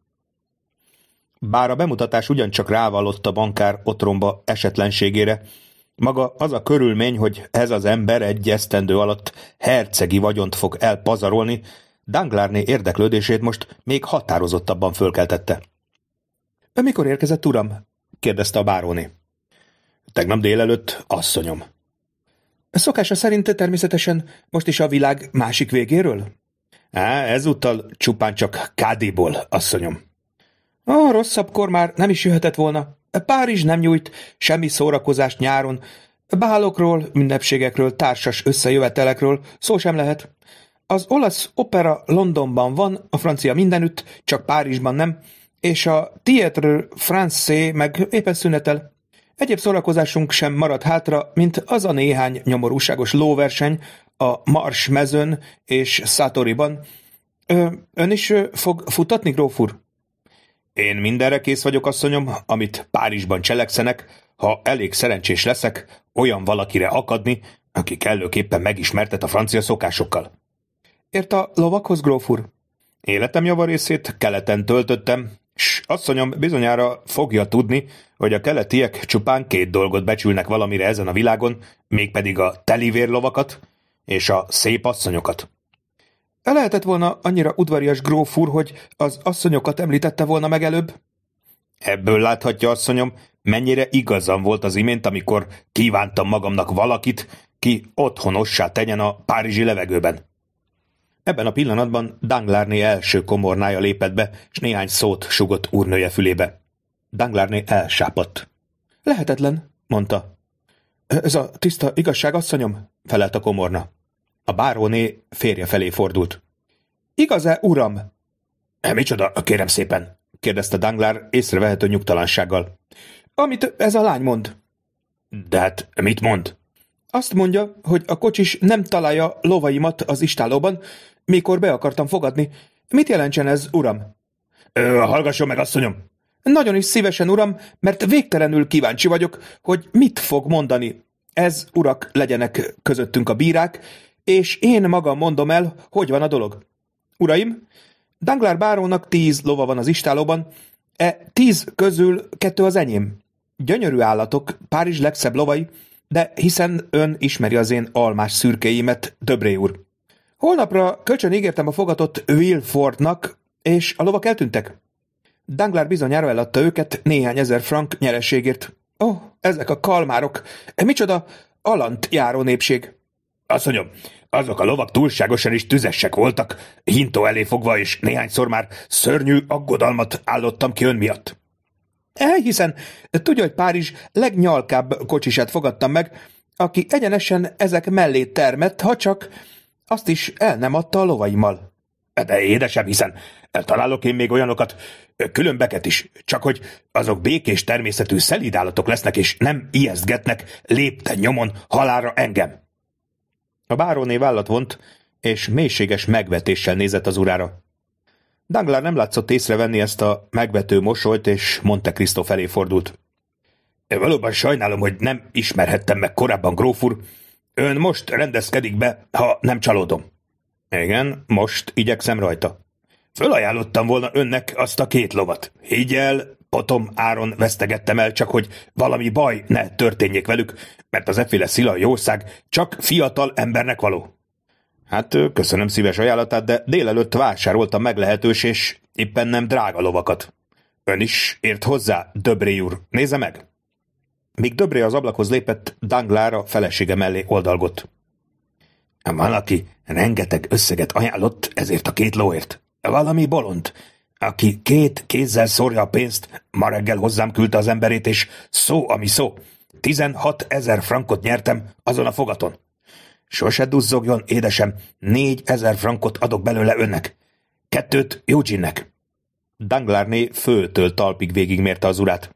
Bár a bemutatás ugyancsak rávallott a bankár otromba esetlenségére, maga az a körülmény, hogy ez az ember egy esztendő alatt hercegi vagyont fog elpazarolni, Danglárné érdeklődését most még határozottabban fölkeltette. – Mikor érkezett, uram? – kérdezte a báróné. – Tegnap délelőtt, asszonyom. – Szokása szerint természetesen most is a világ másik végéről? – Á, ezúttal csupán csak Kádiból, asszonyom. – Ó, kor már nem is jöhetett volna. Párizs nem nyújt semmi szórakozást nyáron, bálokról, ünnepségekről, társas összejövetelekről szó sem lehet. Az olasz opera Londonban van, a francia mindenütt, csak Párizsban nem, és a Théâtre Français meg éppen szünetel. Egyéb szórakozásunk sem marad hátra, mint az a néhány nyomorúságos lóverseny a Mars mezőn és Szátoriban. ön is fog futatni, grófur? Én mindenre kész vagyok, asszonyom, amit Párizsban cselekszenek, ha elég szerencsés leszek olyan valakire akadni, aki kellőképpen megismertet a francia szokásokkal. Ért a lovakhoz, gróf úr? Életem javarészét keleten töltöttem, s asszonyom bizonyára fogja tudni, hogy a keletiek csupán két dolgot becsülnek valamire ezen a világon, mégpedig a telivérlovakat és a szép asszonyokat. E lehetett volna annyira udvarias gróf úr, hogy az asszonyokat említette volna meg előbb? Ebből láthatja, asszonyom, mennyire igazam volt az imént, amikor kívántam magamnak valakit, ki otthonossá tegyen a párizsi levegőben. Ebben a pillanatban Danglárné első komornája lépett be, és néhány szót sugott úrnője fülébe. Danglárné elsápadt. Lehetetlen, mondta. Ez a tiszta igazság, asszonyom, felelt a komorna. A báróné férje felé fordult. Igaz-e, uram? E, micsoda, kérem szépen, kérdezte Danglár észrevehető nyugtalansággal. Amit ez a lány mond. De hát mit mond? Azt mondja, hogy a kocsis nem találja lovaimat az istálóban, mikor be akartam fogadni. Mit jelentsen ez, uram? Ö, hallgasson meg, asszonyom! Nagyon is szívesen, uram, mert végtelenül kíváncsi vagyok, hogy mit fog mondani. Ez, urak, legyenek közöttünk a bírák, és én magam mondom el, hogy van a dolog. Uraim, Danglár bárónak tíz lova van az istálóban, e tíz közül kettő az enyém. Gyönyörű állatok, Párizs legszebb lovai, de hiszen ön ismeri az én almás szürkeimet, Döbré úr. Holnapra kölcsön ígértem a fogatott Wilfordnak, és a lovak eltűntek. Danglár bizonyára eladta őket néhány ezer frank nyereségért. Ó, oh, ezek a kalmárok! E, micsoda alant járó népség! Azt mondjam, azok a lovak túlságosan is tüzesek voltak, hintó elé fogva, és néhányszor már szörnyű aggodalmat állottam ki ön miatt. Elhiszen, tudja, hogy Párizs legnyalkább kocsisát fogadtam meg, aki egyenesen ezek mellé termett, ha csak azt is el nem adta a lovaimmal. De édesem, hiszen találok én még olyanokat, különbeket is, csak hogy azok békés természetű szelídállatok lesznek, és nem ijesztgetnek lépten nyomon halára engem. A báróné vállat vont, és mélységes megvetéssel nézett az urára. Danglár nem látszott észrevenni ezt a megvető mosolyt, és Monte Cristo felé fordult. Valóban sajnálom, hogy nem ismerhettem meg korábban, gróf úr. Ön most rendezkedik be, ha nem csalódom. Igen, most igyekszem rajta. Fölajánlottam volna önnek azt a két lovat. Higgyel, Potom áron vesztegettem el, csak hogy valami baj ne történjék velük, mert az efféle szila jószág csak fiatal embernek való. Hát köszönöm szíves ajánlatát, de délelőtt vásároltam meglehetős és éppen nem drága lovakat. Ön is ért hozzá, Döbré úr. Nézze meg! Míg Döbré az ablakhoz lépett, Danglára felesége mellé oldalgott. Valaki rengeteg összeget ajánlott ezért a két lóért. Valami bolond aki két kézzel szórja a pénzt, ma reggel hozzám küldte az emberét, és szó, ami szó, 16 ezer frankot nyertem azon a fogaton. Sose duzzogjon, édesem, négy ezer frankot adok belőle önnek. Kettőt Eugene-nek. Danglárné főtől talpig végigmérte az urát.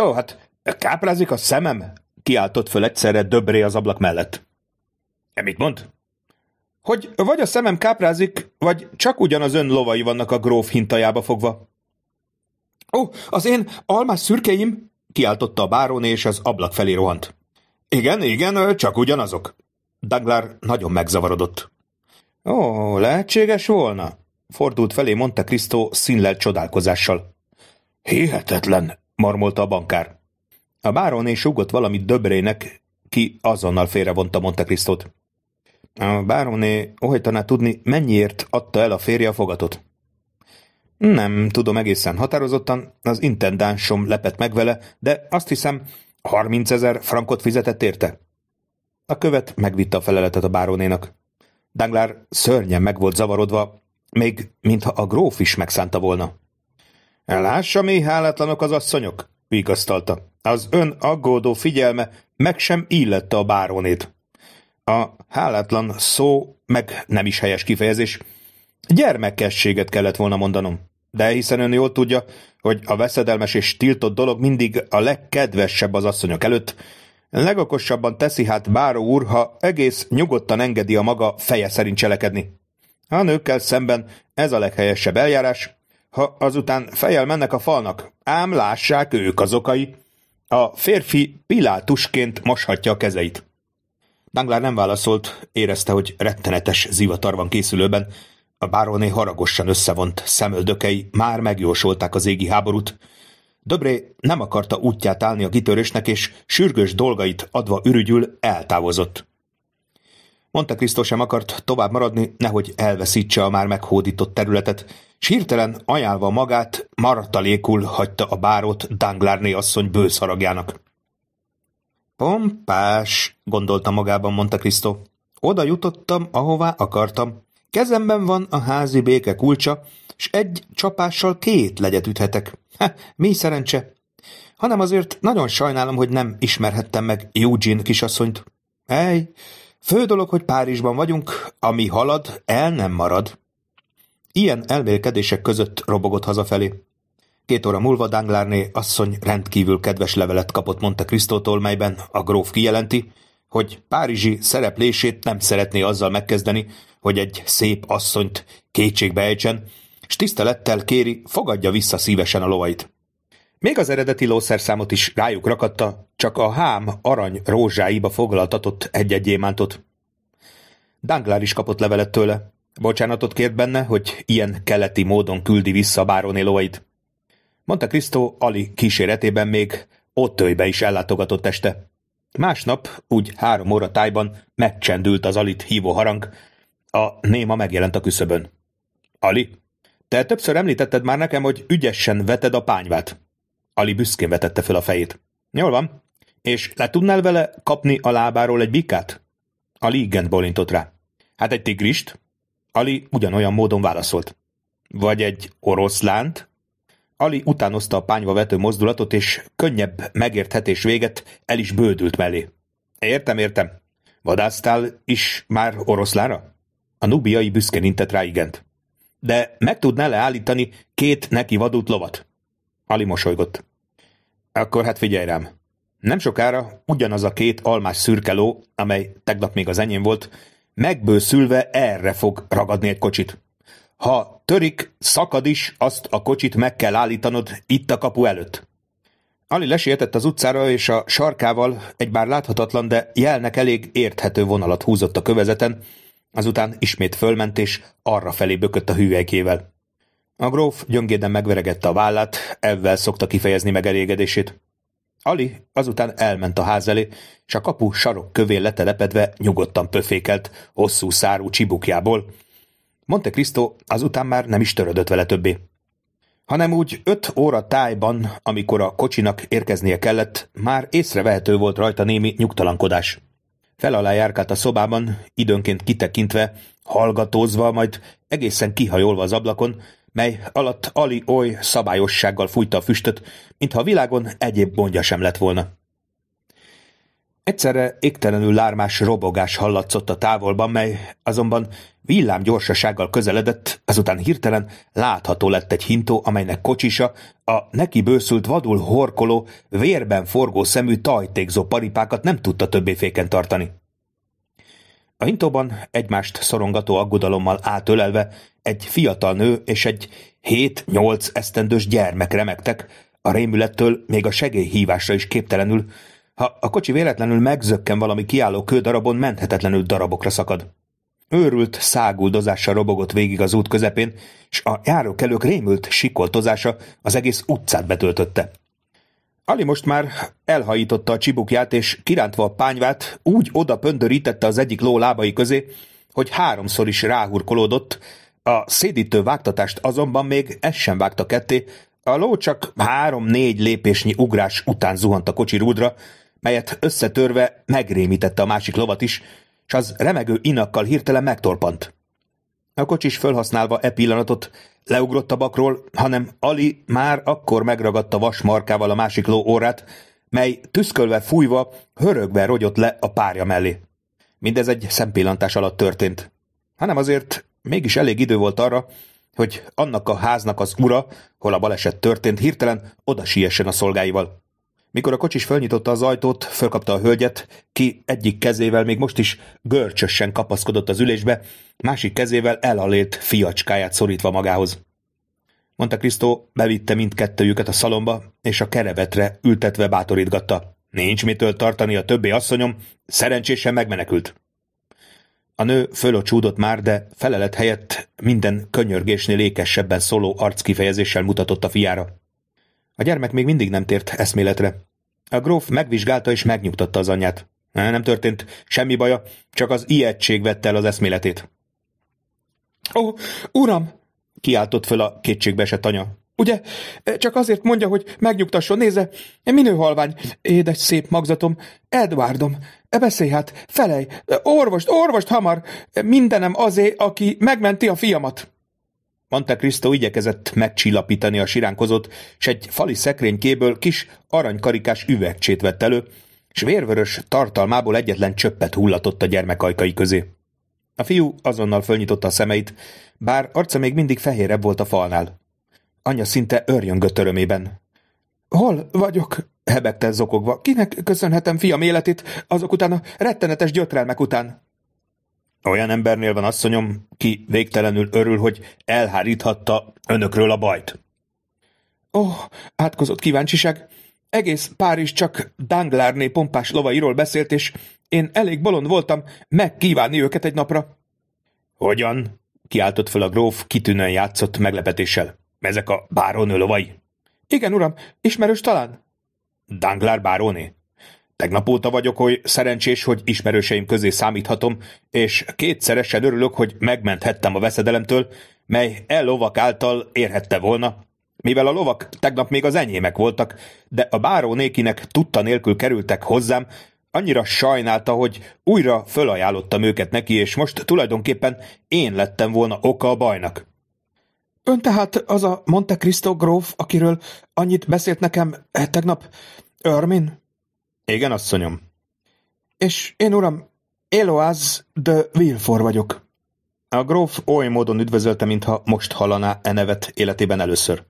Ó, hát káprázik a szemem, kiáltott föl egyszerre döbré az ablak mellett. E, mit mond? hogy vagy a szemem káprázik, vagy csak ugyanaz ön lovai vannak a gróf hintajába fogva. Ó, oh, az én almás szürkeim, kiáltotta a báron, és az ablak felé rohant. Igen, igen, csak ugyanazok. Daglár nagyon megzavarodott. Ó, oh, lehetséges volna, fordult felé Monte Cristo színlel csodálkozással. Hihetetlen, marmolta a bankár. A báron és ugott valamit döbrének, ki azonnal félrevonta Monte Cristót. A báróné ohajtaná tudni, mennyiért adta el a férje a fogatot. Nem tudom egészen határozottan, az intendánsom lepett meg vele, de azt hiszem, 30 ezer frankot fizetett érte. A követ megvitte a feleletet a bárónénak. Danglár szörnyen meg volt zavarodva, még mintha a gróf is megszánta volna. Lássa, mi hálátlanok az asszonyok, vigasztalta. Az ön aggódó figyelme meg sem illette a bárónét. A hálátlan szó, meg nem is helyes kifejezés, gyermekességet kellett volna mondanom. De hiszen ön jól tudja, hogy a veszedelmes és tiltott dolog mindig a legkedvesebb az asszonyok előtt, legokosabban teszi hát báró úr, ha egész nyugodtan engedi a maga feje szerint cselekedni. A nőkkel szemben ez a leghelyesebb eljárás, ha azután fejjel mennek a falnak, ám lássák ők az okai, a férfi pilátusként moshatja a kezeit. Danglár nem válaszolt, érezte, hogy rettenetes zivatar van készülőben. A bároné haragosan összevont szemöldökei már megjósolták az égi háborút. Döbré nem akarta útját állni a kitörésnek, és sürgős dolgait adva ürügyül eltávozott. Monte Cristo sem akart tovább maradni, nehogy elveszítse a már meghódított területet, s hirtelen ajánlva magát, maradtalékul hagyta a bárót Danglárné asszony bőszharagjának. Pompás, gondolta magában Monte Cristo. Oda jutottam, ahová akartam. Kezemben van a házi béke kulcsa, s egy csapással két legyet üthetek. Ha, mi szerencse! Hanem azért nagyon sajnálom, hogy nem ismerhettem meg Eugene kisasszonyt. Ej, fő dolog, hogy Párizsban vagyunk, ami halad, el nem marad. Ilyen elmélkedések között robogott hazafelé. Két óra múlva Danglárné asszony rendkívül kedves levelet kapott Monte Cristótól, melyben a gróf kijelenti, hogy Párizsi szereplését nem szeretné azzal megkezdeni, hogy egy szép asszonyt kétségbe ejtsen, s tisztelettel kéri, fogadja vissza szívesen a lovait. Még az eredeti lószerszámot is rájuk rakatta, csak a hám arany rózsáiba foglaltatott egy-egy émántot. Danglár is kapott levelet tőle. Bocsánatot kért benne, hogy ilyen keleti módon küldi vissza a bároné lovait. Monte Cristo Ali kíséretében még Ottőjbe is ellátogatott este. Másnap, úgy három óra tájban megcsendült az Alit hívó harang, a néma megjelent a küszöbön. Ali, te többször említetted már nekem, hogy ügyesen veted a pányvát. Ali büszkén vetette fel a fejét. Jól van. És le tudnál vele kapni a lábáról egy bikát? Ali igen bolintott rá. Hát egy tigrist? Ali ugyanolyan módon válaszolt. Vagy egy oroszlánt? Ali utánozta a pányva vető mozdulatot, és könnyebb megérthetés véget el is bődült mellé. Értem, értem. Vadásztál is már oroszlára? A nubiai büszken intett rá igent. De meg tudná leállítani két neki vadult lovat? Ali mosolygott. Akkor hát figyelj rám. Nem sokára ugyanaz a két almás szürkeló, amely tegnap még az enyém volt, megbőszülve erre fog ragadni egy kocsit. Ha törik, szakad is, azt a kocsit meg kell állítanod itt a kapu előtt. Ali lesietett az utcára, és a sarkával egy bár láthatatlan, de jelnek elég érthető vonalat húzott a kövezeten, azután ismét fölment, és arra felé bökött a hüvelykével. A gróf gyöngéden megveregette a vállát, ebben szokta kifejezni megelégedését. Ali azután elment a ház elé, és a kapu sarok kövén letelepedve nyugodtan pöfékelt, hosszú szárú csibukjából, Monte Cristo azután már nem is törődött vele többé. Hanem úgy öt óra tájban, amikor a kocsinak érkeznie kellett, már észrevehető volt rajta némi nyugtalankodás. Fel alá járkált a szobában, időnként kitekintve, hallgatózva, majd egészen kihajolva az ablakon, mely alatt ali oly szabályossággal fújta a füstöt, mintha a világon egyéb bondja sem lett volna. Egyszerre égtelenül lármás robogás hallatszott a távolban, mely azonban villám gyorsasággal közeledett, azután hirtelen látható lett egy hintó, amelynek kocsisa a neki bőszült vadul horkoló, vérben forgó szemű tajtékzó paripákat nem tudta többé féken tartani. A hintóban egymást szorongató aggodalommal átölelve egy fiatal nő és egy 7-8 esztendős gyermek remektek, a rémülettől még a segélyhívásra is képtelenül, ha a kocsi véletlenül megzökken valami kiálló kődarabon, menthetetlenül darabokra szakad. Őrült száguldozással robogott végig az út közepén, és a járókelők rémült sikoltozása az egész utcát betöltötte. Ali most már elhajította a csibukját, és kirántva a pányvát, úgy oda pöndörítette az egyik ló lábai közé, hogy háromszor is ráhurkolódott, a szédítő vágtatást azonban még ez sem vágta ketté, a ló csak három-négy lépésnyi ugrás után zuhant a kocsi rúdra, melyet összetörve megrémítette a másik lovat is, s az remegő inakkal hirtelen megtorpant. A kocsis fölhasználva e pillanatot leugrott a bakról, hanem Ali már akkor megragadta vasmarkával a másik ló órát, mely tüszkölve fújva, hörögve rogyott le a párja mellé. Mindez egy szempillantás alatt történt. Hanem azért mégis elég idő volt arra, hogy annak a háznak az ura, hol a baleset történt, hirtelen oda siessen a szolgáival. Mikor a kocsis fölnyitotta az ajtót, fölkapta a hölgyet, ki egyik kezével még most is görcsösen kapaszkodott az ülésbe, másik kezével elalélt fiacskáját szorítva magához. Monte Cristo bevitte mindkettőjüket a szalomba, és a kerevetre ültetve bátorítgatta. Nincs mitől tartani a többi asszonyom, szerencsésen megmenekült. A nő fölocsúdott már, de felelet helyett minden könyörgésnél ékesebben szóló arckifejezéssel mutatott a fiára. A gyermek még mindig nem tért eszméletre. A gróf megvizsgálta és megnyugtatta az anyját. Nem történt semmi baja, csak az ijegység vette el az eszméletét. Ó, oh, uram! kiáltott föl a esett anya. Ugye? Csak azért mondja, hogy megnyugtasson. Nézze, minő halvány, édes szép magzatom, Edwardom, beszélj hát, felej, orvost, orvost hamar, mindenem azé, aki megmenti a fiamat. Monte Cristo igyekezett megcsillapítani a siránkozót, s egy fali szekrénykéből kis aranykarikás üvegcsét vett elő, s vérvörös tartalmából egyetlen csöppet hullatott a gyermekajkai közé. A fiú azonnal fölnyitotta a szemeit, bár arca még mindig fehérebb volt a falnál. Anya szinte örjöngött örömében. Hol vagyok? hebegte zokogva. Kinek köszönhetem fiam életét azok után a rettenetes gyötrelmek után? Olyan embernél van asszonyom, ki végtelenül örül, hogy elháríthatta önökről a bajt. Ó, oh, átkozott kíváncsiság. Egész Párizs csak Danglárné pompás lovairól beszélt, és én elég bolond voltam megkívánni őket egy napra. Hogyan? kiáltott fel a gróf, kitűnően játszott meglepetéssel. Ezek a bárónő lovai? Igen, uram, ismerős talán? Danglár báróné? Tegnap óta vagyok hogy szerencsés, hogy ismerőseim közé számíthatom, és kétszeresen örülök, hogy megmenthettem a veszedelemtől, mely el lovak által érhette volna, mivel a lovak tegnap még az enyémek voltak, de a báró nékinek tudta nélkül kerültek hozzám, annyira sajnálta, hogy újra fölajánlottam őket neki, és most tulajdonképpen én lettem volna oka a bajnak. Ön tehát az a Monte Cristo gróf, akiről annyit beszélt nekem tegnap, Örmin? Igen, asszonyom. És én, uram, Eloaz de Wilfor vagyok. A gróf oly módon üdvözölte, mintha most hallaná e nevet életében először.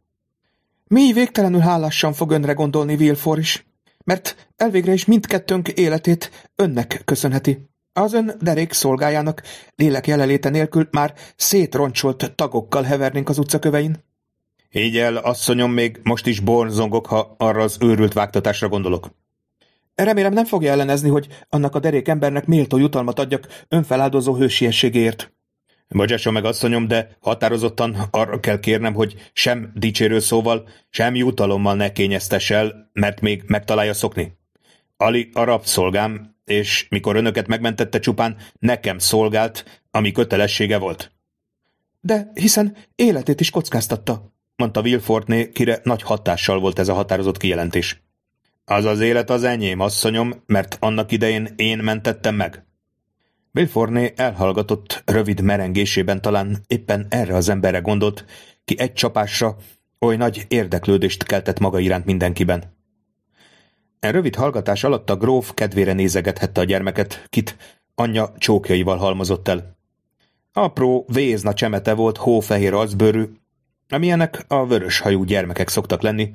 Mi végtelenül hálásan fog önre gondolni Wilfor is, mert elvégre is mindkettőnk életét önnek köszönheti. Az ön derék szolgájának lélek jelenléte nélkül már szétroncsolt tagokkal hevernénk az utcakövein. Így el, asszonyom, még most is borzongok, ha arra az őrült vágtatásra gondolok. Remélem nem fogja ellenezni, hogy annak a derék embernek méltó jutalmat adjak önfeláldozó hősieségért. Bocsásson meg, asszonyom, de határozottan arra kell kérnem, hogy sem dicsérő szóval, sem jutalommal ne kényeztes el, mert még megtalálja szokni. Ali a rabszolgám, és mikor önöket megmentette csupán, nekem szolgált, ami kötelessége volt. De hiszen életét is kockáztatta, mondta Wilfortné, kire nagy hatással volt ez a határozott kijelentés. Az az élet az enyém, asszonyom, mert annak idején én mentettem meg. Bill Forné elhallgatott rövid merengésében talán éppen erre az emberre gondolt, ki egy csapásra oly nagy érdeklődést keltett maga iránt mindenkiben. E rövid hallgatás alatt a gróf kedvére nézegethette a gyermeket, kit anyja csókjaival halmozott el. Apró, vézna csemete volt, hófehér arcbőrű, amilyenek a vörös hajú gyermekek szoktak lenni,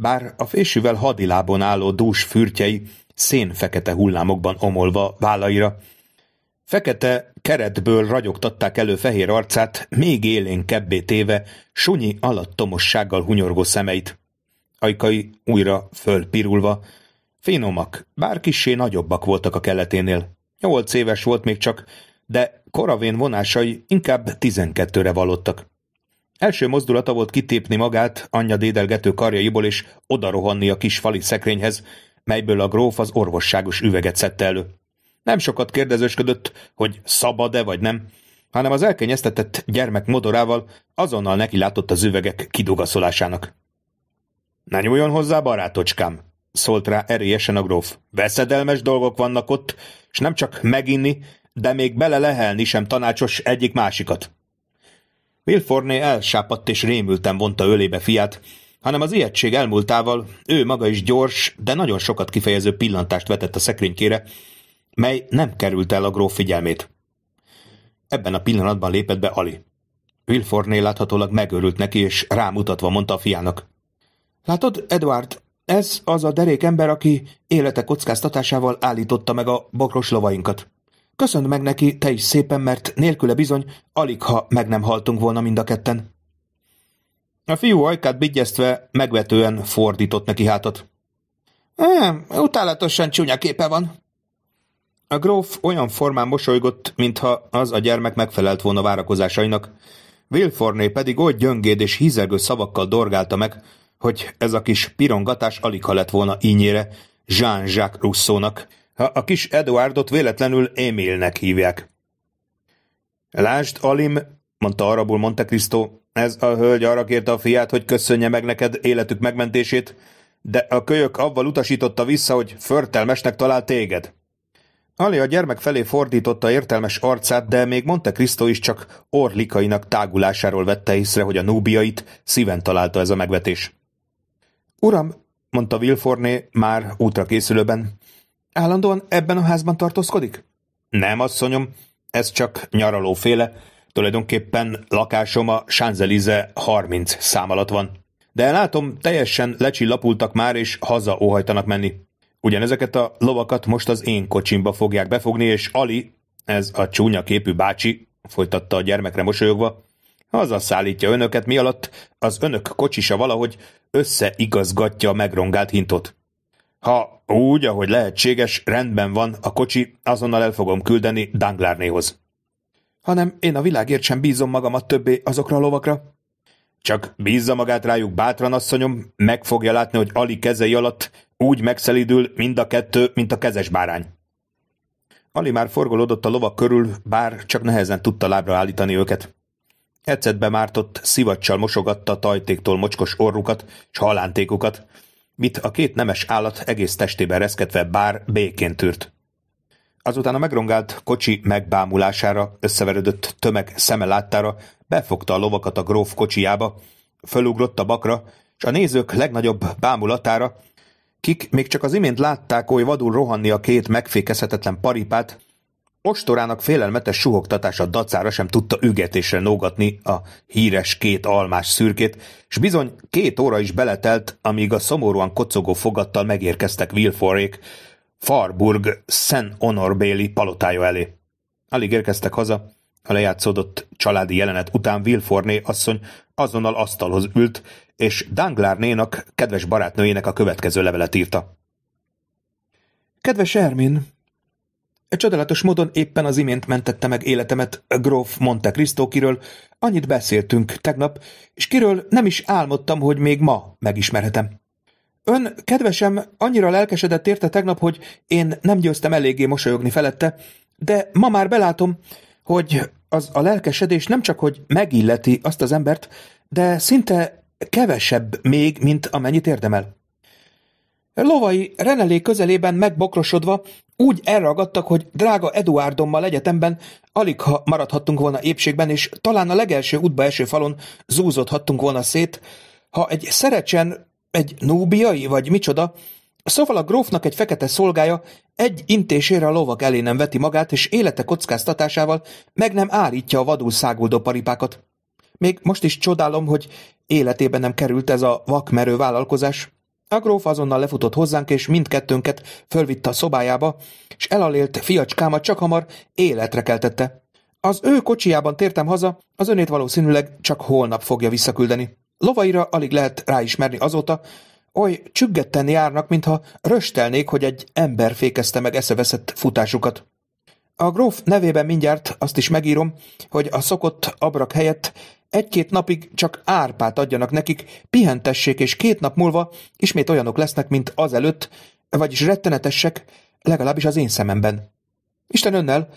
bár a fésűvel hadilábon álló dús fürtjei szén-fekete hullámokban omolva vállaira, fekete keretből ragyogtatták elő fehér arcát, még kebbé téve, sunyi alattomossággal hunyorgó szemeit. Ajkai újra fölpirulva, finomak, bár kissé nagyobbak voltak a keleténél. Nyolc éves volt még csak, de koravén vonásai inkább tizenkettőre valottak. Első mozdulata volt kitépni magát anyja dédelgető karjaiból és odarohanni a kis fali szekrényhez, melyből a gróf az orvosságos üveget szedte elő. Nem sokat kérdezősködött, hogy szabad-e vagy nem, hanem az elkenyeztetett gyermek modorával azonnal neki látott az üvegek kidugaszolásának. – Ne nyúljon hozzá, barátocskám! – szólt rá erélyesen a gróf. – Veszedelmes dolgok vannak ott, és nem csak meginni, de még bele lehelni sem tanácsos egyik másikat. Wilforné elsápadt és rémülten vonta ölébe fiát, hanem az ijegység elmúltával ő maga is gyors, de nagyon sokat kifejező pillantást vetett a szekrénykére, mely nem került el a gróf figyelmét. Ebben a pillanatban lépett be Ali. Wilforné láthatólag megörült neki, és rámutatva mondta a fiának. Látod, Edward, ez az a derék ember, aki élete kockáztatásával állította meg a bokros lovainkat. Köszönd meg neki te is szépen, mert nélküle bizony alig ha meg nem haltunk volna mind a ketten. A fiú ajkát bigyeztve megvetően fordított neki hátat. E, utálatosan csúnya képe van. A gróf olyan formán mosolygott, mintha az a gyermek megfelelt volna várakozásainak, Wilforné pedig oly gyöngéd és hízelgő szavakkal dorgálta meg, hogy ez a kis pirongatás alig ha lett volna ínyére Jean-Jacques Rousseau-nak, ha a kis Eduardot véletlenül Émilnek hívják. Lásd, Alim, mondta arabul Monte Cristo, ez a hölgy arra kérte a fiát, hogy köszönje meg neked életük megmentését, de a kölyök avval utasította vissza, hogy förtelmesnek talál téged. Ali a gyermek felé fordította értelmes arcát, de még Monte Cristo is csak orlikainak tágulásáról vette észre, hogy a núbiait szíven találta ez a megvetés. Uram, mondta Vilforné már útra készülőben, Állandóan ebben a házban tartózkodik? Nem, asszonyom, ez csak nyaralóféle. Tulajdonképpen lakásom a Sánzelize 30 szám alatt van. De látom, teljesen lecsillapultak már, és haza óhajtanak menni. Ugyanezeket a lovakat most az én kocsimba fogják befogni, és Ali, ez a csúnya képű bácsi, folytatta a gyermekre mosolyogva, haza szállítja önöket, mi alatt az önök kocsisa valahogy összeigazgatja a megrongált hintot. Ha úgy, ahogy lehetséges, rendben van a kocsi, azonnal el fogom küldeni Danglárnéhoz. Hanem én a világért sem bízom magamat többé azokra a lovakra. Csak bízza magát rájuk bátran, asszonyom, meg fogja látni, hogy Ali kezei alatt úgy megszelidül mind a kettő, mint a kezes bárány. Ali már forgolódott a lovak körül, bár csak nehezen tudta lábra állítani őket. Ecetbe mártott, szivacsal mosogatta a tajtéktól mocskos orrukat és halántékukat, mit a két nemes állat egész testében reszketve bár békén tűrt. Azután a megrongált kocsi megbámulására, összeverődött tömeg szeme láttára befogta a lovakat a gróf kocsijába, fölugrott a bakra, és a nézők legnagyobb bámulatára, kik még csak az imént látták hogy vadul rohanni a két megfékezhetetlen paripát, Ostorának félelmetes suhogtatása dacára sem tudta ügetésre nógatni a híres két almás szürkét, és bizony két óra is beletelt, amíg a szomorúan kocogó fogattal megérkeztek Wilforék Farburg Szent Béli palotája elé. Alig érkeztek haza, a lejátszódott családi jelenet után Wilforné asszony azonnal asztalhoz ült, és Danglár nénak kedves barátnőjének a következő levelet írta. Kedves Ermin, Csodálatos módon éppen az imént mentette meg életemet Gróf Monte Cristo, kiről annyit beszéltünk tegnap, és kiről nem is álmodtam, hogy még ma megismerhetem. Ön, kedvesem, annyira lelkesedett érte tegnap, hogy én nem győztem eléggé mosolyogni felette, de ma már belátom, hogy az a lelkesedés nem csak, hogy megilleti azt az embert, de szinte kevesebb még, mint amennyit érdemel. Lovai Renelé közelében megbokrosodva úgy elragadtak, hogy drága Eduárdommal egyetemben alig ha maradhattunk volna épségben, és talán a legelső útba eső falon zúzódhattunk volna szét, ha egy szerecsen, egy núbiai, vagy micsoda, Szóval a grófnak egy fekete szolgája egy intésére a lovak elé nem veti magát, és élete kockáztatásával meg nem állítja a vadul száguldó paripákat. Még most is csodálom, hogy életében nem került ez a vakmerő vállalkozás. A gróf azonnal lefutott hozzánk, és mindkettőnket fölvitte a szobájába, és elalélt fiacskámat csak hamar életre keltette. Az ő kocsiában tértem haza, az önét valószínűleg csak holnap fogja visszaküldeni. Lovaira alig lehet ráismerni azóta, oly csüggetten járnak, mintha röstelnék, hogy egy ember fékezte meg eszeveszett futásukat. A gróf nevében mindjárt azt is megírom, hogy a szokott abrak helyett egy-két napig csak árpát adjanak nekik, pihentessék, és két nap múlva ismét olyanok lesznek, mint azelőtt, vagyis rettenetesek, legalábbis az én szememben. Isten önnel,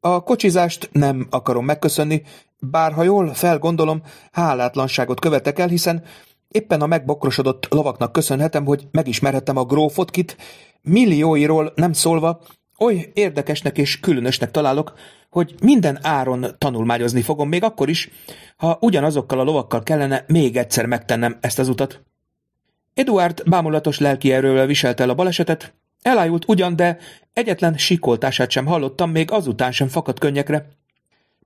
a kocsizást nem akarom megköszönni, bár ha jól felgondolom, hálátlanságot követek el, hiszen éppen a megbokrosodott lovaknak köszönhetem, hogy megismerhettem a grófotkit, millióiról nem szólva, oly érdekesnek és különösnek találok, hogy minden áron tanulmányozni fogom, még akkor is, ha ugyanazokkal a lovakkal kellene még egyszer megtennem ezt az utat. Eduard bámulatos lelki erővel viselte el a balesetet, elájult ugyan, de egyetlen sikoltását sem hallottam, még azután sem fakadt könnyekre.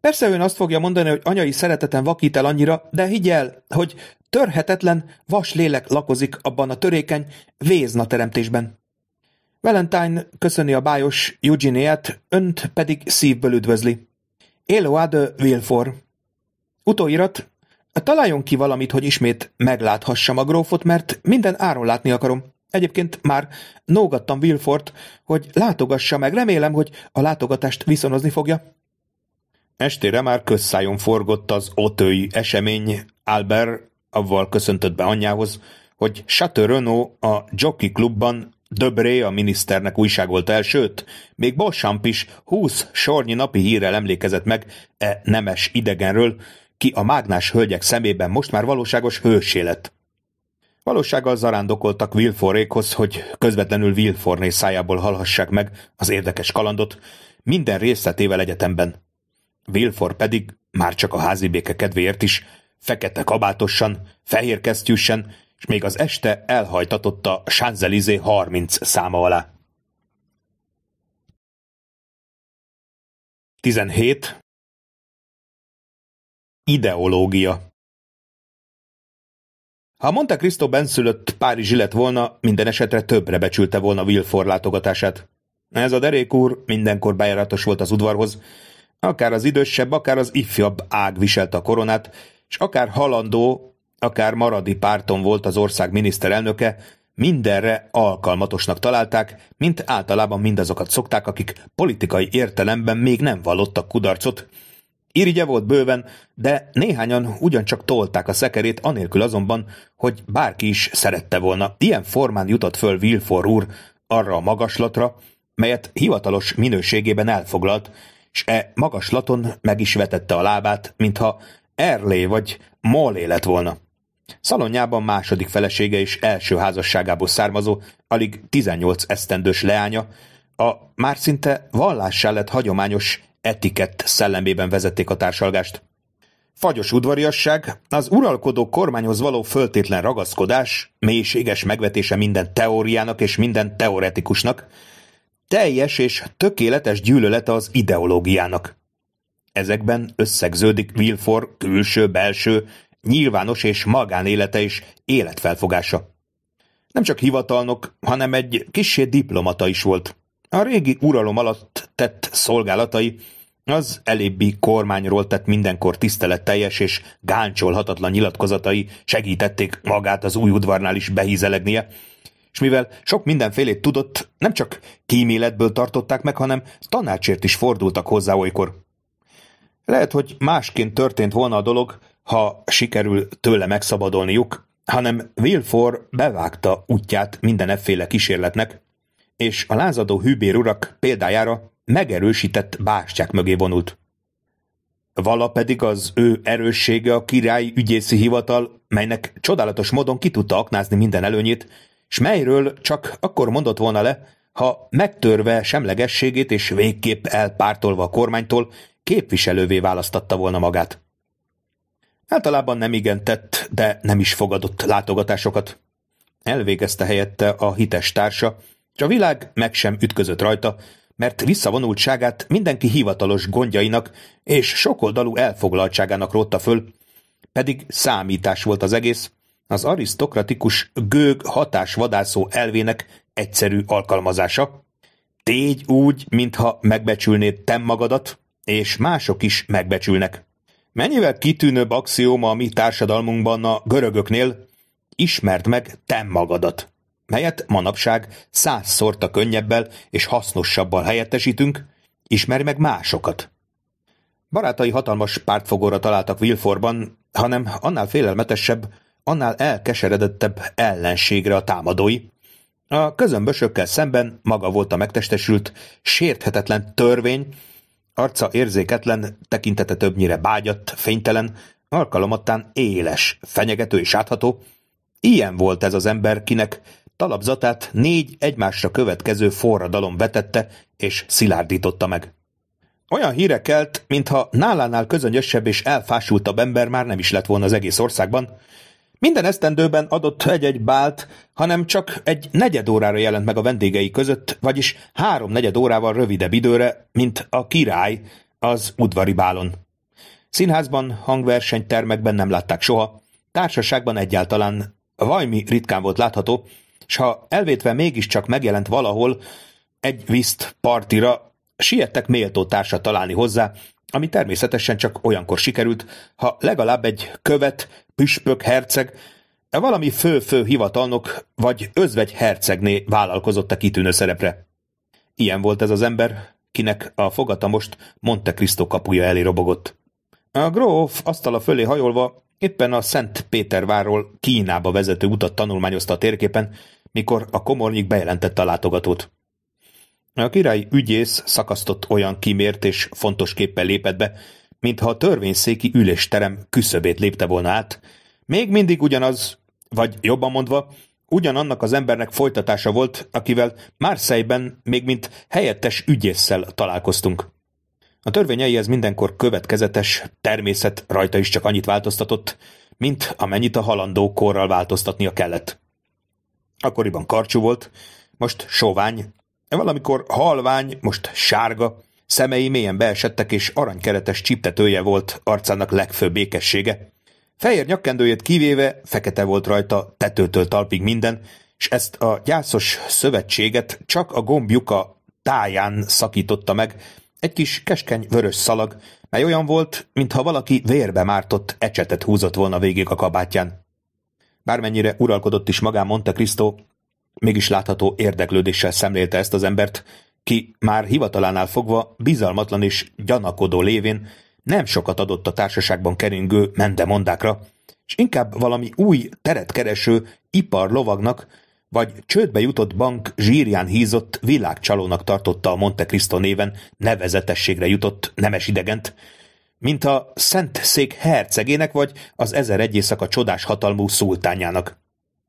Persze ön azt fogja mondani, hogy anyai szereteten vakít el annyira, de higgyel, hogy törhetetlen vas lélek lakozik abban a törékeny vézna teremtésben. Valentine köszöni a bájos eugene önt pedig szívből üdvözli. Éloá de Wilfor. Utóirat, találjon ki valamit, hogy ismét megláthassam a grófot, mert minden áron látni akarom. Egyébként már nógattam Wilfort, hogy látogassa meg, remélem, hogy a látogatást viszonozni fogja. Estére már közszájon forgott az otői esemény, Albert avval köszöntött be anyjához, hogy Chateau Renault a Jockey Klubban Döbré a miniszternek újságolt el, sőt, még Bossamp is húsz sornyi napi hírrel emlékezett meg e nemes idegenről, ki a mágnás hölgyek szemében most már valóságos hősé lett. Valósággal zarándokoltak Wilforékhoz, hogy közvetlenül Wilforné szájából hallhassák meg az érdekes kalandot, minden részletével egyetemben. Wilfor pedig, már csak a házi béke kedvéért is, fekete kabátosan, fehér kesztyűsen, és még az este elhajtatotta Sanzelizé 30 száma alá. 17. Ideológia ha Monte Cristo benszülött Párizsi lett volna, minden esetre többre becsülte volna Wilfor látogatását. Ez a derék úr mindenkor bejáratos volt az udvarhoz. Akár az idősebb, akár az ifjabb ág viselte a koronát, és akár halandó, akár maradi párton volt az ország miniszterelnöke, mindenre alkalmatosnak találták, mint általában mindazokat szokták, akik politikai értelemben még nem vallottak kudarcot. Irigye volt bőven, de néhányan ugyancsak tolták a szekerét, anélkül azonban, hogy bárki is szerette volna. Ilyen formán jutott föl Wilfor úr arra a magaslatra, melyet hivatalos minőségében elfoglalt, s e magaslaton meg is vetette a lábát, mintha Erlé vagy Mollé lett volna. Szalonjában második felesége és első házasságából származó, alig 18 esztendős leánya, a már szinte vallássá lett hagyományos etikett szellemében vezették a társalgást. Fagyos udvariasság, az uralkodó kormányhoz való föltétlen ragaszkodás, mélységes megvetése minden teóriának és minden teoretikusnak, teljes és tökéletes gyűlölete az ideológiának. Ezekben összegződik Wilfor külső-belső nyilvános és magánélete és életfelfogása. Nem csak hivatalnok, hanem egy kissé diplomata is volt. A régi uralom alatt tett szolgálatai az elébbi kormányról tett mindenkor tiszteletteljes és gáncsolhatatlan nyilatkozatai segítették magát az új udvarnál is behízelegnie, és mivel sok mindenfélét tudott, nem csak kíméletből tartották meg, hanem tanácsért is fordultak hozzá olykor. Lehet, hogy másként történt volna a dolog, ha sikerül tőle megszabadulniuk, hanem Wilfor bevágta útját minden efféle kísérletnek, és a lázadó hűbér urak példájára megerősített bástyák mögé vonult. Vala pedig az ő erőssége a király ügyészi hivatal, melynek csodálatos módon ki tudta aknázni minden előnyét, s melyről csak akkor mondott volna le, ha megtörve semlegességét és végképp elpártolva a kormánytól képviselővé választatta volna magát. Általában nem igen tett, de nem is fogadott látogatásokat. Elvégezte helyette a hites társa, és a világ meg sem ütközött rajta, mert visszavonultságát mindenki hivatalos gondjainak és sokoldalú elfoglaltságának rótta föl, pedig számítás volt az egész, az arisztokratikus gőg hatásvadászó elvének egyszerű alkalmazása. Tégy úgy, mintha megbecsülnéd te magadat, és mások is megbecsülnek. Mennyivel kitűnőbb axióma a mi társadalmunkban a görögöknél, ismerd meg te magadat, melyet manapság százszorta könnyebbel és hasznosabbal helyettesítünk, ismerj meg másokat. Barátai hatalmas pártfogóra találtak Wilforban, hanem annál félelmetesebb, annál elkeseredettebb ellenségre a támadói. A közömbösökkel szemben maga volt a megtestesült, sérthetetlen törvény, Arca érzéketlen, tekintete többnyire bágyatt, fénytelen, alkalomattán éles, fenyegető és átható. Ilyen volt ez az ember, kinek talapzatát négy egymásra következő forradalom vetette és szilárdította meg. Olyan híre kelt, mintha nálánál közönyösebb és elfásultabb ember már nem is lett volna az egész országban, minden esztendőben adott egy-egy bált, hanem csak egy negyed órára jelent meg a vendégei között, vagyis három negyed órával rövidebb időre, mint a király az udvari bálon. Színházban, hangversenytermekben nem látták soha, társaságban egyáltalán vajmi ritkán volt látható, s ha elvétve mégiscsak megjelent valahol egy viszt partira, siettek méltó társat találni hozzá, ami természetesen csak olyankor sikerült, ha legalább egy követ püspök, herceg, e valami fő-fő hivatalnok vagy özvegy hercegné vállalkozott a kitűnő szerepre. Ilyen volt ez az ember, kinek a fogata most Monte Cristo kapuja elé robogott. A gróf asztala fölé hajolva éppen a Szent Péterváról Kínába vezető utat tanulmányozta a térképen, mikor a komornyik bejelentette a látogatót. A király ügyész szakasztott olyan kimért és fontos képpel lépett be, mintha a törvényszéki ülésterem küszöbét lépte volna át, még mindig ugyanaz, vagy jobban mondva, ugyanannak az embernek folytatása volt, akivel Márszejben még mint helyettes ügyésszel találkoztunk. A ez mindenkor következetes, természet rajta is csak annyit változtatott, mint amennyit a halandó korral változtatnia kellett. Akkoriban karcsú volt, most sovány, valamikor halvány, most sárga, Szemei mélyen beesettek, és aranykeretes csiptetője volt arcának legfőbb békessége. Fehér nyakkendőjét kivéve fekete volt rajta tetőtől talpig minden, és ezt a gyászos szövetséget csak a gombjuka táján szakította meg, egy kis keskeny vörös szalag, mely olyan volt, mintha valaki vérbe mártott ecsetet húzott volna végig a kabátján. Bármennyire uralkodott is magán mondta Krisztó, mégis látható érdeklődéssel szemlélte ezt az embert, ki már hivatalánál fogva bizalmatlan és gyanakodó lévén nem sokat adott a társaságban keringő mendemondákra, és inkább valami új teretkereső iparlovagnak vagy csődbe jutott bank zsírján hízott világcsalónak tartotta a Monte Cristo néven nevezetességre jutott nemes idegent, mint a Szent Szék hercegének vagy az ezer egy éjszaka csodás hatalmú szultányának.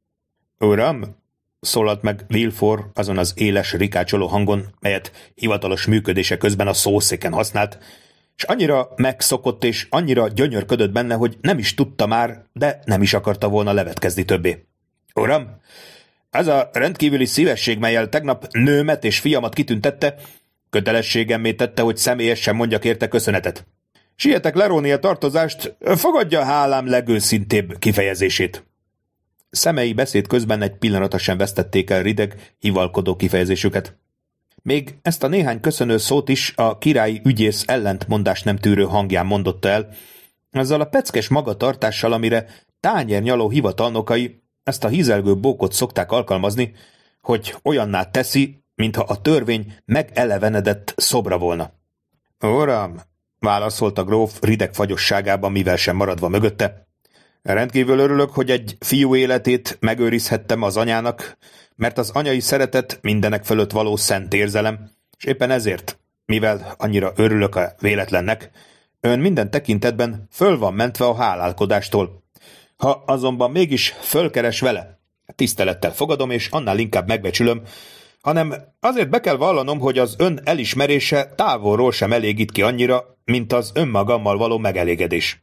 – Uram, szólalt meg Wilfor azon az éles, rikácsoló hangon, melyet hivatalos működése közben a szószéken használt, és annyira megszokott és annyira gyönyörködött benne, hogy nem is tudta már, de nem is akarta volna levetkezni többé. Uram, ez a rendkívüli szívesség, melyel tegnap nőmet és fiamat kitüntette, kötelességemmé tette, hogy személyesen mondjak érte köszönetet. Sietek leróni a tartozást, fogadja hálám legőszintébb kifejezését. Szemei beszéd közben egy pillanatra sem vesztették el rideg, hivalkodó kifejezésüket. Még ezt a néhány köszönő szót is a királyi ügyész ellentmondás nem tűrő hangján mondotta el, azzal a peckes magatartással, amire tányérnyaló hivatalnokai ezt a hízelgő bókot szokták alkalmazni, hogy olyanná teszi, mintha a törvény megelevenedett szobra volna. Uram, válaszolt a gróf rideg fagyosságában, mivel sem maradva mögötte, Rendkívül örülök, hogy egy fiú életét megőrizhettem az anyának, mert az anyai szeretet mindenek fölött való szent érzelem, és éppen ezért, mivel annyira örülök a véletlennek, ön minden tekintetben föl van mentve a hálálkodástól. Ha azonban mégis fölkeres vele, tisztelettel fogadom, és annál inkább megbecsülöm, hanem azért be kell vallanom, hogy az ön elismerése távolról sem elégít ki annyira, mint az önmagammal való megelégedés.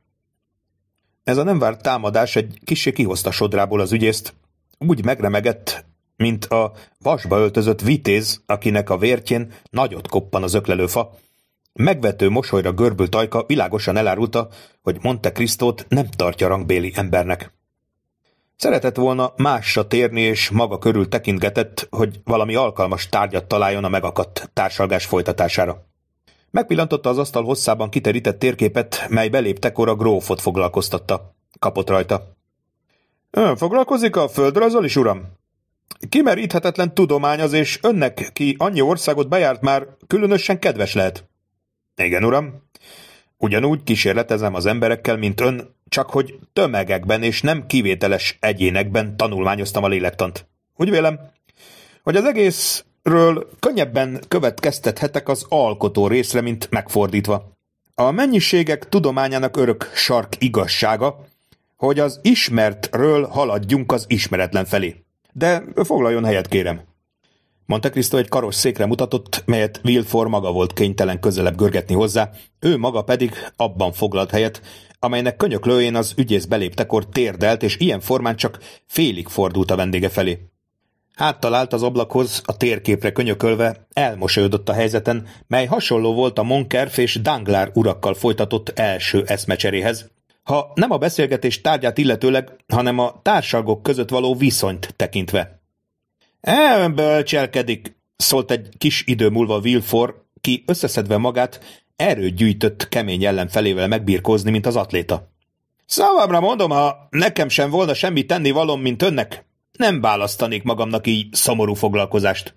Ez a nem várt támadás egy kicsi kihozta sodrából az ügyészt. Úgy megremegett, mint a vasba öltözött vitéz, akinek a vértjén nagyot koppan az öklelő fa. Megvető mosolyra görbült ajka világosan elárulta, hogy Monte Cristót nem tartja rangbéli embernek. Szeretett volna másra térni, és maga körül tekintgetett, hogy valami alkalmas tárgyat találjon a megakadt társalgás folytatására. Megpillantotta az asztal hosszában kiterített térképet, mely beléptekor a grófot foglalkoztatta. Kapott rajta. Ön foglalkozik a földrajzzal is, uram? Kimeríthetetlen tudomány az, és önnek, ki annyi országot bejárt már, különösen kedves lehet. Igen, uram. Ugyanúgy kísérletezem az emberekkel, mint ön, csak hogy tömegekben és nem kivételes egyénekben tanulmányoztam a lélektant. Úgy vélem, hogy az egész ről könnyebben következtethetek az alkotó részre, mint megfordítva. A mennyiségek tudományának örök sark igazsága, hogy az ismertről haladjunk az ismeretlen felé. De foglaljon helyet, kérem. Monte Cristo egy karos székre mutatott, melyet Wilfor maga volt kénytelen közelebb görgetni hozzá, ő maga pedig abban foglalt helyet, amelynek könyöklőjén az ügyész beléptekor térdelt, és ilyen formán csak félig fordult a vendége felé állt az ablakhoz, a térképre könyökölve, elmosődött a helyzeten, mely hasonló volt a Monkerf és Danglár urakkal folytatott első eszmecseréhez, ha nem a beszélgetés tárgyát illetőleg, hanem a társalgok között való viszonyt tekintve. Elbölcselkedik, szólt egy kis idő múlva Wilfor, ki összeszedve magát, erőt gyűjtött kemény ellenfelével megbírkozni, mint az atléta. Szavamra mondom, ha nekem sem volna semmi tenni valom, mint önnek, nem választanék magamnak így szomorú foglalkozást.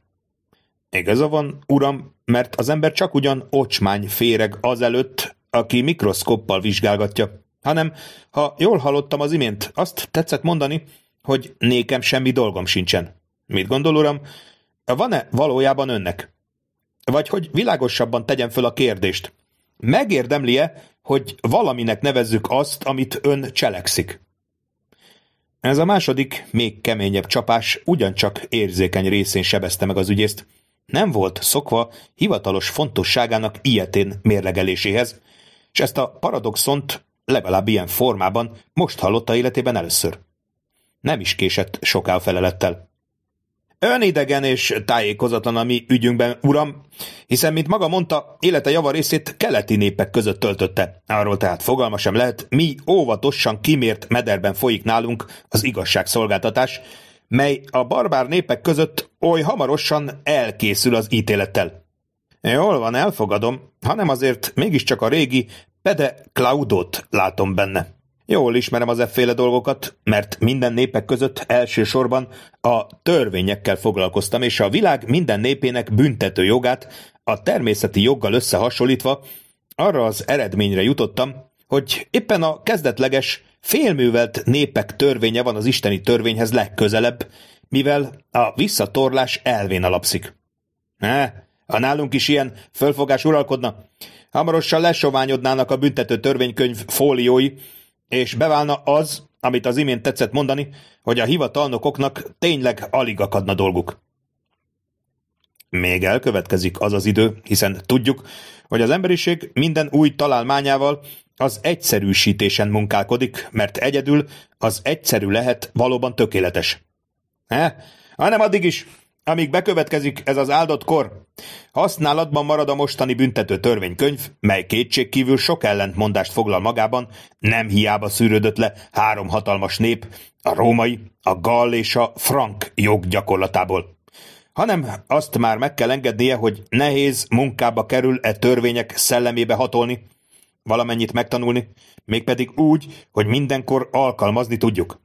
Igaza van, uram, mert az ember csak ugyan ocsmány féreg azelőtt, aki mikroszkoppal vizsgálgatja, hanem, ha jól hallottam az imént, azt tetszett mondani, hogy nékem semmi dolgom sincsen. Mit gondol, uram? Van-e valójában önnek? Vagy hogy világosabban tegyem föl a kérdést. Megérdemli-e, hogy valaminek nevezzük azt, amit ön cselekszik? Ez a második, még keményebb csapás ugyancsak érzékeny részén sebezte meg az ügyészt. Nem volt szokva hivatalos fontosságának ilyetén mérlegeléséhez, és ezt a paradoxont legalább ilyen formában most hallotta életében először. Nem is késett soká felelettel idegen és tájékozatlan a mi ügyünkben, uram, hiszen, mint maga mondta, élete java részét keleti népek között töltötte. Arról tehát fogalma sem lehet, mi óvatosan kimért mederben folyik nálunk az igazságszolgáltatás, mely a barbár népek között oly hamarosan elkészül az ítélettel. Jól van, elfogadom, hanem azért mégiscsak a régi Pede Claudot látom benne. Jól ismerem az efféle dolgokat, mert minden népek között elsősorban a törvényekkel foglalkoztam, és a világ minden népének büntető jogát a természeti joggal összehasonlítva arra az eredményre jutottam, hogy éppen a kezdetleges, félművelt népek törvénye van az isteni törvényhez legközelebb, mivel a visszatorlás elvén alapszik. Ne, ha nálunk is ilyen fölfogás uralkodna, hamarosan lesoványodnának a büntető törvénykönyv fóliói, és beválna az, amit az imént tetszett mondani, hogy a hivatalnokoknak tényleg alig akadna dolguk. Még elkövetkezik az az idő, hiszen tudjuk, hogy az emberiség minden új találmányával az egyszerűsítésen munkálkodik, mert egyedül az egyszerű lehet valóban tökéletes. Ha? Hanem addig is amíg bekövetkezik ez az áldott kor. Használatban marad a mostani büntető törvénykönyv, mely kétségkívül sok ellentmondást foglal magában, nem hiába szűrődött le három hatalmas nép, a római, a gall és a frank jog gyakorlatából hanem azt már meg kell engednie, hogy nehéz munkába kerül e törvények szellemébe hatolni, valamennyit megtanulni, mégpedig úgy, hogy mindenkor alkalmazni tudjuk.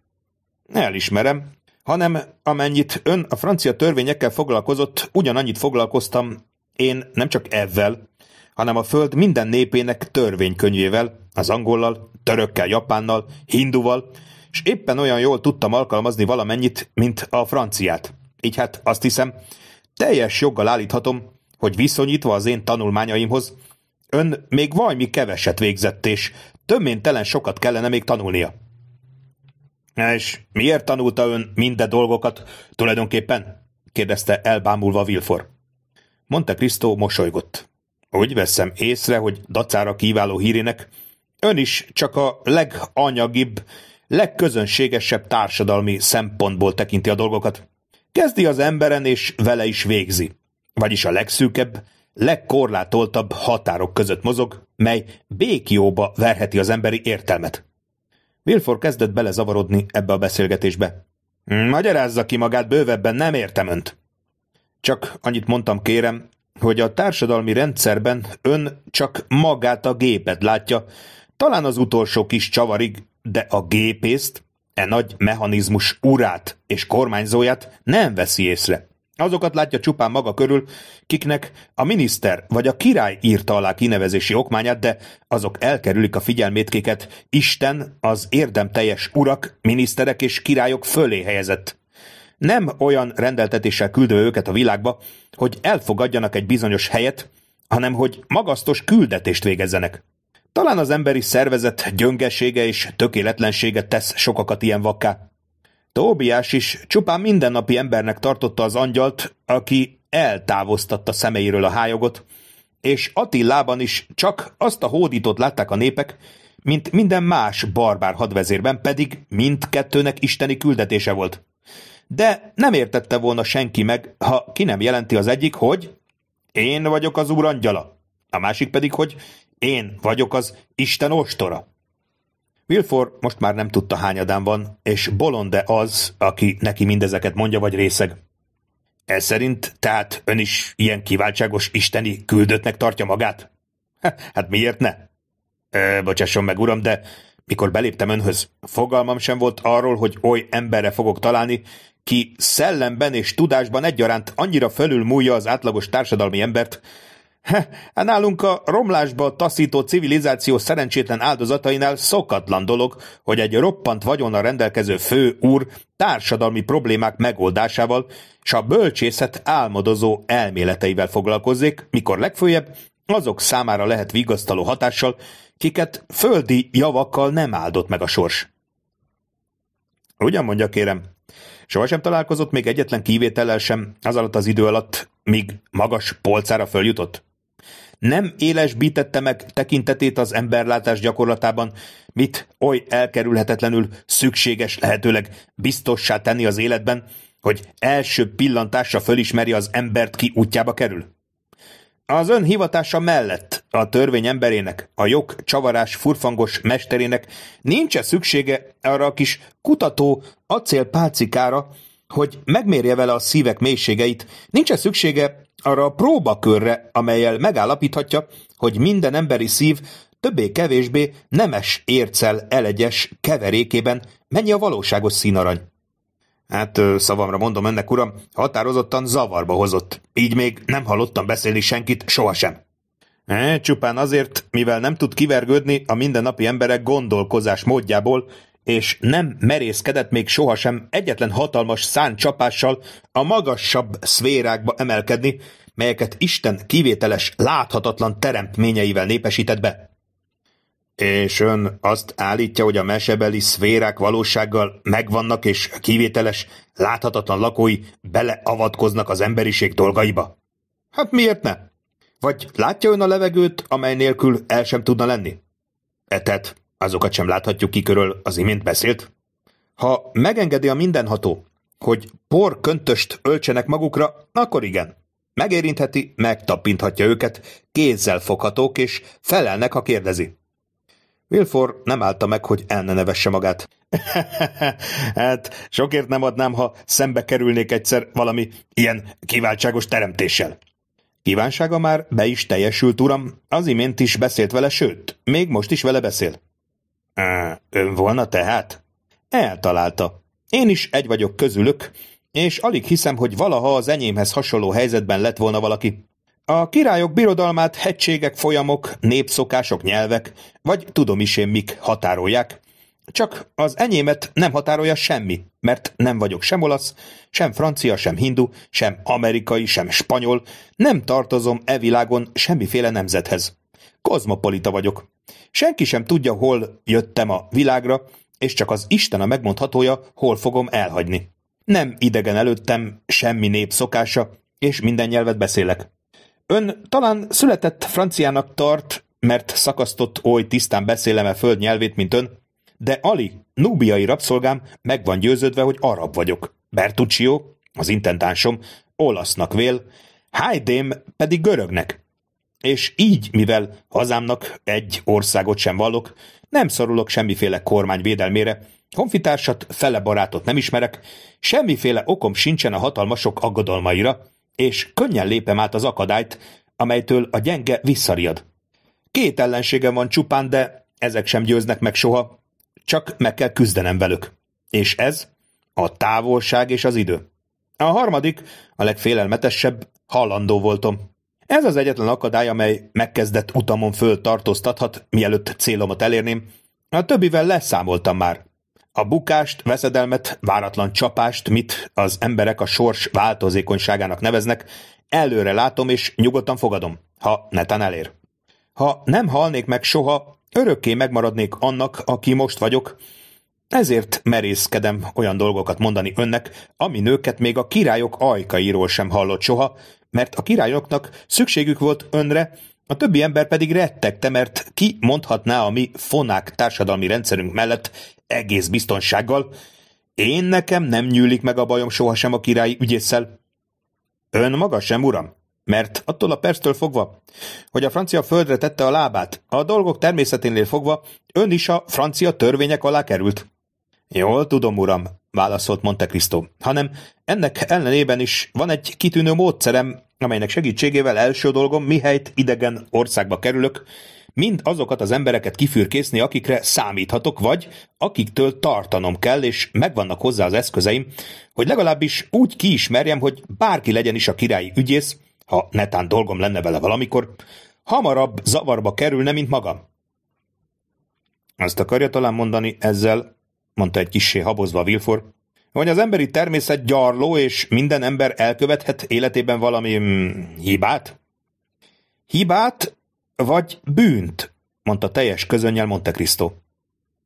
Elismerem, hanem amennyit ön a francia törvényekkel foglalkozott, ugyanannyit foglalkoztam én nem csak ezzel, hanem a föld minden népének törvénykönyvével, az angollal, törökkel, japánnal, hinduval, és éppen olyan jól tudtam alkalmazni valamennyit, mint a franciát. Így hát azt hiszem, teljes joggal állíthatom, hogy viszonyítva az én tanulmányaimhoz, ön még valami keveset végzett, és töménytelen sokat kellene még tanulnia. És miért tanulta ön minden dolgokat tulajdonképpen? kérdezte elbámulva Vilfor. Monte Cristo mosolygott. Úgy veszem észre, hogy dacára kiváló hírének, ön is csak a leganyagibb, legközönségesebb társadalmi szempontból tekinti a dolgokat. Kezdi az emberen, és vele is végzi. Vagyis a legszűkebb, legkorlátoltabb határok között mozog, mely békjóba verheti az emberi értelmet. Wilfor kezdett belezavarodni ebbe a beszélgetésbe. Magyarázza ki magát bővebben, nem értem önt. Csak annyit mondtam, kérem, hogy a társadalmi rendszerben ön csak magát a gépet látja, talán az utolsó kis csavarig, de a gépészt, e nagy mechanizmus urát és kormányzóját nem veszi észre. Azokat látja csupán maga körül, kiknek a miniszter vagy a király írta alá kinevezési okmányát, de azok elkerülik a figyelmét, kiket Isten az érdemteljes urak, miniszterek és királyok fölé helyezett. Nem olyan rendeltetéssel küldő őket a világba, hogy elfogadjanak egy bizonyos helyet, hanem hogy magasztos küldetést végezzenek. Talán az emberi szervezet gyöngesége és tökéletlensége tesz sokakat ilyen vakká. Tóbiás is csupán mindennapi embernek tartotta az angyalt, aki eltávoztatta szemeiről a hájogot, és Attilában is csak azt a hódítót látták a népek, mint minden más barbár hadvezérben, pedig mindkettőnek isteni küldetése volt. De nem értette volna senki meg, ha ki nem jelenti az egyik, hogy én vagyok az úr angyala, a másik pedig, hogy én vagyok az Isten ostora. Wilfor most már nem tudta hányadán van, és bolonde az, aki neki mindezeket mondja, vagy részeg. Ez szerint tehát ön is ilyen kiváltságos isteni küldöttnek tartja magát? Hát miért ne? Ö, bocsásson meg, uram, de mikor beléptem önhöz, fogalmam sem volt arról, hogy oly emberre fogok találni, ki szellemben és tudásban egyaránt annyira fölülmúlja az átlagos társadalmi embert, Hát nálunk a romlásba taszító civilizáció szerencsétlen áldozatainál szokatlan dolog, hogy egy roppant vagyonnal rendelkező fő úr társadalmi problémák megoldásával és a bölcsészet álmodozó elméleteivel foglalkozik, mikor legfőjebb azok számára lehet vigasztaló hatással, kiket földi javakkal nem áldott meg a sors. Ugyan mondja, kérem, sohasem találkozott még egyetlen kivétellel sem az alatt az idő alatt, míg magas polcára följutott? Nem bítette meg tekintetét az emberlátás gyakorlatában, mit oly elkerülhetetlenül szükséges lehetőleg biztossá tenni az életben, hogy első pillantásra fölismeri az embert, ki útjába kerül? Az ön hivatása mellett a törvény emberének, a jog csavarás furfangos mesterének nincs-e szüksége arra a kis kutató acélpálcikára, hogy megmérje vele a szívek mélységeit, nincs-e szüksége arra a próbakörre, amelyel megállapíthatja, hogy minden emberi szív többé-kevésbé nemes ércel elegyes keverékében mennyi a valóságos színarany. Hát szavamra mondom ennek, uram, határozottan zavarba hozott. Így még nem hallottam beszélni senkit sohasem. E, csupán azért, mivel nem tud kivergődni a mindennapi emberek gondolkozás módjából, és nem merészkedett még sohasem egyetlen hatalmas száncsapással a magasabb szférákba emelkedni, melyeket Isten kivételes, láthatatlan teremtményeivel népesített be. És ön azt állítja, hogy a mesebeli szférák valósággal megvannak, és kivételes, láthatatlan lakói beleavatkoznak az emberiség dolgaiba? Hát miért ne? Vagy látja ön a levegőt, amely nélkül el sem tudna lenni? Etet. Azokat sem láthatjuk, kiköről az imént beszélt? Ha megengedi a mindenható, hogy por köntöst öltsenek magukra, akkor igen. Megérintheti, megtapinthatja őket, kézzel foghatók, és felelnek, ha kérdezi. Wilfor nem állta meg, hogy el ne nevesse magát. hát, sokért nem adnám, ha szembe kerülnék egyszer valami ilyen kiváltságos teremtéssel. Kívánsága már be is teljesült, uram, az imént is beszélt vele, sőt, még most is vele beszél. Ön volna tehát? Eltalálta. Én is egy vagyok közülük, és alig hiszem, hogy valaha az enyémhez hasonló helyzetben lett volna valaki. A királyok birodalmát hegységek, folyamok, népszokások, nyelvek, vagy tudom is én mik határolják. Csak az enyémet nem határolja semmi, mert nem vagyok sem olasz, sem francia, sem hindu, sem amerikai, sem spanyol, nem tartozom e világon semmiféle nemzethez. Kozmopolita vagyok. Senki sem tudja, hol jöttem a világra, és csak az Isten a megmondhatója, hol fogom elhagyni. Nem idegen előttem semmi nép szokása, és minden nyelvet beszélek. Ön talán született franciának tart, mert szakasztott oly tisztán beszélem a e föld nyelvét, mint ön, de Ali, núbiai rabszolgám, meg van győződve, hogy arab vagyok. Bertuccio, az intentánsom, olasznak vél, Hajdém pedig görögnek. És így, mivel hazámnak egy országot sem vallok, nem szorulok semmiféle kormány védelmére, honfitársat, fele barátot nem ismerek, semmiféle okom sincsen a hatalmasok aggodalmaira, és könnyen lépem át az akadályt, amelytől a gyenge visszariad. Két ellenségem van csupán, de ezek sem győznek meg soha, csak meg kell küzdenem velük. És ez a távolság és az idő. A harmadik, a legfélelmetesebb, hallandó voltam. Ez az egyetlen akadály, amely megkezdett utamon föl tartóztathat, mielőtt célomat elérném. A többivel leszámoltam már. A bukást, veszedelmet, váratlan csapást, mit az emberek a sors változékonyságának neveznek, előre látom és nyugodtan fogadom, ha netán elér. Ha nem halnék meg soha, örökké megmaradnék annak, aki most vagyok, ezért merészkedem olyan dolgokat mondani önnek, ami nőket még a királyok ajkairól sem hallott soha, mert a királyoknak szükségük volt önre, a többi ember pedig rettegte, mert ki mondhatná a mi fonák társadalmi rendszerünk mellett egész biztonsággal, én nekem nem nyűlik meg a bajom sohasem a királyi ügyészsel. Ön maga sem, uram, mert attól a perctől fogva, hogy a francia földre tette a lábát, a dolgok természeténél fogva, ön is a francia törvények alá került. Jól tudom, uram, válaszolt Monte Cristo, hanem ennek ellenében is van egy kitűnő módszerem, amelynek segítségével első dolgom, mihelyt idegen országba kerülök, mind azokat az embereket kifürkészni, akikre számíthatok, vagy akiktől tartanom kell, és megvannak hozzá az eszközeim, hogy legalábbis úgy kiismerjem, hogy bárki legyen is a királyi ügyész, ha netán dolgom lenne vele valamikor, hamarabb zavarba kerülne, mint magam. Azt akarja talán mondani ezzel, mondta egy kissé habozva Vilfor, hogy az emberi természet gyarló, és minden ember elkövethet életében valami hm, hibát? Hibát vagy bűnt, mondta teljes közönnyel Monte Cristo.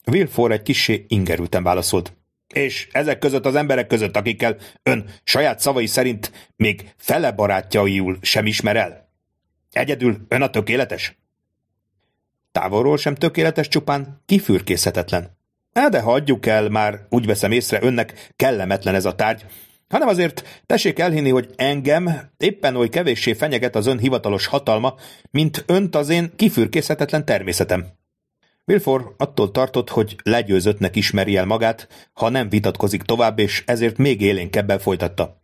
Vilfor egy kissé ingerülten válaszolt. És ezek között az emberek között, akikkel ön saját szavai szerint még fele barátjaiul sem ismer el. Egyedül ön a tökéletes? Távolról sem tökéletes, csupán kifürkészhetetlen. Á, de hagyjuk el, már úgy veszem észre, önnek kellemetlen ez a tárgy, hanem azért tessék elhinni, hogy engem éppen oly kevéssé fenyeget az ön hivatalos hatalma, mint önt az én kifürkészhetetlen természetem. Wilfor attól tartott, hogy legyőzöttnek ismeri el magát, ha nem vitatkozik tovább, és ezért még élénkebben folytatta.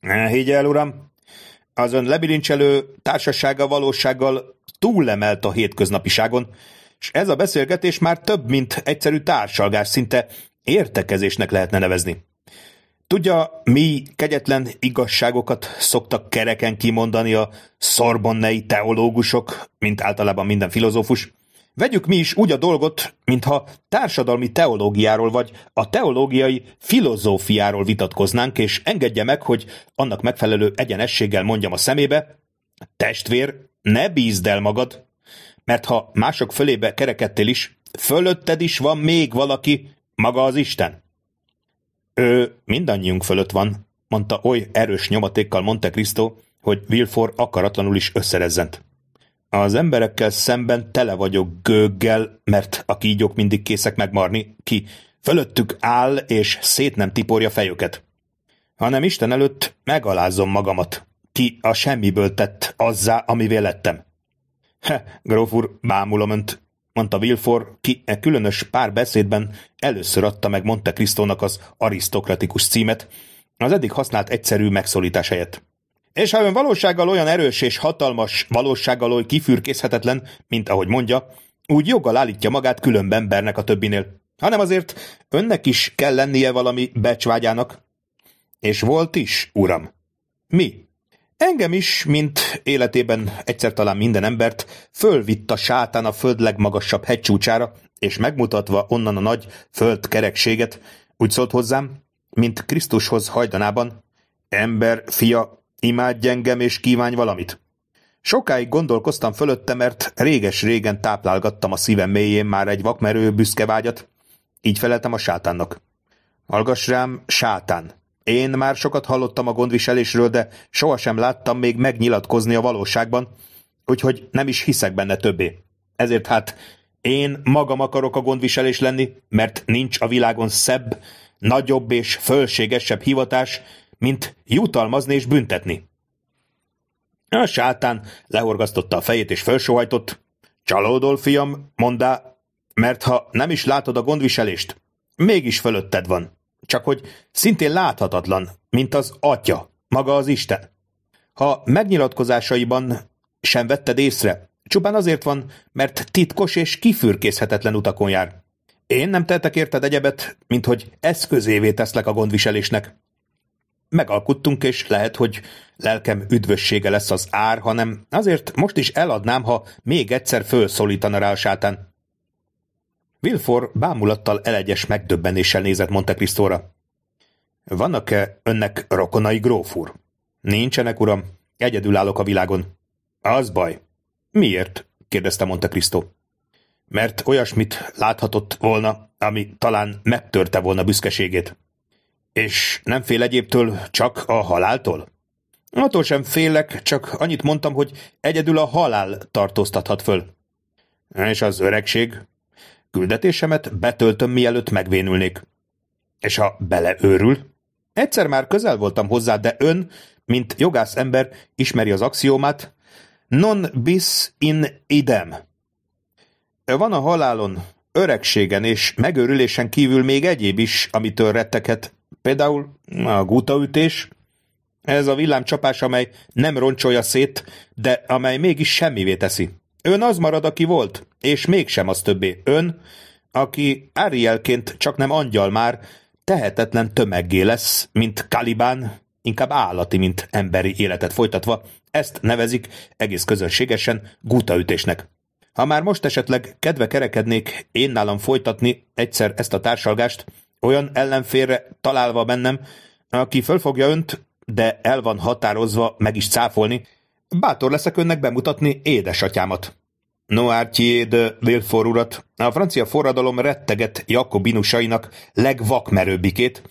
Ne higgy el, uram! Az ön lebilincselő társasága valósággal túlemelt a hétköznapiságon, és ez a beszélgetés már több, mint egyszerű társalgás, szinte értekezésnek lehetne nevezni. Tudja, mi kegyetlen igazságokat szoktak kereken kimondani a szorbonnei teológusok, mint általában minden filozófus. Vegyük mi is úgy a dolgot, mintha társadalmi teológiáról vagy a teológiai filozófiáról vitatkoznánk, és engedje meg, hogy annak megfelelő egyenességgel mondjam a szemébe, testvér, ne bízd el magad, mert ha mások fölébe kerekedtél is, fölötted is van még valaki, maga az Isten. Ő mindannyiunk fölött van, mondta oly erős nyomatékkal Monte Cristo, hogy Wilfor akaratlanul is összerezzent. Az emberekkel szemben tele vagyok gőggel, mert a kígyók mindig készek megmarni, ki fölöttük áll és szét nem tiporja fejüket. Hanem Isten előtt megalázom magamat, ki a semmiből tett azzá, amivé lettem. He, gróf úr, bámulom önt, mondta Wilfor, ki e különös pár beszédben először adta meg Monte Cristónak az arisztokratikus címet, az eddig használt egyszerű megszólítás helyett. És ha ön valósággal olyan erős és hatalmas, valósággal oly kifürkészhetetlen, mint ahogy mondja, úgy joggal állítja magát különb embernek a többinél, hanem azért önnek is kell lennie valami becsvágyának. És volt is, uram. Mi? Engem is, mint életében egyszer talán minden embert, fölvitt a sátán a föld legmagasabb hegycsúcsára, és megmutatva onnan a nagy föld kerekséget, úgy szólt hozzám, mint Krisztushoz hajdanában, ember, fia, imádj engem és kívánj valamit. Sokáig gondolkoztam fölötte, mert réges-régen táplálgattam a szívem mélyén már egy vakmerő büszke vágyat. Így feleltem a sátánnak. Hallgass rám, sátán, én már sokat hallottam a gondviselésről, de sohasem láttam még megnyilatkozni a valóságban, úgyhogy nem is hiszek benne többé. Ezért hát én magam akarok a gondviselés lenni, mert nincs a világon szebb, nagyobb és fölségesebb hivatás, mint jutalmazni és büntetni. A sátán lehorgasztotta a fejét és felsóhajtott. Csalódol, fiam, mondá, mert ha nem is látod a gondviselést, mégis fölötted van. Csak hogy szintén láthatatlan, mint az atya, maga az Isten. Ha megnyilatkozásaiban sem vetted észre, csupán azért van, mert titkos és kifürkészhetetlen utakon jár. Én nem tettek érted egyebet, mint hogy eszközévé teszlek a gondviselésnek. Megalkuttunk, és lehet, hogy lelkem üdvössége lesz az ár, hanem azért most is eladnám, ha még egyszer fölszólítana rá a sátán. Wilfor bámulattal elegyes megdöbbenéssel nézett Monte Cristóra. Vannak-e önnek rokonai, grófúr? Nincsenek, uram. Egyedül állok a világon. Az baj. Miért? kérdezte Monte Cristo. Mert olyasmit láthatott volna, ami talán megtörte volna büszkeségét. És nem fél egyébtől, csak a haláltól? Attól sem félek, csak annyit mondtam, hogy egyedül a halál tartóztathat föl. És az öregség? Küldetésemet betöltöm, mielőtt megvénülnék. És ha beleőrül? Egyszer már közel voltam hozzá, de ön, mint jogász ember, ismeri az axiómát non bis in idem. Van a halálon, öregségen és megőrülésen kívül még egyéb is, amitől retteket, például a gutaütés, ez a villámcsapás, amely nem roncsolja szét, de amely mégis semmivé teszi. Ön az marad, aki volt, és mégsem az többé ön, aki Arielként csak nem angyal már, tehetetlen tömeggé lesz, mint Kalibán, inkább állati, mint emberi életet folytatva, ezt nevezik egész közönségesen gutaütésnek. Ha már most esetleg kedve kerekednék én nálam folytatni egyszer ezt a társalgást, olyan ellenfélre találva bennem, aki fölfogja önt, de el van határozva meg is cáfolni, bátor leszek önnek bemutatni édesatyámat. Noartier de Villefort urat, a francia forradalom retteget jakobinusainak legvakmerőbbikét,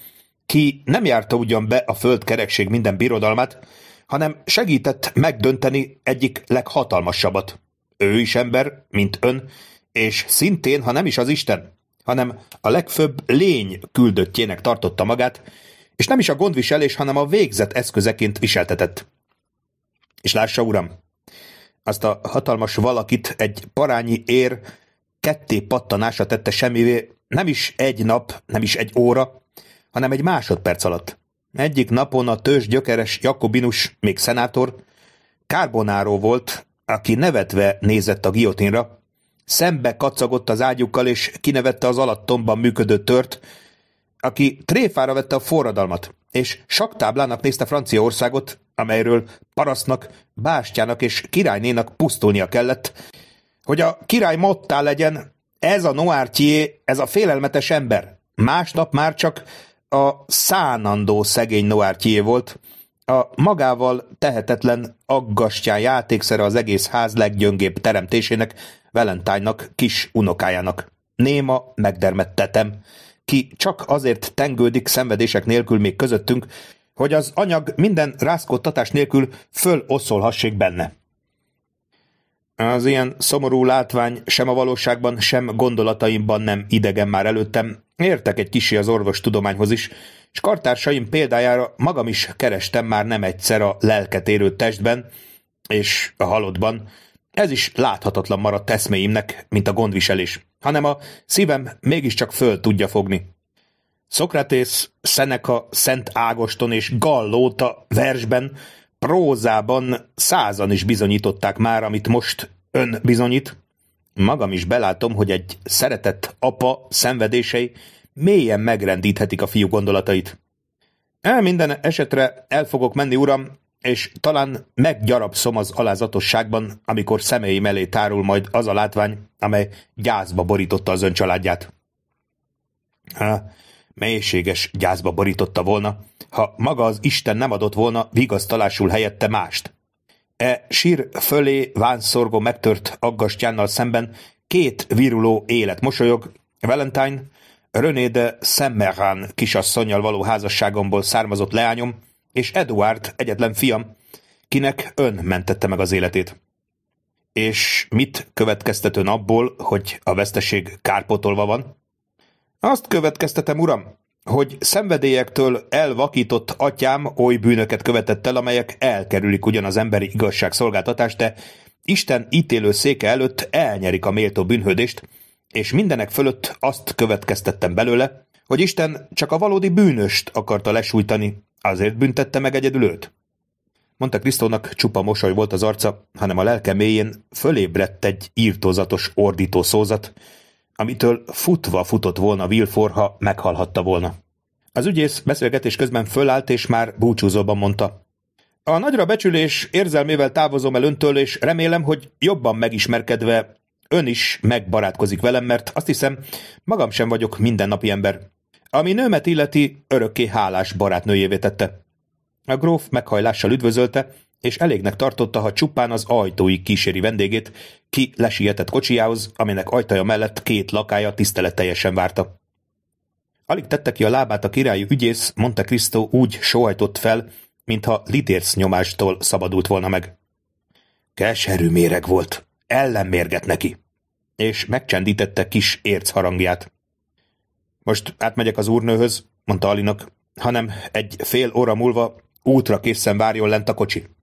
ki nem járta ugyan be a föld kerekség minden birodalmát, hanem segített megdönteni egyik leghatalmasabbat. Ő is ember, mint ön, és szintén, ha nem is az Isten, hanem a legfőbb lény küldöttjének tartotta magát, és nem is a gondviselés, hanem a végzet eszközeként viseltetett. És lássa, uram, azt a hatalmas valakit egy parányi ér ketté pattanása tette semmivé nem is egy nap, nem is egy óra, hanem egy másodperc alatt. Egyik napon a tős gyökeres Jakobinus, még szenátor, Kárbonáró volt, aki nevetve nézett a giotinra, szembe kacagott az ágyukkal és kinevette az alattomban működő tört, aki tréfára vette a forradalmat, és saktáblának nézte Franciaországot, amelyről parasznak, bástyának és királynénak pusztulnia kellett, hogy a király mottá legyen, ez a Noártyé, ez a félelmetes ember. Másnap már csak a szánandó szegény Noártyé volt, a magával tehetetlen aggastyán játékszere az egész ház leggyöngébb teremtésének, Valentánynak, kis unokájának. Néma megdermettetem, ki csak azért tengődik szenvedések nélkül még közöttünk, hogy az anyag minden rázkódtatás nélkül föloszolhassék benne. Az ilyen szomorú látvány sem a valóságban, sem gondolataimban nem idegen már előttem. Értek egy kisi az orvostudományhoz is, és kartársaim példájára magam is kerestem már nem egyszer a lelket érő testben és a halottban. Ez is láthatatlan maradt eszméimnek, mint a gondviselés, hanem a szívem mégiscsak föl tudja fogni. Szokratész, Szeneka, Szent Ágoston és Gallóta versben, prózában százan is bizonyították már, amit most ön bizonyít. Magam is belátom, hogy egy szeretett apa szenvedései mélyen megrendíthetik a fiú gondolatait. El minden esetre el fogok menni, uram, és talán meggyarapszom az alázatosságban, amikor személyi mellé tárul majd az a látvány, amely gyászba borította az ön családját. Ha, mélységes gyászba borította volna, ha maga az Isten nem adott volna vigasztalásul helyette mást. E sír fölé vánszorgó megtört aggastyánnal szemben két viruló élet mosolyog, Valentine, René de Semmerán kisasszonyjal való házasságomból származott leányom, és Eduard egyetlen fiam, kinek ön mentette meg az életét. És mit következtetőn abból, hogy a veszteség kárpotolva van? Azt következtetem, uram, hogy szenvedélyektől elvakított atyám oly bűnöket követett el, amelyek elkerülik ugyan az emberi szolgáltatást, de Isten ítélő széke előtt elnyerik a méltó bűnhődést, és mindenek fölött azt következtettem belőle, hogy Isten csak a valódi bűnöst akarta lesújtani, azért büntette meg egyedül őt. Mondta Krisztónak csupa mosoly volt az arca, hanem a lelke mélyén fölébredt egy írtózatos ordító szózat, amitől futva futott volna Wilfor, ha meghalhatta volna. Az ügyész beszélgetés közben fölállt, és már búcsúzóban mondta. A nagyra becsülés érzelmével távozom el öntől, és remélem, hogy jobban megismerkedve ön is megbarátkozik velem, mert azt hiszem, magam sem vagyok mindennapi ember. Ami nőmet illeti, örökké hálás barátnőjévé tette. A gróf meghajlással üdvözölte, és elégnek tartotta, ha csupán az ajtóig kíséri vendégét ki lesietett kocsijához, aminek ajtaja mellett két lakája tiszteleteljesen várta. Alig tette ki a lábát a királyi ügyész, Monte Cristo úgy sóhajtott fel, mintha litérc nyomástól szabadult volna meg. Keserű méreg volt, ellenmérget neki, és megcsendítette kis érc harangját. Most átmegyek az úrnőhöz, mondta Alinak, hanem egy fél óra múlva útra készen várjon lent a kocsi.